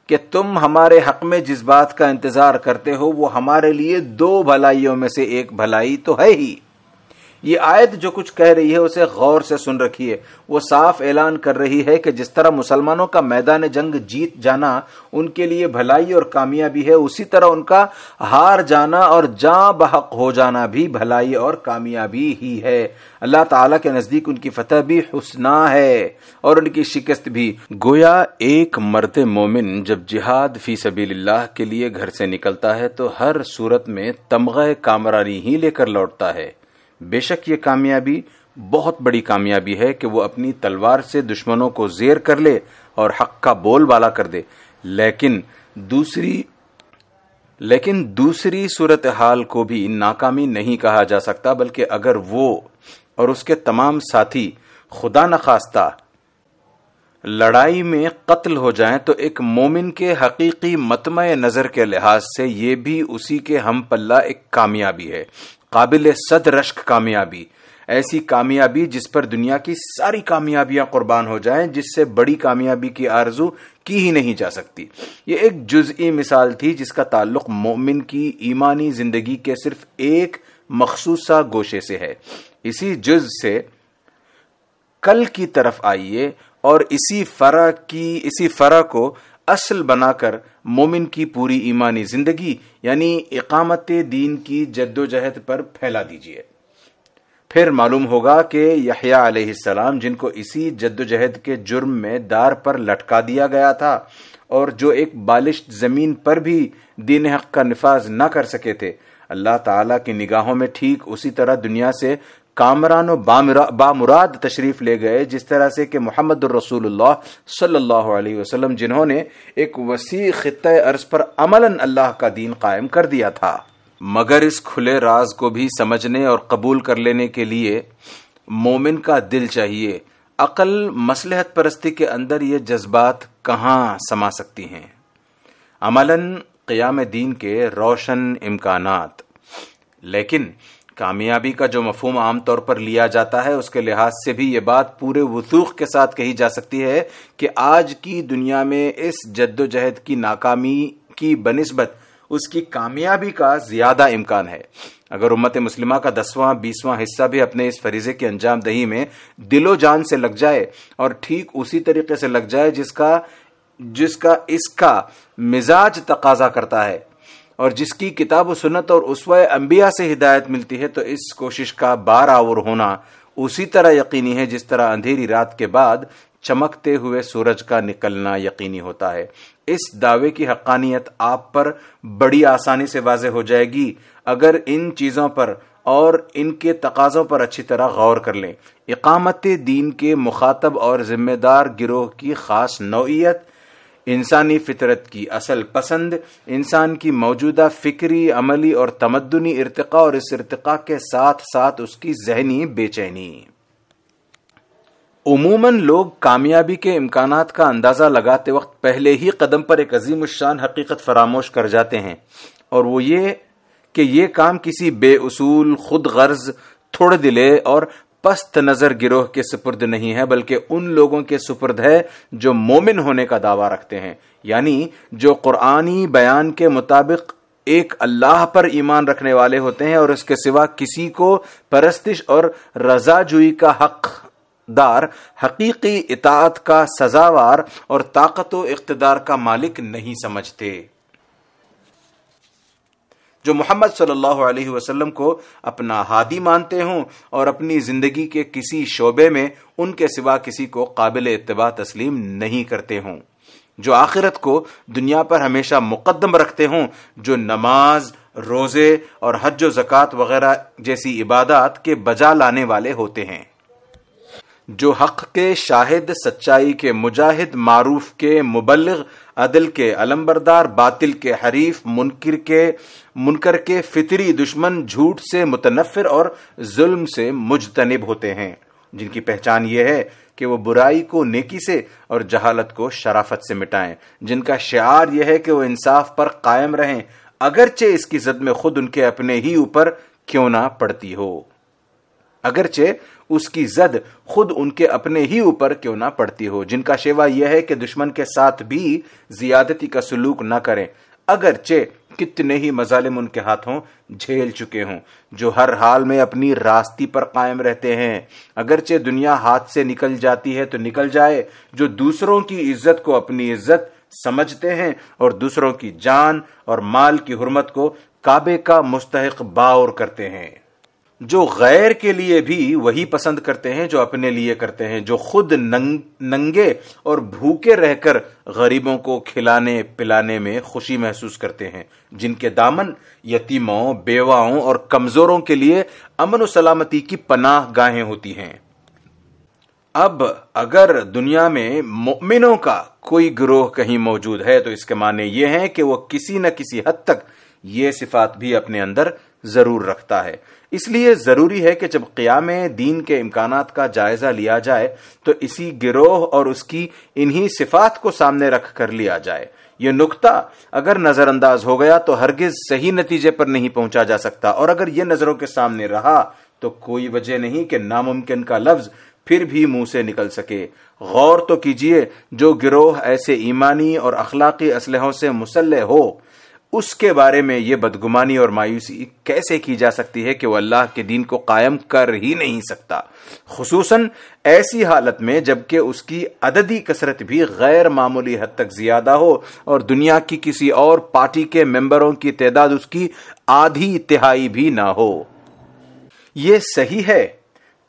कि तुम हमारे हक में जिस बात का इंतजार करते हो वो हमारे लिए दो भलाइयों में से एक भलाई तो है ही ये आयत जो कुछ कह रही है उसे गौर से सुन रखिए वो साफ ऐलान कर रही है कि जिस तरह मुसलमानों का मैदान जंग जीत जाना उनके लिए भलाई और कामयाबी है उसी तरह उनका हार जाना और जा बहक हो जाना भी भलाई और कामयाबी ही है अल्लाह ताला के नजदीक उनकी फतेह भी हुसना है और उनकी शिकस्त भी गोया एक मर्द मोमिन जब जिहाद फी सबी के लिए घर से निकलता है तो हर सूरत में तमगा कामरानी ही लेकर लौटता है बेशक ये कामयाबी बहुत बड़ी कामयाबी है कि वो अपनी तलवार से दुश्मनों को जेर कर ले और हक का बोलबाला कर दे लेकिन दूसरी लेकिन दूसरी सूरत हाल को भी नाकामी नहीं कहा जा सकता बल्कि अगर वो और उसके तमाम साथी खुदा नखास्ता लड़ाई में कत्ल हो जाए तो एक मोमिन के हकीकी मतम नज़र के लिहाज से ये भी उसी के हम पल्ला एक कामयाबी है काबिल सद रश्क कामयाबी ऐसी कामयाबी जिस पर दुनिया की सारी कामयाबियां कुर्बान हो जाए जिससे बड़ी कामयाबी की आरजू की ही नहीं जा सकती ये एक जुजई मिसाल थी जिसका ताल्लुक मोमिन की ईमानी जिंदगी के सिर्फ एक मखसूस गोशे से है इसी जुज से कल की तरफ आइए और इसी फरा की इसी फरा को असल बनाकर मोमिन की पूरी ईमानी जिंदगी यानी इकामत दीन की जद्दोजहद पर फैला दीजिए फिर मालूम होगा कि यहिया अलैहिस्सलाम जिनको इसी जद्दोजहद के जुर्म में दार पर लटका दिया गया था और जो एक बालिश जमीन पर भी दीन हक का निफाज ना कर सके थे अल्लाह ताला की निगाहों में ठीक उसी तरह दुनिया से कामरान बामुराद तशरीफ ले गए जिस तरह से कि मोहम्मद रसूलुल्लाह सल्लल्लाहु जिन्होंने एक वसी ख़त अर्ज पर अमलन अल्लाह का दीन कायम कर दिया था मगर इस खुले राज को भी समझने और कबूल कर लेने के लिए मोमिन का दिल चाहिए अकल मसलहत परस्ती के अंदर ये जज्बात कहाँ समा सकती हैं अमलन क़याम दीन के रोशन इम्कानात लेकिन कामयाबी का जो मफहम आमतौर पर लिया जाता है उसके लिहाज से भी ये बात पूरे वसूख के साथ कही जा सकती है कि आज की दुनिया में इस जद्दोजहद की नाकामी की बनस्बत उसकी कामयाबी का ज्यादा इम्कान है अगर उम्मत मुस्लिमा का दसवां बीसवां हिस्सा भी अपने इस फरीजे की अंजाम दही में दिलो जान से लग जाए और ठीक उसी तरीके से लग जाए जिसका जिसका इसका मिजाज तकाजा करता है और जिसकी किताब सुनत और उसवा अम्बिया से हिदायत मिलती है तो इस कोशिश का बार आवर होना उसी तरह यकीनी है जिस तरह अंधेरी रात के बाद चमकते हुए सूरज का निकलना यकीनी होता है इस दावे की हकानियत आप पर बड़ी आसानी से वाजे हो जाएगी अगर इन चीज़ों पर और इनके तकाजों पर अच्छी तरह गौर कर लें इकामत दीन के मुखातब और जिम्मेदार गिरोह की खास नौीयत इंसानी फितरत की असल पसंद इंसान की मौजूदा फिक्री अमली और तमदनी इरतका और इस इरतका के साथ साथ उसकी जहनी बेचैनी उमूमन लोग कामयाबी के इम्कान का अंदाज़ा लगाते वक्त पहले ही कदम पर एक अजीम शान हकीकत फरामोश कर जाते हैं और वो ये कि ये काम किसी बेअसूल खुद गर्ज थोड़ दिले और पस्त नजर गिरोह के सुपुर्द नहीं है बल्कि उन लोगों के सुपुर्द है जो मोमिन होने का दावा रखते हैं यानी जो कुरानी बयान के मुताबिक एक अल्लाह पर ईमान रखने वाले होते हैं और उसके सिवा किसी को परस्तिश और रजाजुई का हकदार हकीकी इतात का सजावार और ताकत इकतदार का मालिक नहीं समझते जो मोहम्मद सल्लल्लाहु अलैहि वसल्लम को अपना हादी मानते हों और अपनी जिंदगी के किसी शोबे में उनके सिवा किसी को काबिल इतबा तस्लीम नहीं करते हों जो आखिरत को दुनिया पर हमेशा मुकदम रखते हों जो नमाज रोज़े और हज व वगैरह जैसी इबादत के बजा लाने वाले होते हैं जो हक के शाहिद सच्चाई के मुजाहिद मारूफ के मुबल अदल के अलम्बरदार बातिल के हरीफ मुनकर के मुनकर के फितरी दुश्मन झूठ से मुतनफिर और जुल्म से मुजतनब होते हैं जिनकी पहचान यह है कि वो बुराई को नेकी से और जहालत को शराफत से मिटाएं जिनका शार यह है कि वो इंसाफ पर कायम रहें अगरचे इसकी जद में खुद उनके अपने ही ऊपर क्यों ना पड़ती हो अगरचे उसकी जद खुद उनके अपने ही ऊपर क्यों ना पड़ती हो जिनका शेवा यह है कि दुश्मन के साथ भी जियादती का सलूक ना करें अगरचे कितने ही मजालिम उनके हाथों झेल चुके हों जो हर हाल में अपनी रास्ती पर कायम रहते हैं अगरचे दुनिया हाथ से निकल जाती है तो निकल जाए जो दूसरों की इज्जत को अपनी इज्जत समझते हैं और दूसरों की जान और माल की हुरमत को काबे का मुस्तक बाउर करते हैं जो गैर के लिए भी वही पसंद करते हैं जो अपने लिए करते हैं जो खुद नंग, नंगे और भूखे रहकर गरीबों को खिलाने पिलाने में खुशी महसूस करते हैं जिनके दामन यतीमों बेवाओं और कमजोरों के लिए अमन और सलामती की पनाह गाहें होती हैं अब अगर दुनिया में मोमिनों का कोई ग्रोह कहीं मौजूद है तो इसके माने ये हैं कि वह किसी न किसी हद तक ये सिफात भी अपने अंदर जरूर रखता है इसलिए जरूरी है कि जब क्याम दीन के इम्कान का जायजा लिया जाए तो इसी गिरोह और उसकी इन्हीं सिफात को सामने रख कर लिया जाए यह नुकता अगर नजरअंदाज हो गया तो हरगिज सही नतीजे पर नहीं पहुंचा जा सकता और अगर यह नजरों के सामने रहा तो कोई वजह नहीं कि नामुमकिन का लफ्ज फिर भी मुंह से निकल सके गौर तो कीजिए जो गिरोह ऐसे ईमानी और अखलाकी असलहों से मुसल हो उसके बारे में ये बदगुमानी और मायूसी कैसे की जा सकती है कि वह अल्लाह के दीन को कायम कर ही नहीं सकता खसूस ऐसी हालत में जबकि उसकी अददी कसरत भी गैर मामूली हद तक ज्यादा हो और दुनिया की किसी और पार्टी के मेंबरों की तादाद उसकी आधी तिहाई भी ना हो ये सही है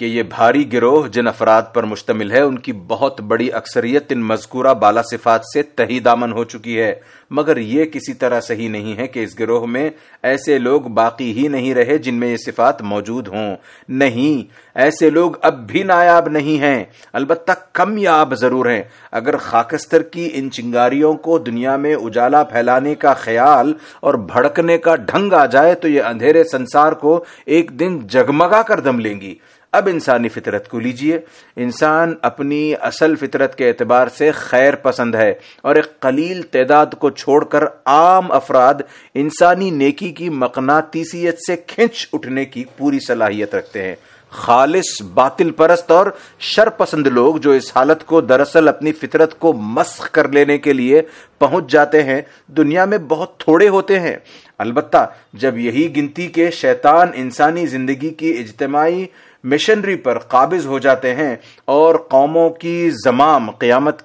कि ये भारी गिरोह जिन अफराद पर मुश्तमिल है उनकी बहुत बड़ी अक्सरियत इन मजकूरा बाला सिफात से तही दामन हो चुकी है मगर ये किसी तरह सही नहीं है कि इस गिरोह में ऐसे लोग बाकी ही नहीं रहे जिनमें ये सिफात मौजूद हों नहीं ऐसे लोग अब भी नायाब नहीं हैं अलबत् कम याब जरूर हैं अगर खाकस्तर की इन चिंगारियों को दुनिया में उजाला फैलाने का ख्याल और भड़कने का ढंग आ जाए तो ये अंधेरे संसार को एक दिन जगमगा कर दम लेंगी अब इंसानी फितरत को लीजिए इंसान अपनी असल फितरत के एतबार से खैर पसंद है और एक कलील तदाद को छोड़कर आम अफराद इंसानी नेकी की मकनातीसीत से खिंच उठने की पूरी सलाहियत रखते हैं खालिश बातिल परस्त और शर लोग जो इस हालत को दरअसल अपनी फितरत को मस्क कर लेने के लिए पहुंच जाते हैं दुनिया में बहुत थोड़े होते हैं अलबत् जब यही गिनती के शैतान इंसानी जिंदगी की इज्तमाही मिशनरी पर काबिज हो जाते हैं और कौमों की जमाम क्यामत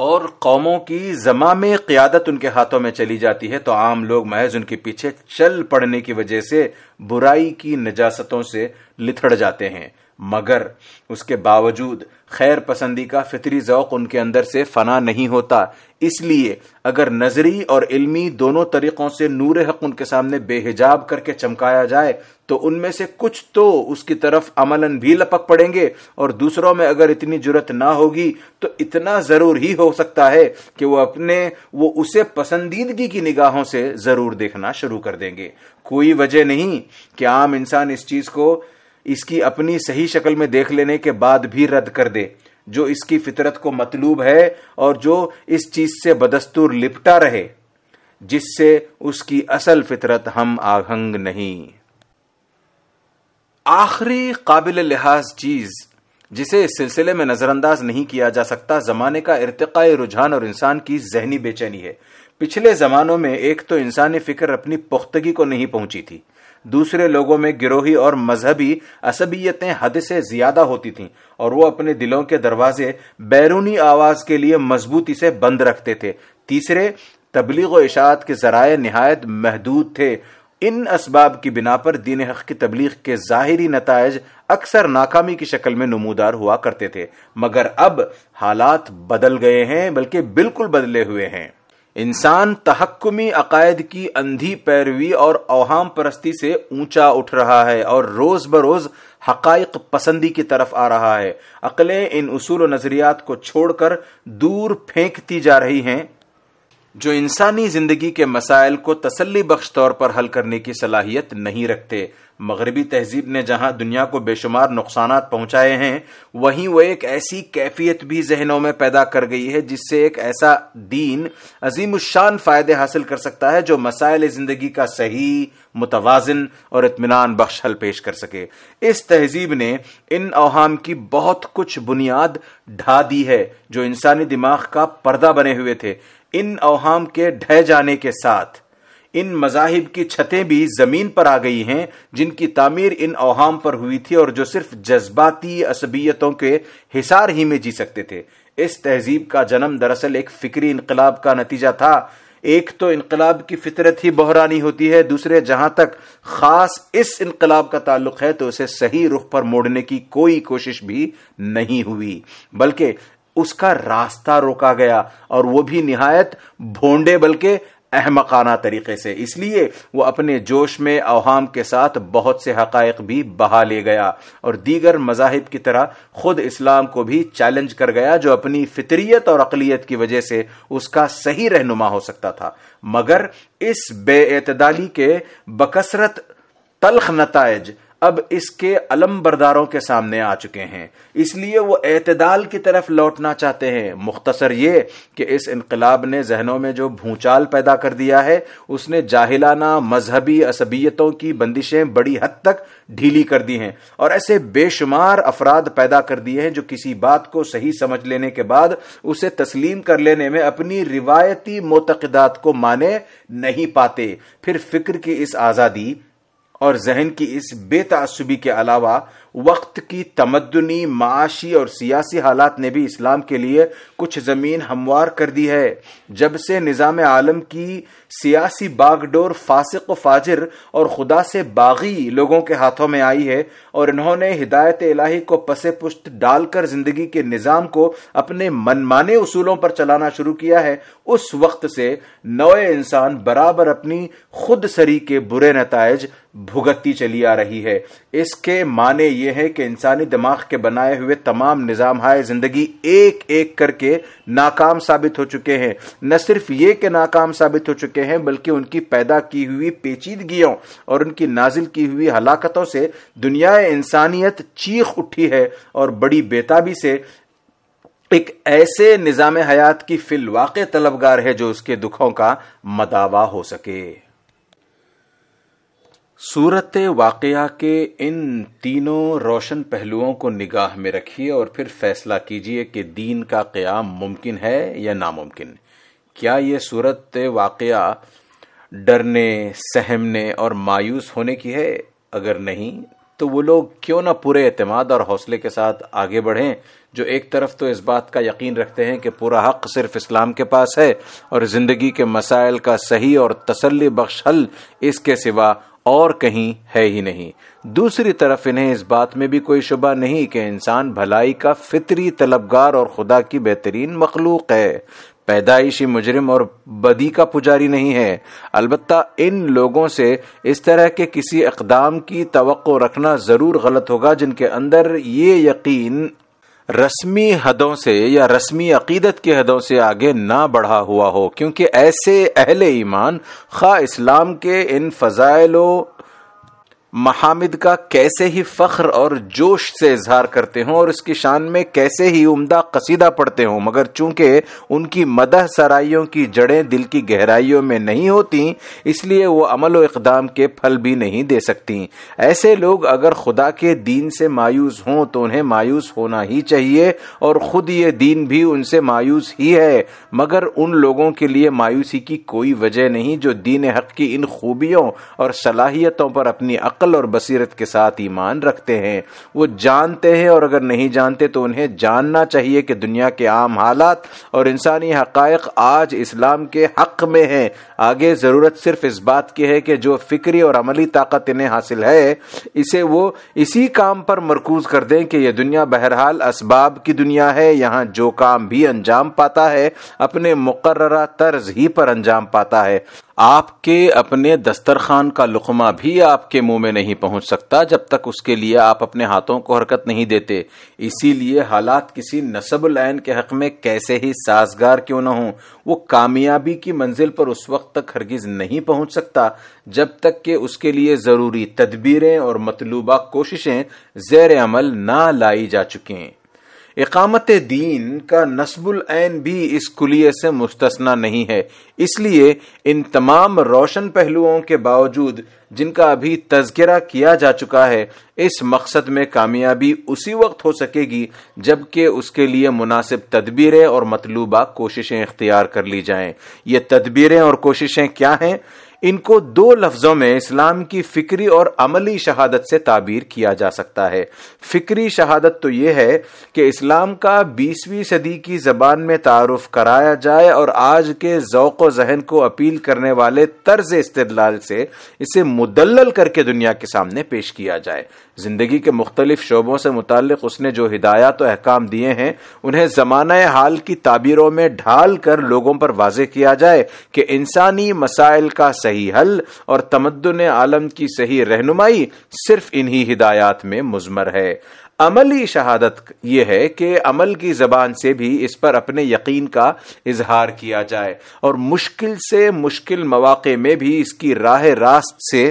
और कौमों की जमा में क़्यादत उनके हाथों में चली जाती है तो आम लोग महज उनके पीछे चल पड़ने की वजह से बुराई की नजासतों से लिथड़ जाते हैं मगर उसके बावजूद खैर पसंदी का फितरी ज़ौक़ उनके अंदर से फना नहीं होता इसलिए अगर नज़री और इल्मी दोनों तरीक़ों से नूर हक उनके सामने बेहिजाब करके चमकाया जाए तो उनमें से कुछ तो उसकी तरफ अमलन भी लपक पड़ेंगे और दूसरों में अगर इतनी जरूरत ना होगी तो इतना ज़रूर ही हो सकता है कि वो अपने वो उसे पसंदीदगी की निगाहों से ज़रूर देखना शुरू कर देंगे कोई वजह नहीं कि आम इंसान इस चीज़ को इसकी अपनी सही शक्ल में देख लेने के बाद भी रद्द कर दे जो इसकी फितरत को मतलूब है और जो इस चीज से बदस्तूर लिपटा रहे जिससे उसकी असल फितरत हम आहंग नहीं आखिरी काबिल लिहाज चीज जिसे इस सिलसिले में नजरअंदाज नहीं किया जा सकता जमाने का इरतका रुझान और इंसान की जहनी बेचैनी है पिछले जमानों में एक तो इंसानी फिक्र अपनी पुख्तगी को नहीं पहुंची थी दूसरे लोगों में गिरोही और मजहबी असबियतें हद से ज्यादा होती थीं और वो अपने दिलों के दरवाजे बैरूनी आवाज के लिए मजबूती से बंद रखते थे तीसरे तबलीग इशात के जराये नहायत महदूद थे इन इसबाब की बिना पर दीन हक की तबलीग के जाहिरी नतज अक्सर नाकामी की शक्ल में नमूदार हुआ करते थे मगर अब हालात बदल गए हैं बल्कि बिल्कुल बदले हुए हैं इंसान तहकुमी अकायद की अंधी पैरवी और अवहाम परस्ती से ऊंचा उठ रहा है और रोज बरोज हकाइक पसंदी की तरफ आ रहा है अकलें इन उसूल नजरियात को छोड़कर दूर फेंकती जा रही हैं जो इंसानी जिंदगी के मसाइल को तसली बख्श तौर पर हल करने की सलाहियत नहीं रखते मगरबी तहजीब ने जहां दुनिया को बेशुमार नुकसान पहुंचाए हैं वहीं वह एक ऐसी कैफियत भी जहनों में पैदा कर गई है जिससे एक ऐसा दीन अजीम शान फायदे हासिल कर सकता है जो मसाइल जिंदगी का सही मुतवाजन और इतमान बख्श हल पेश कर सके इस तहजीब ने इन अवहाम की बहुत कुछ बुनियाद ढा दी है जो इंसानी दिमाग का पर्दा बने हुए थे इन अवहाम के ढह जाने के साथ इन मजाहिब की छतें भी जमीन पर आ गई हैं जिनकी तामीर इन अवहाम पर हुई थी और जो सिर्फ जज्बाती असबियतों के हिसार ही में जी सकते थे इस तहजीब का जन्म दरअसल एक फिक्री इनकलाब का नतीजा था एक तो इनकलाब की फितरत ही बहरानी होती है दूसरे जहां तक खास इस इनकलाब का ताल्लुक है तो उसे सही रुख पर मोड़ने की कोई कोशिश भी नहीं हुई बल्कि उसका रास्ता रोका गया और वो भी निहायत भोंडे बल्कि अहमकाना तरीके से इसलिए वो अपने जोश में अवहाम के साथ बहुत से हकायक भी बहा ले गया और दीगर मजाहिब की तरह खुद इस्लाम को भी चैलेंज कर गया जो अपनी फितरीत और अकलीत की वजह से उसका सही रहनुमा हो सकता था मगर इस बेअतदाली के बकसरत तलख नतज अब इसके अलम बरदारों के सामने आ चुके हैं इसलिए वो एतदाल की तरफ लौटना चाहते हैं मुख्तसर ये कि इस इनकलाब ने जहनों में जो भूचाल पैदा कर दिया है उसने जाहिलाना मजहबी असबियतों की बंदिशें बड़ी हद तक ढीली कर दी हैं और ऐसे बेशुमार अफराद पैदा कर दिए हैं जो किसी बात को सही समझ लेने के बाद उसे तस्लीम कर लेने में अपनी रिवायती मोतदात को माने नहीं पाते फिर फिक्र की इस आज़ादी और जहन की इस बेतासुबी के अलावा वक्त की तमदनी माशी और सियासी हालात ने भी इस्लाम के लिए कुछ ज़मीन हमवार कर दी है जब से निज़ाम आलम की सियासी बागडोर फासिक फाजिर और खुदा से बागी लोगों के हाथों में आई है और इन्होंने हिदायत इलाही को पसे पुष्ट डालकर ज़िंदगी के निज़ाम को अपने मनमाने उसूलों पर चलाना शुरू किया है उस वक्त से नए इंसान बराबर अपनी खुद सरी के बुरे नतज भुगतती चली आ रही है इसके माने ये है कि इंसानी दिमाग के बनाए हुए तमाम निज़ाम हाय ज़िंदगी एक एक करके नाकाम साबित हो चुके हैं न सिर्फ ये कि नाकाम साबित हो चुके हैं बल्कि उनकी पैदा की हुई पेचीदगियों और उनकी नाजिल की हुई हलाकतों से दुनिया इंसानियत चीख उठी है और बड़ी बेताबी से एक ऐसे निज़ाम हयात की फिलवाक़ तलबगार है जो उसके दुखों का मदावा हो सके सूरत वाक़ के इन तीनों रोशन पहलुओं को निगाह में रखिए और फिर फैसला कीजिए कि दीन का क्याम मुमकिन है या नामुमकिन क्या ये सूरत वाक़ डरने सहमने और मायूस होने की है अगर नहीं तो वो लोग क्यों ना पूरे अतमाद और हौसले के साथ आगे बढ़ें जो एक तरफ तो इस बात का यकीन रखते हैं कि पूरा हक सिर्फ इस्लाम के पास है और ज़िंदगी के मसाइल का सही और तसली बख्श हल इसके सिवा और कहीं है ही नहीं दूसरी तरफ इन्हें इस बात में भी कोई शुबा नहीं कि इंसान भलाई का फितरी तलबगार और खुदा की बेहतरीन मखलूक है पैदाइशी मुजरिम और बदी का पुजारी नहीं है अलबत् इन लोगों से इस तरह के किसी इकदाम की तो रखना ज़रूर गलत होगा जिनके अंदर ये यकीन रस्मी हदों से या रस्मी अकीदत की हदों से आगे ना बढ़ा हुआ हो क्योंकि ऐसे अहले ईमान खा इस्लाम के इन फजाइलों महामिद का कैसे ही फख्र और जोश से इजहार करते हों और उसकी शान में कैसे ही उम्दा कसीदा पढ़ते हों मगर चूंकि उनकी मदह सराइयों की जड़ें दिल की गहराइयों में नहीं होती इसलिए वो अमल व इकदाम के फल भी नहीं दे सकती ऐसे लोग अगर खुदा के दीन से मायूस हों तो उन्हें मायूस होना ही चाहिए और ख़ुद ये दीन भी उनसे मायूस ही है मगर उन लोगों के लिए मायूसी की कोई वजह नहीं जो दीन हक की इन खूबियों और सलाहियतों पर अपनी अकल और बसीरत के साथ ईमान रखते हैं वो जानते हैं और अगर नहीं जानते तो उन्हें जानना चाहिए कि दुनिया के आम हालात और इंसानी हक आज इस्लाम के हक में हैं आगे ज़रूरत सिर्फ इस बात की है कि जो फिक्री और अमली ताकत इन्हें हासिल है इसे वो इसी काम पर मरकूज कर दें कि यह दुनिया बहरहाल इसबाब की दुनिया है यहाँ जो काम भी अंजाम पाता है अपने मुकर्रा तर्ज ही पर अंजाम पाता है आपके अपने दस्तरखान का लुकमा भी आपके मुंह में नहीं पहुंच सकता जब तक उसके लिए आप अपने हाथों को हरकत नहीं देते इसीलिए हालात किसी नसब लाइन के हक में कैसे ही साजगार क्यों ना हो वो कामयाबी की मंजिल पर उस वक्त तक हरगिज नहीं पहुंच सकता जब तक के उसके लिए ज़रूरी तदबीरें और मतलूबा कोशिशें जेर अमल ना लाई जा चुके इकामत दीन का नस्बुल ऐन भी इस कुलिये से मुस्तना नहीं है इसलिए इन तमाम रोशन पहलुओं के बावजूद जिनका अभी तस्करा किया जा चुका है इस मकसद में कामयाबी उसी वक्त हो सकेगी जबकि उसके लिए मुनासिब तदबीरें और मतलूबा कोशिशें इख्तियार कर ली जाएं। ये तदबीरें और कोशिशें क्या हैं इनको दो लफ्जों में इस्लाम की फिक्री और अमली शहादत से ताबीर किया जा सकता है फिक्री शहादत तो यह है कि इस्लाम का बीसवीं सदी की ज़बान में तारफ़ कराया जाए और आज के जौको जहन को अपील करने वाले तर्ज इस्तेदलाल से इसे मुदल करके दुनिया के सामने पेश किया जाए ज़िंदगी के मुख्तलिफ़ शोबों से मुतक़ उसने जो हिदायत अहकाम दिए हैं उन्हें ज़माना हाल की ताबीरों में ढाल कर लोगों पर वाजे किया जाए कि इंसानी मसाइल का सही हल और तमदन आलम की सही रहनुमाई सिर्फ इन्हीं हिदायत में मुजमर है अमली शहादत ये है कि अमल की ज़बान से भी इस पर अपने यकीन का इजहार किया जाए और मुश्किल से मुश्किल मौाक़े में भी इसकी राह रास्त से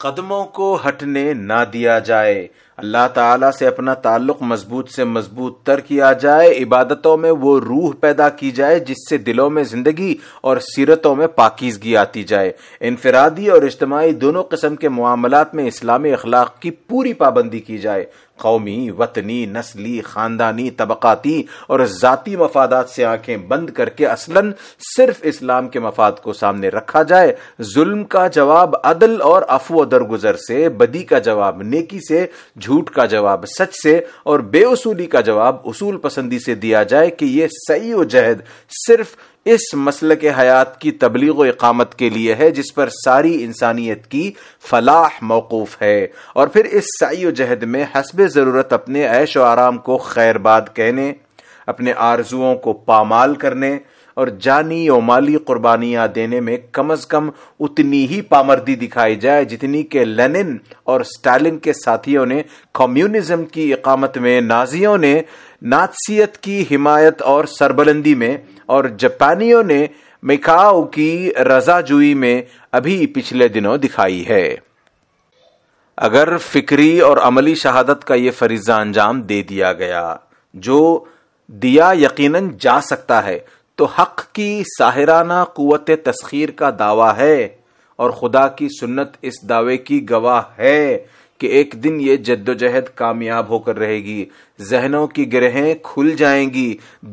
कदमों को हटने ना दिया जाए अल्लाह ताला से अपना ताल्लुक मजबूत से मजबूत तर किया जाए इबादतों में वो रूह पैदा की जाए जिससे दिलों में ज़िंदगी और सीरतों में पाकिजगी आती जाए इनफरादी और इज्तमाही दोनों किस्म के मामलात में इस्लामी अखलाक की पूरी पाबंदी की जाए कौमी वतनी नस्ली ख़ानदानी तबक़ाती और ज़ाती मफादात से आंखें बंद करके असलन सिर्फ इस्लाम के मफाद को सामने रखा जाए जुल्म का जवाब अदल और अफव दरगुजर से बदी का जवाब नेकी से झूठ का जवाब सच से और बेउसूली का जवाब उसूल पसंदी से दिया जाए कि यह सही जहद सिर्फ इस मसल के हयात की तबलीग इकामत के लिए है जिस पर सारी इंसानियत की फलाह मौकूफ है और फिर इस सई जहद में हसब ज़रूरत अपने ऐश आराम को खैरबाद कहने अपने आरजुओं को पामाल करने और जानी और माली कुर्बानियां देने में कम अज कम उतनी ही पामर्दी दिखाई जाए जितनी के लेनिन और स्टालिन के साथियों ने कम्युनिज्म की इकामत में नाजियों ने नाथसीत की हिमायत और सरबलंदी में और जापानियों ने मिकाओ की रजाजुई में अभी पिछले दिनों दिखाई है अगर फिक्री और अमली शहादत का ये फरीजा अंजाम दे दिया गया जो दिया यकीनन जा सकता है तो हक की साहिराना कुत तस्खीर का दावा है और खुदा की सुन्नत इस दावे की गवाह है कि एक दिन ये जद्दोजहद कामयाब होकर रहेगी जहनों की ग्रहें खुल जाएंगी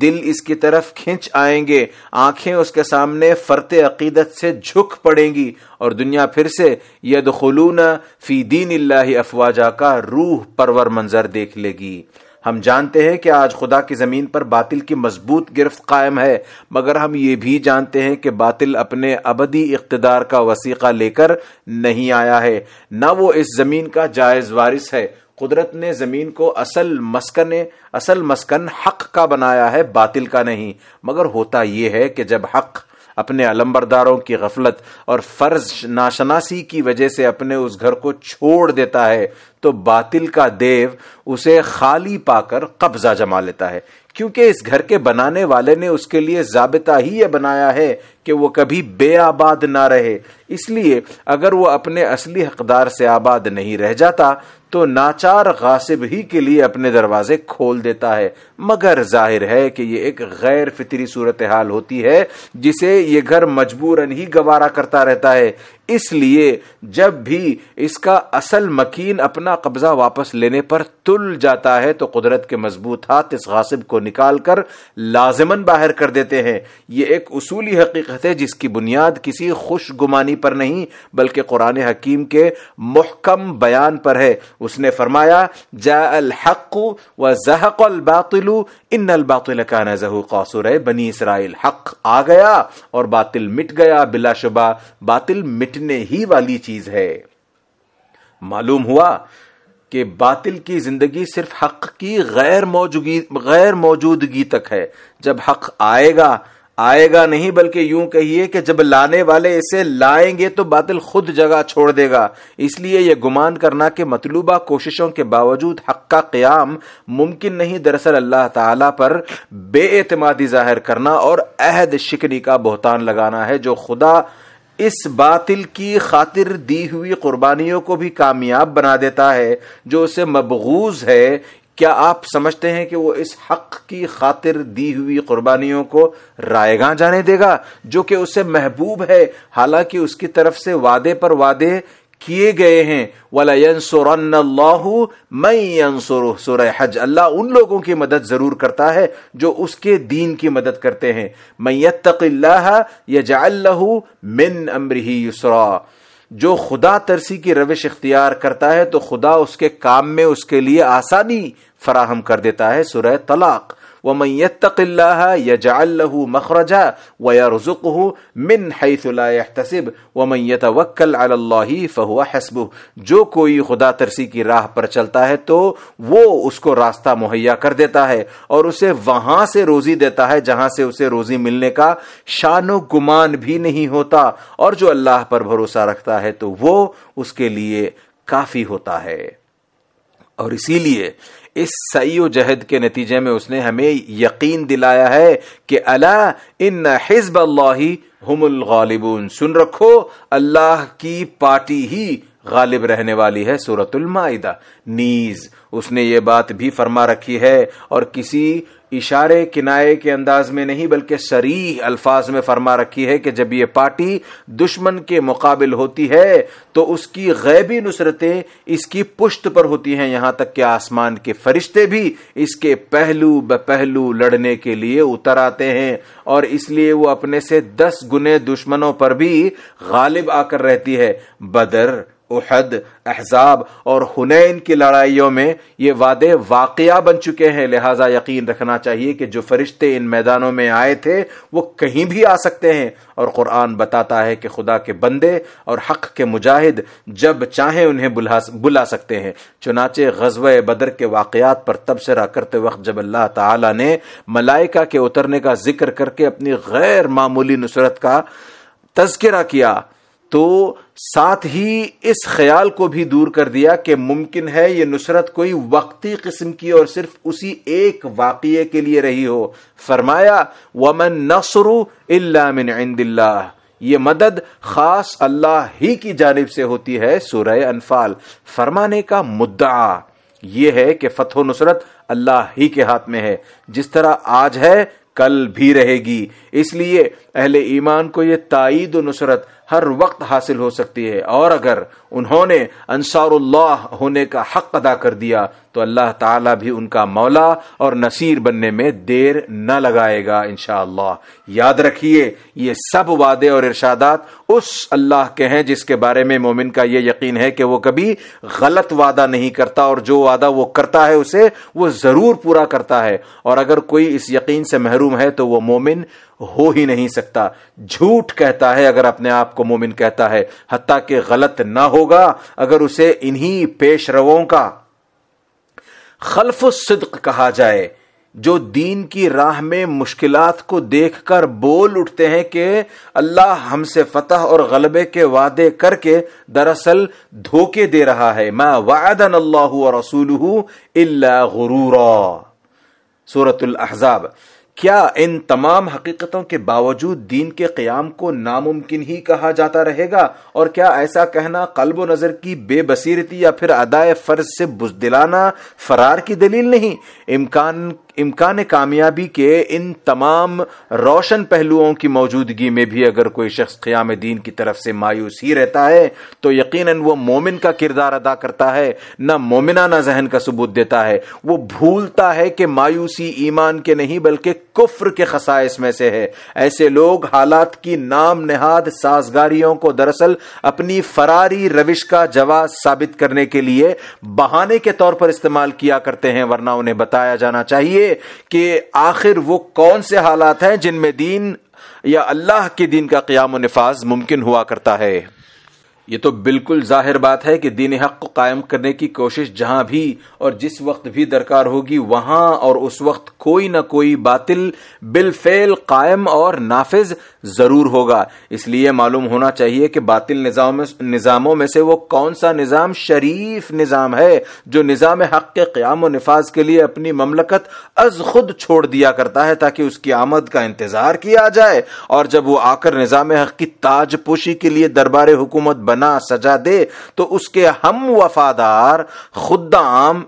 दिल इसकी तरफ खिंच आएंगे आंखें उसके सामने फरते अकीदत से झुक पड़ेंगी और दुनिया फिर से यद खलून फी दीन अफवाजा का रूह परवर मंजर देख लेगी हम जानते हैं कि आज खुदा की ज़मीन पर बातिल की मजबूत गिरफ्त कायम है मगर हम ये भी जानते हैं कि बातिल अपने अबदी इकतदार का वसीक़ा लेकर नहीं आया है न वो इस ज़मीन का जायज़ वारिस है कुदरत ने ज़मीन को असल मस्कन असल मस्कन हक का बनाया है बातिल का नहीं मगर होता यह है कि जब हक अपने अलंबरदारों की गफलत और फर्ज नाशनासी की वजह से अपने उस घर को छोड़ देता है तो बातिल का देव उसे खाली पाकर कब्जा जमा लेता है क्योंकि इस घर के बनाने वाले ने उसके लिए जाबता ही यह बनाया है कि वो कभी बे आबाद ना रहे इसलिए अगर वो अपने असली हकदार से आबाद नहीं रह जाता तो नाचार गासिब ही के लिए अपने दरवाजे खोल देता है मगर जाहिर है कि ये एक गैर फितरी सूरत हाल होती है जिसे ये घर मजबूरन ही गवारा करता रहता है इसलिए जब भी इसका असल मकीन अपना कब्जा वापस लेने पर तुल जाता है तो कुदरत के मजबूत हाथ इस गासिब को निकाल कर लाजमन बाहर कर देते हैं ये एक उसूली हकीकत हकीकत है जिसकी बुनियाद किसी खुशगुमानी पर नहीं बल्कि कुरान हकीम के मुहकम बयान पर है उसने फरमाया जा हक व जहक अलबातिलु इन अलबातिल का नजहू कौसुर बनी इसराइल हक आ गया और बातिल मिट गया बिलाशुबा बातिल मिटने ही वाली चीज है मालूम हुआ कि बातिल की जिंदगी सिर्फ हक की गैर मौजूदगी गैर मौजूदगी तक है जब हक आएगा आएगा नहीं बल्कि यूं कहिए कि जब लाने वाले इसे लाएंगे तो बादल खुद जगह छोड़ देगा इसलिए यह गुमान करना कि मतलूबा कोशिशों के बावजूद हक का क्याम मुमकिन नहीं दरअसल अल्लाह ताला पर बेएतमादी जाहिर करना और अहद शिकनी का बहतान लगाना है जो खुदा इस बातिल की खातिर दी हुई कुर्बानियों को भी कामयाब बना देता है जो उसे मबगूज है क्या आप समझते हैं कि वो इस हक की खातिर दी हुई कुर्बानियों को रायगा जाने देगा जो कि उसे महबूब है हालांकि उसकी तरफ से वादे पर वादे किए गए हैं वलासुर हज अल्लाह उन लोगों की मदद जरूर करता है जो उसके दीन की मदद करते हैं मैत यजाल्लहू मिन अम्रही युसरा जो खुदा तरसी की रविश इख्तियार करता है तो खुदा उसके काम में उसके लिए आसानी फराहम कर देता है सुरह तलाक वमैतल्ला यजाल्लहू मखरजा वयारजुकहू मिन हैसब वमैत वक्ल जो कोई खुदा तरसी की राह पर चलता है तो वो उसको रास्ता मुहैया कर देता है और उसे वहां से रोजी देता है जहां से उसे रोजी मिलने का शानो गुमान भी नहीं होता और जो अल्लाह पर भरोसा रखता है तो वो उसके लिए काफी होता है और इसीलिए इस सई जहद के नतीजे में उसने हमें यकीन दिलाया है कि अला इन हिजब हमल गालिबून सुन रखो अल्लाह की पार्टी ही गालिब रहने वाली है सूरतुल माइदा नीज उसने ये बात भी फरमा रखी है और किसी इशारे किनारे के अंदाज में नहीं बल्कि सरी अल्फाज में फरमा रखी है कि जब ये पार्टी दुश्मन के मुकाबिल होती है तो उसकी गैबी नुसरतें इसकी पुश्त पर होती हैं यहां तक कि आसमान के फरिश्ते भी इसके पहलू ब पहलू लड़ने के लिए उतर आते हैं और इसलिए वो अपने से दस गुने दुश्मनों पर भी गालिब आकर रहती है बदर उहद अहजाब और हुनैन की लड़ाइयों में ये वादे वाकया बन चुके हैं लिहाजा यकीन रखना चाहिए कि जो फरिश्ते इन मैदानों में आए थे वो कहीं भी आ सकते हैं और क़ुरान बताता है कि खुदा के बंदे और हक के मुजाहिद जब चाहें उन्हें बुला बुला सकते हैं चुनाचे गजब बदर के वाकयात पर तबसरा करते वक्त जब अल्लाह तला ने मलाइका के उतरने का जिक्र करके अपनी गैर मामूली नुसरत का तस्करा किया तो साथ ही इस ख्याल को भी दूर कर दिया कि मुमकिन है ये नुसरत कोई वक्ती किस्म की और सिर्फ उसी एक वाकये के लिए रही हो फरमाया वमन नसरु इलामिन इंदिल्ला ये मदद खास अल्लाह ही की जानब से होती है सूरह अनफाल फरमाने का मुद्दा ये है कि फतह नुसरत अल्लाह ही के हाथ में है जिस तरह आज है कल भी रहेगी इसलिए अहले ईमान को यह ताईद नुसरत हर वक्त हासिल हो सकती है और अगर उन्होंने अनसार होने का हक अदा कर दिया तो अल्लाह ताला भी उनका मौला और नसीर बनने में देर न लगाएगा इन याद रखिए ये सब वादे और इर्शादात उस अल्लाह के हैं जिसके बारे में मोमिन का ये यकीन है कि वो कभी गलत वादा नहीं करता और जो वादा वो करता है उसे वो ज़रूर पूरा करता है और अगर कोई इस यकीन से महरूम है तो वो मोमिन हो ही नहीं सकता झूठ कहता है अगर अपने आप को मोमिन कहता है हती कि गलत ना होगा अगर उसे इन्हीं पेश रवों का खलफ सिद्क कहा जाए जो दीन की राह में मुश्किलात को देखकर बोल उठते हैं कि अल्लाह हमसे फतह और गलबे के वादे करके दरअसल धोखे दे रहा है मैं वायदन अल्लाह रसूल इल्ला गुरूरा सूरतुल अहजाब क्या इन तमाम हकीकतों के बावजूद दीन के क्याम को नामुमकिन ही कहा जाता रहेगा और क्या ऐसा कहना कल्ब नज़र की बेबसीरती या फिर अदाय फ़र्ज से बुजदिलाना फरार की दलील नहीं इम्कान इम्कान कामयाबी के इन तमाम रोशन पहलुओं की मौजूदगी में भी अगर कोई शख्स क़्याम दीन की तरफ से मायूस ही रहता है तो यकीन वह मोमिन का किरदार अदा करता है न मोमिना ना जहन का सबूत देता है वह भूलता है कि मायूसी ईमान के नहीं बल्कि कुफर के खसाइस में से है ऐसे लोग हालात की नाम नहाद साजगारियों को दरअसल अपनी फरारी रविश का जवाब साबित करने के लिए बहाने के तौर पर इस्तेमाल किया करते हैं वरना उन्हें बताया जाना चाहिए समझिए कि आखिर वो कौन से हालात हैं जिनमें दीन या अल्लाह के दीन का क्याम नफाज मुमकिन हुआ करता है ये तो बिल्कुल जाहिर बात है कि दीन हक को कायम करने की कोशिश जहां भी और जिस वक्त भी दरकार होगी वहां और उस वक्त कोई ना कोई बातिल बिलफेल कायम और नाफिज जरूर होगा इसलिए मालूम होना चाहिए कि बातिल निज़ामों में से वो कौन सा निज़ाम शरीफ निज़ाम है जो निज़ाम हक के क्याम नफाज के लिए अपनी ममलकत अज खुद छोड़ दिया करता है ताकि उसकी आमद का इंतजार किया जाए और जब वो आकर निज़ाम हक की ताजपोशी के लिए दरबार हुकूमत बन बना सजा दे तो उसके हम वफादार खुदाम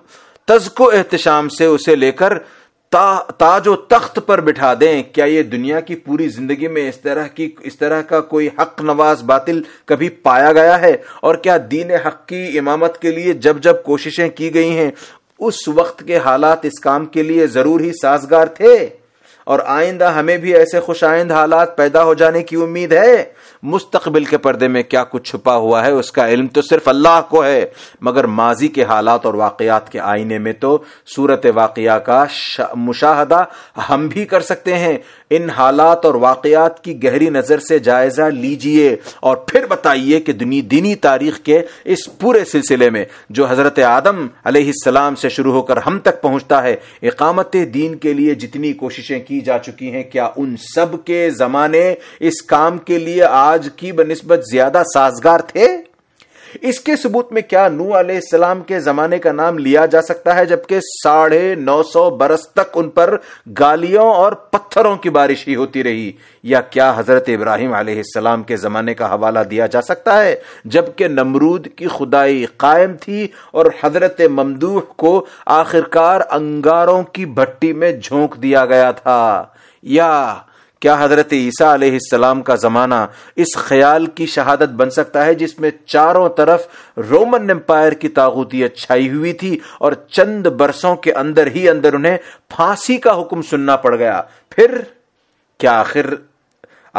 तजको एहतशाम से उसे लेकर ता ताजो तख्त पर बिठा दें क्या ये दुनिया की पूरी जिंदगी में इस तरह की इस तरह का कोई हक नवाज बातिल कभी पाया गया है और क्या दीन हक की इमामत के लिए जब जब कोशिशें की गई हैं उस वक्त के हालात इस काम के लिए जरूर ही साजगार थे और आइंदा हमें भी ऐसे खुश आइंद हालात पैदा हो जाने की उम्मीद है मुस्तकबिल के पर्दे में क्या कुछ छुपा हुआ है उसका इल्म तो सिर्फ अल्लाह को है मगर माजी के हालात और वाकयात के आईने में तो सूरत वाकया का मुशाहदा हम भी कर सकते हैं इन हालात और वाकयात की गहरी नजर से जायजा लीजिए और फिर बताइए कि दुनी दीनी तारीख के इस पूरे सिलसिले में जो हजरत आदम अलैहिस्सलाम से शुरू होकर हम तक पहुंचता है इकामत दीन के लिए जितनी कोशिशें की जा चुकी हैं क्या उन सब के जमाने इस काम के लिए आज की बनस्बत ज्यादा साजगार थे इसके सबूत में क्या नू सलाम के जमाने का नाम लिया जा सकता है जबकि साढ़े नौ सौ बरस तक उन पर गालियों और पत्थरों की बारिश ही होती रही या क्या हजरत इब्राहिम सलाम के जमाने का हवाला दिया जा सकता है जबकि नमरूद की खुदाई कायम थी और हजरत ममदूह को आखिरकार अंगारों की भट्टी में झोंक दिया गया था या क्या हजरत ईसा अलैहिस्सलाम का ज़माना इस ख्याल की शहादत बन सकता है जिसमें चारों तरफ रोमन एम्पायर की तागूतियत छाई हुई थी और चंद बरसों के अंदर ही अंदर उन्हें फांसी का हुक्म सुनना पड़ गया फिर क्या आखिर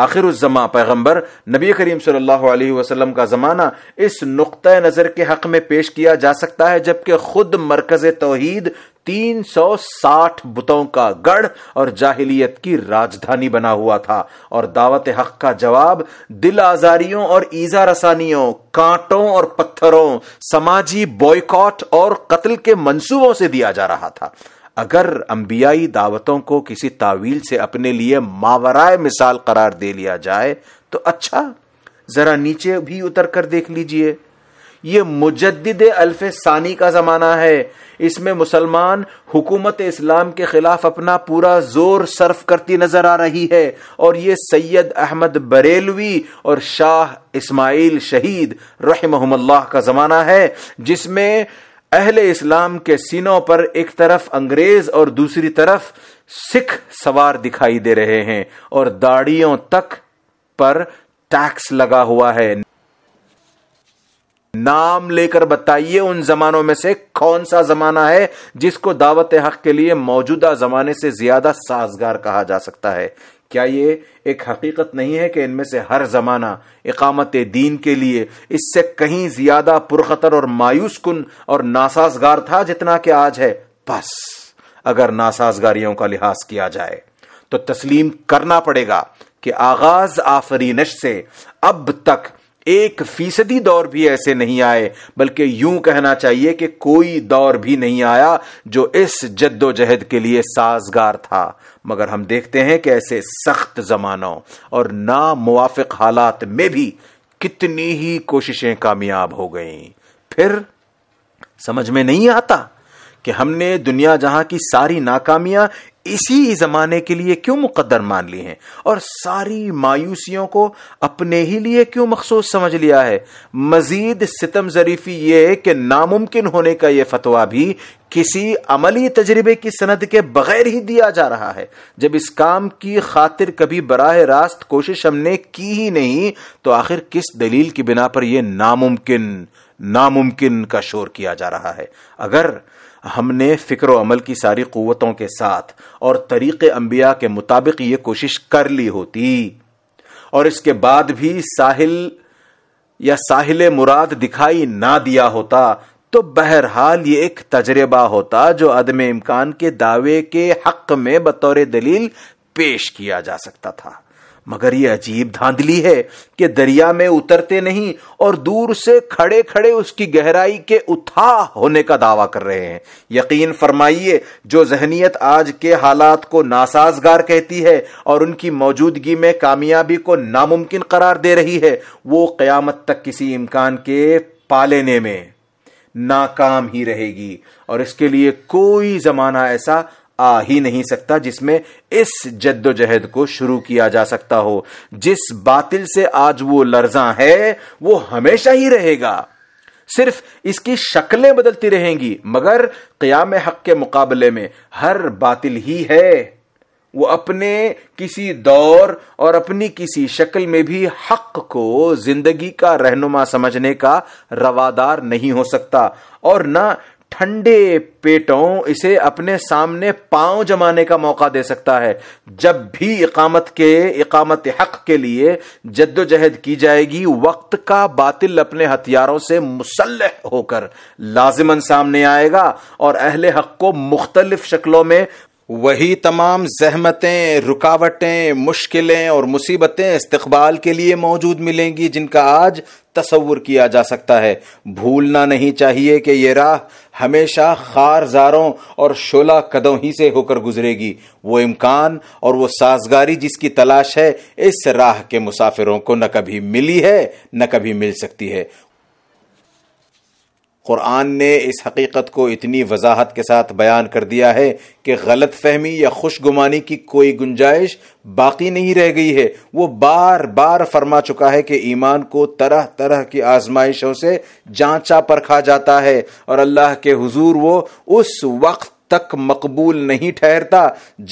आखिर उस जमा पैगम्बर नबी करीम सल्लल्लाहु का ज़माना इस नुक़ नज़र के हक़ में पेश किया जा सकता है जबकि खुद मरकज़ तोहहीद 360 बुतों का गढ़ और जाहिलियत की राजधानी बना हुआ था और दावत हक का जवाब दिल आजारियों और ईजा रसानियों कांटों और पत्थरों समाजी बॉयकॉट और कत्ल के मंसूबों से दिया जा रहा था अगर अंबियाई दावतों को किसी तावील से अपने लिए मावराय मिसाल करार दे लिया जाए तो अच्छा जरा नीचे भी उतर कर देख लीजिए ये मुजद अल्फ सानी का ज़माना है इसमें मुसलमान हुकूमत इस्लाम के खिलाफ अपना पूरा जोर सर्फ करती नजर आ रही है और ये सैयद अहमद बरेलवी और शाह इस्माइल शहीद मोहम्मद का ज़माना है जिसमें अहल इस्लाम के सीनों पर एक तरफ अंग्रेज और दूसरी तरफ सिख सवार दिखाई दे रहे हैं और दाढ़ियों तक पर टैक्स लगा हुआ है नाम लेकर बताइए उन जमानों में से कौन सा जमाना है जिसको दावत हक के लिए मौजूदा जमाने से ज्यादा साजगार कहा जा सकता है क्या ये एक हकीकत नहीं है कि इनमें से हर जमाना इकामत दीन के लिए इससे कहीं ज्यादा पुरखतर और मायूस कन और नासाजगार था जितना कि आज है बस अगर नासाजगारियों का लिहाज किया जाए तो तस्लीम करना पड़ेगा कि आगाज आफरीनश से अब तक एक फीसदी दौर भी ऐसे नहीं आए बल्कि यूं कहना चाहिए कि कोई दौर भी नहीं आया जो इस जद्दोजहद के लिए साजगार था मगर हम देखते हैं कि ऐसे सख्त जमानों और नामुआफिक हालात में भी कितनी ही कोशिशें कामयाब हो गईं फिर समझ में नहीं आता कि हमने दुनिया जहां की सारी नाकामियां इसी जमाने के लिए क्यों मुकद्दर मान ली हैं और सारी मायूसियों को अपने ही लिए क्यों मखसूस समझ लिया है मजीद सितम जरीफी ये कि नामुमकिन होने का यह फतवा भी किसी अमली तजर्बे की सनद के बगैर ही दिया जा रहा है जब इस काम की खातिर कभी बराह रास्त कोशिश हमने की ही नहीं तो आखिर किस दलील की बिना पर यह नामुमकिन नामुमकिन का शोर किया जा रहा है अगर हमने फ़िक्र अमल की सारी कुतों के साथ और तरीके अंबिया के मुताबिक ये कोशिश कर ली होती और इसके बाद भी साहिल या साहिल मुराद दिखाई ना दिया होता तो बहरहाल ये एक तजर्बा होता जो अदम इम्कान के दावे के हक में बतौर दलील पेश किया जा सकता था मगर यह अजीब धांधली है कि दरिया में उतरते नहीं और दूर से खड़े खड़े उसकी गहराई के उथा होने का दावा कर रहे हैं यकीन फरमाइए जो जहनीत आज के हालात को नासाजगार कहती है और उनकी मौजूदगी में कामयाबी को नामुमकिन करार दे रही है वो क़यामत तक किसी इम्कान के पालेने में नाकाम ही रहेगी और इसके लिए कोई ज़माना ऐसा आ ही नहीं सकता जिसमें इस जद्दोजहद को शुरू किया जा सकता हो जिस बातिल से आज वो लर्जा है वो हमेशा ही रहेगा सिर्फ इसकी शक्लें बदलती रहेंगी मगर क्याम हक के मुकाबले में हर बातिल ही है वो अपने किसी दौर और अपनी किसी शक्ल में भी हक को जिंदगी का रहनुमा समझने का रवादार नहीं हो सकता और ना ठंडे पेटों इसे अपने सामने पांव जमाने का मौका दे सकता है जब भी इकामत के इकामत हक के लिए जद्दोजहद की जाएगी वक्त का बातिल अपने हथियारों से मुसलह होकर लाजिमन सामने आएगा और अहले हक को मुख्तलिफ शक्लों में वही तमाम जहमतें रुकावटें मुश्किलें और मुसीबतें इस्तबाल के लिए मौजूद मिलेंगी जिनका आज तस्वुर किया जा सकता है भूलना नहीं चाहिए कि यह राह हमेशा खारजारों और शोला कदों ही से होकर गुजरेगी वो इम्कान और वो साजगारी जिसकी तलाश है इस राह के मुसाफिरों को न कभी मिली है न कभी मिल सकती है क़ुरान ने इस हकीकत को इतनी वजाहत के साथ बयान कर दिया है कि गलत फहमी या खुशगुमानी की कोई गुंजाइश बाकी नहीं रह गई है वो बार बार फरमा चुका है कि ईमान को तरह तरह की आजमाइशों से जांचा परखा जाता है और अल्लाह के हुजूर वो उस वक्त तक मकबूल नहीं ठहरता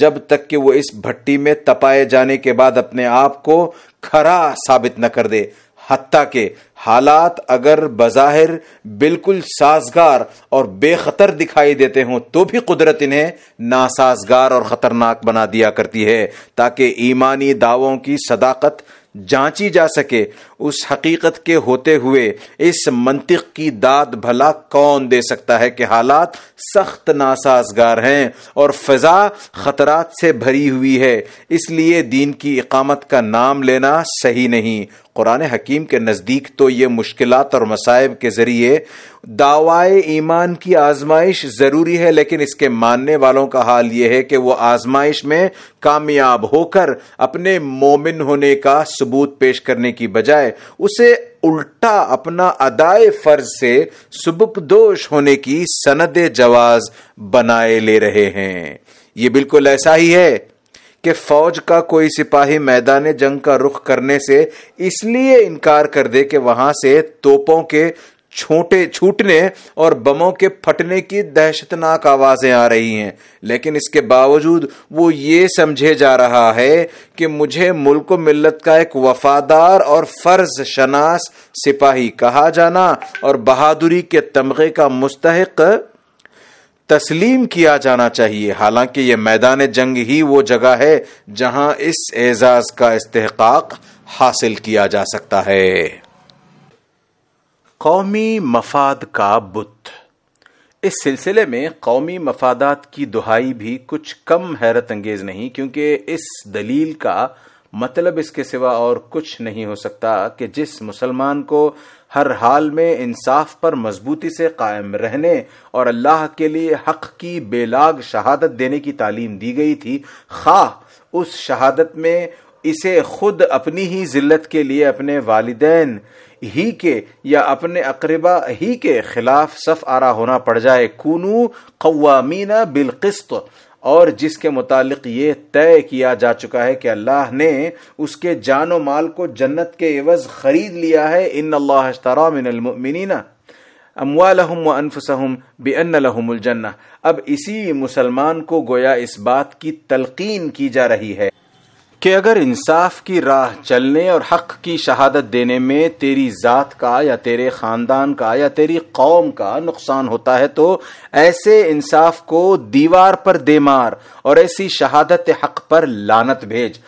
जब तक कि वो इस भट्टी में तपाए जाने के बाद अपने आप को खरा साबित न कर दे हती के हालात अगर बज़ाहिर बिल्कुल साजगार और बेखतर दिखाई देते हों तो भी कुदरत इन्हें नासाजगार और ख़तरनाक बना दिया करती है ताकि ईमानी दावों की सदाकत जांची जा सके उस हकीकत के होते हुए इस मंतिक की दाद भला कौन दे सकता है कि हालात सख्त नासाजगार हैं और फ़ज़ा ख़तरात से भरी हुई है इसलिए दीन की इकामत का नाम लेना सही नहीं कुरान हकीम के नज़दीक तो ये मुश्किल और मसायब के ज़रिए दावाए ईमान की आजमाइश ज़रूरी है लेकिन इसके मानने वालों का हाल यह है कि वह आजमाइश में कामयाब होकर अपने मोमिन होने का सबूत पेश करने की बजाय उसे उल्टा अपना अदाए फ़र्ज से सबकदोश होने की सनद जवाज़ बनाए ले रहे हैं ये बिल्कुल ऐसा ही है कि फौज का कोई सिपाही मैदान जंग का रुख करने से इसलिए इनकार कर दे कि वहां से तोपों के छोटे छूटने और बमों के फटने की दहशतनाक आवाजें आ रही हैं लेकिन इसके बावजूद वो ये समझे जा रहा है कि मुझे मुल्क मिल्लत का एक वफादार और फर्ज शनास सिपाही कहा जाना और बहादुरी के तमगे का मुस्तक तस्लीम किया जाना चाहिए हालांकि ये मैदान जंग ही वो जगह है जहां इस एजाज का इस्तेहकाक हासिल किया जा सकता है कौमी मफाद का बुत इस सिलसिले में कौमी मफादात की दुहाई भी कुछ कम हैरत अंगेज नहीं क्योंकि इस दलील का मतलब इसके सिवा और कुछ नहीं हो सकता कि जिस मुसलमान को हर हाल में इंसाफ पर मजबूती से कायम रहने और अल्लाह के लिए हक की बेलाग शहादत देने की तालीम दी गई थी खा उस शहादत में इसे खुद अपनी ही जिल्लत के लिए अपने वालदेन ही के या अपने अकरबा ही के खिलाफ सफ आरा होना पड़ जाए कूनू कवामीना बिलकस्त और जिसके मुतालिक ये तय किया जा चुका है कि अल्लाह ने उसके जान माल को जन्नत के एवज खरीद लिया है इन अल्लाह मिनमिनना अमवालहम व अनफसहम बेअन लहमुल जन्ना अब इसी मुसलमान को गोया इस बात की तलकीन की जा रही है कि अगर इंसाफ की राह चलने और हक की शहादत देने में तेरी ज़ात का या तेरे ख़ानदान का या तेरी कौम का नुकसान होता है तो ऐसे इंसाफ को दीवार पर दे मार और ऐसी शहादत हक पर लानत भेज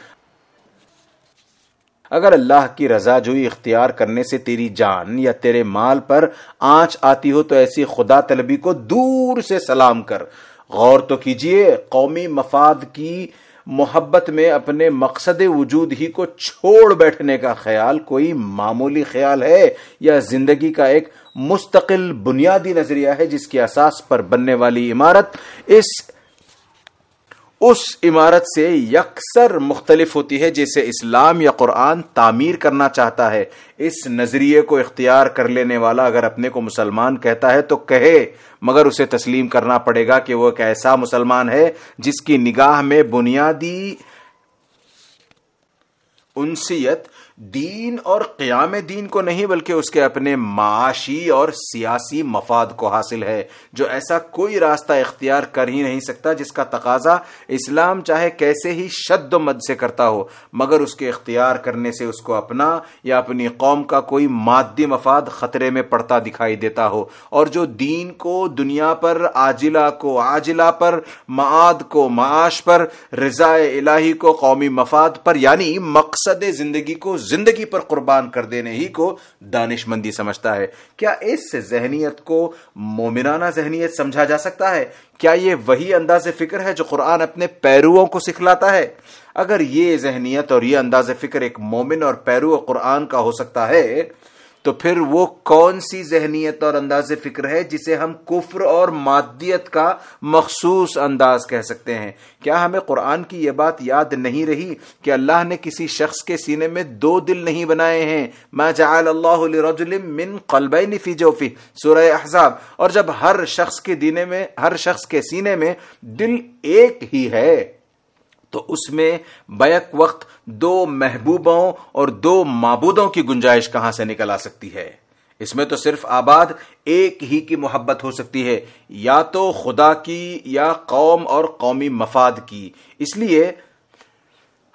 अगर अल्लाह की रजा जोई इख्तियार करने से तेरी जान या तेरे माल पर आंच आती हो तो ऐसी खुदा तलबी को दूर से सलाम कर गौर तो कीजिए कौमी मफाद की मोहब्बत में अपने मकसद वजूद ही को छोड़ बैठने का ख्याल कोई मामूली ख्याल है या जिंदगी का एक मुस्तकिल बुनियादी नजरिया है जिसके असास पर बनने वाली इमारत इस उस इमारत से यकसर मुख्तलिफ होती है जैसे इस्लाम या कुरान तामीर करना चाहता है इस नज़रिए को इख्तियार कर लेने वाला अगर अपने को मुसलमान कहता है तो कहे मगर उसे तस्लीम करना पड़ेगा कि वह एक ऐसा मुसलमान है जिसकी निगाह में बुनियादी उनसीयत दीन और क्याम दीन को नहीं बल्कि उसके अपने माशी और सियासी मफाद को हासिल है जो ऐसा कोई रास्ता इख्तियार कर ही नहीं सकता जिसका तकाजा इस्लाम चाहे कैसे ही शद्द मद से करता हो मगर उसके इख्तियार करने से उसको अपना या अपनी कौम का कोई मादी मफाद ख़तरे में पड़ता दिखाई देता हो और जो दीन को दुनिया पर आजिला को आजिला पर माद को माश पर रज़ा इलाही को कौमी मफाद पर यानी मकसद ज़िंदगी को जिंदगी पर कुर्बान कर देने ही को दानिशमंदी समझता है क्या इस जहनीत को मोमिनाना जहनीत समझा जा सकता है क्या यह वही अंदाज फिक्र है जो कुरान अपने पैरुओं को सिखलाता है अगर ये जहनीत और यह अंदाज फिक्र एक मोमिन और पैरु कुरान का हो सकता है तो फिर वो कौन सी जहनीत और अंदाज फिक्र है जिसे हम कुफ्र और मादियत का मखसूस अंदाज कह सकते हैं क्या हमें कुरान की यह बात याद नहीं रही कि अल्लाह ने किसी शख्स के सीने में दो दिल नहीं बनाए हैं मा मिन कलबैन फिजोफी सूर्य अहजाब और जब हर शख्स के दीने में हर शख्स के सीने में दिल एक ही है तो उसमें बैक वक्त दो महबूबों और दो मबूदों की गुंजाइश कहां से निकल आ सकती है इसमें तो सिर्फ आबाद एक ही की मोहब्बत हो सकती है या तो खुदा की या कौम और कौमी मफाद की इसलिए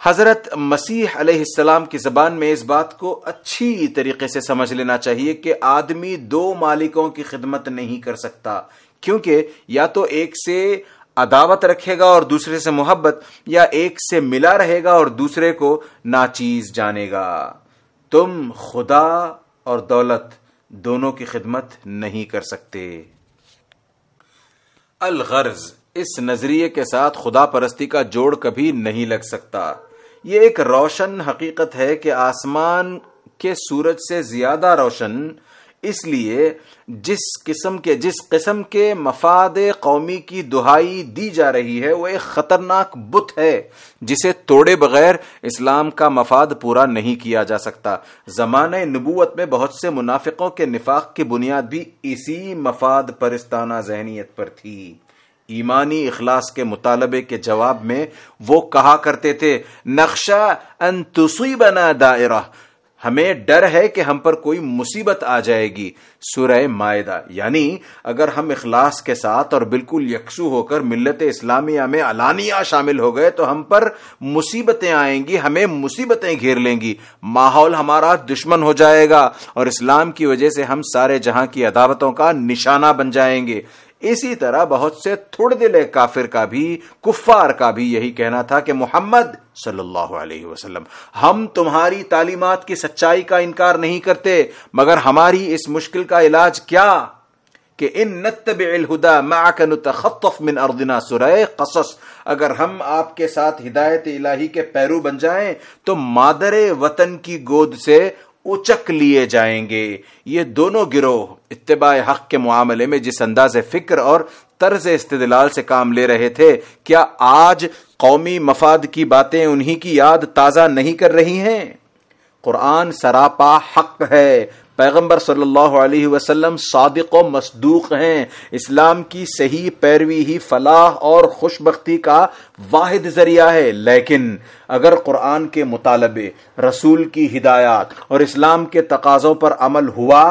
हज़रत मसीह अलैहिस्सलाम की ज़बान में इस बात को अच्छी तरीके से समझ लेना चाहिए कि आदमी दो मालिकों की खिदमत नहीं कर सकता क्योंकि या तो एक से अदावत रखेगा और दूसरे से मोहब्बत या एक से मिला रहेगा और दूसरे को नाचीज जानेगा तुम खुदा और दौलत दोनों की खिदमत नहीं कर सकते अलगर्ज इस नजरिए के साथ खुदा परस्ती का जोड़ कभी नहीं लग सकता ये एक रोशन हकीकत है कि आसमान के सूरज से ज्यादा रोशन इसलिए जिस किस्म के जिस किस्म के मफाद कौमी की दुहाई दी जा रही है वह एक खतरनाक बुत है जिसे तोड़े बगैर इस्लाम का मफाद पूरा नहीं किया जा सकता जमान नबूत में बहुत से मुनाफिकों के निफाक की बुनियाद भी इसी मफाद परिस्ताना जहनीत पर थी ईमानी इखलास के मुतालबे के जवाब में वो कहा करते थे नक्शा अन बना दायरा हमें डर है कि हम पर कोई मुसीबत आ जाएगी सुरह मायदा यानी अगर हम इखलास के साथ और बिल्कुल यकसू होकर मिलत इस्लामिया में अलानिया शामिल हो गए तो हम पर मुसीबतें आएंगी हमें मुसीबतें घेर लेंगी माहौल हमारा दुश्मन हो जाएगा और इस्लाम की वजह से हम सारे जहां की अदावतों का निशाना बन जाएंगे इसी तरह बहुत से थुड़दिले काफिर का भी कुफ्फार का भी यही कहना था कि मोहम्मद सल्लल्लाहु अलैहि वसल्लम हम तुम्हारी तालीमात की सच्चाई का इनकार नहीं करते मगर हमारी इस मुश्किल का इलाज क्या कि इन नतबुदा माकनतफ मिन अर्दना सुरय कसस अगर हम आपके साथ हिदायत इलाही के पैरू बन जाएं तो मादरे वतन की गोद से उचक लिए जाएंगे ये दोनों गिरोह इतबा हक के मामले में जिस अंदाज फिक्र और तर्ज इस्तलाल से काम ले रहे थे क्या आज कौमी मफाद की बातें उन्हीं की याद ताज़ा नहीं कर रही हैं कुरान सरापा हक है पैगम्बर सल्लल्लाहु अलैहि व मसदूक हैं इस्लाम की सही पैरवी ही फलाह और खुशबख्ती का वाहिद जरिया है लेकिन अगर कुरान के मुतालबे रसूल की हिदायत और इस्लाम के तकाजों पर अमल हुआ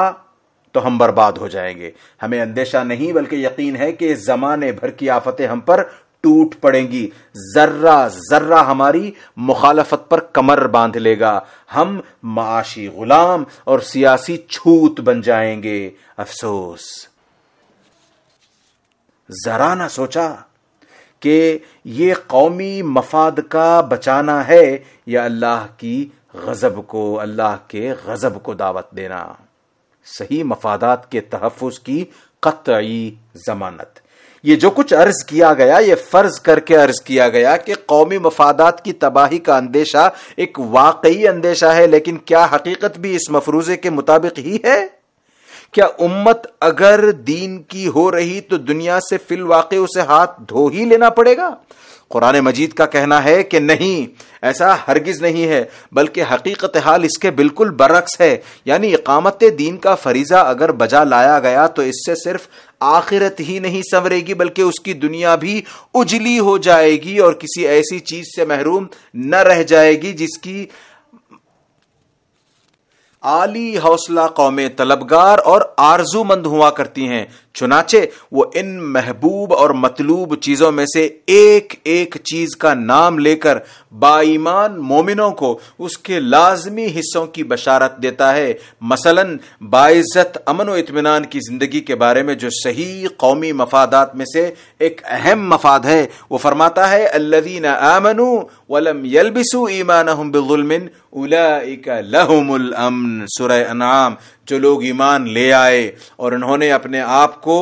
तो हम बर्बाद हो जाएंगे हमें अंदेशा नहीं बल्कि यकीन है कि इस जमाने भर की आफतें हम पर टूट पड़ेंगी जर्रा जर्रा हमारी मुखालफत पर कमर बांध लेगा हम माशी गुलाम और सियासी छूत बन जाएंगे अफसोस जरा ना सोचा कि ये कौमी मफाद का बचाना है या अल्लाह की गजब को अल्लाह के गजब को दावत देना सही मफादात के तहफ़ की कतई जमानत ये जो कुछ अर्ज किया गया ये फर्ज करके अर्ज किया गया कि कौमी मफादात की तबाही का अंदेशा एक वाकई अंदेशा है लेकिन क्या हकीकत भी इस मफरूजे के मुताबिक ही है क्या उम्मत अगर दीन की हो रही तो दुनिया से फिल वाक़ उसे हाथ धो ही लेना पड़ेगा कुरान मजीद का कहना है कि नहीं ऐसा हरगिज नहीं है बल्कि हकीकत हाल इसके बिल्कुल बरक्स है यानी इकामत दीन का फरीजा अगर बजा लाया गया तो इससे सिर्फ आखिरत ही नहीं संवरेगी बल्कि उसकी दुनिया भी उजली हो जाएगी और किसी ऐसी चीज से महरूम न रह जाएगी जिसकी आली हौसला कौमें तलबगार और आरजूमंद हुआ करती हैं चुनाचे वो इन महबूब और मतलूब चीजों में से एक एक चीज का नाम लेकर बाईमान मोमिनों को उसके लाजमी हिस्सों की बशारत देता है मसलन बाइज़त अमन इतमान की जिंदगी के बारे में जो सही कौमी मफादात में से एक अहम मफाद है वो फरमाता है अल्लदीन आमनु वलम यलबिसु ईमान बिल्मिन उला लहुमुल अमन जो लोग ईमान ले आए और उन्होंने अपने आप को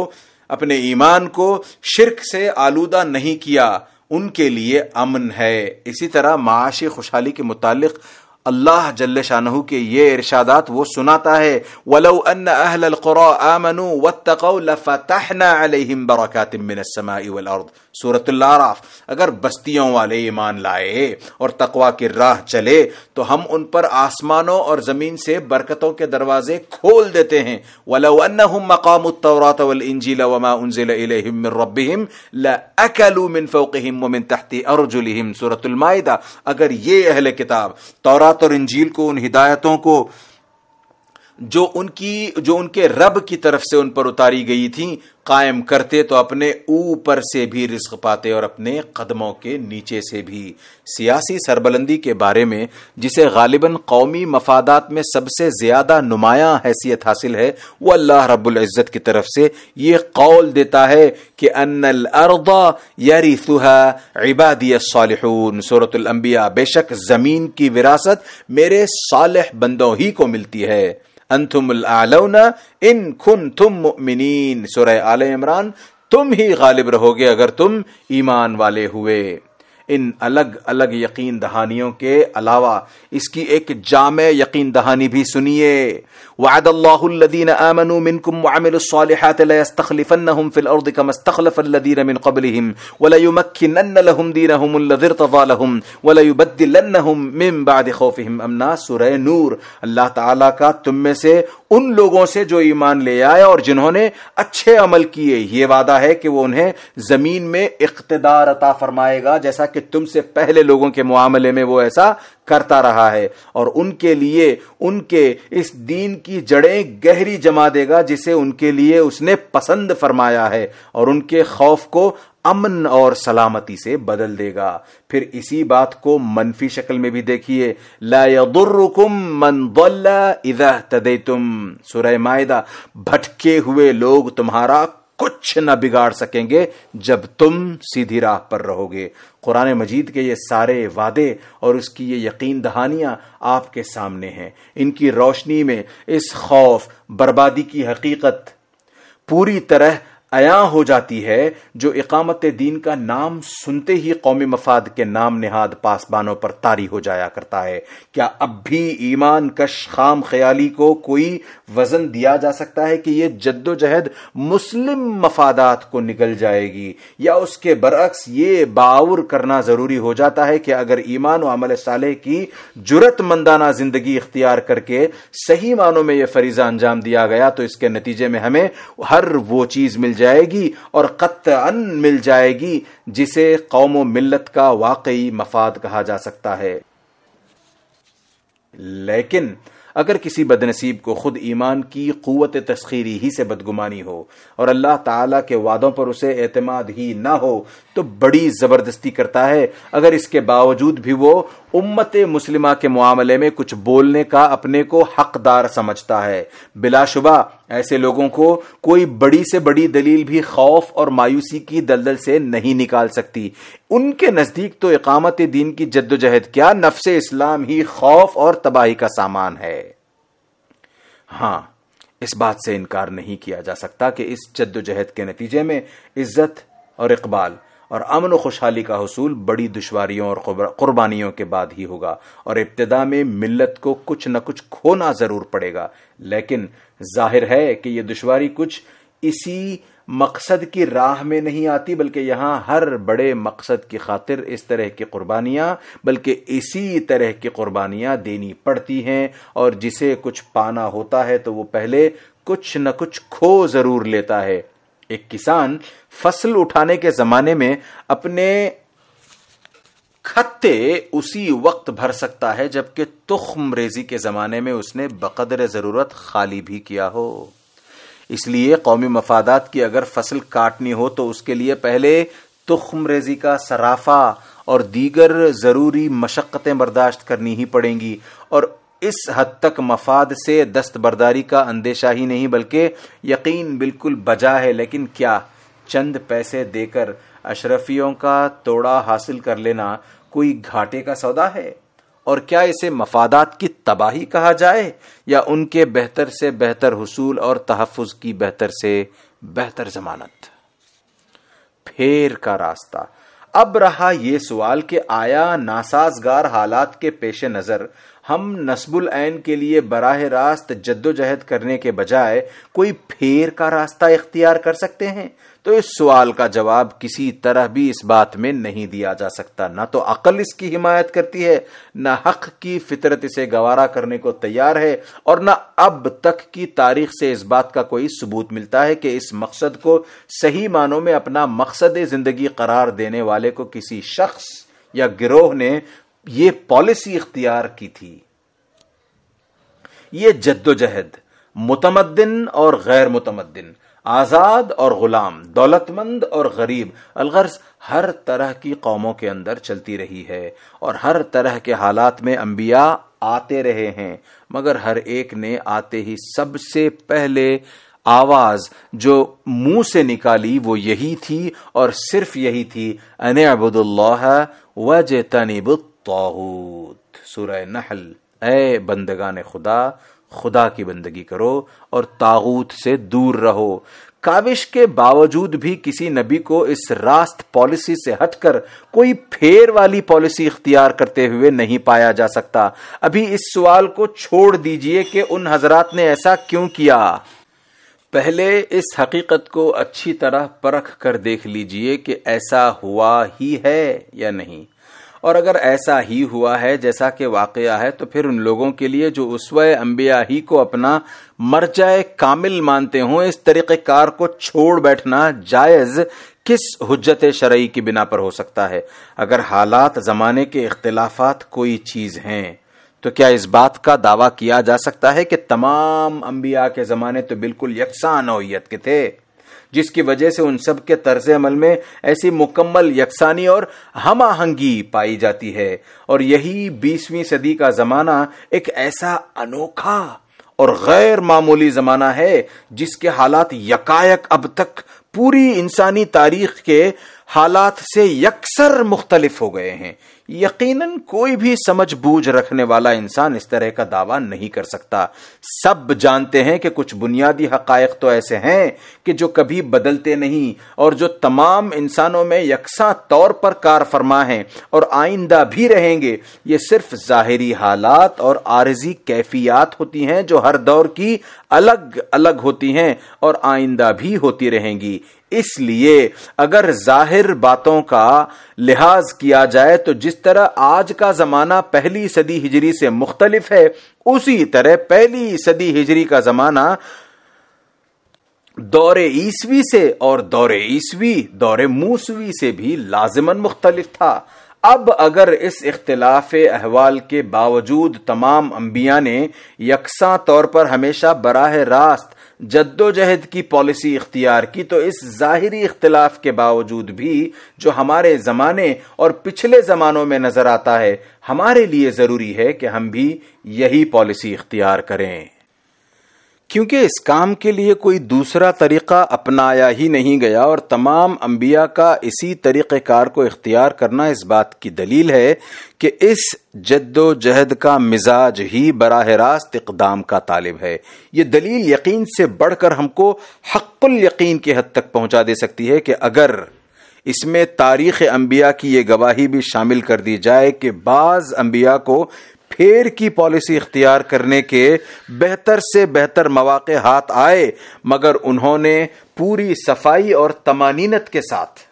अपने ईमान को शिरक से आलूदा नहीं किया उनके लिए अमन है इसी तरह माशी खुशहाली के मुतालिक अल्लाह जल्ले शाहू के ये इर्शादात वो सुनाता है वलो अन्न अहल आमनु वत्तकौ लफतहना अलैहिम बरकातिम मिनस समाई वल अर्द सूरत लाराफ अगर बस्तियों वाले ईमान लाए और तकवा की राह चले तो हम उन पर आसमानों और ज़मीन से बरकतों के दरवाजे खोल देते हैं अगर ये अहल किताब तौरात और इंजील को उन हिदायतों को जो उनकी जो उनके रब की तरफ से उन पर उतारी गई थी कायम करते तो अपने ऊपर से भी रिस्क पाते और अपने कदमों के नीचे से भी सियासी सरबलंदी के बारे में जिसे गालिबन कौमी मफादात में सबसे ज़्यादा नुमायाँ हैसियत हासिल है वो अल्लाह रबुल्जत की तरफ से ये कौल देता है कि अनल अरदा यारी इबादियन सूरतलम्बिया बेशक ज़मीन की विरासत मेरे सालह बंदों ही को मिलती है अंतुमुल आलौना इन खुन तुम मुमिन सुरह आल इमरान तुम ही गालिब रहोगे अगर तुम ईमान वाले हुए इन अलग अलग यकीन दहानियों के अलावा इसकी एक जाम यकीन दहानी भी सुनिए وعد الله الذين آمنوا منكم وعملوا الصالحات لا يستخلفنهم في الأرض كما استخلف الذين من قبلهم ولا وليمكنن لهم دينهم الذي ارتضى لهم ولا وليبدلنهم من بعد خوفهم أمنا سورة نور नूर अल्लाह ताला سے ان لوگوں سے جو ایمان لے آئے اور جنہوں نے اچھے عمل کیے یہ وعدہ ہے کہ وہ انہیں زمین میں اقتدار عطا فرمائے گا جیسا کہ تم سے پہلے لوگوں کے معاملے میں وہ ایسا करता रहा है और उनके लिए उनके इस दीन की जड़ें गहरी जमा देगा जिसे उनके लिए उसने पसंद फरमाया है और उनके खौफ को अमन और सलामती से बदल देगा फिर इसी बात को मनफी शक्ल में भी देखिए तुम सुरह मायदा भटके हुए लोग तुम्हारा कुछ न बिगाड़ सकेंगे जब तुम सीधी राह पर रहोगे कुरान मजीद के ये सारे वादे और उसकी ये यकीन दहानियां आपके सामने हैं इनकी रोशनी में इस खौफ बर्बादी की हकीकत पूरी तरह अया हो जाती है जो इकामत दीन का नाम सुनते ही कौमी मफाद के नाम नहाद पासबानों पर तारी हो जाया करता है क्या अब भी ईमान कश खाम ख्याली को कोई वजन दिया जा सकता है कि यह जद्दोजहद मुस्लिम मफादात को निकल जाएगी या उसके बरक्स ये बाउर करना जरूरी हो जाता है कि अगर ईमान और अमल साले की जरूरतमंदाना जिंदगी इख्तियार करके सही मानों में यह फरीजा अंजाम दिया गया तो इसके नतीजे में हमें हर वो चीज मिल जाए जाएगी और कत अन मिल जाएगी जिसे कौम मिल्लत का वाकई मफाद कहा जा सकता है लेकिन अगर किसी बदनसीब को खुद ईमान की कुत तस्खीरी ही से बदगुमानी हो और अल्लाह ताला के वादों पर उसे एतमाद ही ना हो तो बड़ी ज़बरदस्ती करता है अगर इसके बावजूद भी वो उम्मत मुस्लिमा के मामले में कुछ बोलने का अपने को हकदार समझता है बिलाशुबा ऐसे लोगों को कोई बड़ी से बड़ी दलील भी खौफ और मायूसी की दलदल से नहीं निकाल सकती उनके नजदीक तो इकामत दीन की जद्दोजहद क्या नफ्स इस्लाम ही खौफ और तबाही का सामान है हां इस बात से इनकार नहीं किया जा सकता कि इस जद्दोजहद के नतीजे में इज्जत और इकबाल और अमन व खुशहाली का हसूल बड़ी दुशवारियों और कुर्बानियों के बाद ही होगा और इब्तदा में मिल्लत को कुछ ना कुछ खोना जरूर पड़ेगा लेकिन जाहिर है कि यह दुशारी कुछ इसी मकसद की राह में नहीं आती बल्कि यहां हर बड़े मकसद की खातिर इस तरह की कुर्बानियाँ बल्कि इसी तरह की कुर्बानियां देनी पड़ती हैं और जिसे कुछ पाना होता है तो वो पहले कुछ न कुछ खो जरूर लेता है एक किसान फसल उठाने के जमाने में अपने खत्ते उसी वक्त भर सकता है जबकि तुख्म रेजी के जमाने में उसने बकदर जरूरत खाली भी किया हो इसलिए कौमी मफादात की अगर फसल काटनी हो तो उसके लिए पहले तुख्म रेजी का सराफा और दीगर जरूरी मशक्क़तें बर्दाश्त करनी ही पड़ेंगी और इस हद तक मफाद से दस्तबरदारी का अंदेशा ही नहीं बल्कि यकीन बिल्कुल बजा है लेकिन क्या चंद पैसे देकर अशरफियों का तोड़ा हासिल कर लेना कोई घाटे का सौदा है और क्या इसे मफादात की तबाही कहा जाए या उनके बेहतर से बेहतर हसूल और तहफुज की बेहतर से बेहतर जमानत फेर का रास्ता अब रहा ये सवाल कि आया नासाजगार हालात के पेश नज़र हम नस्बुल ऐन के लिए बराह रास्त जद्दोजहद करने के बजाय कोई फेर का रास्ता इख्तियार कर सकते हैं तो इस सवाल का जवाब किसी तरह भी इस बात में नहीं दिया जा सकता ना तो अकल इसकी हिमायत करती है ना हक की फितरत इसे गवारा करने को तैयार है और ना अब तक की तारीख से इस बात का कोई सबूत मिलता है कि इस मकसद को सही मानों में अपना मकसद जिंदगी करार देने वाले को किसी शख्स या गिरोह ने यह पॉलिसी इख्तियार की थी ये जद्दोजहद मुतमद्दिन और गैर मुतमद्दिन आज़ाद और गुलाम दौलतमंद और गरीब अलगर्ज हर तरह की कौमों के अंदर चलती रही है और हर तरह के हालात में अंबिया आते रहे हैं मगर हर एक ने आते ही सबसे पहले आवाज जो मुंह से निकाली वो यही थी और सिर्फ यही थी अन अबुदुल्लाह वज तनिब तोहूत सूरह नहल ए बंदगान खुदा खुदा की बंदगी करो और तागूत से दूर रहो काविश के बावजूद भी किसी नबी को इस रास्त पॉलिसी से हटकर कोई फेर वाली पॉलिसी इख्तियार करते हुए नहीं पाया जा सकता अभी इस सवाल को छोड़ दीजिए कि उन हजरात ने ऐसा क्यों किया पहले इस हकीकत को अच्छी तरह परख कर देख लीजिए कि ऐसा हुआ ही है या नहीं और अगर ऐसा ही हुआ है जैसा कि वाकया है तो फिर उन लोगों के लिए जो उसवे अम्बिया ही को अपना मरजाए कामिल मानते हों इस तरीके कार को छोड़ बैठना जायज़ किस हजत शरा की बिना पर हो सकता है अगर हालात ज़माने के अख्तिलाफात कोई चीज़ हैं तो क्या इस बात का दावा किया जा सकता है कि तमाम अंबिया के ज़माने तो बिल्कुल यकसा नौीयत के थे जिसकी वजह से उन सब के तर्ज अमल में ऐसी मुकम्मल यकसानी और हम आहंगी पाई जाती है और यही बीसवीं सदी का जमाना एक ऐसा अनोखा और गैर मामूली जमाना है जिसके हालात यकायक अब तक पूरी इंसानी तारीख के हालात से यकसर मुख्तलिफ हो गए हैं यकीनन कोई भी समझ बूझ रखने वाला इंसान इस तरह का दावा नहीं कर सकता सब जानते हैं कि कुछ बुनियादी हकायक तो ऐसे हैं कि जो कभी बदलते नहीं और जो तमाम इंसानों में यकसा तौर पर कार फरमा है और आइंदा भी रहेंगे ये सिर्फ ज़ाहरी हालात और आरजी कैफियात होती हैं जो हर दौर की अलग अलग होती हैं और आइंदा भी होती रहेंगी इसलिए अगर जाहिर बातों का लिहाज किया जाए तो जिस तरह आज का जमाना पहली सदी हिजरी से मुख्तलिफ है उसी तरह पहली सदी हिजरी का जमाना दौरे ईसवी से और दौरे ईसवी दौरे मूसवी से भी लाजमन मुख्तलिफ था अब अगर इस इख्तलाफ अहवाल के बावजूद तमाम अंबिया ने यकसा तौर पर हमेशा बराह रास्त जद्दोजहद की पॉलिसी इख्तियार की तो इस जाहिरी इख्तलाफ के बावजूद भी जो हमारे ज़माने और पिछले ज़मानों में नज़र आता है हमारे लिए ज़रूरी है कि हम भी यही पॉलिसी इख्तियार करें क्योंकि इस काम के लिए कोई दूसरा तरीका अपनाया ही नहीं गया और तमाम अंबिया का इसी तरीक़ार को इख्तियार करना इस बात की दलील है कि इस जद्दोजहद का मिजाज ही बराह रास्त इकदाम का तालिब है ये दलील यकीन से बढ़कर हमको हक्ल यकीन के हद तक पहुंचा दे सकती है कि अगर इसमें तारीख़ अम्बिया की यह गवाही भी शामिल कर दी जाए कि बाज़ अंबिया को फेर की पॉलिसी इख्तियार करने के बेहतर से बेहतर मौाक हाथ आए मगर उन्होंने पूरी सफाई और तमानीनत के साथ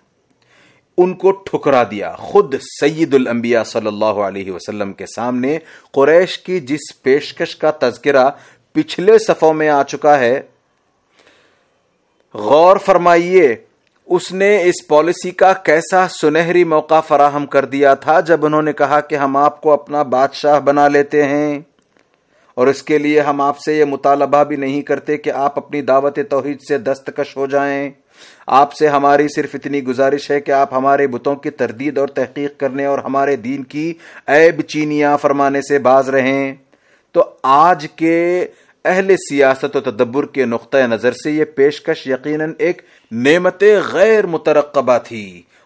उनको ठुकरा दिया खुद सईदुल अंबिया सल्लल्लाहु अलैहि वसल्लम के सामने कुरैश की जिस पेशकश का तस्करा पिछले सफ़ों में आ चुका है गौर फरमाइए उसने इस पॉलिसी का कैसा सुनहरी मौका फराहम कर दिया था जब उन्होंने कहा कि हम आपको अपना बादशाह बना लेते हैं और इसके लिए हम आपसे ये मुतालबा भी नहीं करते कि आप अपनी दावत तोहहीद से दस्तकश हो जाएं आपसे हमारी सिर्फ इतनी गुजारिश है कि आप हमारे बुतों की तरदीद और तहकीक करने और हमारे दीन की ऐब चीनिया फरमाने से बाज रहें तो आज के अहल सियासत तदब्बर के नुक़ नज़र से ये पेशकश यकीन एक नेमत गैर मुतरकबा थी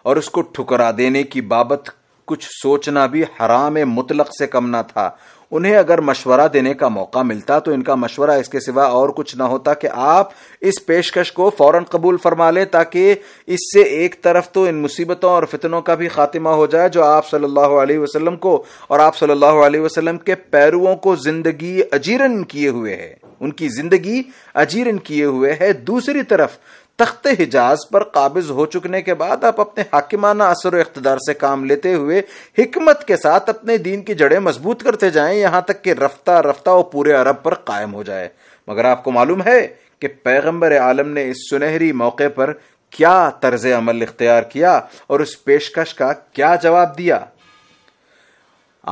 और उसको ठुकरा देने की बाबत कुछ सोचना भी हराम मुतलक से कम ना था उन्हें अगर मशवरा देने का मौका मिलता तो इनका मशवरा इसके सिवा और कुछ ना होता कि आप इस पेशकश को फौरन कबूल फरमा लें ताकि इससे एक तरफ तो इन मुसीबतों और फितनों का भी खात्मा हो जाए जो आप सल्लल्लाहु अलैहि वसल्लम को और आप सल्लल्लाहु अलैहि वसल्लम के पैरुओं को जिंदगी अजीरन किए हुए है उनकी जिंदगी अजीरन किए हुए है दूसरी तरफ तख्त हिजाज पर काबिज हो चुकने के बाद आप अपने हाकिमाना असर इकतदार से काम लेते हुए हिकमत के साथ अपने दीन की जड़ें मजबूत करते जाएं यहां तक कि रफ्ता रफ्ता वो पूरे अरब पर कायम हो जाए मगर आपको मालूम है कि पैगंबर आलम ने इस सुनहरी मौके पर क्या तर्ज अमल इख्तियार किया और उस पेशकश का क्या जवाब दिया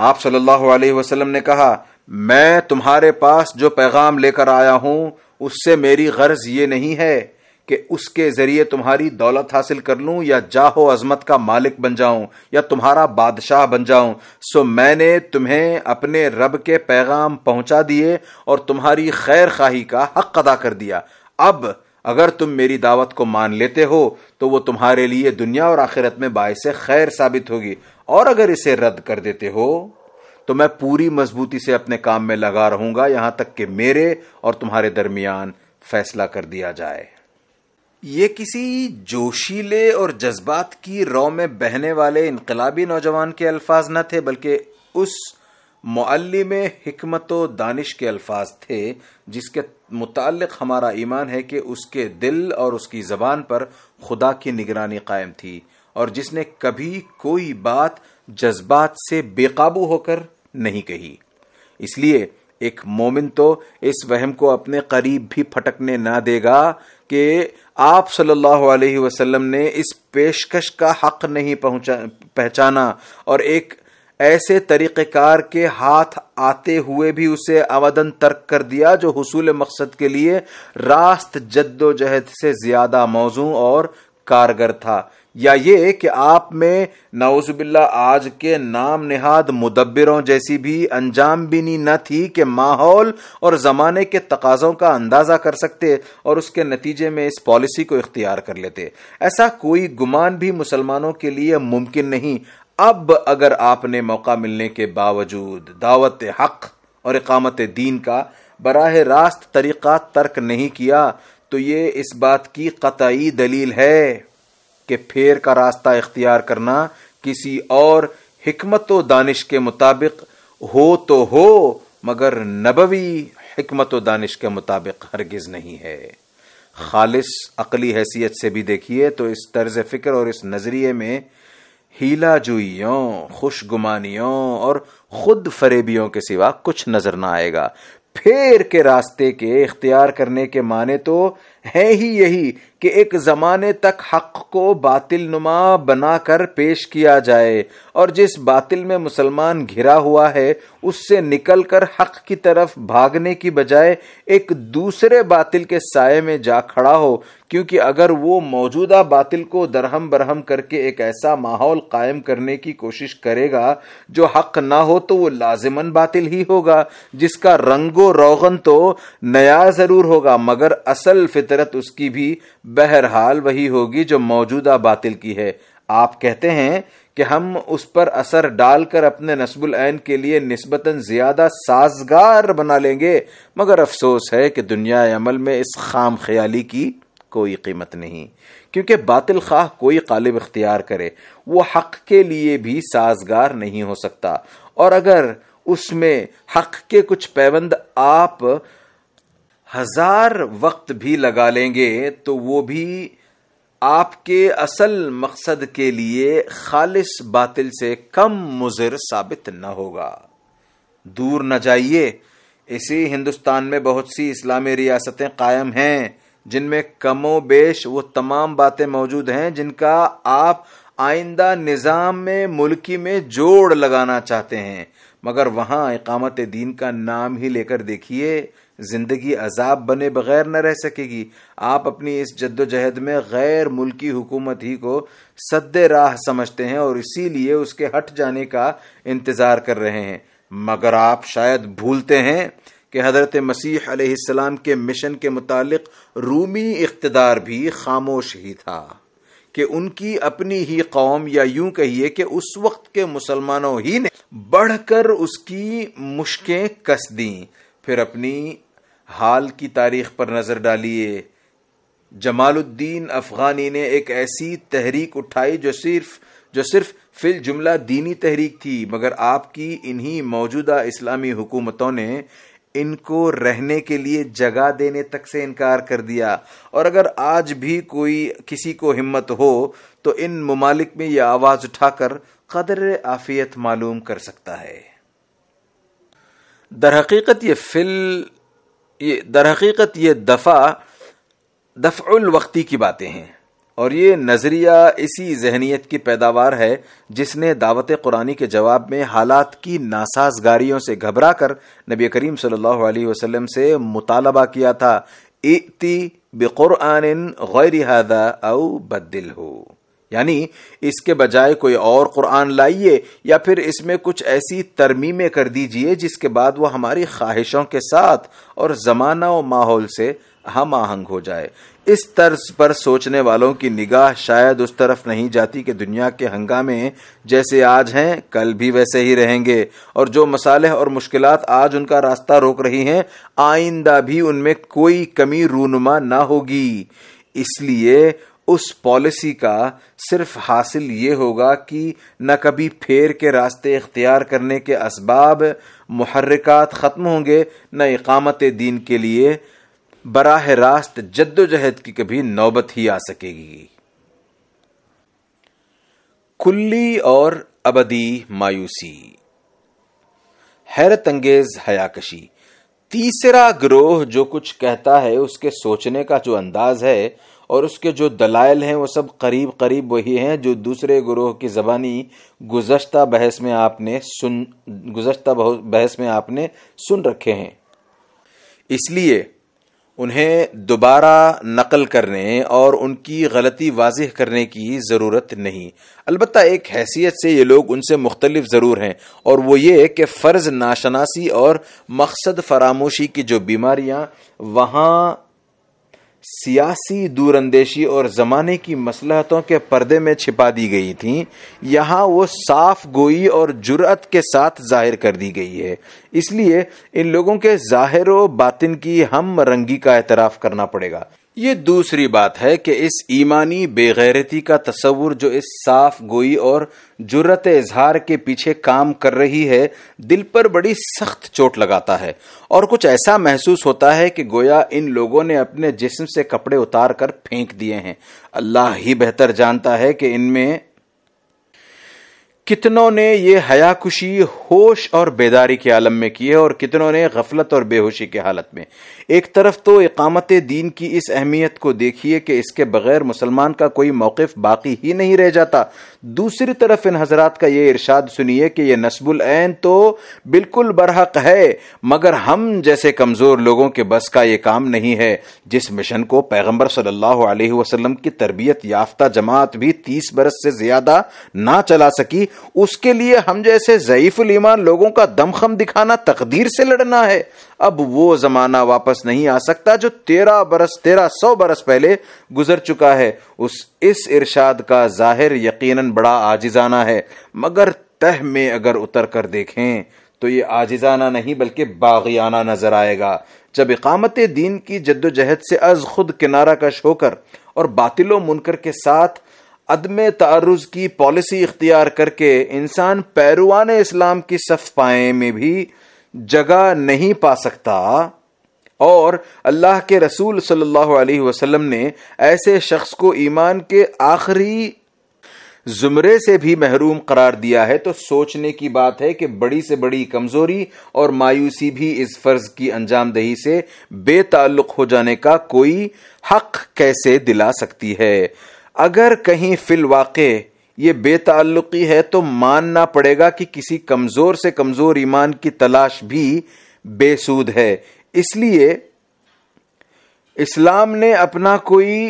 आप सल्लल्लाहु अलैहि वसल्लम ने कहा मैं तुम्हारे पास जो पैगाम लेकर आया हूं उससे मेरी गर्ज ये नहीं है कि उसके जरिए तुम्हारी दौलत हासिल कर लूं या जाहो अजमत का मालिक बन जाऊं या तुम्हारा बादशाह बन जाऊं सो मैंने तुम्हें अपने रब के पैगाम पहुंचा दिए और तुम्हारी खैर खाही का हक अदा कर दिया अब अगर तुम मेरी दावत को मान लेते हो तो वो तुम्हारे लिए दुनिया और आखिरत में बायस खैर साबित होगी और अगर इसे रद्द कर देते हो तो मैं पूरी मजबूती से अपने काम में लगा रहूंगा यहां तक कि मेरे और तुम्हारे दरमियान फैसला कर दिया जाए ये किसी जोशीले और जज्बात की रौ में बहने वाले इनकलाबी नौजवान के अल्फाज न थे बल्कि उस में हमत व दानिश के अल्फाज थे जिसके मुतल हमारा ईमान है कि उसके दिल और उसकी ज़बान पर खुदा की निगरानी कायम थी और जिसने कभी कोई बात जज्बात से बेकाबू होकर नहीं कही इसलिए एक मोमिन तो इस वहम को अपने करीब भी फटकने ना देगा कि आप सल्लल्लाहु अलैहि वसल्लम ने इस पेशकश का हक नहीं पहुंचा पहचाना और एक ऐसे तरीक़ेकार के हाथ आते हुए भी उसे अवदन तर्क कर दिया जो हसूल मकसद के लिए रास्त जद्दोजहद से ज़्यादा मौजू और कारगर था या ये कि आप में नाउजुबिल्ला आज के नाम निहाद मुदब्बरों जैसी भी अंजाम बिनी न थी कि माहौल और ज़माने के तकाज़ों का अंदाज़ा कर सकते और उसके नतीजे में इस पॉलिसी को इख्तियार कर लेते ऐसा कोई गुमान भी मुसलमानों के लिए मुमकिन नहीं अब अगर आपने मौका मिलने के बावजूद दावत हक और इकामत दीन का बराह रास्त तरीक़ा तर्क नहीं किया तो ये इस बात की कतई दलील है कि फेर का रास्ता इख्तियार करना किसी और हमत व दानिश के मुताबिक हो तो हो मगर नबवी हमत व दानिश के मुताबिक हरगिज नहीं है खालिस अकली हैसियत से भी देखिए तो इस तर्ज फिक्र और इस नज़रिए में हीला जुइयों खुशगुमानियों और खुद फरेबियों के सिवा कुछ नजर ना आएगा फेर के रास्ते के इख्तियार करने के माने तो है ही यही कि एक ज़माने तक हक को बातिल नुमा बना कर पेश किया जाए और जिस बातिल में मुसलमान घिरा हुआ है उससे निकल कर हक की तरफ भागने की बजाय एक दूसरे बातिल के साय में जा खड़ा हो क्योंकि अगर वो मौजूदा बातिल को दरहम बरहम करके एक ऐसा माहौल कायम करने की कोशिश करेगा जो हक ना हो तो वो लाजिमन बातिल ही होगा जिसका रंगो रोगन तो नया जरूर होगा मगर असल फितरत उसकी भी बहरहाल वही होगी जो मौजूदा बातिल की है आप कहते हैं कि हम उस पर असर डालकर अपने नस्बुल ऐन के लिए नस्बतन ज्यादा साजगार बना लेंगे मगर अफसोस है कि दुनिया अमल में इस खाम ख्याली की कोई कीमत नहीं क्योंकि बातिल खाह कोई कालिब इख्तियार करे वो हक के लिए भी साजगार नहीं हो सकता और अगर उसमें हक के कुछ पैबंद आप हजार वक्त भी लगा लेंगे तो वो भी आपके असल मकसद के लिए खालिस बातिल से कम मुजर साबित न होगा दूर न जाइए इसी हिंदुस्तान में बहुत सी इस्लामी रियासतें कायम हैं जिनमें कमो बेश वो तमाम बातें मौजूद हैं जिनका आप आइंदा निज़ाम में मुल्की में जोड़ लगाना चाहते हैं मगर वहां इकामत दीन का नाम ही लेकर देखिए जिंदगी अजाब बने बगैर न रह सकेगी आप अपनी इस जद्दोजहद में गैर मुल्की हुकूमत ही को सद राह समझते हैं और इसीलिए उसके हट जाने का इंतज़ार कर रहे हैं मगर आप शायद भूलते हैं कि हज़रत मसीह अलैहिस्सलाम के मिशन के मुतालिक रूमी इकतदार भी खामोश ही था कि उनकी अपनी ही कौम या यूं कहिए कि उस वक्त के मुसलमानों ही ने बढ़कर उसकी मुश्कें कस दी फिर अपनी हाल की तारीख पर नज़र डालिए जमालुद्दीन अफ़गानी ने एक ऐसी तहरीक उठाई जो सिर्फ जो सिर्फ फिल जुमला दीनी तहरीक थी मगर आपकी इन्हीं मौजूदा इस्लामी हुकूमतों ने इनको रहने के लिए जगह देने तक से इनकार कर दिया और अगर आज भी कोई किसी को हिम्मत हो तो इन ममालिक में यह आवाज़ उठाकर कदर आफियत मालूम कर सकता है दरहकीकत ये फिल ये दरहकीकत ये दफ़ा दफ़ुल वक्ती की बातें हैं और ये नज़रिया इसी जहनीत की पैदावार है जिसने दावत कुरानी के जवाब में हालात की नासाजगारियों से घबरा कर नबी करीम सल्लल्लाहु अलैहि वसल्लम से मुतालबा किया था इति बेकुरान गैर हादा औ बदल हो यानी इसके बजाय कोई और कुरान लाइए या फिर इसमें कुछ ऐसी तरमीमें कर दीजिए जिसके बाद वो हमारी ख्वाहिशों के साथ और ज़माना और माहौल से हम आहंग हो जाए इस तर्ज पर सोचने वालों की निगाह शायद उस तरफ नहीं जाती कि दुनिया के हंगामे जैसे आज हैं कल भी वैसे ही रहेंगे और जो मसाले और मुश्किल आज उनका रास्ता रोक रही हैं आइंदा भी उनमें कोई कमी रूनुमा ना होगी इसलिए उस पॉलिसी का सिर्फ हासिल ये होगा कि न कभी फेर के रास्ते इख्तियार करने के इसबाब महरक़ात ख़त्म होंगे न इकामत दीन के लिए बराह रास्त जद्दोजहद की कभी नौबत ही आ सकेगी कुल्ली और अबदी मायूसी हैरत अंगेज हयाकशी तीसरा ग्रोह जो कुछ कहता है उसके सोचने का जो अंदाज है और उसके जो दलाइल हैं वो सब करीब करीब वही हैं जो दूसरे गुरोह की ज़बानी गुजशत बहस में आपने सुन गुजशत बहस में आपने सुन रखे हैं इसलिए उन्हें दोबारा नकल करने और उनकी गलती वाजह करने की ज़रूरत नहीं अलबत् एक हैसियत से ये लोग उनसे मुख्तलिफ ज़रूर हैं और वो ये कि फ़र्ज़ नाशनासी और मकसद फरामोशी की जो बीमारियां वहां सियासी दूरंदेशी और ज़माने की मसलहतों के पर्दे में छिपा दी गई थी यहाँ वो साफ गोई और जुरत के साथ जाहिर कर दी गई है इसलिए इन लोगों के ज़ाहिर बातिन की हम रंगी का एतराफ़ करना पड़ेगा ये दूसरी बात है कि इस ईमानी बेगैरती का तस्वुर जो इस साफ गोई और जुरत इजहार के पीछे काम कर रही है दिल पर बड़ी सख्त चोट लगाता है और कुछ ऐसा महसूस होता है कि गोया इन लोगों ने अपने जिस्म से कपड़े उतार कर फेंक दिए हैं अल्लाह ही बेहतर जानता है कि इनमें कितनों ने ये हयाकुशी होश और बेदारी के आलम में किए और कितनों ने गफलत और बेहोशी के हालत में एक तरफ तो इकामत दीन की इस अहमियत को देखिए कि इसके बगैर मुसलमान का कोई मौकफ बाकी ही नहीं रह जाता दूसरी तरफ इन हजरात का ये इरशाद सुनिए कि यह नस्बुल ऐन तो बिल्कुल बरहक है मगर हम जैसे कमज़ोर लोगों के बस का ये काम नहीं है जिस मिशन को पैगम्बर सल्लल्लाहु अलैहि वसल्लम की तरबियत याफ्ता जमात भी तीस बरस से ज़्यादा ना चला सकी उसके लिए हम जैसे ज़यीफ़ुल ईमान लोगों का दमखम दिखाना तकदीर से लड़ना है अब वो जमाना वापस नहीं आ सकता जो तेरह बरस तेरह सौ बरस पहले गुजर चुका है उस इस इरशाद का जाहिर यकीनन बड़ा आजिजाना है मगर तह में अगर उतर कर देखें तो ये आजिजाना नहीं बल्कि बागियाना नजर आएगा जब इकामत दीन की जद्दोजहद से अज खुद किनारा कश होकर और बातिलो मुनकर के साथ अदम तारुज की पॉलिसी इख्तियार करके इंसान पैरवान इस्लाम की सफ पाए में भी जगह नहीं पा सकता और अल्लाह के रसूल सल्लल्लाहु अलैहि वसल्लम ने ऐसे शख्स को ईमान के आखिरी जुमरे से भी महरूम करार दिया है तो सोचने की बात है कि बड़ी से बड़ी कमजोरी और मायूसी भी इस फर्ज की अंजामदही से बेताल्लुक हो जाने का कोई हक कैसे दिला सकती है अगर कहीं फिलवाक़े ये बेताल्लुकी है तो मानना पड़ेगा कि किसी कमजोर से कमजोर ईमान की तलाश भी बेसूद है इसलिए इस्लाम ने अपना कोई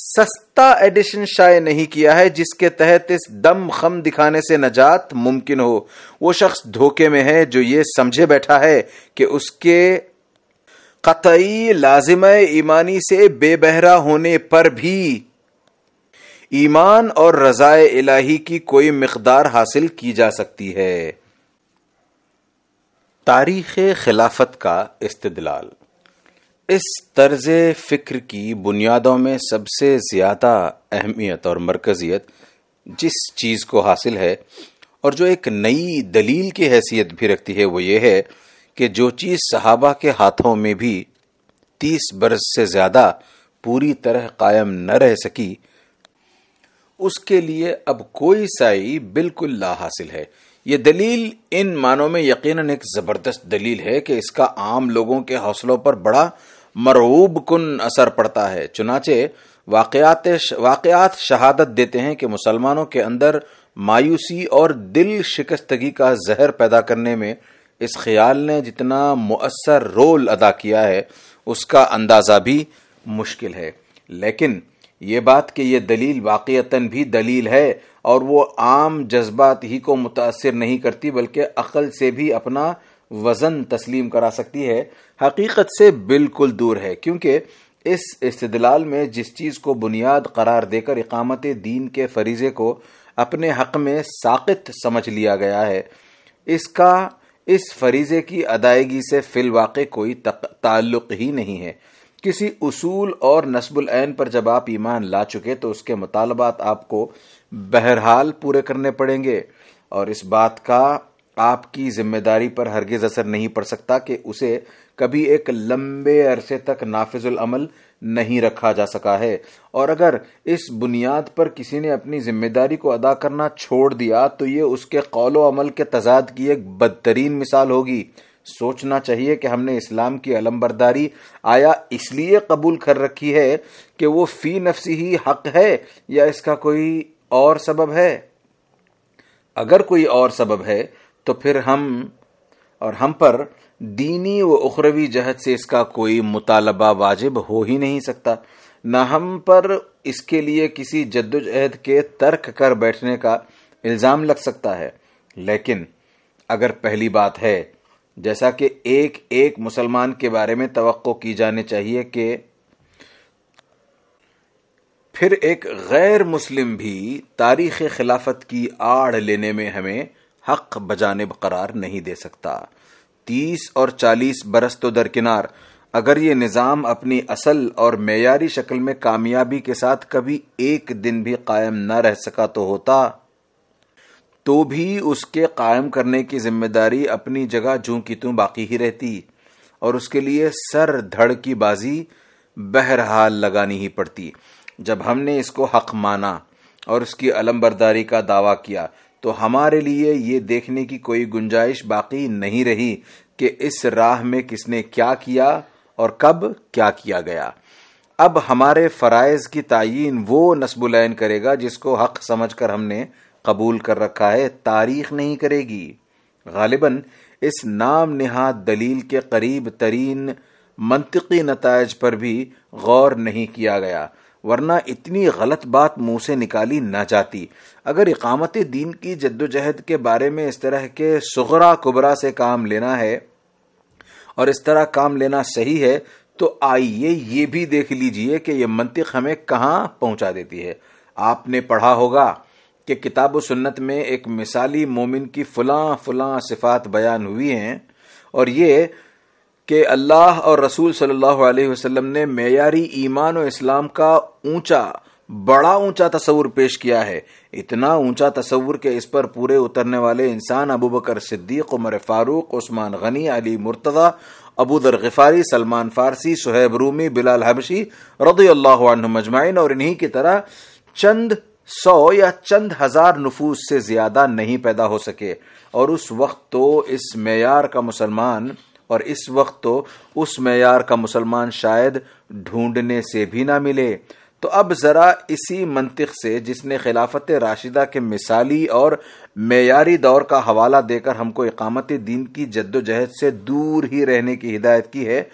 सस्ता एडिशन शाये नहीं किया है जिसके तहत इस दम खम दिखाने से नजात मुमकिन हो वो शख्स धोखे में है जो ये समझे बैठा है कि उसके कतई लाजिम ईमानी से बेबहरा होने पर भी ईमान और रज़ाए इलाही की कोई मकदार हासिल की जा सकती है तारीख खिलाफत का इस्तलाल इस तर्ज फ़िक्र की बुनियादों में सबसे ज़्यादा अहमियत और मरकज़ियत जिस चीज़ को हासिल है और जो एक नई दलील की हैसियत भी रखती है वो ये है कि जो चीज़ सहाबा के हाथों में भी तीस बरस से ज़्यादा पूरी तरह कायम न रह सकी उसके लिए अब कोई साई बिल्कुल ला हासिल है ये दलील इन मानों में यकीनन एक जबरदस्त दलील है कि इसका आम लोगों के हौसलों पर बड़ा मरूब कन असर पड़ता है चुनाचे वाकयात वाकयात शहादत देते हैं कि मुसलमानों के अंदर मायूसी और दिल शिकस्तगी का जहर पैदा करने में इस ख्याल ने जितना मؤसर रोल अदा किया है उसका अंदाज़ा भी मुश्किल है लेकिन ये बात कि ये दलील वाक़ता भी दलील है और वो आम जज्बात ही को मुतासर नहीं करती बल्कि अक़ल से भी अपना वज़न तस्लीम करा सकती है हकीकत से बिल्कुल दूर है क्योंकि इस इस्तदलाल में जिस चीज़ को बुनियाद करार देकर इकामत दीन के फरीज़े को अपने हक में साकित समझ लिया गया है इसका इस फरीज़े की अदायगी से फिलवाक़ कोई ताल्लुक़ ही नहीं है किसी उसूल और नस्बुल ऐन पर जब आप ईमान ला चुके तो उसके मुतालबात आपको बहरहाल पूरे करने पड़ेंगे और इस बात का आपकी जिम्मेदारी पर हरगिज असर नहीं पड़ सकता कि उसे कभी एक लंबे अरसे तक नाफिजुल अमल नहीं रखा जा सका है और अगर इस बुनियाद पर किसी ने अपनी जिम्मेदारी को अदा करना छोड़ दिया तो ये उसके कौलो अमल के तजाद की एक बदतरीन मिसाल होगी सोचना चाहिए कि हमने इस्लाम की अलमबरदारी आया इसलिए कबूल कर रखी है कि वो फ़ी नफसी ही हक है या इसका कोई और सबब है अगर कोई और सबब है तो फिर हम और हम पर दीनी व उखरवी जहत से इसका कोई मुतालबा वाजिब हो ही नहीं सकता न हम पर इसके लिए किसी जद्दोजहद के तर्क कर बैठने का इल्ज़ाम लग सकता है लेकिन अगर पहली बात है जैसा कि एक एक मुसलमान के बारे में तो की जानी चाहिए कि फिर एक गैर मुस्लिम भी तारीख खिलाफत की आड़ लेने में हमें हक बजाने करार नहीं दे सकता तीस और चालीस बरस तो दरकिनार अगर ये निज़ाम अपनी असल और मैारी शक्ल में कामयाबी के साथ कभी एक दिन भी कायम न रह सका तो होता तो भी उसके कायम करने की जिम्मेदारी अपनी जगह जू की तू बाकी ही रहती और उसके लिए सर धड़ की बाजी बहरहाल लगानी ही पड़ती जब हमने इसको हक माना और उसकी अलमबरदारी का दावा किया तो हमारे लिए ये देखने की कोई गुंजाइश बाकी नहीं रही कि इस राह में किसने क्या किया और कब क्या किया गया अब हमारे फ़राइज़ की तयन वो नस्बुलैन करेगा जिसको हक समझ कर हमने कबूल कर रखा है तारीख नहीं करेगी गालिबन इस नाम नहाद दलील के करीब तरीन मंतकी नतज पर भी गौर नहीं किया गया वरना इतनी गलत बात मुंह से निकाली ना जाती अगर इकामत दीन की जद्दोजहद के बारे में इस तरह के सुगरा कुबरा से काम लेना है और इस तरह काम लेना सही है तो आइए ये भी देख लीजिए कि यह मंतिक हमें कहाँ पहुँचा देती है आपने पढ़ा होगा कि किताब सुन्नत में एक मिसाली मोमिन की फलां फलां सिफात बयान हुई हैं और ये कि अल्लाह और रसूल सल्लल्लाहु अलैहि वसल्लम ने मैारी ईमान और इस्लाम का ऊंचा बड़ा ऊंचा तस्वर पेश किया है इतना ऊंचा तस्वर के इस पर पूरे उतरने वाले इंसान अबू बकर सिद्दीक उमर फारूक उस्मान गनी अली मुर्तजा अबू दर गफारी सलमान फारसी सुहैब रूमी बिलाल हबशी रदी अल्लाह मजमाइन और इन्हीं की तरह चंद सौ या चंद हजार नफूस से ज्यादा नहीं पैदा हो सके और उस वक्त तो इस मैार का मुसलमान और इस वक्त तो उस मैार का मुसलमान शायद ढूंढने से भी ना मिले तो अब ज़रा इसी मंतिक से जिसने खिलाफत राशिदा के मिसाली और मैारी दौर का हवाला देकर हमको इकामत दीन की जद्दोजहद से दूर ही रहने की हिदायत की है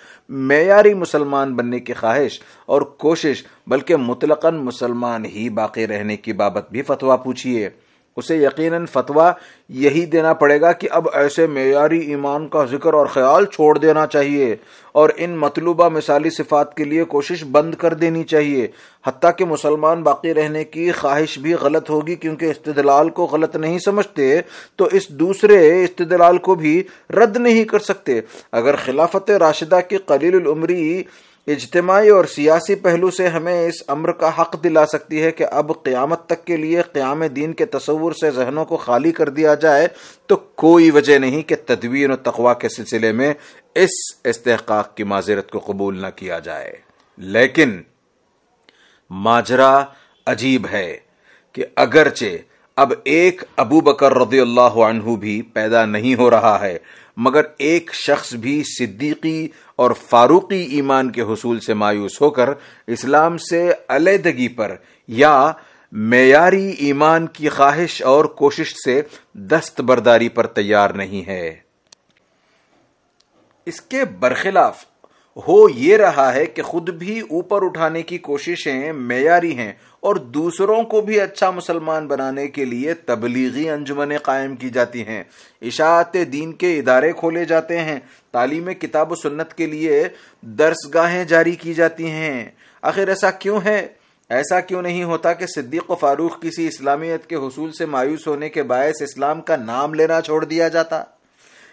मैारी मुसलमान बनने की ख्वाहिश और कोशिश बल्कि मुतलकन मुसलमान ही बाकी रहने की बाबत भी फतवा पूछिए उसे यकीन फतवा यही देना पड़ेगा कि अब ऐसे मेयारी ईमान का जिक्र और ख्याल छोड़ देना चाहिए और इन मतलूबा मिसाली सिफात के लिए कोशिश बंद कर देनी चाहिए हती के मुसलमान बाकी रहने की ख्वाहिश भी गलत होगी क्योंकि इस्तलाल को गलत नहीं समझते तो इस दूसरे इस्तलाल को भी रद्द नहीं कर सकते अगर खिलाफत राशिदा की कलील उम्री इजतमाही और सियासी पहलू से हमें इस अम्र का हक दिला सकती है कि अब क़्यामत तक के लिए क़्याम दीन के तस्वूर से जहनों को खाली कर दिया जाए तो कोई वजह नहीं कि तदवीर और तकवा के सिलसिले में इस इसकाक की माजरत को कबूल न किया जाए लेकिन माजरा अजीब है कि अगरचे अब एक अबू बकर रदील्ला भी पैदा नहीं हो रहा है मगर एक शख्स भी सिद्दीकी और फारूकी ईमान के हसूल से मायूस होकर इस्लाम से अलहदगी पर या मैारी ईमान की ख्वाहिश और कोशिश से दस्तबरदारी पर तैयार नहीं है इसके बरखिलाफ हो ये रहा है कि खुद भी ऊपर उठाने की कोशिशें मैारी हैं और दूसरों को भी अच्छा मुसलमान बनाने के लिए तबलीगी अंजुमने कायम की जाती हैं इशात दीन के इदारे खोले जाते हैं तालीम किताब सुन्नत के लिए दर्सगाहें जारी की जाती हैं आखिर ऐसा क्यों है ऐसा क्यों नहीं होता कि सिद्दीक फारूक किसी इस्लामियत के हसूल से मायूस होने के बायस इस्लाम का नाम लेना छोड़ दिया जाता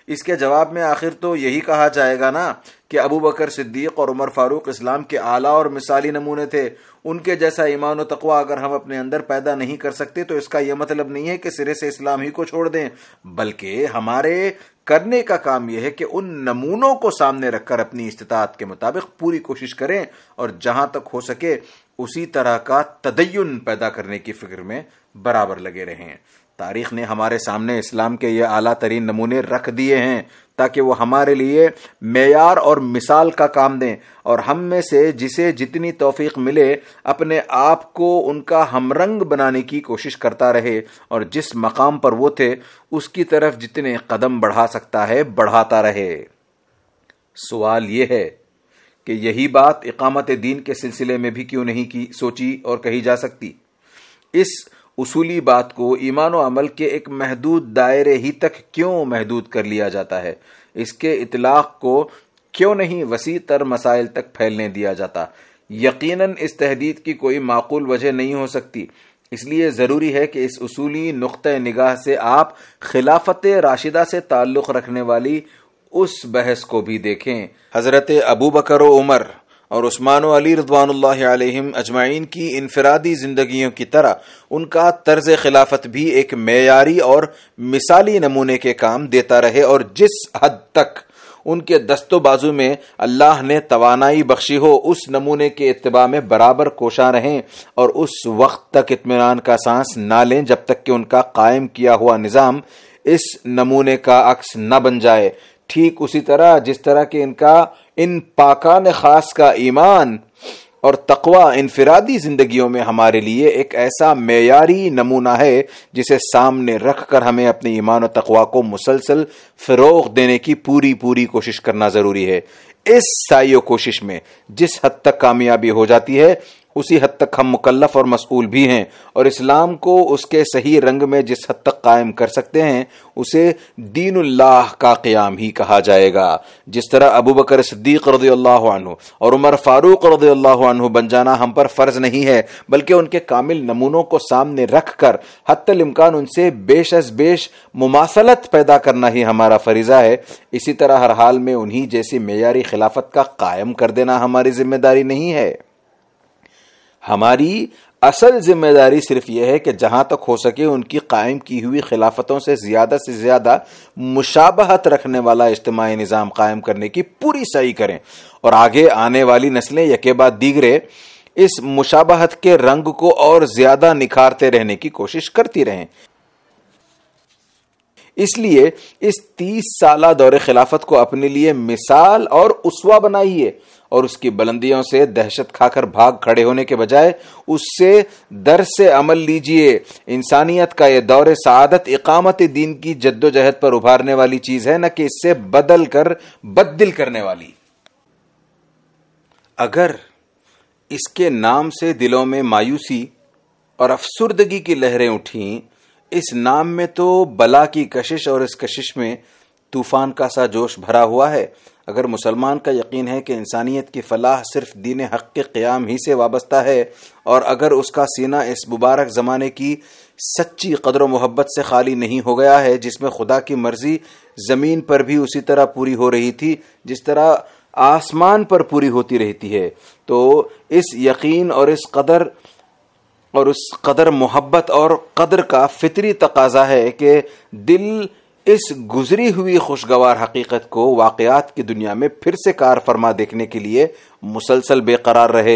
इसके जवाब में आखिर तो यही कहा जाएगा ना कि अबू बकर सिद्दीक और उमर फारूक इस्लाम के आला और मिसाली नमूने थे उनके जैसा ईमान और तकवा अगर हम अपने अंदर पैदा नहीं कर सकते तो इसका यह मतलब नहीं है कि सिरे से इस्लाम ही को छोड़ दें बल्कि हमारे करने का काम यह है कि उन नमूनों को सामने रखकर अपनी इस्तात के मुताबिक पूरी कोशिश करें और जहां तक हो सके उसी तरह का तदयन पैदा करने की फिक्र में बराबर लगे रहें तारीख ने हमारे सामने इस्लाम के ये आला तरीन नमूने रख दिए हैं ताकि वो हमारे लिए मैार और मिसाल का काम दें और हम में से जिसे जितनी तोफीक मिले अपने आप को उनका हमरंग बनाने की कोशिश करता रहे और जिस मकाम पर वो थे उसकी तरफ जितने कदम बढ़ा सकता है बढ़ाता रहे सवाल ये है कि यही बात इकामत दीन के सिलसिले में भी क्यों नहीं की सोची और कही जा सकती इस उसूली बात को ईमान अमल के एक महदूद दायरे ही तक क्यों महदूद कर लिया जाता है इसके इतलाक़ को क्यों नहीं वसी तर मसाइल तक फैलने दिया जाता यकीनन इस तहदीद की कोई माकूल वजह नहीं हो सकती इसलिए ज़रूरी है कि इस उसूली नुक़ निगाह से आप खिलाफत राशिदा से ताल्लुक़ रखने वाली उस बहस को भी देखें हज़रत अबू बकर उमर और उस्मान अली रदवान अजमाइन की इनफरादी ज़िंदगियों की तरह उनका तर्ज खिलाफत भी एक मैारी और मिसाली नमूने के काम देता रहे और जिस हद तक उनके दस्तो बाजू में अल्लाह ने तोानाई बख्शी हो उस नमूने के इतबा में बराबर कोशा रहें और उस वक्त तक इतमान का सांस ना लें जब तक कि उनका कायम किया हुआ निज़ाम इस नमूने का अक्स न बन जाए ठीक उसी तरह जिस तरह के इनका इन पाकान खास का ईमान और तकवा इनफरादी जिंदगियों में हमारे लिए एक ऐसा मैारी नमूना है जिसे सामने रख कर हमें अपने ईमान और तकवा को मुसलसल फ़रोग देने की पूरी पूरी कोशिश करना ज़रूरी है इस साइयो कोशिश में जिस हद तक कामयाबी हो जाती है उसी हद तक हम मुकल्लफ और मसूल भी हैं और इस्लाम को उसके सही रंग में जिस हद तक कायम कर सकते हैं उसे उल्लाह का क़्याम ही कहा जाएगा जिस तरह अबू बकर सिद्दीक रजू और उमर फारूक रजू बन जाना हम पर फ़र्ज नहीं है बल्कि उनके कामिल नमूनों को सामने रख कर हतमकान उनसे बेश अज बेश मुमासलत पैदा करना ही हमारा फरीज़ा है इसी तरह हर हाल में उन्हीं जैसी मैारी खिलाफत का कायम कर देना हमारी जिम्मेदारी नहीं है हमारी असल जिम्मेदारी सिर्फ यह है कि जहां तक हो सके उनकी कायम की हुई खिलाफतों से ज्यादा से ज्यादा मुशाबहत रखने वाला इज्तमाही निज़ाम कायम करने की पूरी सही करें और आगे आने वाली नस्लें यके बाद दीगरे इस मुशाबहत के रंग को और ज्यादा निखारते रहने की कोशिश करती रहे इसलिए इस तीस साल दौरे खिलाफत को अपने लिए मिसाल और उसवा बनाइए और उसकी बुलंदियों से दहशत खाकर भाग खड़े होने के बजाय उससे दर से अमल लीजिए इंसानियत का यह दौरे सदत इकामत दीन की जद्दोजहद पर उभारने वाली चीज है न कि इससे बदल कर बदल करने वाली अगर इसके नाम से दिलों में मायूसी और अफसुर्दगी की लहरें उठी इस नाम में तो बला की कशिश और इस कशिश में तूफान का सा जोश भरा हुआ है अगर मुसलमान का यकीन है कि इंसानियत की फलाह सिर्फ दीन हक के क़्याम ही से वाबस्ता है और अगर उसका सीना इस मुबारक ज़माने की सच्ची कदर मोहब्बत से खाली नहीं हो गया है जिसमें खुदा की मर्ज़ी ज़मीन पर भी उसी तरह पूरी हो रही थी जिस तरह आसमान पर पूरी होती रहती है तो इस यकीन और इस कदर और उस कदर मोहब्बत और कदर का फितरी तकाजा है कि दिल इस गुजरी हुई खुशगवार हकीकत को वाकयात की दुनिया में फिर से कार फरमा देखने के लिए मुसलसल बेकरार रहे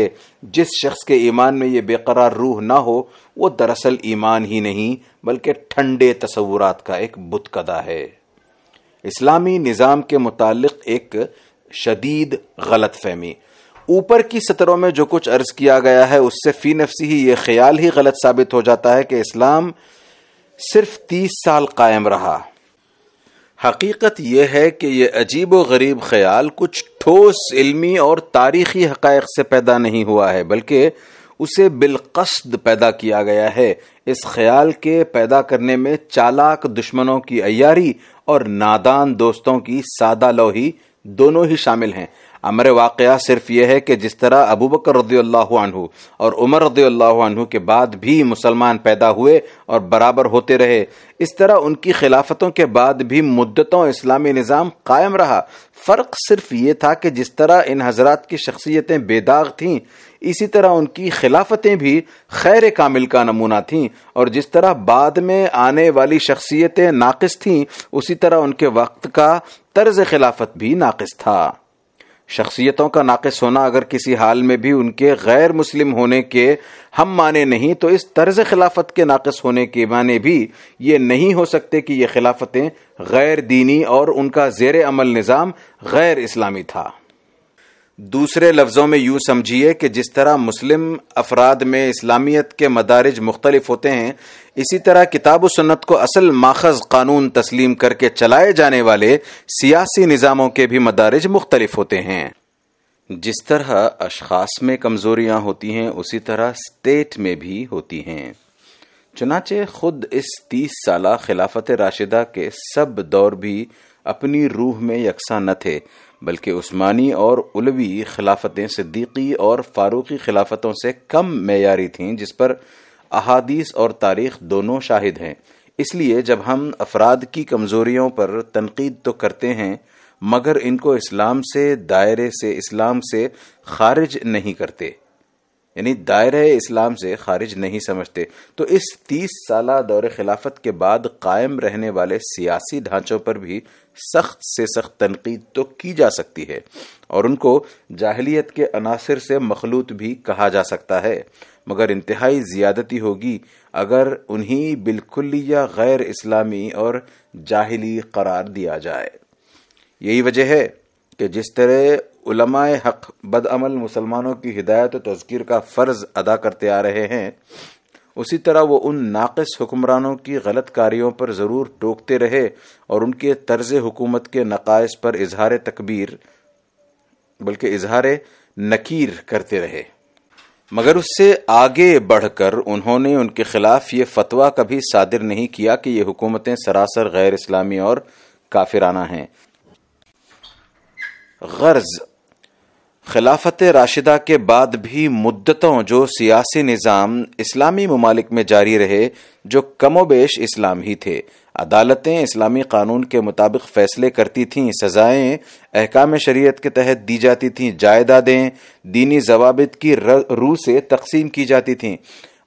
जिस शख्स के ईमान में ये बेकरार रूह ना हो वो दरअसल ईमान ही नहीं बल्कि ठंडे तस्वूरत का एक बुतकदा है इस्लामी निज़ाम के मुतालिक एक शदीद गलत फहमी ऊपर की सतरों में जो कुछ अर्ज किया गया है उससे फी नफसी ही ये ख्याल ही गलत साबित हो जाता है कि इस्लाम सिर्फ तीस साल कायम रहा हकीकत यह है कि यह अजीब व गरीब ख्याल कुछ ठोस इलमी और तारीखी हकायक से पैदा नहीं हुआ है बल्कि उसे बिलकस्द पैदा किया गया है इस ख्याल के पैदा करने में चालाक दुश्मनों की अयारी और नादान दोस्तों की सादा लोही दोनों ही शामिल हैं अमर वाक़ सिर्फ यह है कि जिस तरह अबू बकर रदी अनहु और उमर रदी अनहु के बाद भी मुसलमान पैदा हुए और बराबर होते रहे इस तरह उनकी खिलाफतों के बाद भी मुद्दतों इस्लामी निज़ाम कायम रहा फ़र्क सिर्फ ये था कि जिस तरह इन हजरात की शख्सियतें बेदाग थीं इसी तरह उनकी खिलाफतें भी खैर कामिल का नमूना थीं और जिस तरह बाद में आने वाली शख्सियतें नाकस थीं उसी तरह उनके वक्त का तर्ज खिलाफत भी नाकस था शख्सियतों का नाकस होना अगर किसी हाल में भी उनके गैर मुस्लिम होने के हम माने नहीं तो इस तर्ज खिलाफत के नाकस होने के माने भी ये नहीं हो सकते कि ये खिलाफतें गैर दीनी और उनका जेर अमल निज़ाम गैर इस्लामी था दूसरे लफ्ज़ों में यूँ समझिए कि जिस तरह मुस्लिम अफराद में इस्लामियत के मदारज मुख्तलिफ होते हैं इसी तरह किताब सन्नत को असल माखज कानून तस्लीम करके चलाए जाने वाले सियासी निज़ामों के भी मदारज मुख्तलिफ होते हैं जिस तरह अशखास में कमजोरियां होती हैं उसी तरह स्टेट में भी होती हैं चुनाचे खुद इस तीस साल खिलाफत राशिदा के सब दौर भी अपनी रूह में यकसा न थे बल्कि उस्मानी और उलवी खिलाफतें सिद्दीकी और फारूकी खिलाफतों से कम मैारी थीं जिस पर अहादीस और तारीख दोनों शाहिद हैं इसलिए जब हम अफराद की कमज़ोरियों पर तनकीद तो करते हैं मगर इनको इस्लाम से दायरे से इस्लाम से खारिज नहीं करते यानी दायरे इस्लाम से खारिज नहीं समझते तो इस तीस साल दौरे खिलाफत के बाद कायम रहने वाले सियासी ढांचों पर भी सख्त से सख्त तनकीद तो की जा सकती है और उनको जाहलीत के अनासर से मखलूत भी कहा जा सकता है मगर इंतहाई ज़्यादती होगी अगर उन्हें बिल्कुल या गैर इस्लामी और जाहली करार दिया जाए यही वजह है कि जिस तरह उलमाए हक बदअमल मुसलमानों की हिदायत तस्कीर का फ़र्ज़ अदा करते आ रहे हैं उसी तरह वो उन नाक़स हुक्मरानों की गलत कारियों पर ज़रूर टोकते रहे और उनके तर्ज हुकूमत के नक़ाइस पर इजहार तकबीर बल्कि इजहार नकीर करते रहे मगर उससे आगे बढ़कर उन्होंने उनके खिलाफ ये फतवा कभी सादिर नहीं किया कि ये हुकूमतें सरासर गैर इस्लामी और काफिराना हैं गर्ज खिलाफत राशिदा के बाद भी मुद्दतों जो सियासी निज़ाम इस्लामी ममालिक में जारी रहे जो कमोबेश इस्लाम ही थे अदालतें इस्लामी कानून के मुताबिक फैसले करती थीं सजाएं अहकाम शरीयत के तहत दी जाती थीं जायदादें दीनी जवाबित की रू से तकसीम की जाती थीं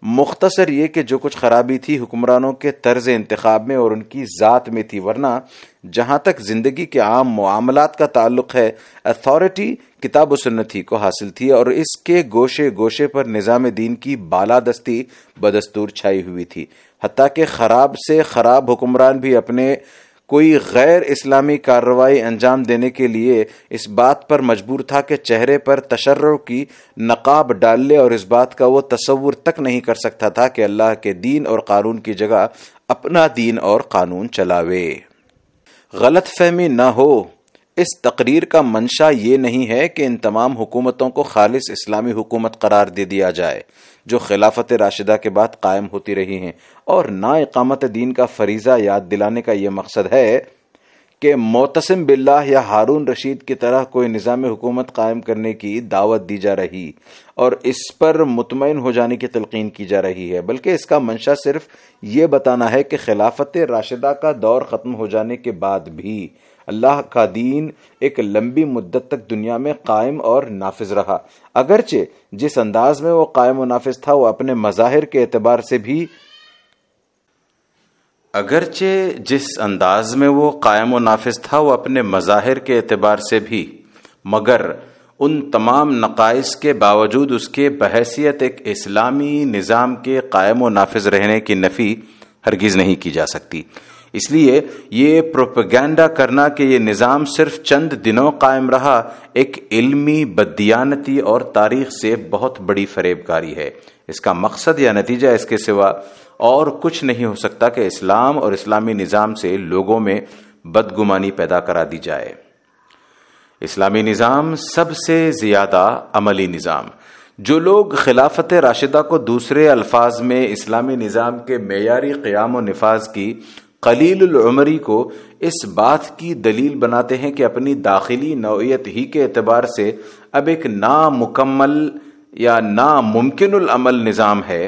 मुख्तसर ये कि जो कुछ खराबी थी हुक्मरानों के तर्ज इंतखब में और उनकी ज़ात में थी वरना जहाँ तक ज़िंदगी के आम मामलात का ताल्लुक है अथॉरिटी किताब सुन्नति को हासिल थी और इसके गोशे गोशे पर निज़ाम दीन की बालादस्ती बदस्तूर छाई हुई थी हती कि ख़राब से ख़राब हुक्मरान भी अपने कोई गैर इस्लामी कार्रवाई अंजाम देने के लिए इस बात पर मजबूर था कि चेहरे पर तशर्र की नकाब डाल ले और इस बात का वो तस्वुर तक नहीं कर सकता था कि अल्लाह के दीन और कानून की जगह अपना दीन और कानून चलावे गलत फहमी न हो इस तकरीर का मंशा ये नहीं है कि इन तमाम हुकूमतों को खालिश इस्लामी हुकूमत करार दे दिया जाए जो खिलाफत राशिदा के बाद कायम होती रही हैं और ना इकामत दीन का फरीज़ा याद दिलाने का यह मकसद है कि मोतसम बिल्ला या हारून रशीद की तरह कोई निज़ाम हुकूमत कायम करने की दावत दी जा रही और इस पर मुतमिन हो जाने की तलकिन की जा रही है बल्कि इसका मंशा सिर्फ ये बताना है कि खिलाफत राशिदा का दौर ख़त्म हो जाने के बाद भी अल्लाह का दीन एक लंबी मुद्दत तक दुनिया में कायम और नाफिज रहा अगरचे जिस अंदाज में वो कायम और नाफिज था वो अपने मज़ाहिर के अतबार से भी अगरचे जिस अंदाज में वो कायम व नाफिज था वो अपने मज़ाहिर के अतबार से भी मगर उन तमाम नकाइस के बावजूद उसके बहसीत एक इस्लामी निज़ाम के कायम व नाफिज रहने की नफ़ी हरगिज़ नहीं की जा सकती इसलिए ये प्रोपेगेंडा करना कि ये निज़ाम सिर्फ चंद दिनों कायम रहा एक इल्मी बदियानती और तारीख से बहुत बड़ी फरेबकारी है इसका मकसद या नतीजा इसके सिवा और कुछ नहीं हो सकता कि इस्लाम और इस्लामी निज़ाम से लोगों में बदगुमानी पैदा करा दी जाए इस्लामी निज़ाम सबसे ज़्यादा अमली निज़ाम जो लोग खिलाफत राशिदा को दूसरे अल्फाज में इस्लामी निज़ाम के मैारी क़्याम व नफाज की कलील उमरी को इस बात की दलील बनाते हैं कि अपनी दाखिली नौीयत ही के अतबार से अब एक नामुकम्मल या नामुमकिन निज़ाम है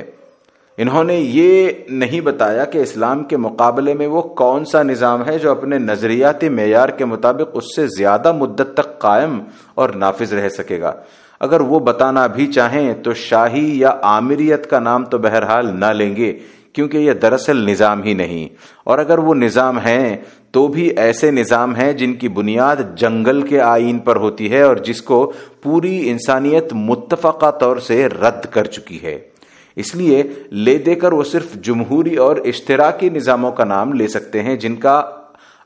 इन्होंने ये नहीं बताया कि इस्लाम के मुकाबले में वो कौन सा निज़ाम है जो अपने नज़रियाती मैार के मुताबिक उससे ज़्यादा मुद्दत तक कायम और नाफिज रह सकेगा अगर वो बताना भी चाहें तो शाही या आमिरियत का नाम तो बहरहाल ना लेंगे क्योंकि यह दरअसल निज़ाम ही नहीं और अगर वो निज़ाम है तो भी ऐसे निज़ाम हैं जिनकी बुनियाद जंगल के आइन पर होती है और जिसको पूरी इंसानियत मुतफ़ा तौर से रद्द कर चुकी है इसलिए ले देकर वो सिर्फ जमहूरी और इश्तराकी निज़ामों का नाम ले सकते हैं जिनका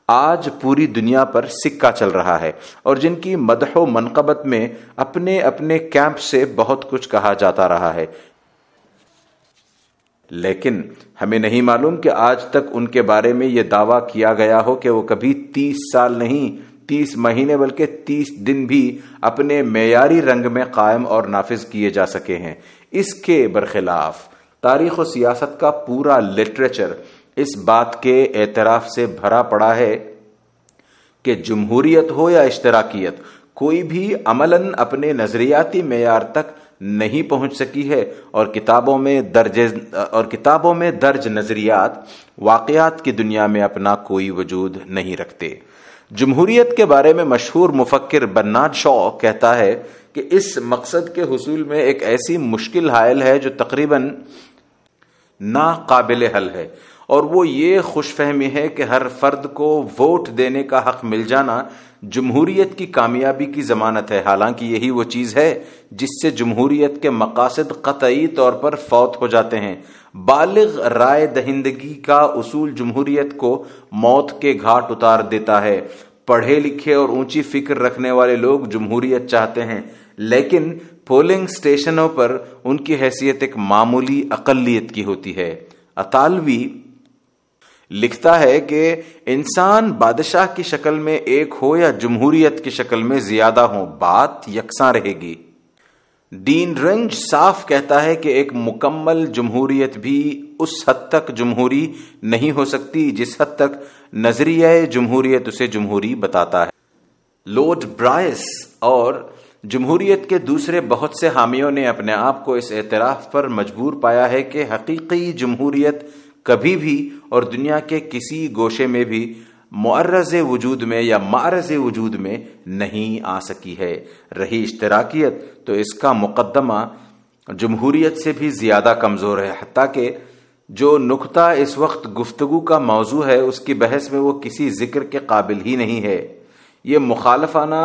आज पूरी दुनिया पर सिक्का चल रहा है और जिनकी मदहो मनकबत में अपने अपने कैंप से बहुत कुछ कहा जाता रहा है लेकिन हमें नहीं मालूम कि आज तक उनके बारे में यह दावा किया गया हो कि वो कभी तीस साल नहीं तीस महीने बल्कि तीस दिन भी अपने मैारी रंग में कायम और नाफिज किए जा सके हैं इसके बरखिलाफ तारीख और सियासत का पूरा लिटरेचर इस बात के एतराफ़ से भरा पड़ा है कि जमहूरियत हो या इश्तराकियत कोई भी अमलन अपने नज़रियाती मैार तक नहीं पहुंच सकी है और किताबों में दर्ज और किताबों में दर्ज नज़रियात वाकयात की दुनिया में अपना कोई वजूद नहीं रखते जमहूरीत के बारे में मशहूर मुफक्र बन्नाड शॉ कहता है कि इस मकसद के हसूल में एक ऐसी मुश्किल हायल है जो तकरीबन नाकबिल हल है और वो ये खुशफहमी है कि हर फर्द को वोट देने का हक मिल जाना जमहूरीत की कामयाबी की जमानत है हालांकि यही वो चीज़ है जिससे जमहूरीत के मकासद कतई तौर पर फौत हो जाते हैं बालग राय दहिंदगी का उसूल जमहूरीत को मौत के घाट उतार देता है पढ़े लिखे और ऊंची फिक्र रखने वाले लोग जमहूरीत चाहते हैं लेकिन पोलिंग स्टेशनों पर उनकी हैसियत एक मामूली अकलीत की होती है अतालवी लिखता है कि इंसान बादशाह की शक्ल में एक हो या जमहूरियत की शक्ल में ज्यादा हो बात यकसा रहेगी डीन रंज साफ कहता है कि एक मुकम्मल जमहूरियत भी उस हद तक जमहूरी नहीं हो सकती जिस हद तक नजरिया जमहूरियत उसे जमहूरी बताता है लॉर्ड ब्रायस और जमहूरियत के दूसरे बहुत से हामियों ने अपने आप को इस एतराफ पर मजबूर पाया है कि हकीकी जमहूरियत कभी भी और दुनिया के किसी गोशे में भी मर्रज वजूद में या मारज वजूद में नहीं आ सकी है रही इश्तराकियत तो इसका मुकदमा जमहूरीत से भी ज़्यादा कमज़ोर है हती के जो नुकता इस वक्त गुफ्तगु का मौजू है उसकी बहस में वो किसी जिक्र के काबिल ही नहीं है ये मुखालफाना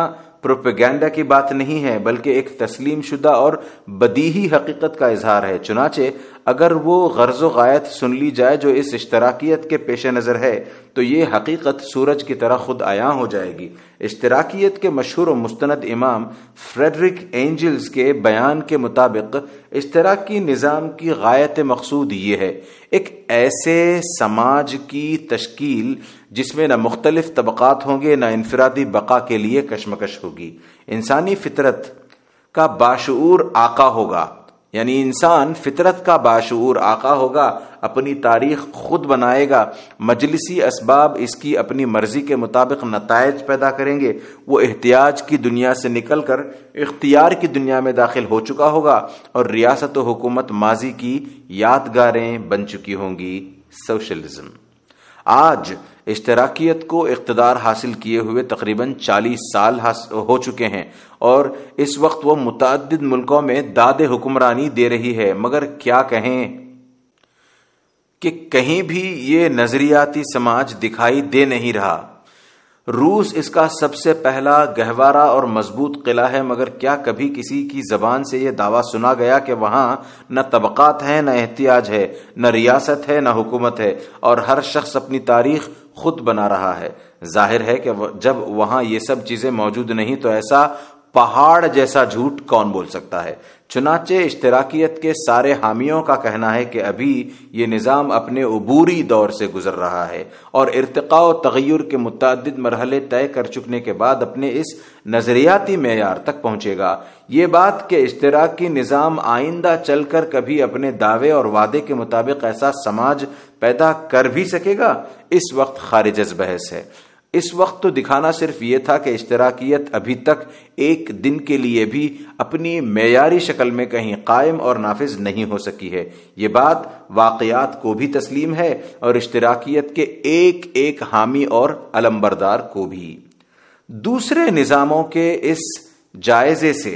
प्रोपेगेंडा की बात नहीं है बल्कि एक तस्लीम शुदा और बदीही हकीकत का इजहार है चुनाचे अगर वो गर्ज गायत सुन ली जाए जो इस इश्तराकियत के पेश नज़र है तो ये हकीकत सूरज की तरह खुद आया हो जाएगी इश्तराकियत के मशहूर मुस्ंद इमाम फ्रेडरिक एंजल्स के बयान के मुताबिक इश्तराकी निज़ाम की गायत मकसूद ये है एक ऐसे समाज की तश्कील जिसमें न मुख्तलिफ तबक़ात होंगे न इनफरादी बका के लिए कशमकश होगी इंसानी फितरत का बाशूर आका होगा यानी इंसान फितरत का बाशूर आका होगा अपनी तारीख खुद बनाएगा मजलिसी इसबाब इसकी अपनी मर्जी के मुताबिक नतज पैदा करेंगे वो एहतियाज की दुनिया से निकल कर इख्तियार की दुनिया में दाखिल हो चुका होगा और रियासत हुकूमत माजी की यादगारें बन चुकी होंगी सोशलिज्म आज इश्तराकियत को इकतदार हासिल किए हुए तकरीबन चालीस साल हो चुके हैं और इस वक्त वह मुतद मुल्कों में दाद हुक्मरानी दे रही है मगर क्या कहें कि कहीं भी ये नज़रियाती समाज दिखाई दे नहीं रहा रूस इसका सबसे पहला गहवारा और मजबूत किला है मगर क्या कभी किसी की जबान से यह दावा सुना गया कि वहां न तबकात है न एहतियाज है न रियासत है न हुकूमत है और हर शख्स अपनी तारीख खुद बना रहा है जाहिर है कि जब वहां ये सब चीज़ें मौजूद नहीं तो ऐसा पहाड़ जैसा झूठ कौन बोल सकता है चुनाचे इश्तराकियत के सारे हामियों का कहना है कि अभी ये निज़ाम अपने अबूरी दौर से गुजर रहा है और इरतका तगैर के मुतद मरहले तय कर चुकने के बाद अपने इस नज़रियाती मैार तक पहुंचेगा ये बात कि इश्तराकी निज़ाम आइंदा चल कर कभी अपने दावे और वादे के मुताबिक ऐसा समाज पैदा कर भी सकेगा इस वक्त खारिज बहस है इस वक्त तो दिखाना सिर्फ यह था कि इश्तराकियत अभी तक एक दिन के लिए भी अपनी मैारी शक्ल में कहीं कायम और नाफिज नहीं हो सकी है ये बात वाकयात को भी तस्लीम है और इश्तराकियत के एक एक हामी और अलम्बरदार को भी दूसरे निज़ामों के इस जायजे से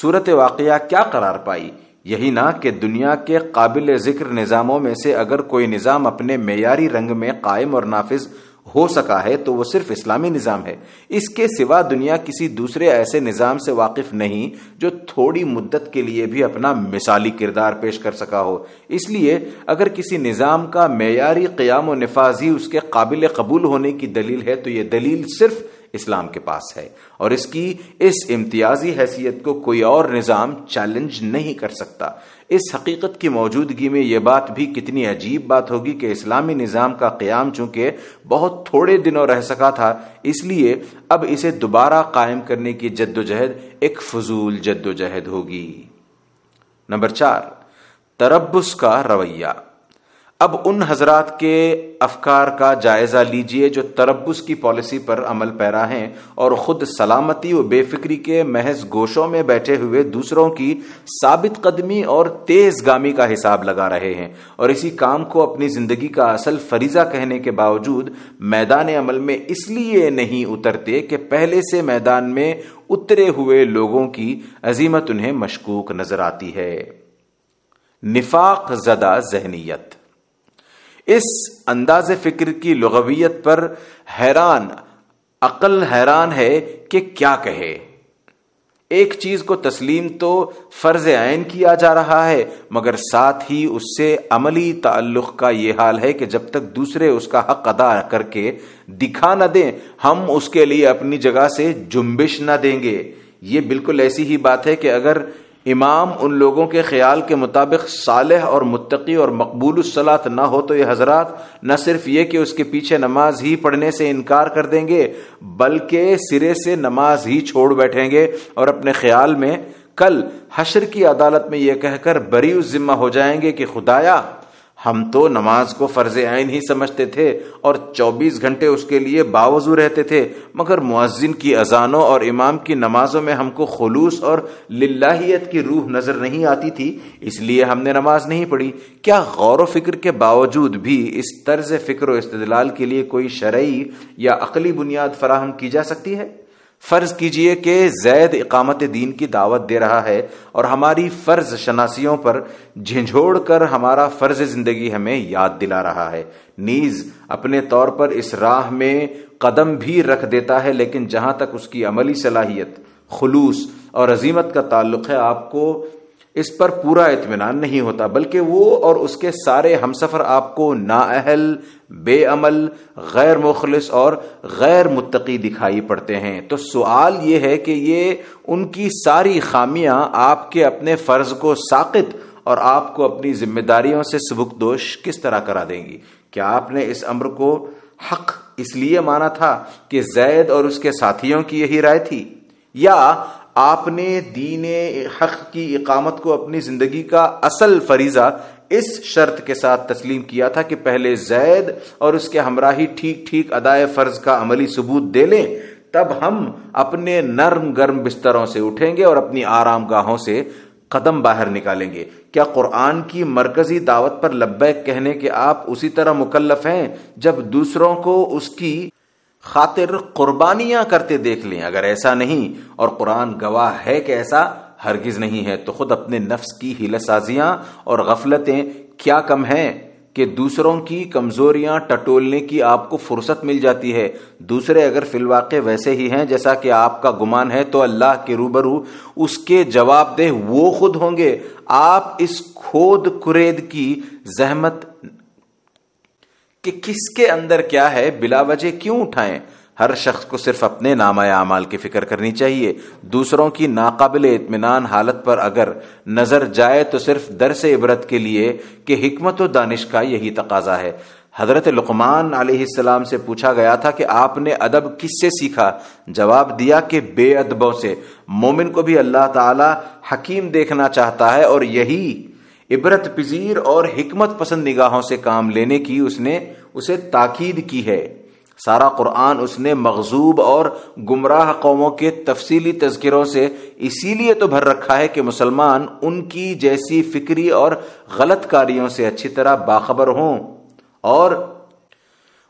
सूरत वाकया क्या करार पाई यही ना कि दुनिया के काबिल ज़िक्र निज़ामों में से अगर कोई निज़ाम अपने मैारी रंग में कायम और नाफिज हो सका है तो वो सिर्फ इस्लामी निज़ाम है इसके सिवा दुनिया किसी दूसरे ऐसे निज़ाम से वाकिफ नहीं जो थोड़ी मुद्दत के लिए भी अपना मिसाली किरदार पेश कर सका हो इसलिए अगर किसी निज़ाम का मैारी क़्याम व नफाजी उसके काबिल कबूल होने की दलील है तो ये दलील सिर्फ इस्लाम के पास है और इसकी इस इम्तियाजी हैसियत को कोई और निज़ाम चैलेंज नहीं कर सकता इस हकीकत की मौजूदगी में यह बात भी कितनी अजीब बात होगी कि इस्लामी निज़ाम का क़्याम चूंकि बहुत थोड़े दिनों रह सका था इसलिए अब इसे दोबारा कायम करने की जद्दोजहद एक फजूल जद्दोजहद होगी नंबर चार तरबस का रवैया अब उन हजरात के अफकार का जायज़ा लीजिए जो तरबुस की पॉलिसी पर अमल पैरा हैं और ख़ुद सलामती व बेफिक्री के महज गोशों में बैठे हुए दूसरों की साबित कदमी और तेज़ गामी का हिसाब लगा रहे हैं और इसी काम को अपनी ज़िंदगी का असल फरीज़ा कहने के बावजूद मैदान अमल में इसलिए नहीं उतरते कि पहले से मैदान में उतरे हुए लोगों की अजीमत उन्हें मशकूक नज़र आती है निफाक ज़दा जहनीत इस अंदाज फिक्र की लगवियत पर हैरान अकल हैरान है कि क्या कहे एक चीज को तस्लीम तो फर्ज आयन किया जा रहा है मगर साथ ही उससे अमली ताल्लुक का यह हाल है कि जब तक दूसरे उसका हक अदा करके दिखा ना दें हम उसके लिए अपनी जगह से जुम्बिश ना देंगे ये बिल्कुल ऐसी ही बात है कि अगर इमाम उन लोगों के ख्याल के मुताबिक सालह और मुतकी और मकबूल सलात ना हो तो ये हजरात न सिर्फ ये कि उसके पीछे नमाज ही पढ़ने से इनकार कर देंगे बल्कि सिरे से नमाज ही छोड़ बैठेंगे और अपने ख्याल में कल हशर की अदालत में ये कहकर बरी जिम्मा हो जाएंगे कि खुदाया हम तो नमाज को फर्ज आयन ही समझते थे और 24 घंटे उसके लिए बावजू रहते थे मगर मुआजिन की अजानों और इमाम की नमाजों में हमको खलूस और लाहीत की रूह नज़र नहीं आती थी इसलिए हमने नमाज नहीं पढ़ी क्या गौर फिक्र के बावजूद भी इस तर्ज फिक्र इस्तलाल के लिए कोई शरय या अकली बुनियाद फराहम की जा सकती है फ़र्ज़ कीजिए कि जैद इकामत दीन की दावत दे रहा है और हमारी फ़र्ज़ शनासियों पर झिझोड़ कर हमारा फ़र्ज़ ज़िंदगी हमें याद दिला रहा है नीज़ अपने तौर पर इस राह में कदम भी रख देता है लेकिन जहां तक उसकी अमली सलाहियत खलूस और अजीमत का ताल्लुक है आपको इस पर पूरा इतमान नहीं होता बल्कि वो और उसके सारे हम सफर आपको नाअहल बेअमल गैर मुखलिस और गैर मुतकी दिखाई पड़ते हैं तो सवाल यह है कि ये उनकी सारी खामियां आपके अपने फ़र्ज़ को साकित और आपको अपनी जिम्मेदारियों से सबकदोश किस तरह करा देंगी क्या आपने इस अम्र को हक इसलिए माना था कि जैद और उसके साथियों की यही राय थी या आपने दीन हक की इकामत को अपनी जिंदगी का असल फरीजा इस शर्त के साथ तस्लीम किया था कि पहले जैद और उसके हमराही ठीक ठीक अदाय फर्ज का अमली सबूत दे लें तब हम अपने नर्म गर्म बिस्तरों से उठेंगे और अपनी आराम गाहों से कदम बाहर निकालेंगे क्या कुरान की मरकजी दावत पर लब्बैक कहने के आप उसी तरह मुकल्लफ हैं जब दूसरों को उसकी खातिर कुर्बानियां करते देख लें अगर ऐसा नहीं और कुरान गवाह है कि ऐसा हरगिज नहीं है तो खुद अपने नफ्स की हिलसाजियां और गफलतें क्या कम हैं कि दूसरों की कमजोरियां टटोलने की आपको फुर्सत मिल जाती है दूसरे अगर फिलवाके वैसे ही हैं जैसा कि आपका गुमान है तो अल्लाह के रूबरू उसके जवाब दे वो खुद होंगे आप इस खोद कुरेद की जहमत कि किसके अंदर क्या है बिलावजे क्यों उठाएं हर शख्स को सिर्फ अपने नामा अमाल की फिक्र करनी चाहिए दूसरों की नाकबिल इतमान हालत पर अगर नज़र जाए तो सिर्फ दर से इबरत के लिए कि हमत व दानिश का यही तकाजा है हज़रत लकमान आलाम से पूछा गया था कि आपने अदब किससे सीखा जवाब दिया कि बेअदबों से मोमिन को भी अल्लाह तकीम देखना चाहता है और यही इबरत पजीर और हिकमत पसंद निगाहों से काम लेने की उसने उसे ताकीद की है सारा कुरान उसने मकजूब और गुमराह कौमों के तफसीली तस्करों से इसीलिए तो भर रखा है कि मुसलमान उनकी जैसी फिक्री और गलत कारियों से अच्छी तरह बाखबर हों और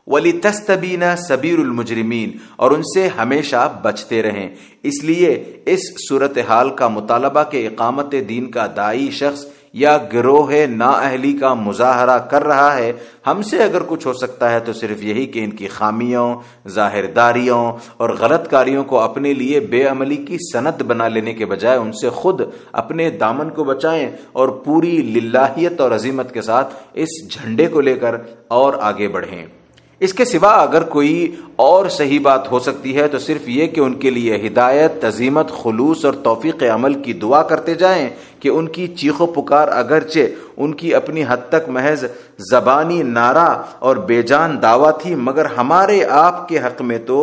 वली तस्तबीना सबीरमजरमीन और उनसे हमेशा बचते रहें इसलिए इस सूरत हाल का मुतालबा के इकामत दीन का दाई शख्स या गिरोह ना अहली का मुजाहरा कर रहा है हमसे अगर कुछ हो सकता है तो सिर्फ यही कि इनकी खामियों जाहिरदारियों और गलत कार्यों को अपने लिए बेअमली की सनत बना लेने के बजाय उनसे खुद अपने दामन को बचाएं और पूरी लियत और अजीमत के साथ इस झंडे को लेकर और आगे बढ़ें इसके सिवा अगर कोई और सही बात हो सकती है तो सिर्फ ये कि उनके लिए हिदायत तजीमत खलूस और तोफ़ी अमल की दुआ करते जाएं कि उनकी चीखो पुकार अगरचे उनकी अपनी हद तक महज ज़बानी नारा और बेजान दावा थी मगर हमारे आप के हक में तो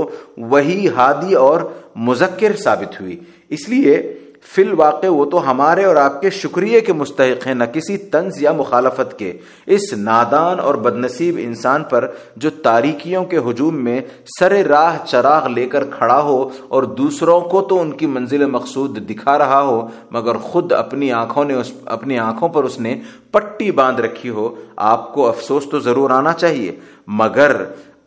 वही हादी और मुजक्र साबित हुई इसलिए फिल वाक़ वो तो हमारे और आपके शुक्रिया के मुस्तक हैं न किसी तंज या मुखालफत के इस नादान और बदनसीब इंसान पर जो तारीखियों के हजूम में सर राह चराग लेकर खड़ा हो और दूसरों को तो उनकी मंजिल मकसूद दिखा रहा हो मगर खुद अपनी आंखों ने उस अपनी आंखों पर उसने पट्टी बांध रखी हो आपको अफसोस तो ज़रूर आना चाहिए मगर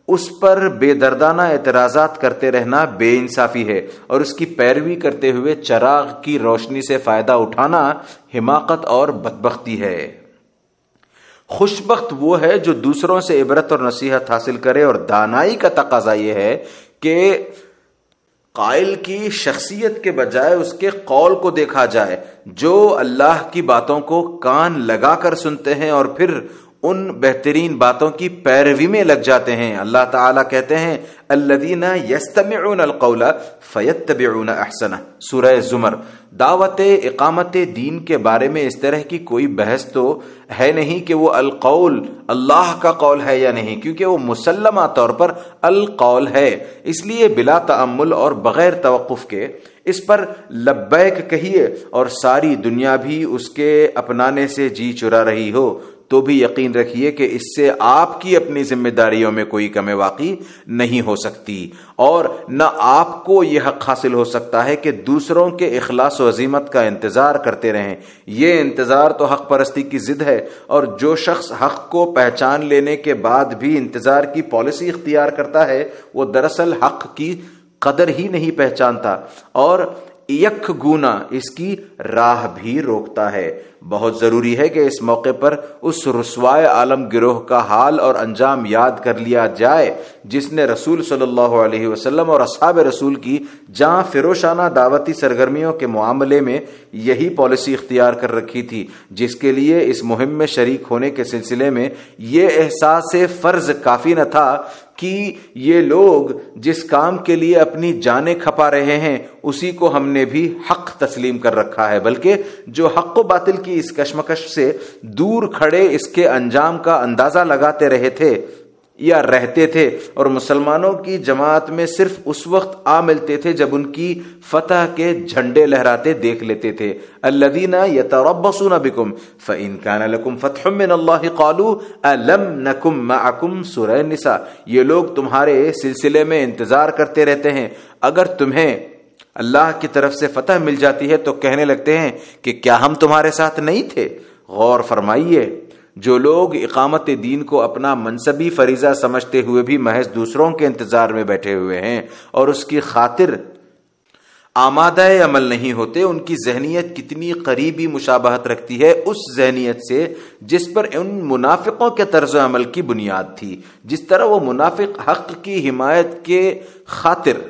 उस पर बेदर्दाना एतराजात करते रहना बेइंसाफी है और उसकी पैरवी करते हुए चराग की रोशनी से फायदा उठाना हिमाकत और बदबख्ती है खुशबख्त वो है जो दूसरों से इबरत और नसीहत हासिल करे और दानाई का तकाजा यह है कि कायल की शख्सियत के बजाय उसके कौल को देखा जाए जो अल्लाह की बातों को कान लगाकर सुनते हैं और फिर उन बेहतरीन बातों की पैरवी में लग जाते हैं अल्लाह ताला कहते हैं अल्लदीना अलकौला अहसना सूरह जुमर दावत इकामत दीन के बारे में इस तरह की कोई बहस तो है नहीं कि वो अलकौल अल्लाह का कौल है या नहीं क्योंकि वो मुसलमा तौर पर अलकौल है इसलिए बिला तमुल और बग़ैर तवक़ुफ़ के इस पर लब्बैक कहिए और सारी दुनिया भी उसके अपनाने से जी चुरा रही हो तो भी यकीन रखिए कि इससे आपकी अपनी जिम्मेदारियों में कोई कमी वाकई नहीं हो सकती और न आपको यह हक हासिल हो सकता है कि दूसरों के अखलास वजीमत का इंतज़ार करते रहें यह इंतज़ार तो हक परस्ती की ज़िद है और जो शख्स हक को पहचान लेने के बाद भी इंतज़ार की पॉलिसी इख्तियार करता है वह दरअसल हक की कदर ही नहीं पहचानता और यख गुना इसकी राह भी रोकता है बहुत जरूरी है कि इस मौके पर उस रसवाए आलम गिरोह का हाल और अंजाम याद कर लिया जाए जिसने रसूल सल्लल्लाहु अलैहि वसल्लम और असाब रसूल की जहां फिरोशाना दावती सरगर्मियों के मामले में यही पॉलिसी इख्तियार कर रखी थी जिसके लिए इस मुहिम में शरीक होने के सिलसिले में यह एहसास फर्ज काफी न था कि ये लोग जिस काम के लिए अपनी जानें खपा रहे हैं उसी को हमने भी हक तस्लीम कर रखा है बल्कि जो हक व बातिल की इस कश्मकश से दूर खड़े इसके अंजाम का अंदाजा लगाते रहे थे या रहते थे और मुसलमानों की जमात में सिर्फ उस वक्त आ मिलते थे जब उनकी फतह के झंडे लहराते देख लेते थे अल्लदीना ये लोग तुम्हारे सिलसिले में इंतज़ार करते रहते हैं अगर तुम्हें अल्लाह की तरफ से फतह मिल जाती है तो कहने लगते हैं कि क्या हम तुम्हारे साथ नहीं थे गौर फरमाइए जो लोग इकामत दीन को अपना मनसबी फरीजा समझते हुए भी महज दूसरों के इंतजार में बैठे हुए हैं और उसकी खातिर आमादा अमल नहीं होते उनकी जहनीत कितनी करीबी मुशाबहत रखती है उस जहनीत से जिस पर उन मुनाफिकों के तर्ज अमल की बुनियाद थी जिस तरह वो मुनाफिक हक की हिमायत के खातिर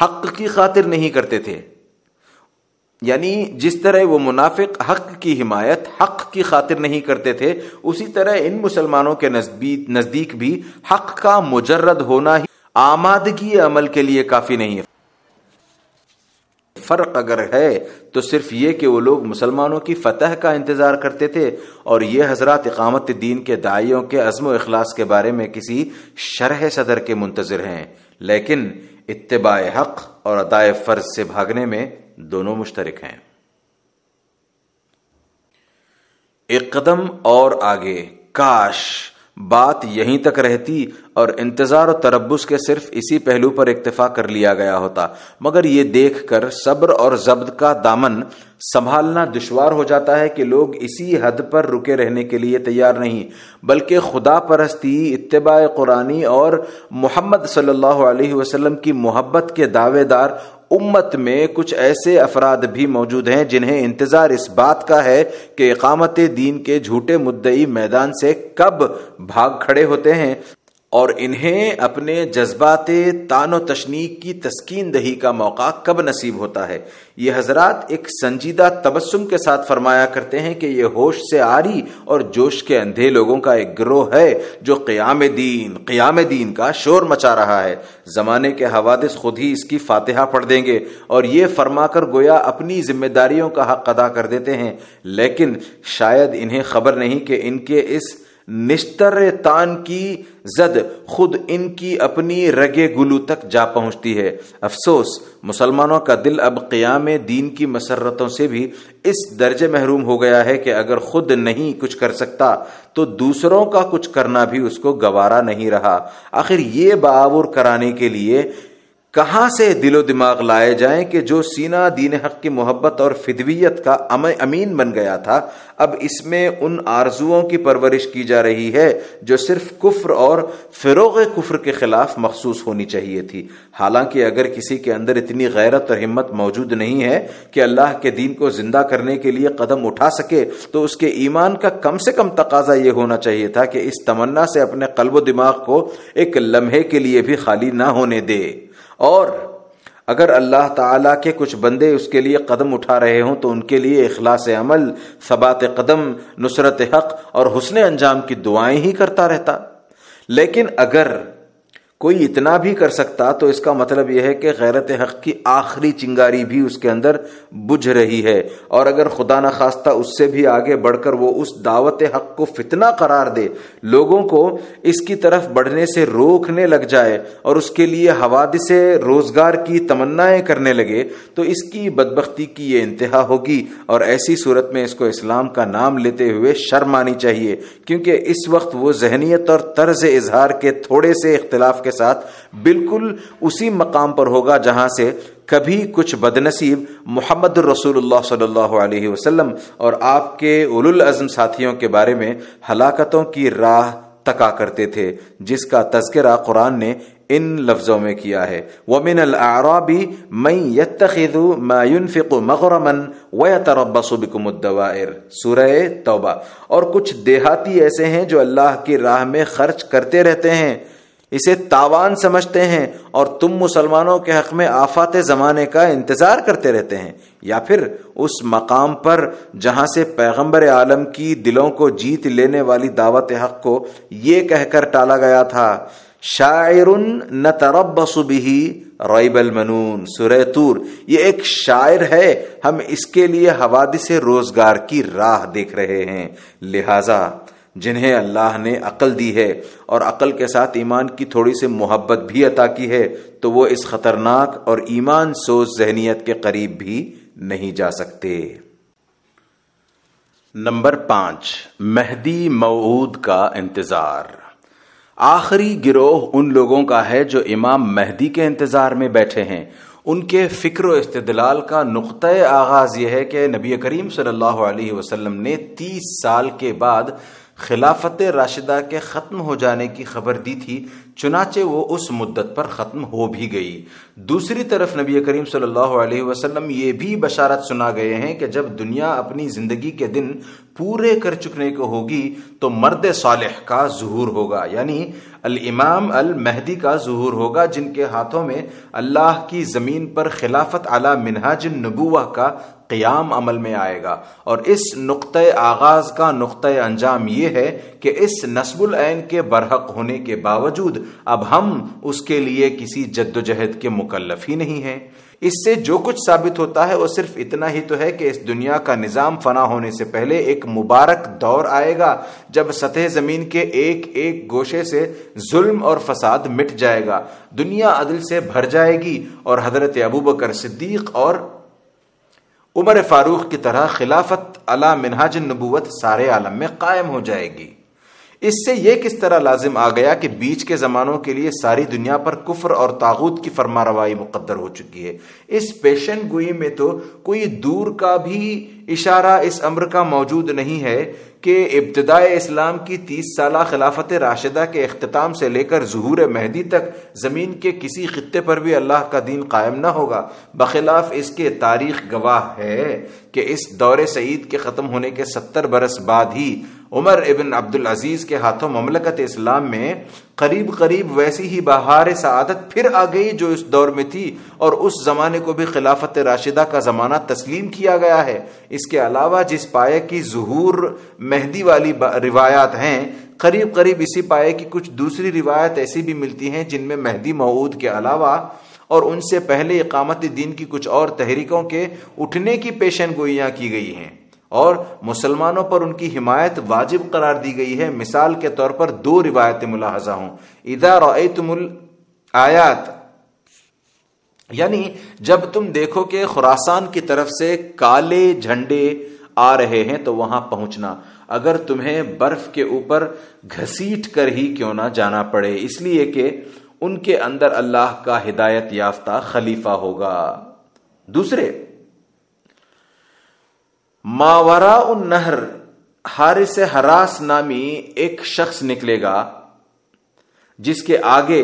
हक की खातिर नहीं करते थे यानी जिस तरह वो मुनाफिक हक की हिमायत हक की खातिर नहीं करते थे उसी तरह इन मुसलमानों के नजदीक भी हक का मुजर्रद होना ही आमादगी अमल के लिए काफी नहीं है फर्क अगर है तो सिर्फ ये कि वो लोग मुसलमानों की फतह का इंतजार करते थे और ये हजरत इकामत दीन के दाइयों के अज़म अखलास के बारे में किसी शरह सदर के मुंतजर हैं लेकिन इतबा हक और अदाय फ़र्ज से भागने में दोनों मुश्तरक हैं एक कदम और आगे काश बात यहीं तक रहती और इंतज़ार और तरबुस के सिर्फ इसी पहलू पर इक्तफा कर लिया गया होता मगर ये देख कर सब्र और जब्द का दामन संभालना दुशवार हो जाता है कि लोग इसी हद पर रुके रहने के लिए तैयार नहीं बल्कि खुदा परस्ती इतबा कुरानी और मोहम्मद सल्लल्लाहु अलैहि की मोहब्बत के दावेदार उम्मत में कुछ ऐसे अफराद भी मौजूद हैं जिन्हें इंतज़ार इस बात का है कि इकामत दीन के झूठे मुद्दई मैदान से कब भाग खड़े होते हैं और इन्हें अपने जज्बाते तान तशनीक की तस्कीन दही का मौका कब नसीब होता है ये हजरात एक संजीदा तबस्सुम के साथ फरमाया करते हैं कि यह होश से आरी और जोश के अंधे लोगों का एक ग्रोह है जो क़याम दीन क़याम दीन का शोर मचा रहा है ज़माने के हवादिस खुद ही इसकी फातिहा पढ़ देंगे और ये फरमा कर गोया अपनी जिम्मेदारियों का हक अदा कर देते हैं लेकिन शायद इन्हें खबर नहीं कि इनके इस निस्तर तान की जद खुद इनकी अपनी रगे गुलू तक जा पहुंचती है अफसोस मुसलमानों का दिल अब क्याम दीन की मसरतों से भी इस दर्जे महरूम हो गया है कि अगर खुद नहीं कुछ कर सकता तो दूसरों का कुछ करना भी उसको गवारा नहीं रहा आखिर ये बावर कराने के लिए कहाँ से दिलो दिमाग लाए जाए कि जो सीना दीन हक की मोहब्बत और फिदवियत का अमीन बन गया था अब इसमें उन आरजुओं की परवरिश की जा रही है जो सिर्फ कुफर और फिरोग कुफ्र के खिलाफ मखसूस होनी चाहिए थी हालांकि अगर किसी के अंदर इतनी गैरत और हिम्मत मौजूद नहीं है कि अल्लाह के दीन को जिंदा करने के लिए कदम उठा सके तो उसके ईमान का कम से कम तक ये होना चाहिए था कि इस तमन्ना से अपने कल्ब दिमाग को एक लम्हे के लिए भी खाली ना होने दे और अगर अल्लाह ताला के कुछ बंदे उसके लिए कदम उठा रहे हों तो उनके लिए अखलास अमल सबात कदम नुसरत हक और हुसन अंजाम की दुआएं ही करता रहता लेकिन अगर कोई इतना भी कर सकता तो इसका मतलब यह है कि गैरत हक की आखिरी चिंगारी भी उसके अंदर बुझ रही है और अगर खुदा न खास्ता उससे भी आगे बढ़कर वो उस दावत हक को फितना करार दे लोगों को इसकी तरफ बढ़ने से रोकने लग जाए और उसके लिए हवाद से रोजगार की तमन्नाएं करने लगे तो इसकी बदबख्ती की ये इंतहा होगी और ऐसी सूरत में इसको इस्लाम का नाम लेते हुए शर्म आनी चाहिए क्योंकि इस वक्त वो जहनीत और तर्ज इजहार के थोड़े से इख्तलाफ के के साथ बिल्कुल उसी मकाम पर होगा जहां से कभी कुछ बदनसीब मोहम्मद रसूलुल्लाह सल्लल्लाहु अलैहि वसल्लम और आपके उलुल अज़म साथियों के बारे में हलाकतों की राह तका करते थे जिसका तस्करा कुरान ने इन लफ्ज़ों में किया है वमिन अलाबी मई यतखिद मायुनफ़िक मगरमन व तरबसबिकमदवार सुरह तौबा और कुछ देहाती ऐसे हैं जो अल्लाह की राह में खर्च करते रहते हैं इसे तावान समझते हैं और तुम मुसलमानों के हक में आफात ज़माने का इंतज़ार करते रहते हैं या फिर उस मकाम पर जहां से पैगंबर आलम की दिलों को जीत लेने वाली दावत हक को ये कहकर टाला गया था शायर न तरबसुबी रईबल मनून सुरैतूर ये एक शायर है हम इसके लिए हवादी से रोजगार की राह देख रहे हैं लिहाजा जिन्हें अल्लाह ने अकल दी है और अकल के साथ ईमान की थोड़ी सी मोहब्बत भी अता की है तो वो इस खतरनाक और ईमान सोच जहनीत के करीब भी नहीं जा सकते नंबर पांच मेहदी मऊद का इंतज़ार आखिरी गिरोह उन लोगों का है जो इमाम मेहदी के इंतज़ार में बैठे हैं उनके फ़िक्र इस्तलाल का नुक़ आगाज़ यह है कि नबी करीम सल्लल्लाहु अलैहि वसल्लम ने तीस साल के बाद खिलाफत राशिदा के ख़त्म हो जाने की खबर दी थी चुनाचे वो उस मुद्दत पर ख़त्म हो भी गई दूसरी तरफ नबी करीम सल्लल्लाहु अलैहि वसल्लम ये भी बशारत सुना गए हैं कि जब दुनिया अपनी ज़िंदगी के दिन पूरे कर चुकने को होगी तो मर्द सालह का जहूर होगा यानी अल इमाम अल महदी का जहूर होगा जिनके हाथों में अल्लाह की ज़मीन पर खिलाफत आला मिनहाज नबूवा का क़याम अमल में आएगा और इस नुक़ आगाज़ का नुक़ अंजाम ये है कि इस नस्बुल के बरहक होने के बावजूद अब हम उसके लिए किसी जद्दोजहद के मुकलफ ही नहीं हैं इससे जो कुछ साबित होता है वो सिर्फ इतना ही तो है कि इस दुनिया का निज़ाम फना होने से पहले एक मुबारक दौर आएगा जब सतह ज़मीन के एक एक गोशे से जुल्म और फसाद मिट जाएगा दुनिया अदल से भर जाएगी और हज़रत अबू बकर सिद्दीक और उमर फारूक की तरह खिलाफत अला मिनहाज नबूत सारे आलम में कायम हो जाएगी इससे यह किस तरह लाजिम आ गया कि बीच के ज़मानों के लिए सारी दुनिया पर कुफर और ताबूत की फरमा रवाई मुकदर हो चुकी है इस पेशन गोई में तो कोई दूर का भी इशारा इस अम्र का मौजूद नहीं है कि इब्तदाय इस्लाम की तीस साल खिलाफत राशिदा के अख्ताम से लेकर जहूर मेहदी तक ज़मीन के किसी खत्े पर भी अल्लाह का दिन कायम न होगा बखिलाफ इसके तारीख गवाह है कि इस दौर सईद के ख़त्म होने के सत्तर बरस बाद ही उमर इबन अब्दुल अजीज़ के हाथों ममलकत इस्लाम में करीब करीब वैसी ही बहार सआदत फिर आ गई जो इस दौर में थी और उस जमाने को भी खिलाफत राशिदा का जमाना तस्लीम किया गया है इसके अलावा जिस पाए की जहूर मेहंदी वाली रिवायात हैं करीब करीब इसी पाए की कुछ दूसरी रिवायत ऐसी भी मिलती हैं जिनमें मेहदी मऊद के अलावा और उनसे पहले इकामत दिन की कुछ और तहरीकों के उठने की पेशन गोइयाँ की गई हैं और मुसलमानों पर उनकी हिमायत वाजिब करार दी गई है मिसाल के तौर पर दो रिवायत मुलाहजा हूं इदा आयात यानी जब तुम देखो कि खुरासान की तरफ से काले झंडे आ रहे हैं तो वहां पहुंचना अगर तुम्हें बर्फ के ऊपर घसीट कर ही क्यों ना जाना पड़े इसलिए कि उनके अंदर अल्लाह का हिदायत याफ्ता खलीफा होगा दूसरे मावरा उन नहर हारिस हरास नामी एक शख्स निकलेगा जिसके आगे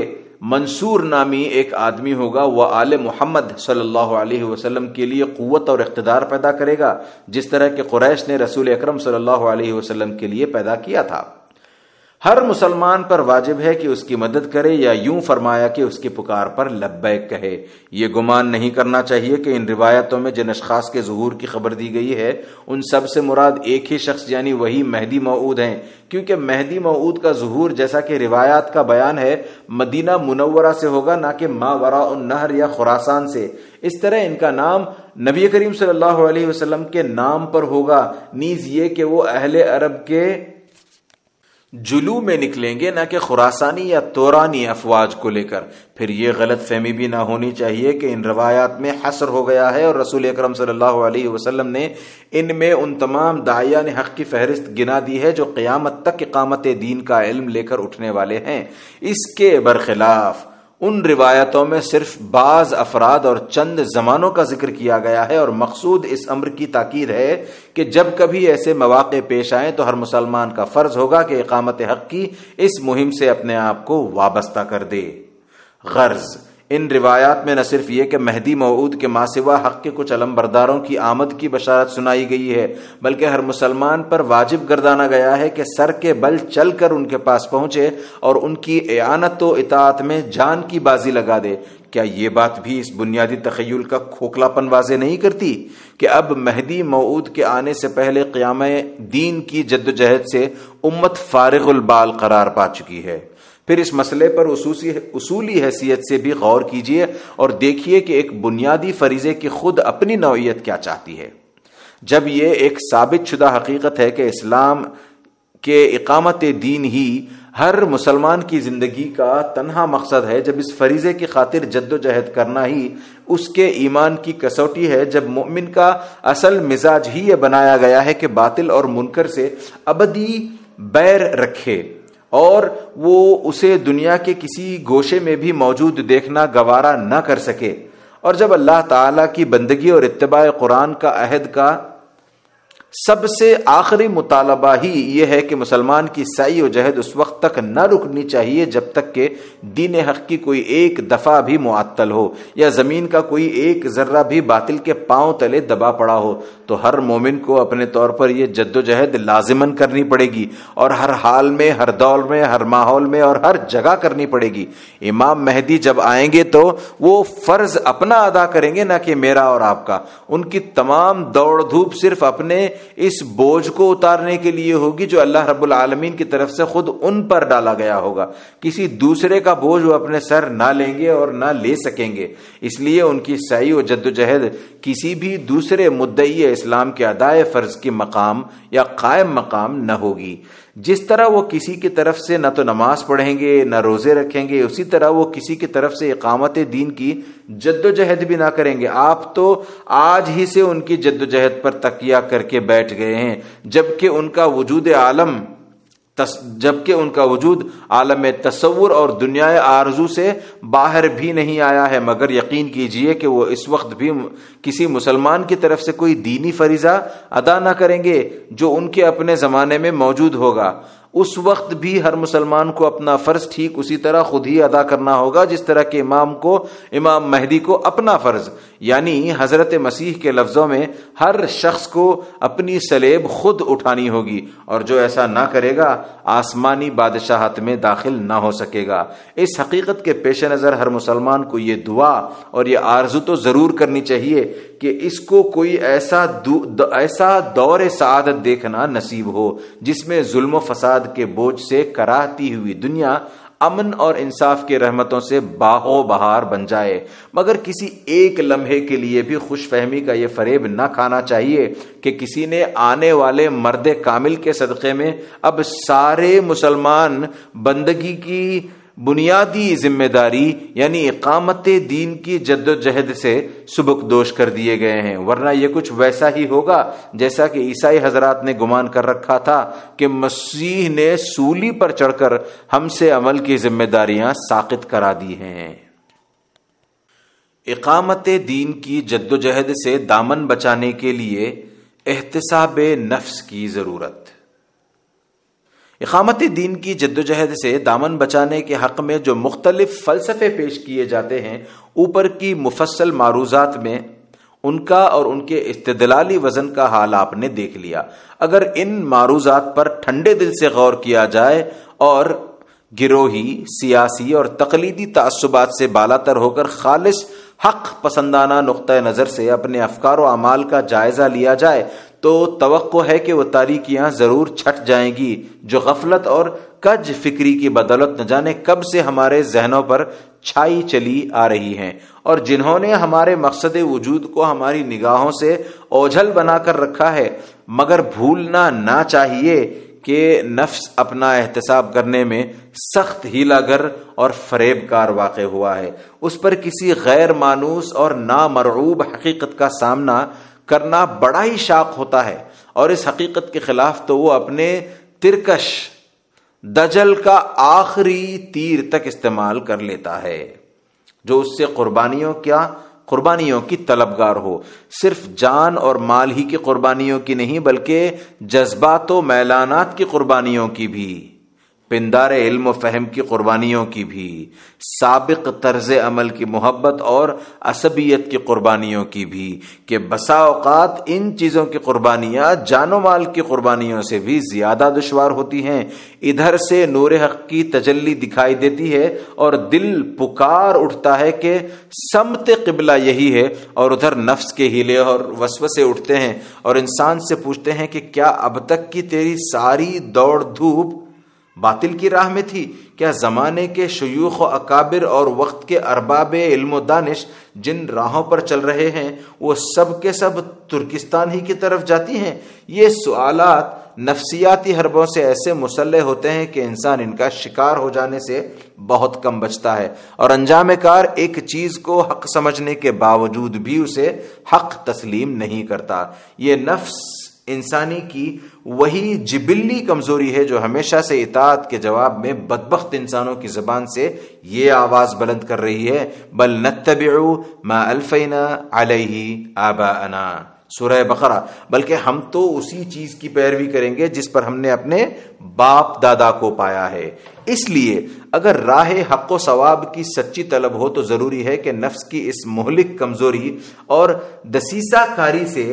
मंसूर नामी एक आदमी होगा वह आल मोहम्मद सल्लल्लाहु अलैहि वसल्लम के लिए कुत और इकतदार पैदा करेगा जिस तरह के कुरैश ने रसूल अकरम सल्लल्लाहु अलैहि वसल्लम के लिए पैदा किया था हर मुसलमान पर वाजिब है कि उसकी मदद करे या यूं फरमाया कि उसकी पुकार पर लब्बैक कहे ये गुमान नहीं करना चाहिए कि इन रिवायतों में जिन अशखास के जहूर की खबर दी गई है उन सब से मुराद एक ही शख्स यानी वही मेहदी मऊद हैं क्योंकि मेहदी मऊद का जहूर जैसा कि रिवायात का बयान है मदीना मुनवरा से होगा ना कि मावरा वरा नहर या खुरासान से इस तरह इनका नाम नबी करीम सल्लल्लाहु अलैहि वसल्लम के नाम पर होगा नीज ये कि वो अहले अरब के जुलू में निकलेंगे ना कि खुरासानी या तोरानी अफवाज को लेकर फिर यह गलत फहमी भी ना होनी चाहिए कि इन रवायात में हसर हो गया है और रसूल अक्रम सल्लल्लाहु ने इनमें उन तमाम दाया ने हक की फहरिस्त गिना दी है जो क्यामत तक इकामत दीन का इल्म लेकर उठने वाले हैं इसके बरखिलाफ़ उन रिवायतों में सिर्फ बाज अफराद और चंद जमानों का जिक्र किया गया है और मकसूद इस अम्र की ताकीद है कि जब कभी ऐसे मौाक़े पेश आए तो हर मुसलमान का फ़र्ज होगा कि इकामत हक की इस मुहिम से अपने आप को वाबस्ता कर दे गर्ज़ इन रिवायात में न सिर्फ ये कि महदी मऊद के मासिवा हक के कुछ अलम अलमबरदारों की आमद की बशारत सुनाई गई है बल्कि हर मुसलमान पर वाजिब गर्दाना गया है कि सर के बल चल कर उनके पास पहुंचे और उनकी एानत व इतात में जान की बाजी लगा दे क्या ये बात भी इस बुनियादी तखयल का खोखलापन वाजे नहीं करती कि अब महदी मऊद के आने से पहले क़्याम दीन की जद्दोजहद से उम्मत फ़ारगुलबाल करार पा चुकी है फिर इस मसले पर उसूली हैसियत से भी गौर कीजिए और देखिए कि एक बुनियादी फरीजे की खुद अपनी नौीयत क्या चाहती है जब ये एक साबित शुदा हकीकत है कि इस्लाम के इकामत दीन ही हर मुसलमान की ज़िंदगी का तनहा मकसद है जब इस फरीज़े की खातिर जद्दोजहद करना ही उसके ईमान की कसौटी है जब मोमिन का असल मिजाज ही यह बनाया गया है कि बातिल और मुनकर से अबदी बैर रखे और वो उसे दुनिया के किसी गोशे में भी मौजूद देखना गवारा ना कर सके और जब अल्लाह ताला की बंदगी और इतबा कुरान का अहद का सबसे आखिरी मुतालबा ही यह है कि मुसलमान की सई व जहद उस वक्त तक न रुकनी चाहिए जब तक के दीन हक की कोई एक दफ़ा भी मुआतल हो या ज़मीन का कोई एक ज़र्रा भी बातिल के पांव तले दबा पड़ा हो तो हर मोमिन को अपने तौर पर यह जद्दोजहद लाजिमन करनी पड़ेगी और हर हाल में हर दौर में हर माहौल में और हर जगह करनी पड़ेगी इमाम मेहदी जब आएंगे तो वो फ़र्ज़ अपना अदा करेंगे ना कि मेरा और आपका उनकी तमाम दौड़ धूप सिर्फ अपने इस बोझ को उतारने के लिए होगी जो अल्लाह रब्बुल आलमीन की तरफ से खुद उन पर डाला गया होगा किसी दूसरे का बोझ वो अपने सर ना लेंगे और ना ले सकेंगे इसलिए उनकी सही व जद्दोजहद किसी भी दूसरे मुद्दे इस्लाम के अदाय फर्ज के मकाम या कायम मकाम न होगी जिस तरह वो किसी की तरफ से न तो नमाज पढ़ेंगे न रोजे रखेंगे उसी तरह वो किसी की तरफ से इकामत दीन की जद्दोजहद भी ना करेंगे आप तो आज ही से उनकी जद्दोजहद पर तकिया करके बैठ गए हैं जबकि उनका वजूद आलम जबकि उनका वजूद आलम तस्वुर और दुनिया आरजू से बाहर भी नहीं आया है मगर यकीन कीजिए कि वो इस वक्त भी किसी मुसलमान की तरफ से कोई दीनी फरीजा अदा ना करेंगे जो उनके अपने ज़माने में मौजूद होगा उस वक्त भी हर मुसलमान को अपना फर्ज ठीक उसी तरह खुद ही अदा करना होगा जिस तरह के इमाम को इमाम महदी को अपना फर्ज यानी हजरत मसीह के लफ्जों में हर शख्स को अपनी सलेब खुद उठानी होगी और जो ऐसा ना करेगा आसमानी बादशाहत में दाखिल ना हो सकेगा इस हकीकत के पेश नज़र हर मुसलमान को यह दुआ और ये आरजू तो ज़रूर करनी चाहिए कि इसको कोई ऐसा द, ऐसा दौर सादत देखना नसीब हो जिसमें जुल्म फसाद के बोझ से कराती हुई दुनिया अमन और इंसाफ के रहमतों से बाहो बहार बन जाए मगर किसी एक लम्हे के लिए भी खुश फहमी का ये फरेब न खाना चाहिए कि किसी ने आने वाले मर्द कामिल के सदक़े में अब सारे मुसलमान बंदगी की बुनियादी जिम्मेदारी यानी इकामत दीन की जद्दोजहद से दोष कर दिए गए हैं वरना यह कुछ वैसा ही होगा जैसा कि ईसाई हजरात ने गुमान कर रखा था कि मसीह ने सूली पर चढ़कर हमसे अमल की जिम्मेदारियां साकित करा दी हैं इकामत दीन की जद्दोजहद से दामन बचाने के लिए एहतसाब नफ्स की ज़रूरत इकामत दीन की जद्दोजहद से दामन बचाने के हक में जो मुख्तलिफ फ़लसफ़े पेश किए जाते हैं ऊपर की मुफसल मारूजात में उनका और उनके इस्तलाली वज़न का हाल आपने देख लिया अगर इन मारूजात पर ठंडे दिल से गौर किया जाए और गिरोही सियासी और तकलीदी तसबात से बाला तर होकर खालिश हक पसंदाना नुक़ नज़र से अपने अफकार व अमाल का जायज़ा लिया जाए तो तो है कि वह तारीकियाँ ज़रूर छट जाएंगी जो गफलत और कज फिक्री की बदौलत न जाने कब से हमारे जहनों पर छाई चली आ रही हैं और जिन्होंने हमारे मकसद वजूद को हमारी निगाहों से ओझल बना कर रखा है मगर भूलना ना चाहिए कि नफ्स अपना एहतसाब करने में सख्त हीलागर और फरेबकार वाक़ हुआ है उस पर किसी गैर मानूस और नामरूब हकीकत का सामना करना बड़ा ही शाक होता है और इस हकीकत के खिलाफ तो वो अपने तिरकश दजल का आखिरी तीर तक इस्तेमाल कर लेता है जो उससे कुर्बानियों क्या कुर्बानियों की तलबगार हो सिर्फ जान और माल ही की कुर्बानियों की नहीं बल्कि जज्बात मैलानात की कुर्बानियों की भी पिंदार इल्म फ़हम की कुर्बानियों की भी सबक तर्ज अमल की मोहब्बत और असबियत की कुर्बानियों की भी कि बसाओक़ात इन चीज़ों की कुर्बानियाँ जानो माल की क़ुरबानियों से भी ज़्यादा दुशवार होती हैं इधर से नूर हक़ की तजली दिखाई देती है और दिल पुकार उठता है कि समत कबला यही है और उधर नफ्स के हीले और वसव से उठते हैं और इंसान से पूछते हैं कि क्या अब तक की तेरी सारी दौड़ धूप बातिल की राह में थी क्या ज़माने के शयूख अकाबिर और वक्त के अरबाब इल्म दानिश जिन राहों पर चल रहे हैं वो सब के सब तुर्किस्तान ही की तरफ जाती हैं ये सवालत नफ्सियाती हरबों से ऐसे मुसलह होते हैं कि इंसान इनका शिकार हो जाने से बहुत कम बचता है और अंजाम कार एक चीज़ को हक समझने के बावजूद भी उसे हक तस्लीम नहीं करता ये नफ्स इंसानी की वही जिबिल्ली कमजोरी है जो हमेशा से इतात के जवाब में बदबخت इंसानों की जबान से यह आवाज बुलंद कर रही है बल नतबू मा अल्फना अलैहि आबाना सूरह बकरा बल्कि हम तो उसी चीज की पैरवी करेंगे जिस पर हमने अपने बाप दादा को पाया है इसलिए अगर राह हक सवाब की सच्ची तलब हो तो जरूरी है कि नफ्स की इस मोहलिक कमजोरी और दसीसा कारी से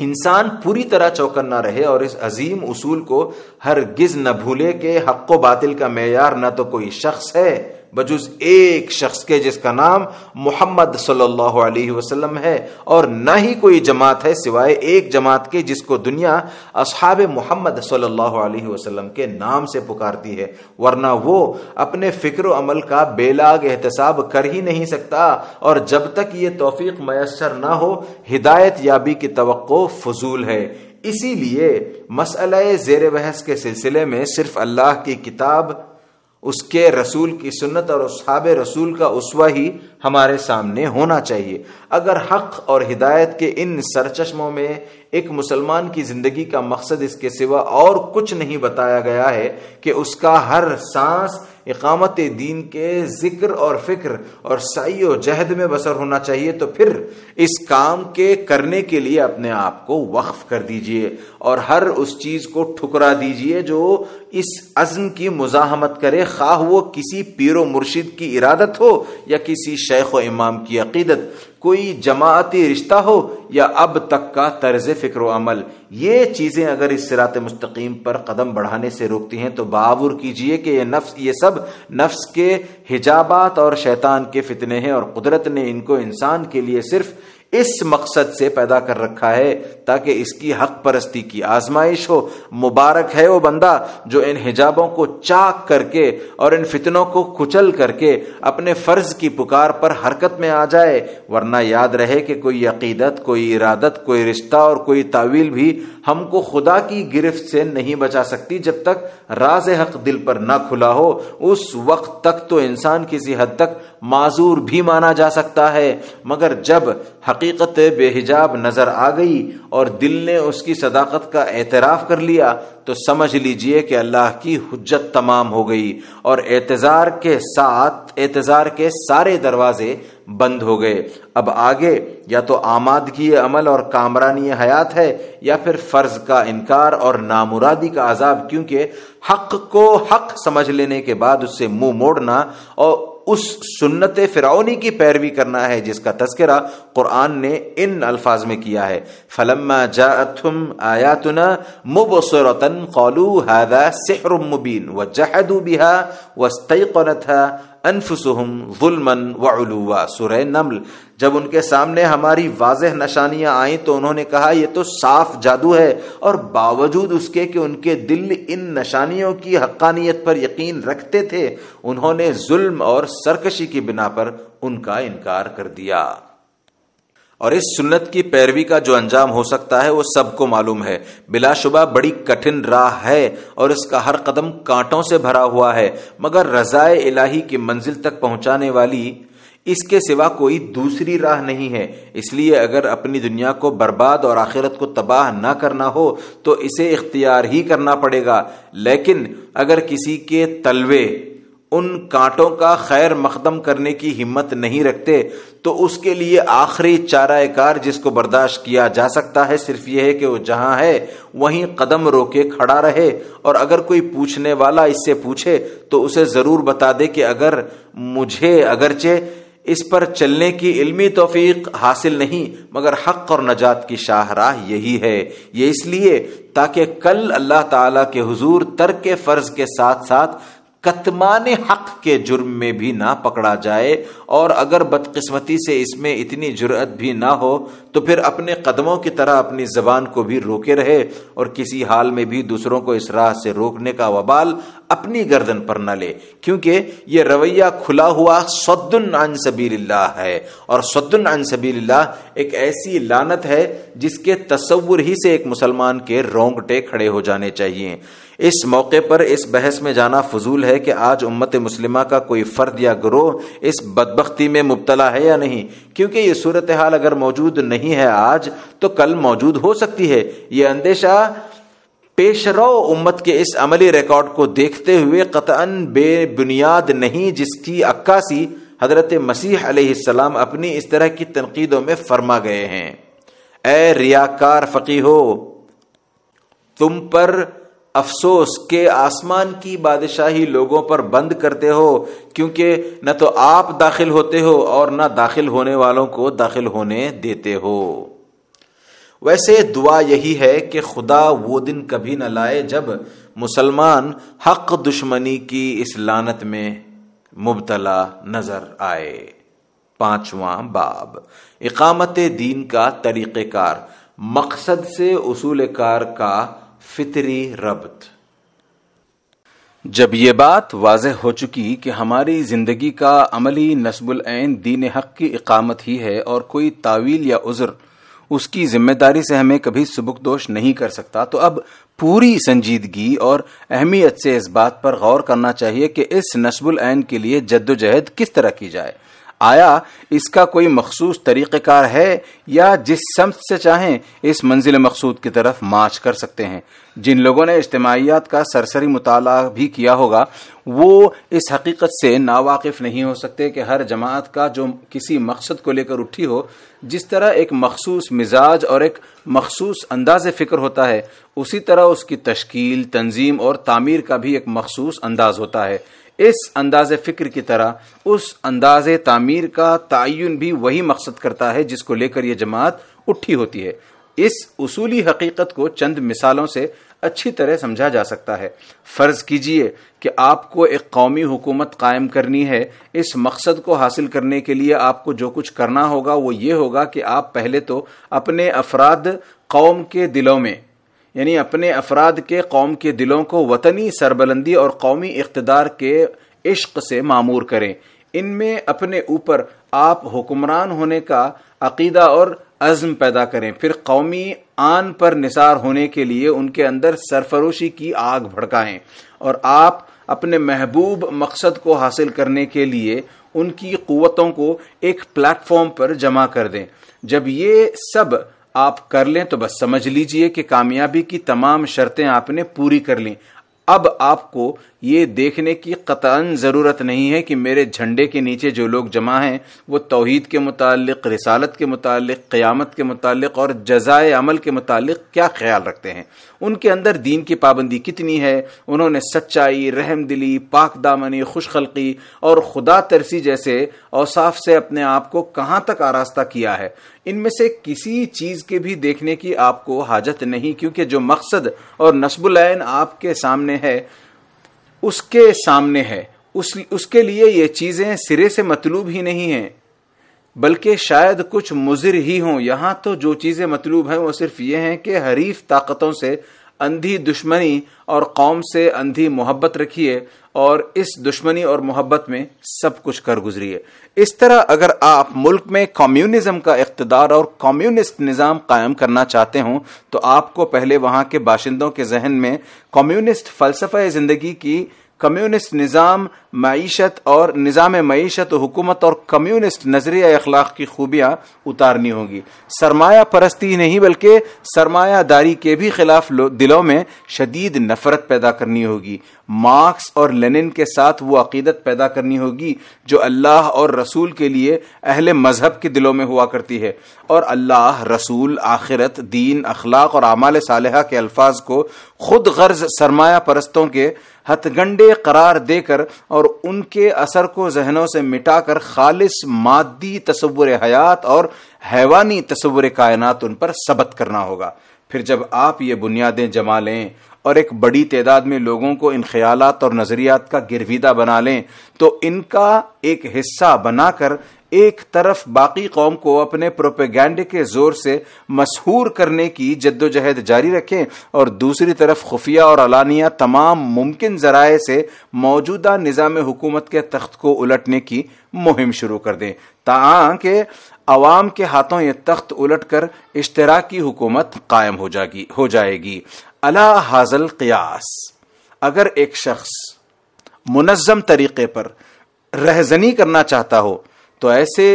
इंसान पूरी तरह चौकन्ना रहे और इस अजीम उसूल को हर गिज न भूले के हक बातिल का मैार न तो कोई शख्स है बजुज एक शख्स के जिसका नाम मोहम्मद सल्लल्लाहु अलैहि वसल्लम है और ना ही कोई जमात है सिवाय एक जमात के जिसको दुनिया अब मोहम्मद सल्लल्लाहु अलैहि वसल्लम के नाम से पुकारती है वरना वो अपने फिक्र अमल का बेलाग एहतसाब कर ही नहीं सकता और जब तक ये तोफीक मैसर ना हो हिदायत याबी की तो फजूल है इसीलिए मसल जेर बहस के सिलसिले में सिर्फ अल्लाह की किताब उसके रसूल की सुन्नत और उस रसूल का उसवा ही हमारे सामने होना चाहिए अगर हक और हिदायत के इन सरचश्मों में एक मुसलमान की जिंदगी का मकसद इसके सिवा और कुछ नहीं बताया गया है कि उसका हर सांस इकामत दीन के जिक्र और फिक्र और साई जहद में बसर होना चाहिए तो फिर इस काम के करने के लिए अपने आप को वक्फ कर दीजिए और हर उस चीज को ठुकरा दीजिए जो इस अज़म की मुजाहमत करे खा वो किसी पीरो मुर्शिद की इरादत हो या किसी शेख व इमाम की अकीदत कोई जमाती रिश्ता हो या अब तक का तर्ज फ़िक्र अमल ये चीज़ें अगर इस सिरात मुस्तकीम पर कदम बढ़ाने से रोकती हैं तो बावुर कीजिए कि यह नफ्स ये सब नफ्स के हिजाबात और शैतान के फितने हैं और कुदरत ने इनको इंसान के लिए सिर्फ इस मकसद से पैदा कर रखा है ताकि इसकी हक परस्ती की आजमाइश हो मुबारक है वो बंदा जो इन हिजाबों को चाक करके और इन फितनों को कुचल करके अपने फर्ज की पुकार पर हरकत में आ जाए वरना याद रहे कि कोई अकीदत कोई इरादत कोई रिश्ता और कोई तावील भी हमको खुदा की गिरफ्त से नहीं बचा सकती जब तक राज हक दिल पर ना खुला हो उस वक्त तक तो इंसान किसी हद तक माजूर भी माना जा सकता है मगर जब हकीकत बेहिजाब नज़र आ गई और दिल ने उसकी सदाकत का एतराफ़ कर लिया तो समझ लीजिए कि अल्लाह की हजत तमाम हो गई और एतज़ार के साथ एतज़ार के सारे दरवाजे बंद हो गए अब आगे या तो आमादगी अमल और कामरानी हयात है या फिर फ़र्ज का इनकार और नामुरादी का आज़ाब क्योंकि हक को हक समझ लेने के बाद उससे मुंह मोड़ना और उस सुन्नत फ़िरौनी की पैरवी करना है जिसका तस्करा कुरान ने इन अल्फाज में किया है फलम्मा जातुम आयातना मुबसरतन कौलू हदा सहर मुबीन व जहदू बिहा अनफुसहम जुलमन वलुआ सुरह नमल जब उनके सामने हमारी वाज नशानियां आई तो उन्होंने कहा यह तो साफ जादू है और बावजूद उसके कि उनके दिल इन नशानियों की हक्कानियत पर यकीन रखते थे उन्होंने जुल्म और सरकशी की बिना पर उनका इनकार कर दिया और इस सुन्नत की पैरवी का जो अंजाम हो सकता है वो सबको मालूम है बिलाशुबा बड़ी कठिन राह है और इसका हर कदम कांटों से भरा हुआ है मगर रजाए इलाही की मंजिल तक पहुंचाने वाली इसके सिवा कोई दूसरी राह नहीं है इसलिए अगर अपनी दुनिया को बर्बाद और आखिरत को तबाह ना करना हो तो इसे इख्तियार ही करना पड़ेगा लेकिन अगर किसी के तलवे उन कांटों का खैर मकदम करने की हिम्मत नहीं रखते तो उसके लिए आखिरी चारा कार जिसको बर्दाश्त किया जा सकता है सिर्फ यह है कि वो जहां है वहीं कदम रोके खड़ा रहे और अगर कोई पूछने वाला इससे पूछे तो उसे ज़रूर बता दे कि अगर मुझे अगरचे इस पर चलने की इल्मी तोफीक हासिल नहीं मगर हक और नजात की शाहराह यही है ये इसलिए ताकि कल अल्लाह ताला के हुजूर तर्क फ़र्ज़ के साथ साथ कतमान हक के जुर्म में भी ना पकड़ा जाए और अगर बदकिस्मती से इसमें इतनी जुरत भी ना हो तो फिर अपने कदमों की तरह अपनी जबान को भी रोके रहे और किसी हाल में भी दूसरों को इस राह से रोकने का वबाल अपनी गर्दन पर न ले क्योंकि ये रवैया खुला हुआ सद्दन अन सबील्ला है और सद्दन अन सबील्ला एक ऐसी लानत है जिसके तस्वुर ही से एक मुसलमान के रोंगटे खड़े हो जाने चाहिए इस मौके पर इस बहस में जाना फजूल है कि आज उम्मत मुस्लिमा का कोई फ़र्द या ग्रोह इस बदबख्ती में मुबतला है या नहीं क्योंकि यह सूरत हाल अगर मौजूद नहीं है आज तो कल मौजूद हो सकती है यह अंदेशा पेशरो उम्मत के इस अमली रिकॉर्ड को देखते हुए बे बुनियाद नहीं जिसकी अक्कासी हजरत मसीह अलैहिस्सलाम अपनी इस तरह की तनकीदों में फरमा गए हैं ए रियाकार फ़कीहो तुम पर अफसोस के आसमान की बादशाही लोगों पर बंद करते हो क्योंकि न तो आप दाखिल होते हो और न दाखिल होने वालों को दाखिल होने देते हो वैसे दुआ यही है कि खुदा वो दिन कभी न लाए जब मुसलमान हक दुश्मनी की इस लानत में मुबतला नजर आए पांचवा बाब इकामत दीन का तरीक़ेकार मकसद से उसूल कार का फितरी रबत जब ये बात वाज हो चुकी कि हमारी जिंदगी का अमली नस्बुलैन दीन हक की इकामत ही है और कोई तावील या उजर उसकी जिम्मेदारी से हमें कभी सबकदोश दोष नहीं कर सकता तो अब पूरी संजीदगी और अहमियत से इस बात पर गौर करना चाहिए कि इस नस्बुलैन के लिए जद्दोजहद किस तरह की जाए आया इसका कोई मखसूस तरीक़ार है या जिस शम्स से चाहें इस मंजिल मकसूद की तरफ मार्च कर सकते हैं जिन लोगों ने इज्तमाहीत का सरसरी मताल भी किया होगा वो इस हकीकत से नावाकिफ़ नहीं हो सकते कि हर जमात का जो किसी मकसद को लेकर उठी हो जिस तरह एक मखसूस मिजाज और एक मखसूस अंदाज फ़िक्र होता है उसी तरह उसकी तश्कील तंजीम और तामीर का भी एक मखसूस अंदाज होता है इस अंदाज फिक्र की तरह उस अंदाज तामीर का तयन भी वही मकसद करता है जिसको लेकर यह जमात उठी होती है इस उसूली हकीकत को चंद मिसालों से अच्छी तरह समझा जा सकता है फ़र्ज़ कीजिए कि आपको एक कौमी हुकूमत कायम करनी है इस मकसद को हासिल करने के लिए आपको जो कुछ करना होगा वो ये होगा कि आप पहले तो अपने अफराद कौम के दिलों में यानी अपने अफराद के कौम के दिलों को वतनी सरबलंदी और कौमी इकतदार के इश्क से मामूर करें इनमें अपने ऊपर आप हुक्मरान होने का अकीदा और अज़म पैदा करें फिर कौमी आन पर निसार होने के लिए उनके अंदर सरफरोशी की आग भड़काएं और आप अपने महबूब मकसद को हासिल करने के लिए उनकी क़वतों को एक प्लेटफॉर्म पर जमा कर दें जब ये सब आप कर लें तो बस समझ लीजिए कि कामयाबी की तमाम शर्तें आपने पूरी कर ली अब आपको ये देखने की कतान ज़रूरत नहीं है कि मेरे झंडे के नीचे जो लोग जमा हैं वो तोहद के मुतालिक रिसालत के मुताल क़्यामत के मुतालिक और जजाय अमल के मुतालिक क्या ख्याल रखते हैं उनके अंदर दीन की पाबंदी कितनी है उन्होंने सच्चाई रहम दिली पाक दामनी खुशखलकी और खुदा तरसी जैसे औसाफ से अपने आप को कहाँ तक आरास्ता किया है इनमें से किसी चीज़ के भी देखने की आपको हाजत नहीं क्योंकि जो मकसद और नस्बुलैन आपके सामने है उसके सामने है उस उसके लिए ये चीज़ें सिरे से मतलूब ही नहीं है बल्कि शायद कुछ मुजिर ही हों यहां तो जो चीज़ें मतलूब हैं वो सिर्फ ये हैं कि हरीफ ताकतों से अंधी दुश्मनी और कौम से अंधी मोहब्बत रखिए और इस दुश्मनी और मोहब्बत में सब कुछ कर गुजरिए इस तरह अगर आप मुल्क में कम्युनिज्म का इकतदार और कम्युनिस्ट निज़ाम कायम करना चाहते हों तो आपको पहले वहां के बाशिंदों के जहन में कम्युनिस्ट फ़लसफ़ा ज़िंदगी की कम्युनिस्ट निज़ाम मीशत और निज़ाम मीशत हुकूमत और कम्युनिस्ट नज़रिया अखलाक की खूबियां उतारनी होगी सरमाया परस्ती नहीं बल्कि सरमायादारी के भी खिलाफ दिलों में शदीद नफरत पैदा करनी होगी मार्क्स और लेनिन के साथ वो अकीदत पैदा करनी होगी जो अल्लाह और रसूल के लिए अहल मज़हब के दिलों में हुआ करती है और अल्लाह रसूल आखिरत दीन अखलाक और आमाल साल के अल्फाज को खुद गर्ज सरमाया परस्तों के हथगंडे करार देकर और उनके असर को जहनों से मिटाकर खालिस मादी तस्वुर हयात और हैवानी तस्वुर कायनात उन पर सबत करना होगा फिर जब आप ये बुनियादें जमा लें और एक बड़ी तादाद में लोगों को इन ख्यालात और नज़रियात का गिरविदा बना लें तो इनका एक हिस्सा बनाकर एक तरफ बाकी कौम को अपने प्रोपेगेंडे के जोर से मशहूर करने की जद्दोजहद जारी रखें और दूसरी तरफ खुफिया और अलानिया तमाम मुमकिन जराए से मौजूदा निज़ाम हुकूमत के तख्त को उलटने की मुहिम शुरू कर दें ताँ के के हाथों ये तख्त उलट कर इश्तराकी हुकूमत कायम हो जाएगी हो जाएगी अला हाजल क़यास अगर एक शख्स मुनज़म तरीके पर रहजनी करना चाहता हो तो ऐसे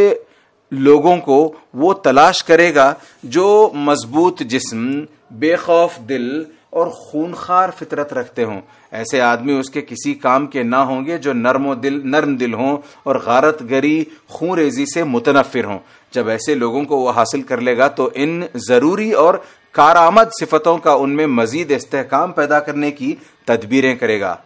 लोगों को वो तलाश करेगा जो मजबूत जिस्म बेखौफ दिल और खूनखार फितरत रखते हों ऐसे आदमी उसके किसी काम के ना होंगे जो नर्मो दिल नर्म दिल हों और गारत गरी खून रेजी से मुतनफिर हों जब ऐसे लोगों को वो हासिल कर लेगा तो इन ज़रूरी और कारामद सिफतों का उनमें मजीद इस्तेकाम पैदा करने की तदबीरें करेगा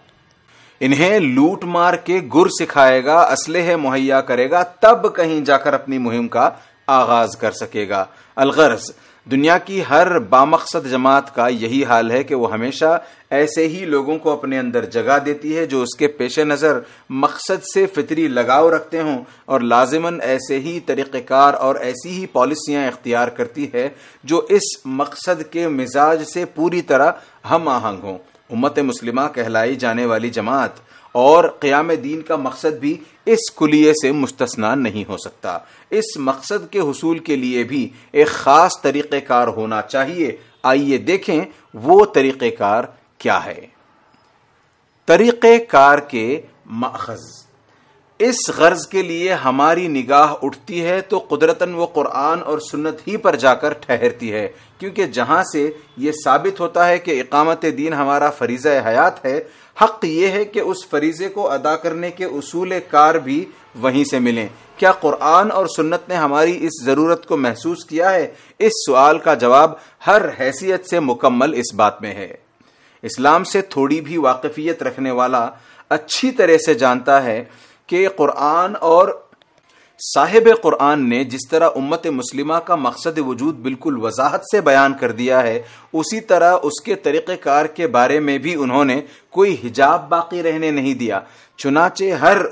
इन्हें लूट मार के गुर सिखाएगा असलह मुहैया करेगा तब कहीं जाकर अपनी मुहिम का आगाज कर सकेगा अलगर्ज दुनिया की हर बामकसद जमात का यही हाल है कि वो हमेशा ऐसे ही लोगों को अपने अंदर जगह देती है जो उसके पेश नज़र मकसद से फितरी लगाव रखते हों और लाजिमन ऐसे ही तरीकेकार और ऐसी ही पॉलिसियां इख्तियार करती है जो इस मकसद के मिजाज से पूरी तरह हम आहंग हों उम्मत मुस्लिमा कहलाई जाने वाली जमात और क्याम दीन का मकसद भी इस कुलिये से मुस्तना नहीं हो सकता इस मकसद के हसूल के लिए भी एक ख़ास तरीक़ेकार होना चाहिए आइए देखें वो तरीक़ेकार क्या है तरीक़ेकार के माखज़ इस गर्ज के लिए हमारी निगाह उठती है तो कुदरतन वो कुरान और सुन्नत ही पर जाकर ठहरती है क्योंकि जहां से ये साबित होता है कि इकामत दीन हमारा फरीज़ हयात है हक ये है कि उस फरीज़े को अदा करने के असूल कार भी वहीं से मिले क्या कुरान और सुन्नत ने हमारी इस ज़रूरत को महसूस किया है इस सवाल का जवाब हर हैसियत से मुकम्मल इस बात में है इस्लाम से थोड़ी भी वाकफियत रखने वाला अच्छी तरह से जानता है कि कुरान और साहिब कुरान ने जिस तरह उम्मत मुस्लिमा का मकसद वजूद बिल्कुल वजाहत से बयान कर दिया है उसी तरह उसके तरीक़ार के बारे में भी उन्होंने कोई हिजाब बाकी रहने नहीं दिया चुनाचे हर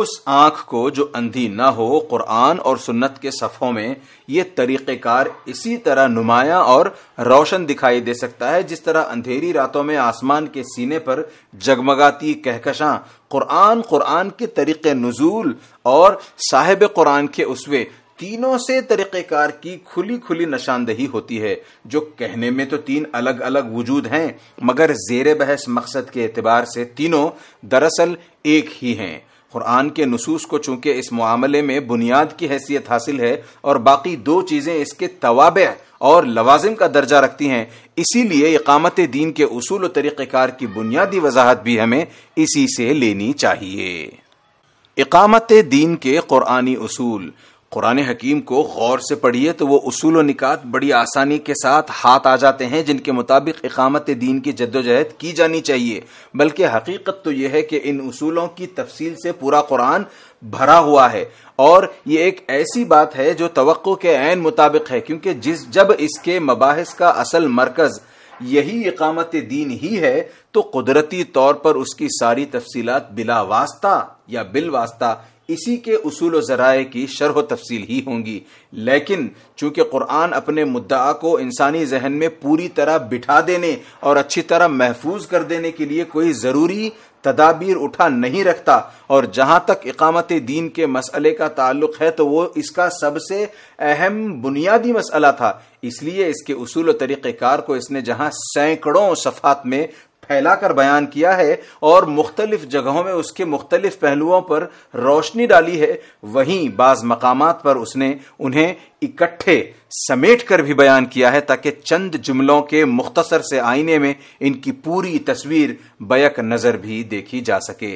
उस आंख को जो अंधी ना हो कुरान और सुन्नत के सफ़ों में ये तरीक़ेकार इसी तरह नुमाया और रोशन दिखाई दे सकता है जिस तरह अंधेरी रातों में आसमान के सीने पर जगमगाती कहकशां कुरान कुरान के तरीक़े नजूल और साहेब कुरान के उसवे तीनों से तरीक़ेकार की खुली खुली निशानदही होती है जो कहने में तो तीन अलग अलग वजूद हैं मगर जेर बहस मकसद के एतबार से तीनों दरअसल एक ही हैं कुरान के नसूस को चूंकि इस मामले में बुनियाद की हैसियत हासिल है और बाकी दो चीज़ें इसके तवाब और लवाजिम का दर्जा रखती हैं इसीलिए इकामत दीन के असूल तरीक़ार की बुनियादी वजाहत भी हमें इसी से लेनी चाहिए इकामत दीन के क़ुरानी उसूल कुरान हकीम को गौर से पढ़िए तो वो उसूल निकात बड़ी आसानी के साथ हाथ आ जाते हैं जिनके मुताबिक इकामत दीन की जद्दोजहद की जानी चाहिए बल्कि हकीकत तो यह है कि इन असूलों की तफसील से पूरा कुरान भरा हुआ है और ये एक ऐसी बात है जो तो के आन मुताबिक है क्योंकि जिस जब इसके मबाहस का असल मरकज़ यही इकामत दीन ही है तो कुदरती तौर पर उसकी सारी तफसीत बिला वास्ता या बिल वास्ता इसी के उसूल ज़राए की शरह तफसील ही होंगी लेकिन चूंकि कुरान अपने मुद्दा को इंसानी जहन में पूरी तरह बिठा देने और अच्छी तरह महफूज कर देने के लिए कोई ज़रूरी तदाबीर उठा नहीं रखता और जहां तक इकामत दीन के मसले का ताल्लुक है तो वो इसका सबसे अहम बुनियादी मसला था इसलिए इसके उसूल तरीक़ेकार को इसने जहां सैकड़ों सफ़ात में फैलाकर बयान किया है और मुख्तलिफ जगहों में उसके मुख्तलिफ पहलुओं पर रोशनी डाली है वहीं बाज मकामात पर उसने उन्हें इकट्ठे समेट कर भी बयान किया है ताकि चंद जुमलों के मुख्तसर से आईने में इनकी पूरी तस्वीर बयक नजर भी देखी जा सके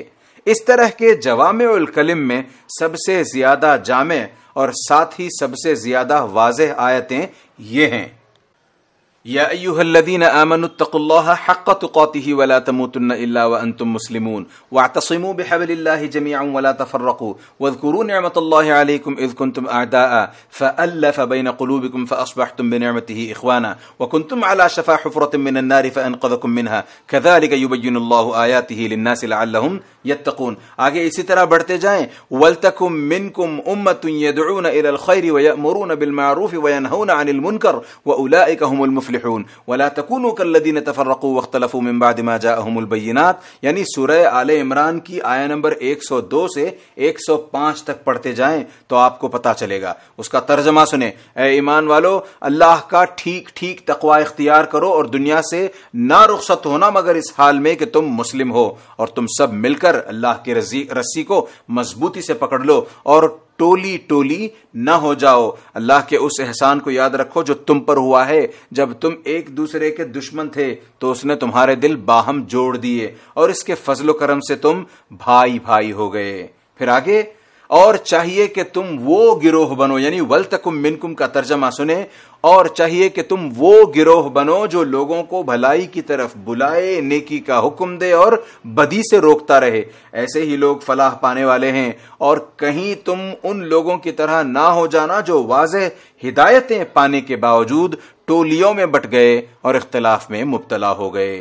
इस तरह के जवाम कलिम में सबसे ज्यादा जामे और साथ ही सबसे ज्यादा वाजह आयतें ये हैं يا أيها الذين آمنوا اتقوا الله حق تقاته ولا تموتن إلا وأنتم مسلمون واعتصموا بحبل الله جميعا ولا تفرقوا واذكروا نعمة الله عليكم إذ كنتم أعداء فألف بين قلوبكم فأصبحتم بنعمته إخوانا وكنتم على شفا حفرة من النار فأنقذكم منها كذلك يبين الله آياته للناس لعلهم يتقون آگے اسی طرح بڑھتے جائیں ولتكن منكم أمة يدعون إلى الخير ويأمرون بالمعروف وينهون عن المنكر وأولئك هم المفلحون तफलिहून वला तकून कल्लदीन तफरकू वख्तलफू मिन बाद मा जाअहुमुल बय्यिनात यानी सूरह आले इमरान की आया नंबर 102 से 105 तक पढ़ते जाएं तो आपको पता चलेगा उसका तर्जमा सुने ए ईमान वालो अल्लाह का ठीक ठीक तकवा इख्तियार करो और दुनिया से ना रुखसत होना मगर इस हाल में कि तुम मुस्लिम हो और तुम सब मिलकर अल्लाह की रस्सी को मजबूती से पकड़ लो और टोली टोली न हो जाओ अल्लाह के उस एहसान को याद रखो जो तुम पर हुआ है जब तुम एक दूसरे के दुश्मन थे तो उसने तुम्हारे दिल बाहम जोड़ दिए और इसके फजलो करम से तुम भाई भाई हो गए फिर आगे और चाहिए कि तुम वो गिरोह बनो यानी वल तकुम मिनकुम का तर्जमा सुने और चाहिए कि तुम वो गिरोह बनो जो लोगों को भलाई की तरफ बुलाए नेकी का हुक्म दे और बदी से रोकता रहे ऐसे ही लोग फलाह पाने वाले हैं और कहीं तुम उन लोगों की तरह ना हो जाना जो वाज हिदायतें पाने के बावजूद टोलियों में बट गए और इख्तलाफ में मुबतला हो गए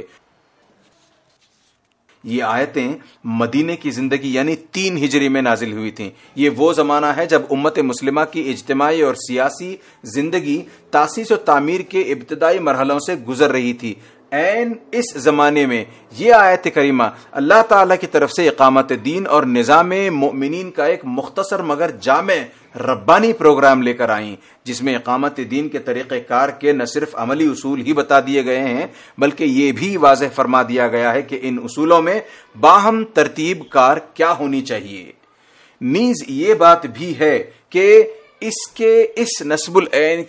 ये आयतें मदीने की ज़िंदगी यानी तीन हिजरी में नाजिल हुई थी ये वो ज़माना है जब उम्मत मुस्लिमा की इज्तमाही और सियासी ज़िंदगी तासीस और तामीर के इब्तदाई मरहलों से गुजर रही थी एन इस ज़माने में ये आयत करीमा अल्लाह ताला की तरफ से इकामत दीन और निज़ाम मोमिन का एक मुख्तसर मगर जाम रब्बानी प्रोग्राम लेकर आई जिसमें इकामत दीन के तरीक़ार के न सिर्फ अमली उसूल ही बता दिए गए हैं बल्कि ये भी वाज फरमा दिया गया है कि इन उसूलों में बाहम तरतीब कार क्या होनी चाहिए नीज ये बात भी है कि इसके इस नस्बुल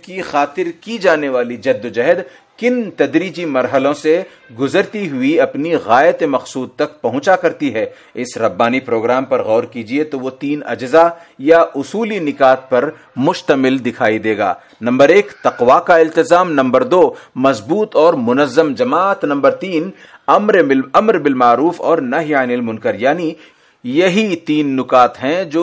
की खातिर की जाने वाली जद्दोजहद किन तदरीजी मरहलों से गुजरती हुई अपनी गायत मकसूद तक पहुंचा करती है इस रब्बानी प्रोग्राम पर गौर कीजिए तो वो तीन अज्जा या उसूली निकात पर मुश्तमिल दिखाई देगा नंबर एक तकवा का इल्तजाम नंबर दो मजबूत और मुनजम जमात नंबर तीन अम्र बिल अम्र बिलमारूफ और नही अनिल मुनकर यानी यही तीन नुकात हैं जो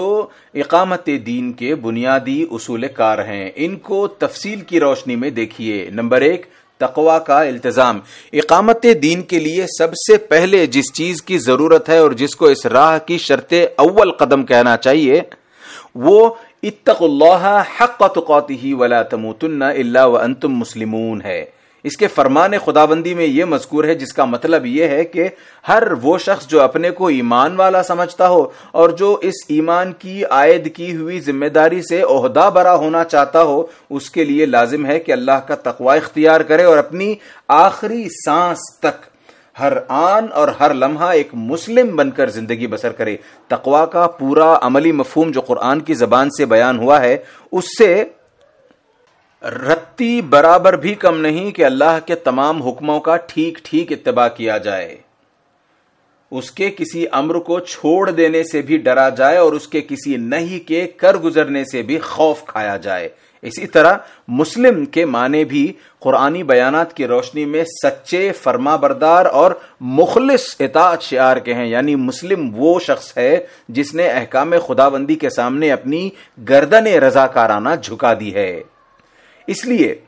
इकामत दीन के बुनियादी उसूल कार हैं इनको तफसील की रोशनी में देखिए नंबर एक तकवा का इल्तज़ाम इकामत दीन के लिए सबसे पहले जिस चीज़ की ज़रूरत है और जिसको इस राह की शर्त अव्वल कदम कहना चाहिए वो इतक़ल्ला हक़ तकौती वला तमोतन्ना व मुस्लिमून है इसके फरमान खुदाबंदी में यह मजकूर है जिसका मतलब यह है कि हर वो शख्स जो अपने को ईमान वाला समझता हो और जो इस ईमान की आयद की हुई जिम्मेदारी से अहदा बरा होना चाहता हो उसके लिए लाजिम है कि अल्लाह का तकवा इख्तियार करे और अपनी आखिरी सांस तक हर आन और हर लम्हा एक मुस्लिम बनकर जिंदगी बसर करे तकवा का पूरा अमली मफहम जो कुरान की जबान से बयान हुआ है उससे रत्ती बराबर भी कम नहीं कि अल्लाह के तमाम हुक्मों का ठीक ठीक इतबा किया जाए उसके किसी अम्र को छोड़ देने से भी डरा जाए और उसके किसी नहीं के कर गुजरने से भी खौफ खाया जाए इसी तरह मुस्लिम के माने भी कुरानी बयानात की रोशनी में सच्चे फर्मा बरदार और मुखलिस इताज शार के हैं यानी मुस्लिम वो शख्स है जिसने अहकाम खुदाबंदी के सामने अपनी गर्दन रजाकाराना झुका दी है इसलिए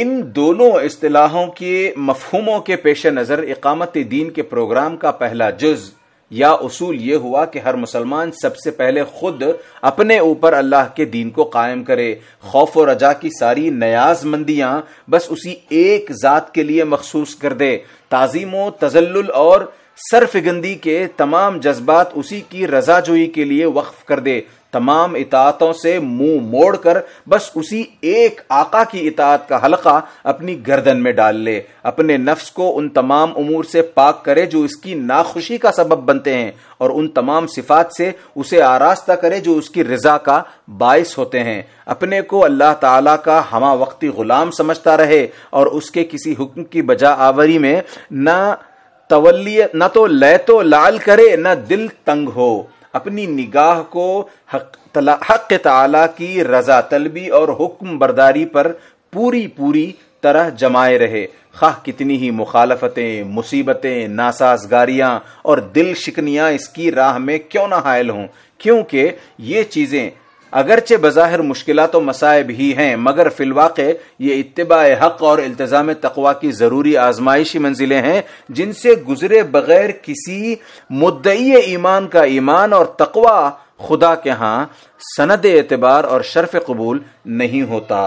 इन दोनों असलाहों के मफहूमों के पेश नज़र इकामत दीन के प्रोग्राम का पहला जुज़ या उसूल ये हुआ कि हर मुसलमान सबसे पहले खुद अपने ऊपर अल्लाह के दीन को कायम करे खौफ और रजा की सारी नयाज मंदियां बस उसी एक जात के लिए मखसूस कर दे ताजीम तजल्ल और सरफिगंदी के तमाम जज्बात उसी की रजाजोई के लिए वक्फ कर दे तमाम इतातों से मुंह मोड़कर बस उसी एक आका की इतात का हलका अपनी गर्दन में डाल ले अपने नफ्स को उन तमाम उमूर से पाक करे जो इसकी नाखुशी का सबब बनते हैं और उन तमाम सिफात से उसे आरास्ता करे जो उसकी रजा का बायस होते हैं अपने को अल्लाह ताला का हमा वक्ती गुलाम समझता रहे और उसके किसी हुक्म की बजा आवरी में न तवल्ली न तो लय तो लाल करे न दिल तंग हो अपनी निगाह को हक तला हक की रजा तलबी और हुक्म बर्दारी पर पूरी पूरी तरह जमाए रहे खा कितनी ही मुखालफतें मुसीबतें नासाजगारियां और दिल शिकनियां इसकी राह में क्यों ना हायल हों क्योंकि ये चीज़ें अगरचे बज़ाहिर मुश्किल तो मसायब ही हैं मगर फिलवाक़ ये इतबा हक और अल्तज़ाम तकवा की ज़रूरी आजमाइशी मंजिलें हैं जिनसे गुजरे बगैर किसी मुद्दई ईमान का ईमान और तकवा खुदा के यहाँ सनद एतबार और शर्फ कबूल नहीं होता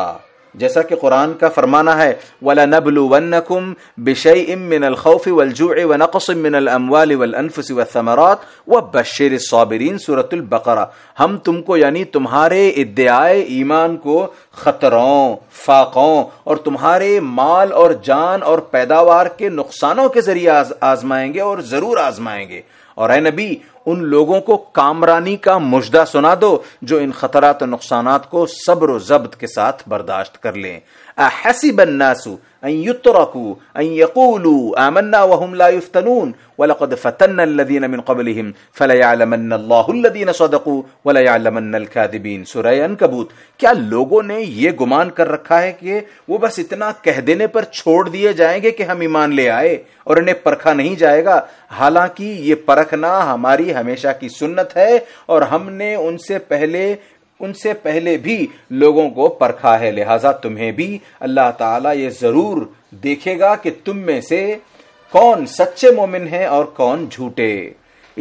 जैसा कि कुरान का फरमाना है वला नबलू वनकुम बिशई इम मिनल खौफ़ी वलजू वनक़सम मिनल अमवाल वलअनफ़स वमरात व बशर साबरीन सूरतुल्बकरा हम तुमको यानी तुम्हारे इद्याए ईमान को ख़तरों फाक़ों और तुम्हारे माल और जान और पैदावार के नुकसानों के ज़रिए आज़माएंगे और ज़रूर आज़माएंगे और ए नबी उन लोगों को कामरानी का मुजदा सुना दो जो इन खतरात नुकसान को सब्र जब्त के साथ बर्दाश्त कर लें أحسب الناس أن يتركوا أن يقولوا آمنا وهم لا يفتنون ولقد فتنا الذين من قبلهم فلا فليعلمن الله الذين صدقوا ولا وليعلمن الكاذبين سورة अनकबूत क्या लोगों ने ये गुमान कर रखा है कि वो پر چھوڑ دیے جائیں گے کہ ہم ایمان لے آئے اور انہیں پرکھا نہیں جائے گا حالانکہ یہ پرکھنا ہماری ہمیشہ کی سنت ہے اور ہم نے ان سے پہلے उनसे पहले भी लोगों को परखा है लिहाजा तुम्हें भी अल्लाह ताला ये जरूर देखेगा कि तुम में से कौन सच्चे मोमिन है और कौन झूठे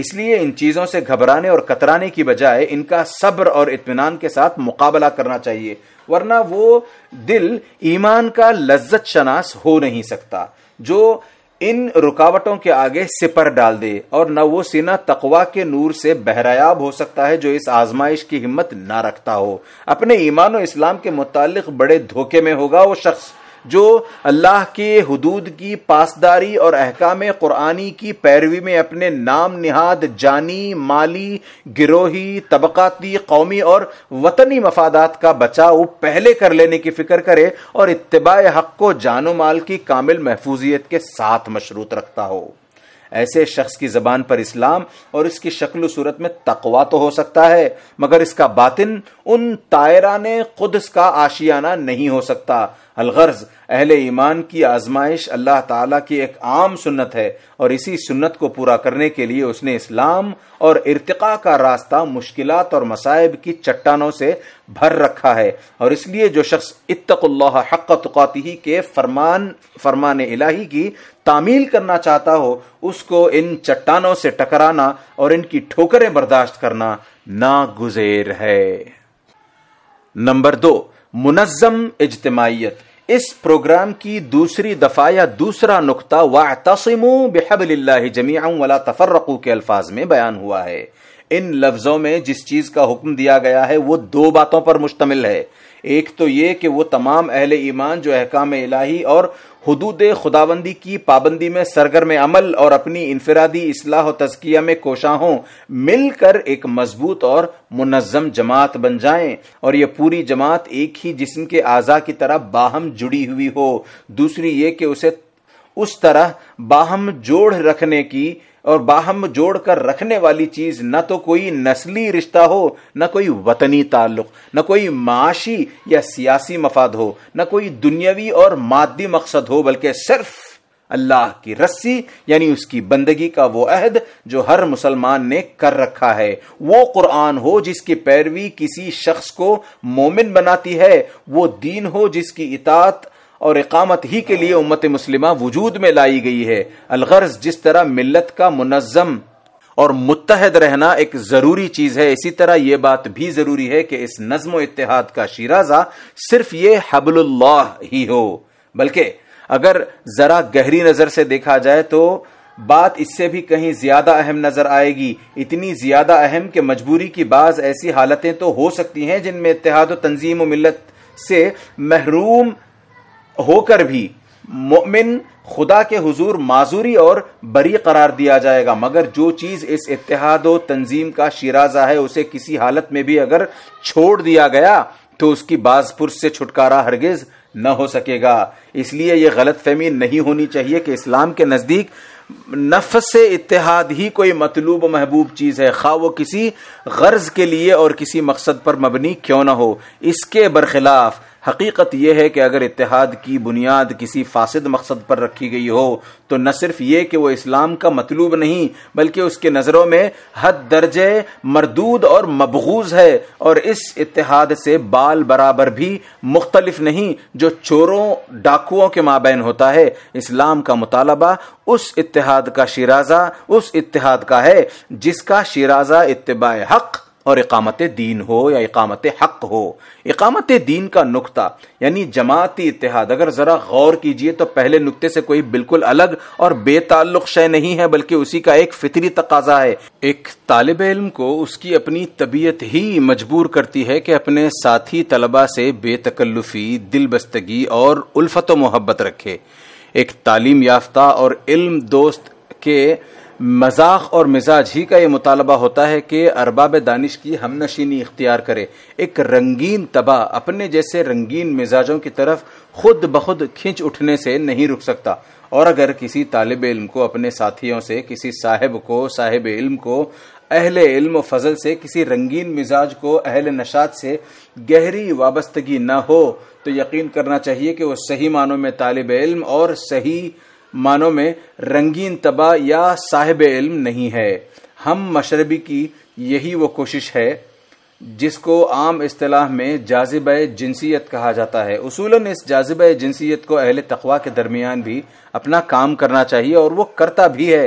इसलिए इन चीजों से घबराने और कतराने की बजाय इनका सब्र और इतमान के साथ मुकाबला करना चाहिए वरना वो दिल ईमान का लज्जत शनास हो नहीं सकता जो इन रुकावटों के आगे सिपर डाल दे और न वो सीना तकवा के नूर से बहरायाब हो सकता है जो इस आजमाइश की हिम्मत ना रखता हो अपने ईमान और इस्लाम के मुतालिक बड़े धोखे में होगा वो शख्स जो अल्लाह के हदूद की पासदारी और अहकाम कुरानी की पैरवी में अपने नाम निहाद जानी माली गिरोही तबकाती कौमी और वतनी मफादात का बचाव पहले कर लेने की फिक्र करे और इतबा हक को जानो माल की कामिल महफूजियत के साथ मशरूत रखता हो ऐसे शख्स की जबान पर इस्लाम और इसकी शक्ल सूरत में तकवा तो हो सकता है मगर इसका बातिन उन तायरा ने खुद इसका आशियाना नहीं हो सकता अलगर्ज अहल ईमान की आजमाइश अल्लाह ताला की एक आम सुन्नत है और इसी सुन्नत को पूरा करने के लिए उसने इस्लाम और इरतका का रास्ता मुश्किल और मसायब की चट्टानों से भर रखा है और इसलिए जो शख्स इतकुल्लाह हक तुकाती के फरमान फरमान इलाही की तामील करना चाहता हो उसको इन चट्टानों से टकराना और इनकी ठोकरें बर्दाश्त करना नागुजेर है नंबर दो मुनज़म इजतमाहीत इस प्रोग्राम की दूसरी दफा या दूसरा नुकता वातसमु बेहबल्ला जमिया वाला तफरकू के अल्फाज में बयान हुआ है इन लफ्जों में जिस चीज का हुक्म दिया गया है वो दो बातों पर मुश्तमिल है एक तो ये कि वो तमाम अहल ईमान जो अहकाम इलाही और हदूद खुदाबंदी की पाबंदी में सरगर्म अमल और अपनी इनफरादी असलाह और तजकिया में कोशाहों मिलकर एक मजबूत और मुनज़म जमात बन जाए और ये पूरी जमात एक ही जिसम के आज़ा की तरह बाहम जुड़ी हुई हो दूसरी ये कि उसे उस तरह बाहम जोड़ रखने की और बाहम जोड़कर रखने वाली चीज न तो कोई नस्ली रिश्ता हो न कोई वतनी ताल्लुक न कोई माशी या सियासी मफाद हो न कोई दुनियावी और मादी मकसद हो बल्कि सिर्फ अल्लाह की रस्सी यानी उसकी बंदगी का वो अहद जो हर मुसलमान ने कर रखा है वो कुरान हो जिसकी पैरवी किसी शख्स को मोमिन बनाती है वो दीन हो जिसकी इतात और इकामत ही के लिए उम्मत मुस्लिमा वजूद में लाई गई है अलगर्ज जिस तरह मिलत का मुनज़म और मुतहद रहना एक जरूरी चीज है इसी तरह यह बात भी जरूरी है कि इस नज्म इतिहाद का शिराजा सिर्फ ये हबल्ला ही हो बल्कि अगर जरा गहरी नजर से देखा जाए तो बात इससे भी कहीं ज्यादा अहम नजर आएगी इतनी ज्यादा अहम कि मजबूरी की बाज ऐसी हालतें तो हो सकती हैं जिनमें इतिहाद तंजीम मिलत से महरूम होकर भी मोमिन खुदा के हुजूर माजूरी और बरी करार दिया जाएगा मगर जो चीज इस इतिहाद तंजीम का शिराजा है उसे किसी हालत में भी अगर छोड़ दिया गया तो उसकी बाजपुर से छुटकारा हरगिज न हो सकेगा इसलिए यह गलत फहमी नहीं होनी चाहिए कि इस्लाम के नज़दीक नफ से इतिहाद ही कोई मतलूब महबूब चीज़ है खा वो किसी गर्ज के लिए और किसी मकसद पर मबनी क्यों ना हो इसके बरखिलाफ़ हकीकत यह है कि अगर इतिहाद की बुनियाद किसी फासद मकसद पर रखी गई हो तो न सिर्फ ये कि वह इस्लाम का मतलूब नहीं बल्कि उसके नज़रों में हद दर्जे मरदूद और मबगूज है और इस इतिहाद से बाल बराबर भी मुख्तलिफ नहीं जो चोरों डाकुओं के माबेन होता है इस्लाम का मुतालबा उस इतिहाद का शराजा उस इतिहाद का है जिसका शराजा इतबा हक़ और इकामत दीन हो या इकामत हक हो इकामत दीन का नुक्ता यानी जमाती इतिहाद अगर ज़रा गौर कीजिए तो पहले नुक्ते से कोई बिल्कुल अलग और बेताल्लुक शय नहीं है बल्कि उसी का एक फितरी तकाजा है एक तालब इल्म को उसकी अपनी तबीयत ही मजबूर करती है कि अपने साथी तलबा से बेतकल्लुफी दिलबस्तगी और उल्फत मोहब्बत रखे एक तालीम याफ्ता और इल्म दोस्त के मजाक और मिजाज ही का ये मुतालबा होता है कि अरबाब दानिश की हमनशीनी इख्तियार करे एक रंगीन तबाह अपने जैसे रंगीन मिजाजों की तरफ खुद बखुद खींच उठने से नहीं रुक सकता और अगर किसी तालब इल्म को अपने साथियों से किसी साहिब को साहिब इल्म को अहल इल्म फजल से किसी रंगीन मिजाज को अहल नशात से गहरी वाबस्तगी न हो तो यकीन करना चाहिए कि वह सही मानों में तालब इल्म और सही मानों में रंगीन तबा या साहिब इल्म नहीं है हम मशरबी की यही वो कोशिश है जिसको आम अतलाह में जाजिब जिनसीत कहा जाता है उसूलन इस जाजिब जिनसीत को अहल तकवा के दरमियान भी अपना काम करना चाहिए और वो करता भी है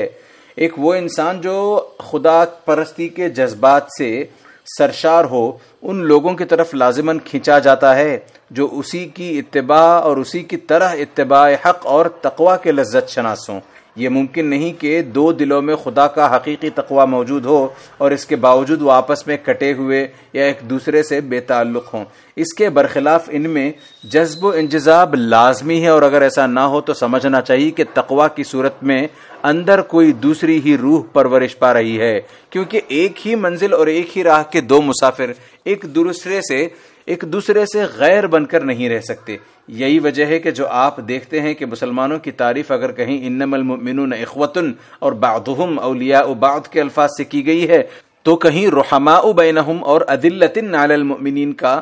एक वो इंसान जो खुदा परस्ती के जज्बात से सरशार हो उन लोगों की तरफ लाजिमन खींचा जाता है जो उसी की इतबा और उसी की तरह इतबा हक और तकवा के लज्जत शनास हों ये मुमकिन नहीं कि दो दिलों में खुदा का हकीकी तकवा मौजूद हो और इसके बावजूद वो आपस में कटे हुए या एक दूसरे से बेताल्लुक हों इसके बरखिलाफ इनमें जज्ब इंजजाब लाजमी है और अगर ऐसा ना हो तो समझना चाहिए कि तकवा की सूरत में अंदर कोई दूसरी ही रूह परवरिश पा रही है क्योंकि एक ही मंजिल और एक ही राह के दो मुसाफिर एक दूसरे से एक दूसरे से गैर बनकर नहीं रह सकते यही वजह है कि जो आप देखते हैं कि मुसलमानों की तारीफ अगर कहीं इन्नमलमिन इखवतन और बादहम अलिया उबाद के अल्फाज से की गई है तो कहीं रोहमा बैनहम और अदिल्लतिन नालमिन का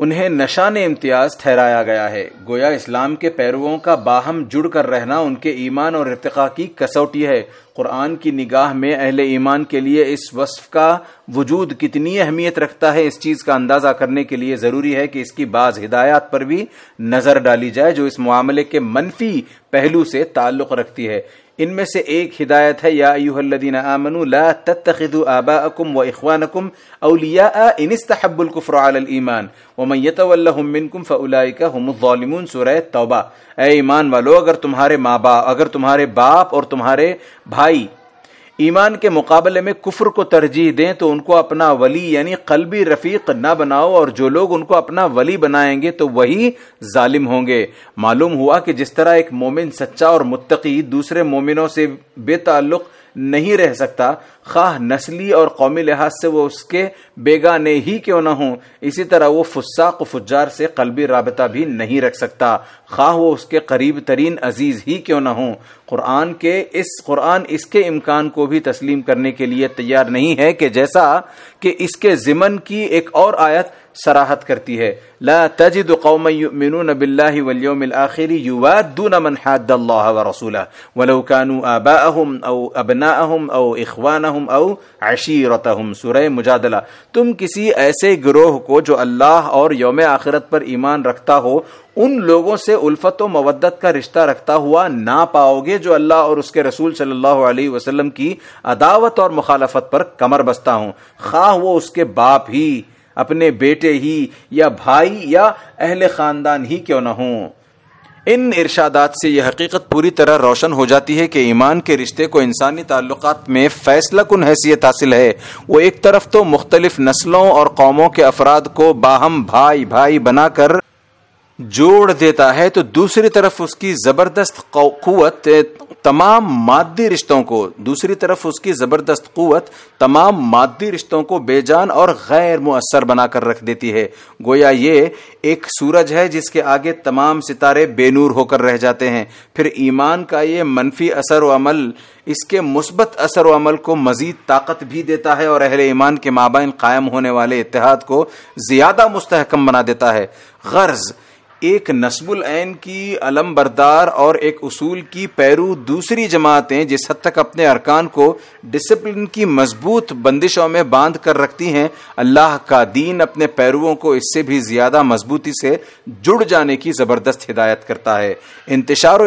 उन्हें नशा ने इम्तियाज ठहराया गया है गोया इस्लाम के पैरवों का बाहम जुड़ कर रहना उनके ईमान और इरतका की कसौटी है कुरान की निगाह में अहल ईमान के लिए इस वस्फ का वजूद कितनी अहमियत रखता है इस चीज़ का अंदाज़ा करने के लिए ज़रूरी है कि इसकी बाज़ हिदायत पर भी नज़र डाली जाए जो इस मामले के मनफी पहलू से ताल्लुक़ रखती है इनमें से एक हिदायत है या अयूहदीन आमनु ला तत्तखिदु आबाअकुम व इखवानकुम औलिया इन ईमान व मन यतवल्लहुम मिनकुम ए ईमान वालो अगर तुम्हारे माँ बाप अगर तुम्हारे बाप और तुम्हारे भाई ईमान के मुकाबले में कुफर को तरजीह दें तो उनको अपना वली यानी कलबी रफीक न बनाओ और जो लोग उनको अपना वली बनाएंगे तो वही जालिम होंगे मालूम हुआ कि जिस तरह एक मोमिन सच्चा और मुतकी दूसरे मोमिनों से बेताल्लुक़ नहीं रह सकता खा नस्ली और कौमी लिहाज से वो उसके बेगाने ही क्यों ना हो इसी तरह वो फुस्साक फुजार से कलबी रबता भी नहीं रख सकता खाह वो उसके करीब तरीन अजीज ही क्यों ना हो कुरान के इस कुरान इसके इम्कान को भी तस्लीम करने के लिए तैयार नहीं है कि जैसा कि इसके जिमन की एक और आयत सराहत करती है ला तजिद कौम मिनून बिल्लाही वलियम आखिरी युवादून मन हाद व रसूला वलो कानू आबा अहम अव अबना अहम अव इखवान अहम मुजादला तुम किसी ऐसे गिरोह को जो अल्लाह और योम आखिरत पर ईमान रखता हो उन लोगों से उल्फत व मवदत का रिश्ता रखता हुआ ना पाओगे जो अल्लाह और उसके रसूल सल्लल्लाहु अलैहि वसल्लम की अदावत और मुखालफत पर कमर बसता हूँ खा वो उसके बाप ही अपने बेटे ही या भाई या अहल ख़ानदान ही क्यों ना हों इन इर्शादात से यह हकीकत पूरी तरह रोशन हो जाती है कि ईमान के रिश्ते को इंसानी ताल्लुक में फैसला कन हैसियत हासिल है वो एक तरफ तो मुख्तलिफ नस्लों और कौमों के अफराद को बाहम भाई भाई बनाकर जोड़ देता है तो दूसरी तरफ उसकी जबरदस्त कुत तमाम मादी रिश्तों को दूसरी तरफ उसकी जबरदस्त कुत तमाम मादी रिश्तों को बेजान और गैर मुसर बनाकर रख देती है गोया ये एक सूरज है जिसके आगे तमाम सितारे बेनूर होकर रह जाते हैं फिर ईमान का ये मनफी असर वमल अमल इसके मुस्बत असर वमल अमल को मजीद ताकत भी देता है और अहल ईमान के माबाइन कायम होने वाले इतिहाद को ज़्यादा मुस्तहकम बना देता है गर्ज़ एक नस्बुल ऐन की अलम बरदार और एक उसूल की पैरू दूसरी जमातें जिस हद तक अपने अरकान को डिसिप्लिन की मजबूत बंदिशों में बांध कर रखती हैं अल्लाह का दीन अपने पैरुओं को इससे भी ज़्यादा मजबूती से जुड़ जाने की ज़बरदस्त हिदायत करता है इंतशार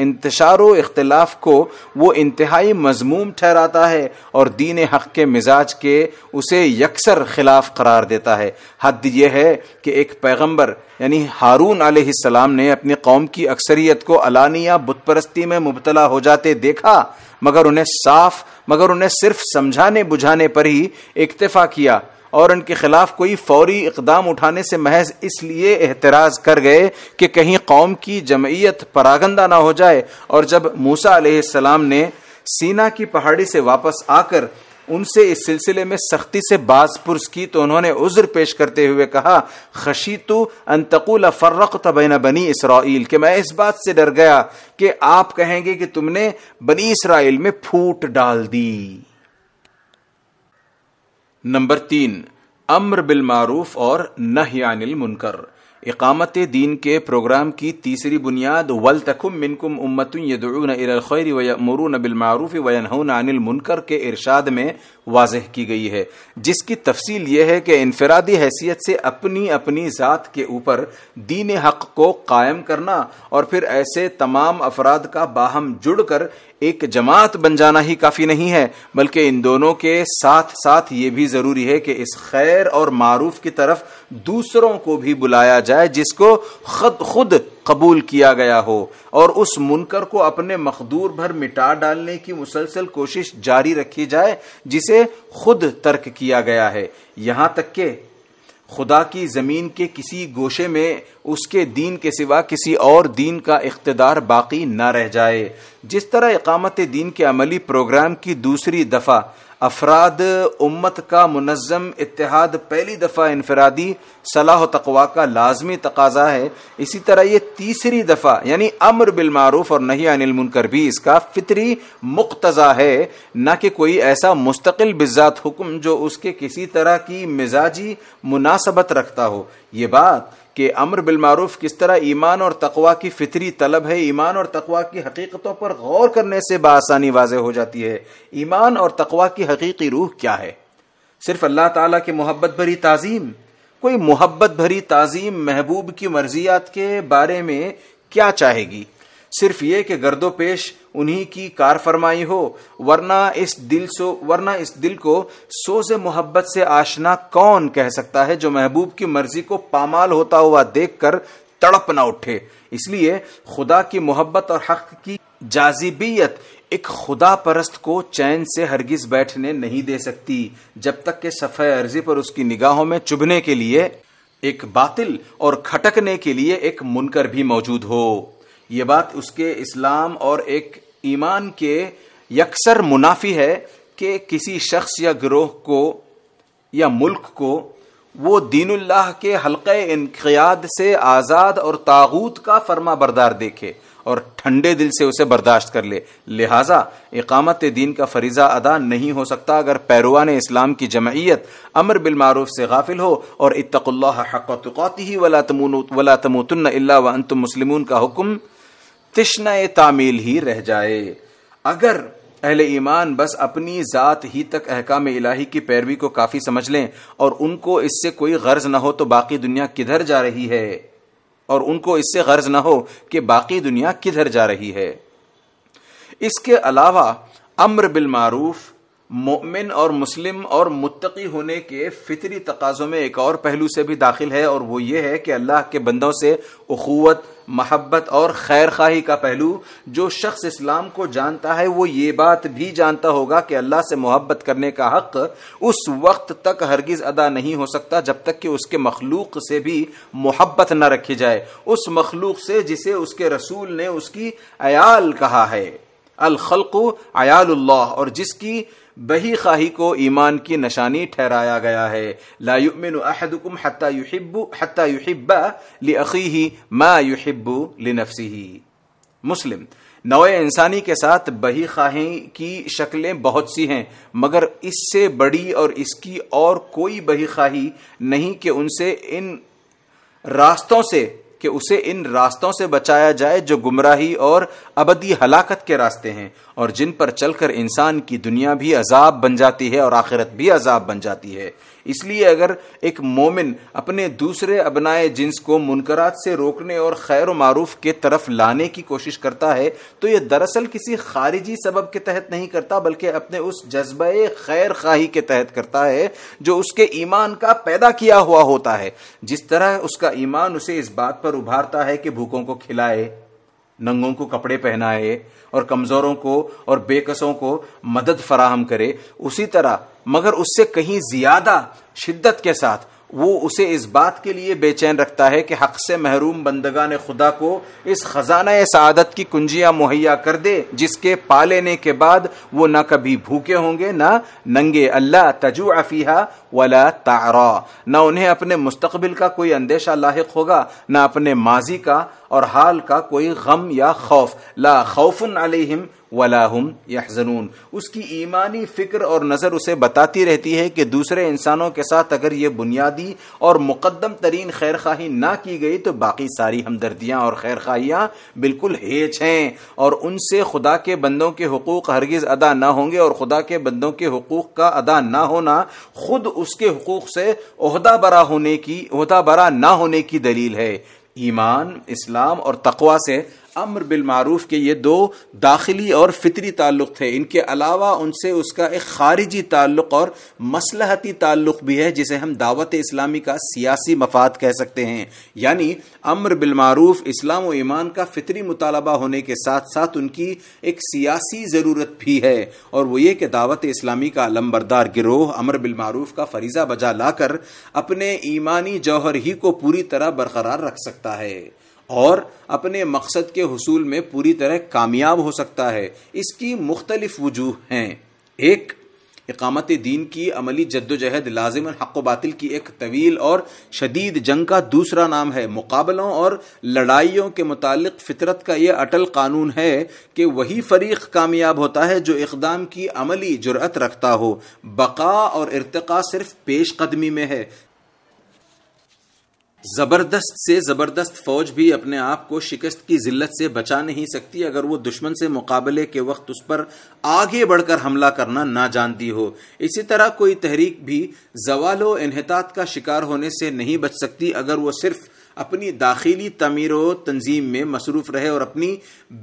इंतशार इख्तलाफ को वो इंतहाई मजमूम ठहराता है और दीन हक के मिजाज के उसे यकसर खिलाफ करार देता है हद यह है कि एक पैगम्बर यानी हारून सलाम ने अपनी कौम की अक्सरियत को अलानिया बुतपरस्ती में मुबतला हो जाते देखा मगर उन्हें साफ मगर उन्हें सिर्फ समझाने बुझाने पर ही इक्तफा किया और उनके खिलाफ कोई फौरी इकदाम उठाने से महज इसलिए एहतराज कर गए कि कहीं कौम की जमयत परागंदा ना हो जाए और जब मूसा सलाम ने सीना की पहाड़ी से वापस आकर उनसे इस सिलसिले में सख्ती से बाजपुरस की तो उन्होंने उज्र पेश करते हुए कहा खशीतु अंतकुल फ़र्रक तबैना बनी इसराइल के मैं इस बात से डर गया कि आप कहेंगे कि तुमने बनी इसराइल में फूट डाल दी नंबर तीन अम्र बिल मारूफ और नहयानिल मुनकर इकामत दीन के प्रोग्राम की तीसरी बुनियाद वल तखुम मिनकुम उम्मत यदून इरखैर वमरून बिलमारूफ वनहून अनिल मुनकर के इरशाद में वाजह की गई है जिसकी तफसील यह है कि इनफरादी हैसियत से अपनी अपनी ज़ात के ऊपर दीन हक को कायम करना और फिर ऐसे तमाम अफराद का बाहम जुड़कर एक जमात बन जाना ही काफी नहीं है बल्कि इन दोनों के साथ साथ ये भी जरूरी है कि इस खैर और मारूफ की तरफ दूसरों को भी बुलाया जाए जिसको खुद खुद कबूल किया गया हो और उस मुनकर को अपने मखदूर भर मिटा डालने की मुसलसल कोशिश जारी रखी जाए जिसे खुद तर्क किया गया है यहां तक के खुदा की ज़मीन के किसी गोशे में उसके दीन के सिवा किसी और दीन का इकतदार बाकी ना रह जाए जिस तरह इकामत दीन के अमली प्रोग्राम की दूसरी दफ़ा अफराद उम्मत का मुनज़म इतिहाद पहली दफ़ा इनफरादी सलाह तकवा का लाजमी तकाजा है इसी तरह ये तीसरी दफ़ा यानी अमर बिलमारूफ और नहीं अनिल मुनकर भी इसका फितरी मुक्तज़ा है न कि कोई ऐसा मुस्तकिल बिजात हुक्म जो उसके किसी तरह की मिजाजी मुनासबत रखता हो ये बात कि अमर बिलमारूफ किस तरह ईमान और तकवा की फितरी तलब है ईमान और तकवा की हकीकतों पर गौर करने से बासानी वाज हो जाती है ईमान और तकवा की हकीकी रूह क्या है सिर्फ अल्लाह तला की मोहब्बत भरी ताजीम कोई मोहब्बत भरी ताजीम महबूब की मर्जियात के बारे में क्या चाहेगी सिर्फ ये कि पेश उन्हीं की कार फरमाई हो वरना इस दिल सो वरना इस दिल को सोज मोहब्बत से आशना कौन कह सकता है जो महबूब की मर्जी को पामाल होता हुआ देखकर तड़प ना उठे इसलिए खुदा की मोहब्बत और हक की जाजिबियत एक खुदा परस्त को चैन से हरगिज बैठने नहीं दे सकती जब तक के सफ़े अर्जी पर उसकी निगाहों में चुभने के लिए एक बातिल और खटकने के लिए एक मुनकर भी मौजूद हो ये बात उसके इस्लाम और एक ईमान के यकसर मुनाफी है कि किसी शख्स या ग्रोह को या मुल्क को वो दीनुल्लाह के हल्के इनकियाद से आज़ाद और तागूत का फर्मा बरदार देखे और ठंडे दिल से उसे बर्दाश्त कर ले लिहाजा इकामत दीन का फरीज़ा अदा नहीं हो सकता अगर पैरवान इस्लाम की जमयत अमर बिलमारूफ से गाफिल हो और इतक़ल्ला हक़ ही वला तमून वला तमोतन मुस्लिम का हुक्म तिश्न तामील ही रह जाए अगर अहल ईमान बस अपनी ज़ात ही तक अहकाम इलाही की पैरवी को काफ़ी समझ लें और उनको इससे कोई गर्ज ना हो तो बाकी दुनिया किधर जा रही है और उनको इससे गर्ज ना हो कि बाकी दुनिया किधर जा रही है इसके अलावा अम्र बिल मारूफ मोमिन और मुस्लिम और मुतकी होने के फितरी तकाजों में एक और पहलू से भी दाखिल है और वो ये है कि अल्लाह के बंदों से अख़ुवत महब्बत और खैर खाही का पहलू जो शख्स इस्लाम को जानता है वो ये बात भी जानता होगा कि अल्लाह से मोहब्बत करने का हक उस वक्त तक हरगिज अदा नहीं हो सकता जब तक कि उसके मखलूक से भी मोहब्बत न रखी जाए उस मखलूक से जिसे उसके रसूल ने उसकी अयाल कहा है अलखलक अयाल्ला और जिसकी बही खाही को ईमान की निशानी ठहराया गया है ला युमिन अहदुकुम हत्ता युहिब्बु हत्ता युहिब्बा लि अखीही मा युहिब्बु लि नफसीही मुस्लिम नव इंसानी के साथ बही खाहें की शक्लें बहुत सी हैं मगर इससे बड़ी और इसकी और कोई बही खाही नहीं कि उनसे इन रास्तों से कि उसे इन रास्तों से बचाया जाए जो गुमराही और अबदी हलाकत के रास्ते हैं और जिन पर चलकर इंसान की दुनिया भी अजाब बन जाती है और आखिरत भी अजाब बन जाती है इसलिए अगर एक मोमिन अपने दूसरे अपनाए जिन्स को मुनकरात से रोकने और खैर मारूफ के तरफ लाने की कोशिश करता है तो यह दरअसल किसी खारिजी सबब के तहत नहीं करता बल्कि अपने उस जज्ब खैर खाही के तहत करता है जो उसके ईमान का पैदा किया हुआ होता है जिस तरह उसका ईमान उसे इस बात पर उभारता है कि भूखों को खिलाए नंगों को कपड़े पहनाए और कमजोरों को और बेकसों को मदद फराहम करे उसी तरह मगर उससे कहीं ज्यादा शिद्दत के साथ वो उसे इस बात के लिए बेचैन रखता है कि हक से महरूम बंदगा ने खुदा को इस खजाना सआदत की कुंजियां मुहैया कर दे जिसके पा लेने के बाद वो ना कभी भूखे होंगे ना नंगे अल्लाह तजु अफीहा वला तारा ना उन्हें अपने मुस्तबिल का कोई अंदेशा लाक होगा ना अपने माजी का और हाल का कोई गम या खौफ ला खौफन अलहिम वलाहम यहजनून उसकी ईमानी फ़िक्र और नज़र उसे बताती रहती है कि दूसरे इंसानों के साथ अगर ये बुनियादी और मुकदम तरीन खैर खाही ना की गई तो बाकी सारी हमदर्दियाँ और खैर खाहियाँ बिल्कुल हेच हैं और उनसे खुदा के बंदों के हकूक़ हरगिज़ अदा ना होंगे और खुदा के बंदों के हकूक़ का अदा ना होना खुद उसके हकूक़ से अहदा बरा होने की अहदा बरा ना होने की दलील है ईमान इस्लाम और तकवा से अम्र बिलमारूफ के ये दो दाखिली और फितरी ताल्लुक थे इनके अलावा उनसे उसका एक खारिजी ताल्लुक और मसलहती ताल्लुक भी है जिसे हम दावत इस्लामी का सियासी मफाद कह सकते हैं यानी अम्र बिलमारूफ इस्लाम व ईमान का फितरी मुतालबा होने के साथ साथ उनकी एक सियासी ज़रूरत भी है और वो ये कि दावत इस्लामी का लंबरदार गिरोह अमर बिलमारूफ का फरीज़ा बजा लाकर अपने ईमानी जौहर ही को पूरी तरह बरकरार रख सकता है और अपने मकसद के हसूल में पूरी तरह कामयाब हो सकता है इसकी मुख्तलिफ वजूह हैं एक इकामत दीन की अमली जद्दोजहद लाजिम हक बातिल की एक तवील और शदीद जंग का दूसरा नाम है मुकाबलों और लड़ाइयों के मुतालिक फितरत का यह अटल कानून है कि वही फरीक कामयाब होता है जो इकदाम की अमली जुरत रखता हो बका और इरतका सिर्फ पेश कदमी में है जबरदस्त से जबरदस्त फौज भी अपने आप को शिकस्त की जिल्लत से बचा नहीं सकती अगर वो दुश्मन से मुकाबले के वक्त उस पर आगे बढ़कर हमला करना ना जानती हो इसी तरह कोई तहरीक भी जवाल व इनहतात का शिकार होने से नहीं बच सकती अगर वो सिर्फ अपनी दाखिली तमीर व तंजीम में मसरूफ़ रहे और अपनी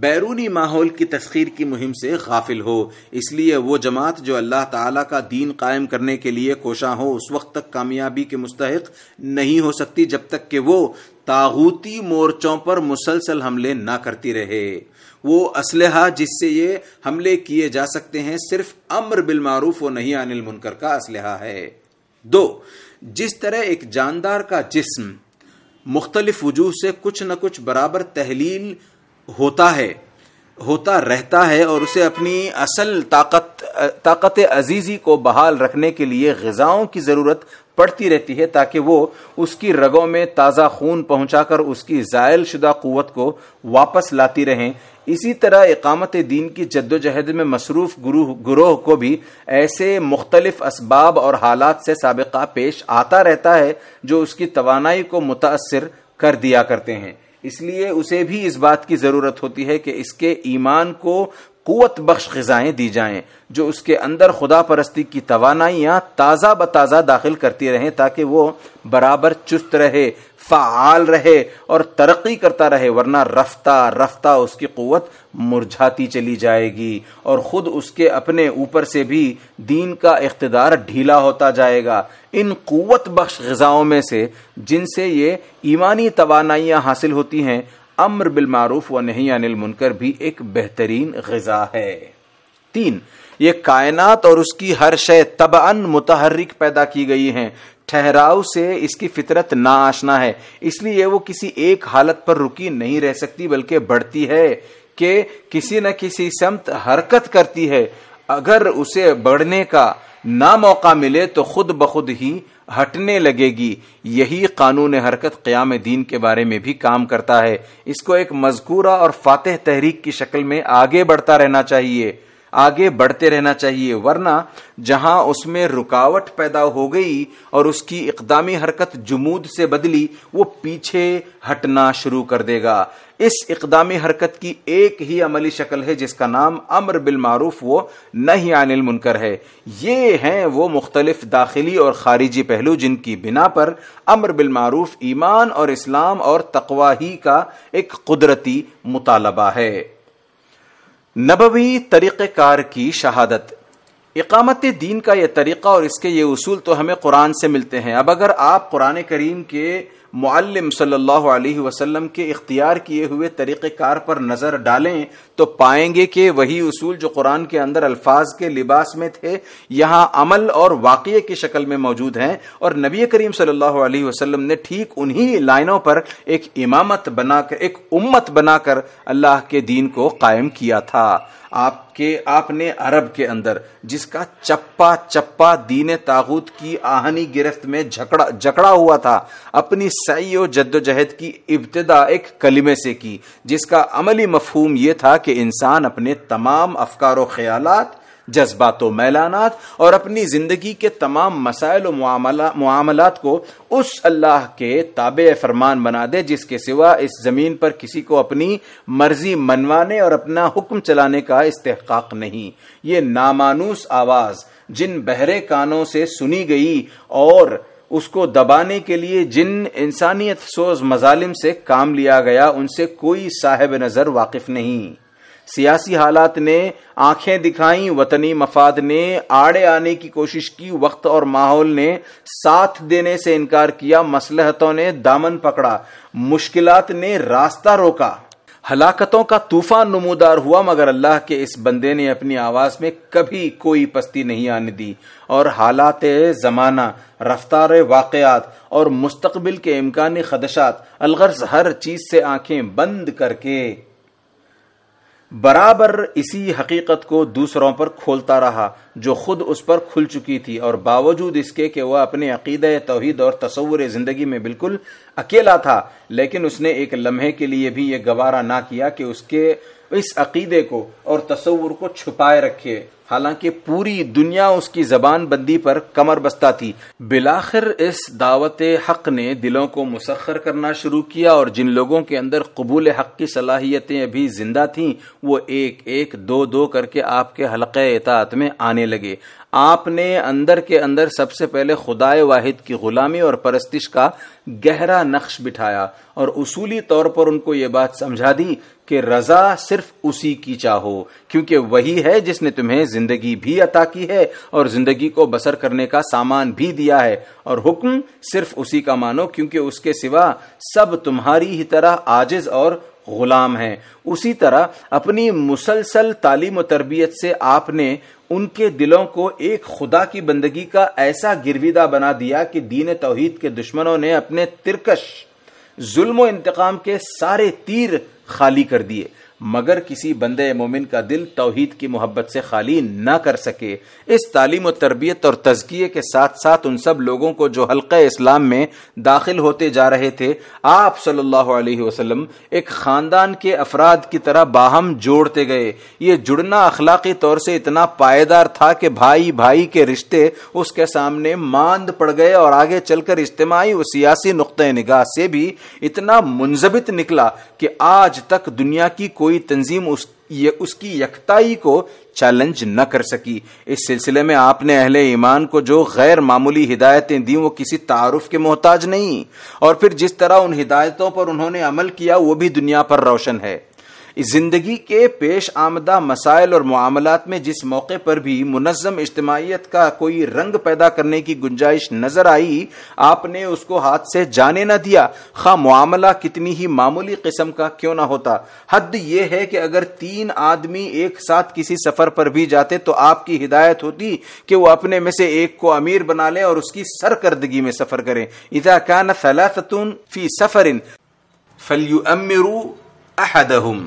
बैरूनी माहौल की तस्खीर की मुहिम से गाफिल हो इसलिए वो जमात जो अल्लाह ताला का दीन कायम करने के लिए कोशा हो उस वक्त तक कामयाबी के मुस्तक नहीं हो सकती जब तक कि वो तागूती मोर्चों पर मुसलसल हमले ना करती रहे वो असलहा जिससे ये हमले किए जा सकते हैं सिर्फ अम्र बिलमारूफ व नहीं अनिल मुनकर का असलहा है दो जिस तरह एक जानदार का जिस्म मुख्तलिफ वजूह से कुछ न कुछ बराबर तहलील होता है होता रहता है और उसे अपनी असल ताकत ताकत अजीज़ी को बहाल रखने के लिए गज़ाओं की ज़रूरत पड़ती रहती है ताकि वो उसकी रगों में ताज़ा खून पहुंचाकर उसकी ज़ायल शुदा क़वत को वापस लाती रहें इसी तरह इकामत दीन की जद्दोजहद में मसरूफ गुरु गुरोह को भी ऐसे मुख्तलिफ इसबाब और हालात से सबका पेश आता रहता है जो उसकी तोानाई को मुतासर कर दिया करते हैं इसलिए उसे भी इस बात की ज़रूरत होती है कि इसके ईमान को कुत बख्श ग़ज़ाएँ दी जाएं जो उसके अंदर खुदा परस्ती की तोानाइयाँ ताज़ा बताज़ा दाखिल करती रहे ताकि वो बराबर चुस्त रहे फ़ाल रहे और तरक्की करता रहे वरना रफ्ता रफ्ता उसकी कुत मुरझाती चली जाएगी और ख़ुद उसके अपने ऊपर से भी दीन का इकतदार ढीला होता जाएगा इन कुत बख्श ग़ज़ाओं में से जिनसे ये ईमानी तोानाइयां हासिल होती हैं अम्र बिल मारूफ व नहीं अनिल मुनकर भी एक बेहतरीन गजा है तीन ये कायनात और उसकी हर शय तबअन मुतहरिक पैदा की गई है ठहराव से इसकी फितरत ना आशना है इसलिए वो किसी एक हालत पर रुकी नहीं रह सकती बल्कि बढ़ती है कि किसी न किसी समत हरकत करती है अगर उसे बढ़ने का ना मौका मिले तो खुद ब खुद ही हटने लगेगी यही कानून हरकत क्याम दीन के बारे में भी काम करता है इसको एक मजकूरा और फातेह तहरीक की शक्ल में आगे बढ़ता रहना चाहिए आगे बढ़ते रहना चाहिए वरना जहां उसमें रुकावट पैदा हो गई और उसकी इकदामी हरकत जमूद से बदली वो पीछे हटना शुरू कर देगा इस इकदामी हरकत की एक ही अमली शक्ल है जिसका नाम अमर बिल मारूफ वो नहीं अनिल मुनकर है ये हैं वो मुख्तलिफ दाखिली और खारिजी पहलू जिनकी बिना पर अमर बिल मारूफ ईमान और इस्लाम और तकवा ही का एक कुदरती मुतालबा है नबवी तरीक़ार की शहादत इकामत दीन का यह तरीक़ा और इसके ये उसूल तो हमें कुरान से मिलते हैं अब अगर आप कुरान करीम के मुअल्लिम सल्लल्लाहु अलैहि वसल्लम के इख्तियार किए हुए तरीकेकार पर नज़र डालें तो पाएंगे कि वही उसूल जो कुरान के अंदर अल्फाज के लिबास में थे यहां अमल और वाकये की शक्ल में मौजूद हैं और नबी करीम सल्लल्लाहु अलैहि वसल्लम ने ठीक उन्हीं लाइनों पर एक इमामत बनाकर एक उम्मत बनाकर अल्लाह के दीन को कायम किया था आपके आपने अरब के अंदर जिसका चप्पा चप्पा दीन ताबूत की आहनी गिरफ्त में झकड़ा जकड़ा हुआ था अपनी सही जद्दोजहद की इब्तदा एक कलिमे से की जिसका अमली मफहूम यह था कि इंसान अपने तमाम अफकार व ख्यालात जज्बात व और अपनी ज़िंदगी के तमाम मसाइल मामलात को उस अल्लाह के ताब फरमान बना दे जिसके सिवा इस ज़मीन पर किसी को अपनी मर्जी मनवाने और अपना हुक्म चलाने का इस्तेक नहीं ये नामानूस आवाज़ जिन बहरे कानों से सुनी गई और उसको दबाने के लिए जिन इंसानियत सोज मजालिम से काम लिया गया उनसे कोई साहेब नज़र वाकिफ नहीं सियासी हालात ने आंखें दिखाई वतनी मफाद ने आड़े आने की कोशिश की वक्त और माहौल ने साथ देने से इनकार किया मसलहतों ने दामन पकड़ा मुश्किलात ने रास्ता रोका हलाकतों का तूफान नमोदार हुआ मगर अल्लाह के इस बंदे ने अपनी आवाज में कभी कोई पस्ती नहीं आने दी और हालात जमाना रफ्तार वाकयात और मुस्तबिल के इम्कानी खदशात अलगर्ज हर चीज से आंखें बंद करके बराबर इसी हकीकत को दूसरों पर खोलता रहा जो खुद उस पर खुल चुकी थी और बावजूद इसके कि वह अपने अकीद तोहद और तस्वुर ज़िंदगी में बिल्कुल अकेला था लेकिन उसने एक लम्हे के लिए भी ये गवारा ना किया कि उसके इस अकीदे को और तस्वुर को छुपाए रखे हालांकि पूरी दुनिया उसकी जबान बंदी पर कमर बस्ता थी बिलाखिर इस दावत हक ने दिलों को मुसखर करना शुरू किया और जिन लोगों के अंदर कबूल हक की सलाहियतें अभी जिंदा थीं वो एक एक दो दो करके आपके हल्के एतात में आने लगे आपने अंदर के अंदर सबसे पहले खुदाए वाहिद की गुलामी और परस्तिश का गहरा नक्श बिठाया और उसूली तौर पर उनको ये बात समझा दी कि रजा सिर्फ उसी की चाहो क्योंकि वही है जिसने तुम्हें जिंदगी भी अता की है और जिंदगी को बसर करने का सामान भी दिया है और हुक्म सिर्फ उसी का मानो क्योंकि उसके सिवा सब तुम्हारी ही तरह आजिज और गुलाम है उसी तरह अपनी मुसलसल तालीम और तरबियत से आपने उनके दिलों को एक खुदा की बंदगी का ऐसा गिरविदा बना दिया कि दीन तोहहीद के दुश्मनों ने अपने तिरकश जुल्म इंतकाम के सारे तीर खाली कर दिए मगर किसी बंदे मोमिन का दिल तोहहीद की मोहब्बत से खाली ना कर सके इस तालीम और तरबियत और तजकिए के साथ साथ उन सब लोगों को जो हल्के इस्लाम में दाखिल होते जा रहे थे आप सल्लल्लाहु अलैहि वसल्लम एक ख़ानदान के अफराद की तरह बाहम जोड़ते गए ये जुड़ना अखलाकी तौर से इतना पायेदार था कि भाई भाई के रिश्ते उसके सामने मांद पड़ गए और आगे चलकर इज्तमाही और सियासी नुकते नगाह से भी इतना मुंजबित निकला कि आज तक दुनिया की कोई कोई तंजीम उस ये उसकी यकताई को चैलेंज न कर सकी इस सिलसिले में आपने अहले ईमान को जो गैर मामूली हिदायतें दी वो किसी तारुफ के मोहताज नहीं और फिर जिस तरह उन हिदायतों पर उन्होंने अमल किया वो भी दुनिया पर रोशन है ज़िंदगी के पेश आमदा मसाइल और मामलात में जिस मौके पर भी मुनज़म इज्तमाहीत का कोई रंग पैदा करने की गुंजाइश नज़र आई आपने उसको हाथ से जाने न दिया खा मामला कितनी ही मामूली किस्म का क्यों ना होता हद यह है कि अगर तीन आदमी एक साथ किसी सफ़र पर भी जाते तो आपकी हिदायत होती कि वो अपने में से एक को अमीर बना लें और उसकी सरकर्दगी में सफ़र करें इदा कान फी सफरिन फलयू अहदहुम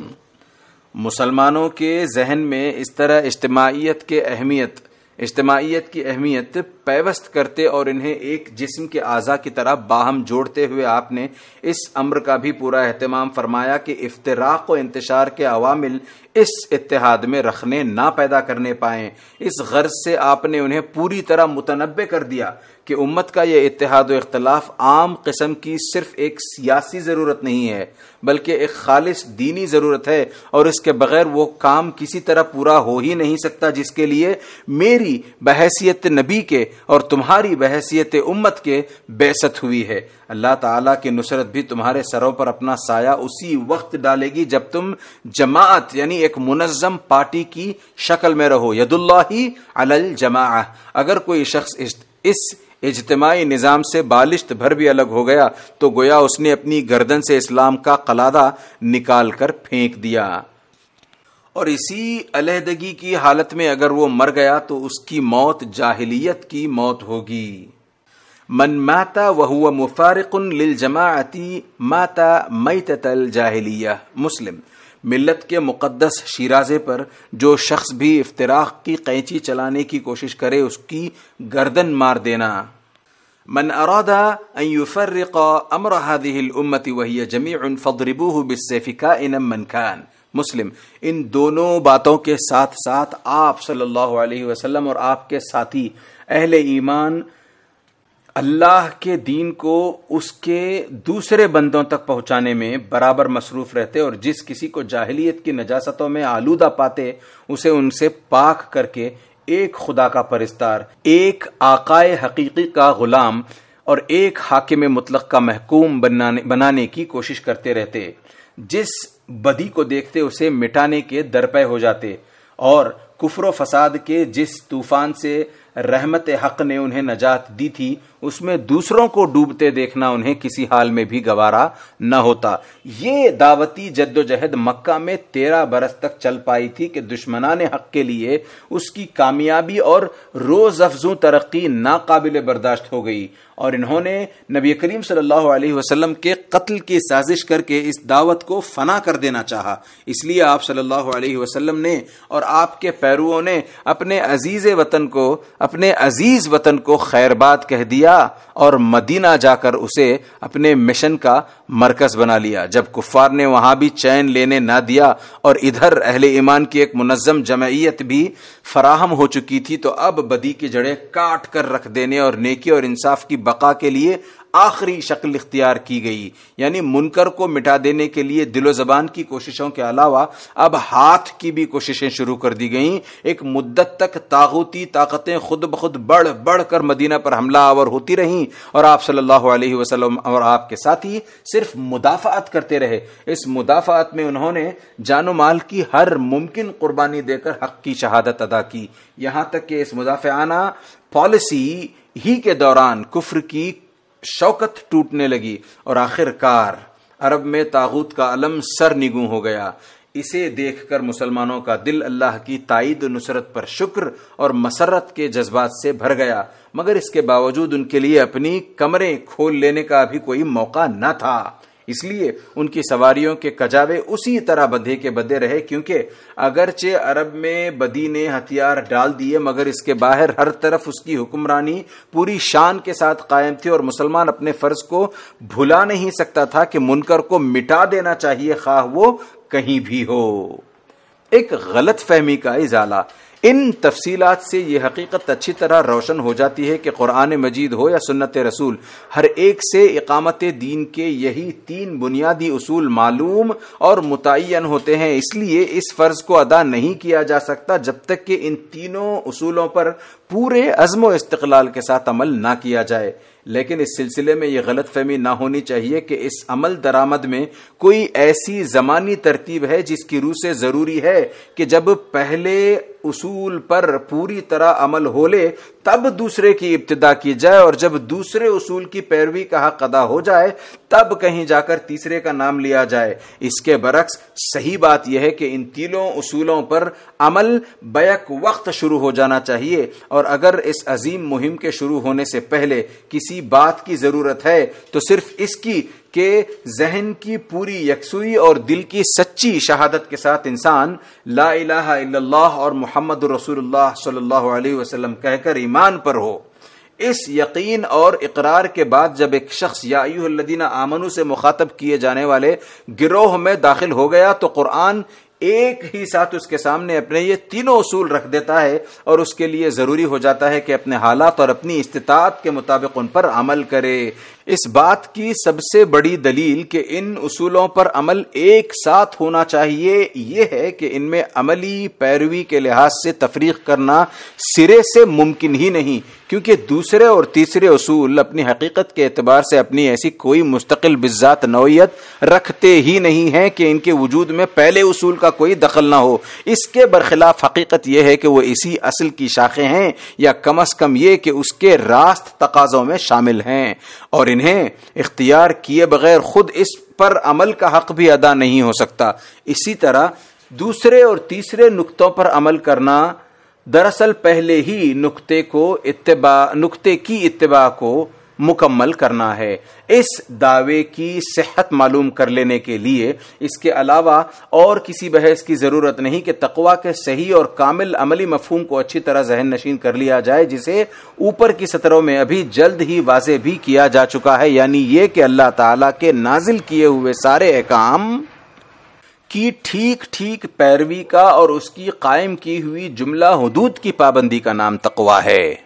मुसलमानों के जहन में इस तरह इज्तमाहीत के अहमियत इज्तमाहीत की अहमियत पैवस्त करते और इन्हें एक जिस्म के आज़ा की तरह बाहम जोड़ते हुए आपने इस अम्र का भी पूरा अहतमाम फरमाया कि इफ्तराक व इंतशार के अवामिल इस इतिहाद में रखने ना पैदा करने पाए इस गर्ज से आपने उन्हें पूरी तरह मुतनबे कर दिया कि उम्मत का यह इतिहाद व इख्तलाफ आम किस्म की सिर्फ एक सियासी ज़रूरत नहीं है बल्कि एक खालिश दीनी ज़रूरत है और इसके बगैर वो काम किसी तरह पूरा हो ही नहीं सकता जिसके लिए मेरी बहसियत नबी के और तुम्हारी बहसीत उम्मत के बेसत हुई है अल्लाह ताला की नुसरत भी तुम्हारे सरों पर अपना साया उसी वक्त डालेगी जब तुम जमात यानी एक मुनज़म पार्टी की शक्ल में रहो यदुल्लाही अलल जमा अगर कोई शख्स इस इजतमाही निज़ाम से बालिश्त भर भी अलग हो गया तो गोया उसने अपनी गर्दन से इस्लाम का कलादा निकाल कर फेंक दिया और इसी अलहदगी की हालत में अगर वो मर गया तो उसकी मौत जाहिलियत की मौत होगी मन माता वह मुफारकुन लिल जमाती माता मई तल जाहिलिया मुस्लिम मिलत के मुकदस शिराजे पर जो शख्स भी इफ्तराक की कैंची चलाने की कोशिश करे उसकी गर्दन मार देना मन अरादा अमर हादिल उम्मती वही जमी फदरिबू बिसफ़िका इनम मनखान मुस्लिम इन दोनों बातों के साथ साथ आप सल्लल्लाहु अलैहि वसल्लम और आपके साथी अहले ईमान अल्लाह के दीन को उसके दूसरे बंदों तक पहुंचाने में बराबर मसरूफ रहते और जिस किसी को जाहिलियत की नजासतों में आलूदा पाते उसे उनसे पाक करके एक खुदा का परिस्तार एक आकाए हकीकी का गुलाम और एक हाकिम मुतलक का महकूम बनाने बनाने की कोशिश करते रहते जिस बदी को देखते उसे मिटाने के दरपय हो जाते और कुफर फसाद के जिस तूफान से रहमत हक ने उन्हें नजात दी थी उसमें दूसरों को डूबते देखना उन्हें किसी हाल में भी गवारा न होता ये दावती जद्दोजहद मक्का में तेरह बरस तक चल पाई थी कि ने हक के लिए उसकी कामयाबी और रोज अफजू तरक्की नाकाबिल बर्दाश्त हो गई और इन्होंने नबी करीम सल्लल्लाहु अलैहि वसल्लम के कत्ल की साजिश करके इस दावत को फना कर देना चाहा इसलिए आप सल्लल्लाहु अलैहि वसल्लम ने और आपके पैरुओं ने अपने अजीज वतन को अपने अजीज वतन को खैरबाद कह दिया और मदीना जाकर उसे अपने मिशन का मरकज बना लिया जब कुफार ने वहां भी चैन लेने ना दिया और इधर अहले ईमान की एक मुनजम जमैत भी फराहम हो चुकी थी तो अब बदी की जड़ें काट कर रख देने और नेकी और इंसाफ की बका के लिए आखिरी शक्ल इख्तियार की गई यानी मुनकर को मिटा देने के लिए दिलो जबान की कोशिशों के अलावा अब हाथ की भी कोशिशें शुरू कर दी गई एक मुद्दत तक तागूती ताकतें खुद ब खुद बढ़ बढ़ कर मदीना पर हमला आवर होती रहीं और आप सल्लल्लाहु अलैहि वसल्लम और आपके साथी सिर्फ मुदाफ़ात करते रहे इस मुदाफ़ात में उन्होंने जानो माल की हर मुमकिन कुर्बानी देकर हक की शहादत अदा की यहां तक कि इस मुदाफ़ाना पॉलिसी ही के दौरान कुफर की शौकत टूटने लगी और आखिरकार अरब में तागूत का अलम सर निगु हो गया इसे देखकर मुसलमानों का दिल अल्लाह की ताइद नुसरत पर शुक्र और मसरत के जज्बात से भर गया मगर इसके बावजूद उनके लिए अपनी कमरें खोल लेने का भी कोई मौका न था इसलिए उनकी सवारियों के कजावे उसी तरह बधे के बधे रहे क्योंकि अगरचे अरब में बदी ने हथियार डाल दिए मगर इसके बाहर हर तरफ उसकी हुक्मरानी पूरी शान के साथ कायम थी और मुसलमान अपने फर्ज को भुला नहीं सकता था कि मुनकर को मिटा देना चाहिए खा वो कहीं भी हो एक गलत फहमी का इजाला इन तफसीलात से यह हकीकत अच्छी तरह रोशन हो जाती है कि क़ुरान मजीद हो या सुन्नत रसूल हर एक से इकामत दीन के यही तीन बुनियादी असूल मालूम और मुतन होते हैं इसलिए इस फ़र्ज़ को अदा नहीं किया जा सकता जब तक कि इन तीनों असूलों पर पूरे अज़म इस्तलाल के साथ अमल ना किया जाए लेकिन इस सिलसिले में यह गलत फहमी ना होनी चाहिए कि इस अमल दरामद में कोई ऐसी ज़मानी तरतीब है जिसकी रूह से ज़रूरी है कि जब पहले उसूल पर पूरी तरह अमल हो ले तब दूसरे की इब्तदा की जाए और जब दूसरे उसूल की पैरवी का हक अदा हो जाए तब कहीं जाकर तीसरे का नाम लिया जाए इसके बरक्स सही बात यह है कि इन तीनों उसूलों पर अमल बैक वक्त शुरू हो जाना चाहिए और अगर इस अजीम मुहिम के शुरू होने से पहले किसी बात की जरूरत है तो सिर्फ इसकी कि जहन की पूरी यकसुई और दिल की सच्ची शहादत के साथ इंसान ला इलाहा और मोहम्मद रसूलुल्लाह सल्लल्लाहु अलैहि वसल्लम कहकर ईमान पर हो इस यकीन और इकरार के बाद जब एक शख्स यादीना आमनु से मुखातब किए जाने वाले गिरोह में दाखिल हो गया तो कुरान एक ही साथ उसके सामने अपने ये तीनों असूल रख देता है और उसके लिए ज़रूरी हो जाता है कि अपने हालात और अपनी इस्तात के मुताबिक उन पर अमल करे इस बात की सबसे बड़ी दलील कि इन उसूलों पर अमल एक साथ होना चाहिए यह है कि इनमें अमली पैरवी के लिहाज से तफरीक करना सिरे से मुमकिन ही नहीं क्योंकि दूसरे और तीसरे असूल अपनी हकीकत के अतबार से अपनी ऐसी कोई मुस्तकिल बिजात नौीयत रखते ही नहीं है कि इनके वजूद में पहले उसूल का कोई दखल ना हो इसके बरखिलाफ हकीकत यह है कि वह इसी असल की शाखें हैं या कम अज कम ये कि उसके रास्त तकाजों में शामिल हैं और इन्हें इख्तियार किए बगैर खुद इस पर अमल का हक भी अदा नहीं हो सकता इसी तरह दूसरे और तीसरे नुकतों पर अमल करना दरअसल पहले ही नुकते को इत्तबा नुक्ते की इतबा को मुकम्मल करना है इस दावे की सेहत मालूम कर लेने के लिए इसके अलावा और किसी बहस की ज़रूरत नहीं कि तकवा के सही और कामिल अमली मफहूम को अच्छी तरह जहन नशीन कर लिया जाए जिसे ऊपर की सतरों में अभी जल्द ही वाजे भी किया जा चुका है यानी ये कि अल्लाह तला के नाजिल किए हुए सारे काम की ठीक ठीक पैरवी का और उसकी कायम की हुई जुमला हदूद की पाबंदी का नाम तकवा है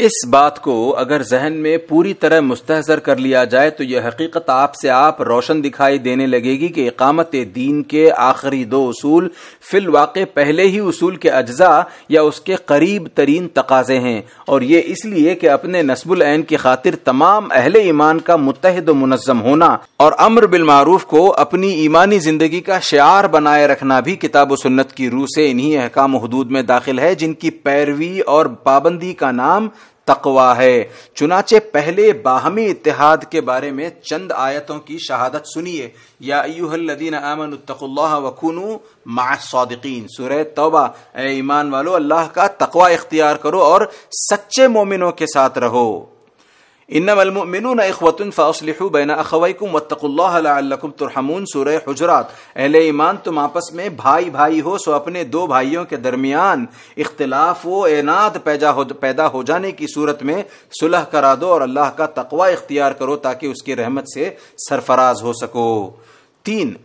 इस बात को अगर जहन में पूरी तरह मुस्तजर कर लिया जाए तो यह हकीकत आपसे आप रोशन दिखाई देने लगेगी कि इकामत दीन के आखिरी दो असूल फिल वाक़ पहले ही उसूल के अज्जा या उसके करीब तरीन तकाजे हैं और ये इसलिए कि अपने नस्बुल ऐन की खातिर तमाम अहल ईमान का मुतहद मुनज़म होना और अम्र बिलमारूफ को अपनी ईमानी जिंदगी का शार बनाए रखना भी किताब सुन्नत की रूह से इन्ही अहकाम हदूद में दाखिल है जिनकी पैरवी और पाबंदी का नाम तकवा है चुनाचे पहले बाहमी इतिहाद के बारे में चंद आयतों की शहादत सुनिए यादीन सुरह तोबा ए ईमान वालो अल्लाह का तकवा इख्तियार करो और सच्चे मोमिनों के साथ रहो इन्नमलमुमिनून इखवतुन फ़ासलिहु बैना अखवैकुम वत्तकुल्लाह लअल्लकुम तुरहमून सूरह हुजरात अहले ईमान तुम आपस में भाई भाई हो सो अपने दो भाइयों के दरमियान इख्तिलाफ व एनाद पैदा हो पैदा हो जाने की सूरत में सुलह करा दो और अल्लाह का तकवा इख्तियार करो ताकि उसकी रहमत से सरफराज हो सको तीन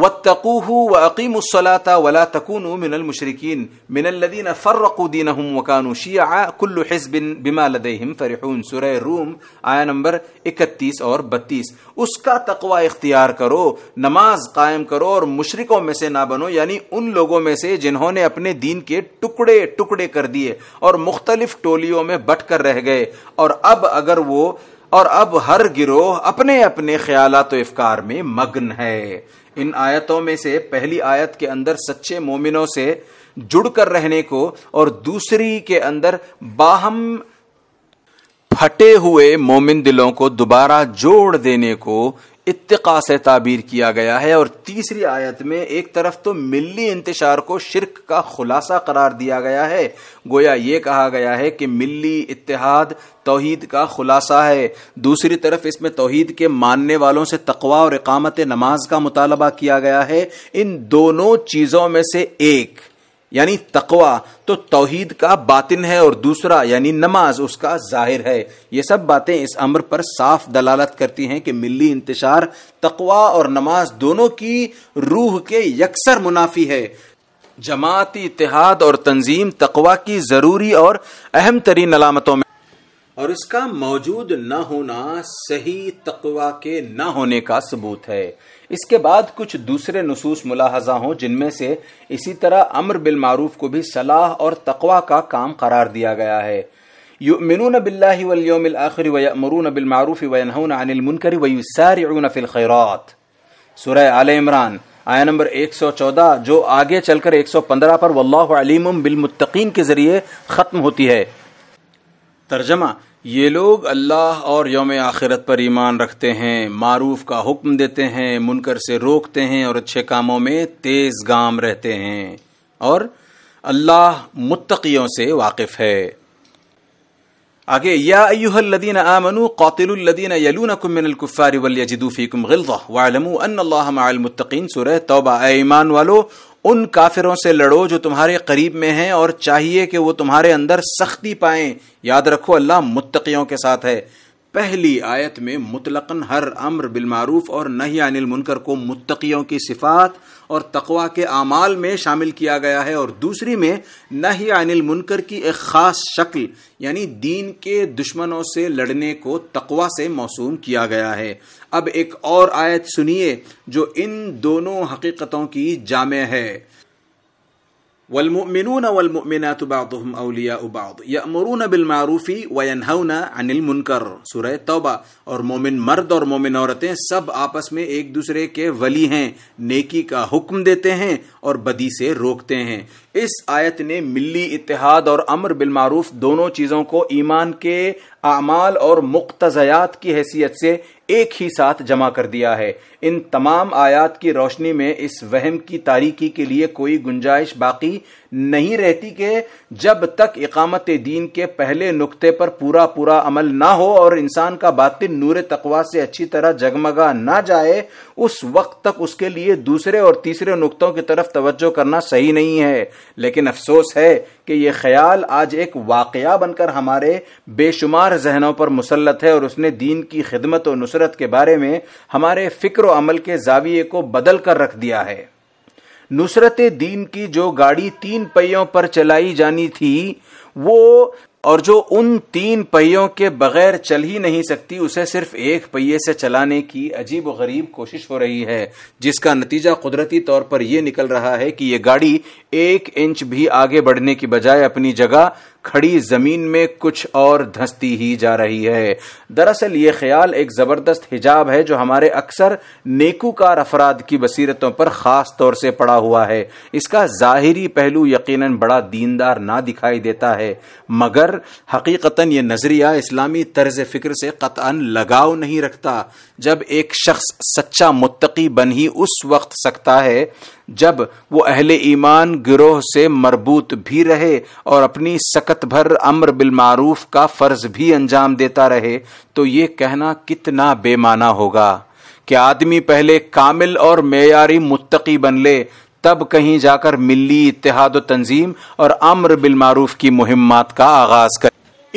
वतकूह व अकीमसलाता वला तकून मिनल मुशरकिन मिनल्लिन फ़र्रदीन हम वकानु शिया कुल्लु हिजबिन बिमा लदहम फरहून सुर रूम आया नंबर इकतीस और बत्तीस उसका तकवा इख्तियार करो नमाज कायम करो और मुशरकों में से ना बनो यानी उन लोगों में से जिन्होंने अपने दीन के टुकड़े टुकड़े कर दिए और मुख्तलिफ टोलियों में बट कर रह गए और अब अगर वो और अब हर गिरोह अपने अपने ख्यालात तो इफकार में मग्न है इन आयतों में से पहली आयत के अंदर सच्चे मोमिनों से जुड़कर रहने को और दूसरी के अंदर बाहम फटे हुए मोमिन दिलों को दोबारा जोड़ देने को इतका से ताबीर किया गया है और तीसरी आयत में एक तरफ तो मिली इंतशार को शिरक का खुलासा करार दिया गया है गोया ये कहा गया है कि मिली इतिहाद तोहीद का खुलासा है दूसरी तरफ इसमें तोहीद के मानने वालों से तकवा और इकामत नमाज का मुतालबा किया गया है इन दोनों चीज़ों में से एक यानी तकवा तो तौहीद का बातिन है और दूसरा यानी नमाज उसका जाहिर है ये सब बातें इस अम्र पर साफ दलालत करती हैं कि मिली इंतजार तकवा और नमाज दोनों की रूह के यकसर मुनाफी है जमाती इतिहाद और तंजीम तकवा की ज़रूरी और अहम तरीन अलामतों में और इसका मौजूद न होना सही तकवा के न होने का सबूत है इसके बाद कुछ दूसरे नसूस मुलाहजा हों जिनमें से इसी तरह अमर बिल मारूफ को भी सलाह और तकवा का काम करार दिया गया है يؤمنون بالله واليوم यौमिल आखिर بالمعروف وينهون عن المنكر ويسارعون في الخيرات मुनकर व عمران फिल نمبر 114 جو इमरान چل کر जो आगे चलकर 115 پر والله अलीम बिल کے के जरिए खत्म होती है तर्जमा ये लोग अल्लाह और योम आखिरत पर ईमान रखते हैं मारूफ का हुक्म देते हैं मुनकर से रोकते हैं और अच्छे कामों में तेज़ गाम रहते हैं और अल्लाह मुत्तकियों से वाकिफ़ है आगे या अयुहल्लदीन आमनु कौतिलुल्लदीन यलूनकुम मिनल कुफ्फार वलयजिदू फीकुम गिल्ज़ा वअलमू अन्ना अल्लाह मअल मुत्तकीन सूरह तौबा ए ईमान वालो उन काफिरों से लड़ो जो तुम्हारे करीब में हैं और चाहिए कि वो तुम्हारे अंदर सख्ती पाएं याद रखो अल्लाह मुत्तकियों के साथ है पहली आयत में मुतलकन हर अम्र बिलमारूफ और नहीं अनिल मुनकर को मुत्तकियों की सिफात और तकवा के अमाल में शामिल किया गया है और दूसरी में नही अनिल मुनकर की एक ख़ास शक्ल यानी दीन के दुश्मनों से लड़ने को तकवा से मौसूम किया गया है अब एक और आयत सुनिए जो इन दोनों हकीकतों की जामे है वलमिनून वलमिनत बादम अलिया उबाद यमरून बिलमारूफ़ी वनहन अनिल मुनकर सुरह तौबा और मोमिन मर्द और मोमिन औरतें सब आपस में एक दूसरे के वली हैं नेकी का हुक्म देते हैं और बदी से रोकते हैं इस आयत ने मिली इतिहाद और अमर बिलमारूफ दोनों चीज़ों को ईमान के अमाल और मुख्तजयात की हैसियत से एक ही साथ जमा कर दिया है इन तमाम आयात की रोशनी में इस वहम की तारीकी के लिए कोई गुंजाइश बाकी नहीं रहती कि जब तक इकामत दीन के पहले नुक्ते पर पूरा पूरा अमल ना हो और इंसान का बातिन नूर तकवा से अच्छी तरह जगमगा ना जाए उस वक्त तक उसके लिए दूसरे और तीसरे नुकतों की तरफ तवज्जो करना सही नहीं है लेकिन अफसोस है कि यह ख्याल आज एक वाकया बनकर हमारे बेशुमार जहनों पर मुसलत है और उसने दीन की खिदमत और नुसरत के बारे में हमारे फिक्र अमल के जाविये को बदल कर रख दिया है नुसरत दीन की जो गाड़ी तीन पहियों पर चलाई जानी थी वो और जो उन तीन पहियों के बगैर चल ही नहीं सकती उसे सिर्फ एक पहिये से चलाने की अजीब व गरीब कोशिश हो रही है जिसका नतीजा कुदरती तौर पर यह निकल रहा है कि यह गाड़ी एक इंच भी आगे बढ़ने की बजाय अपनी जगह खड़ी जमीन में कुछ और धंसती ही जा रही है दरअसल ये ख्याल एक जबरदस्त हिजाब है जो हमारे अक्सर नेकूकार अफराद की बसीरतों पर खास तौर से पड़ा हुआ है इसका जाहिरी पहलू यकीनन बड़ा दीनदार ना दिखाई देता है मगर हकीकता ये नजरिया इस्लामी तर्ज फिक्र से कतान लगाव नहीं रखता जब एक शख्स सच्चा मुत्तकी बन ही उस वक्त सकता है जब वो अहले ईमान गिरोह से मरबूत भी रहे और अपनी सकत भर अम्र बिलमारूफ का फ़र्ज भी अंजाम देता रहे तो ये कहना कितना बेमाना होगा कि आदमी पहले कामिल और मेयारी मुत्तकी बन ले तब कहीं जाकर मिली इतिहाद तंजीम और अम्र बिलमारूफ की मुहिमात का आगाज़ कर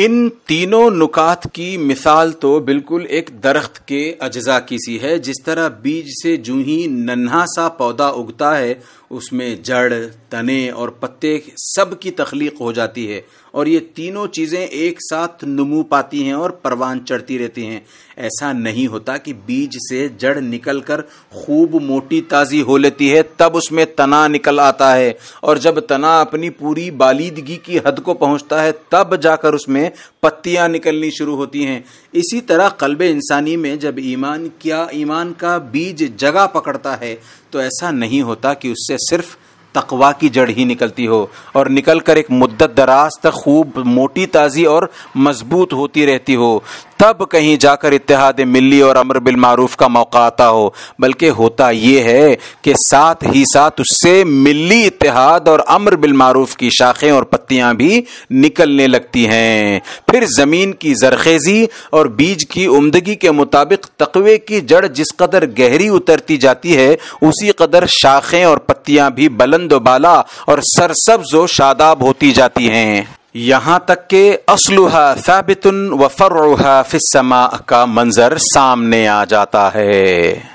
इन तीनों नुकात की मिसाल तो बिल्कुल एक दरख्त के अज्जा की सी है जिस तरह बीज से जू ही नन्हा सा पौधा उगता है उसमें जड़ तने और पत्ते सब की तख्लीक हो जाती है और ये तीनों चीज़ें एक साथ नमू पाती हैं और परवान चढ़ती रहती हैं ऐसा नहीं होता कि बीज से जड़ निकल कर खूब मोटी ताज़ी हो लेती है तब उसमें तना निकल आता है और जब तना अपनी पूरी बालीदगी की हद को पहुंचता है तब जाकर उसमें पत्तियां निकलनी शुरू होती हैं इसी तरह कल्ब इंसानी में जब ईमान क्या ईमान का बीज जगह पकड़ता है तो ऐसा नहीं होता कि उससे सिर्फ तकवा की जड़ ही निकलती हो और निकलकर एक मुद्दत दराज तक खूब मोटी ताज़ी और मजबूत होती रहती हो तब कहीं जाकर इतिहाद मिली और अमर बिल मारूफ का मौका आता हो बल्कि होता ये है कि साथ ही साथ उससे मिली इतिहाद और अमर बिल मारूफ की शाखें और पत्तियां भी निकलने लगती हैं फिर ज़मीन की जरखेज़ी और बीज की उमदगी के मुताबिक तकवे की जड़ जिस कदर गहरी उतरती जाती है उसी कदर शाखें और पत्तियां भी बुलंद बाला और सरसब्ज व शादाब होती जाती हैं यहां तक के असलुहा साबितुन व फर्रुहा फिसमा का मंजर सामने आ जाता है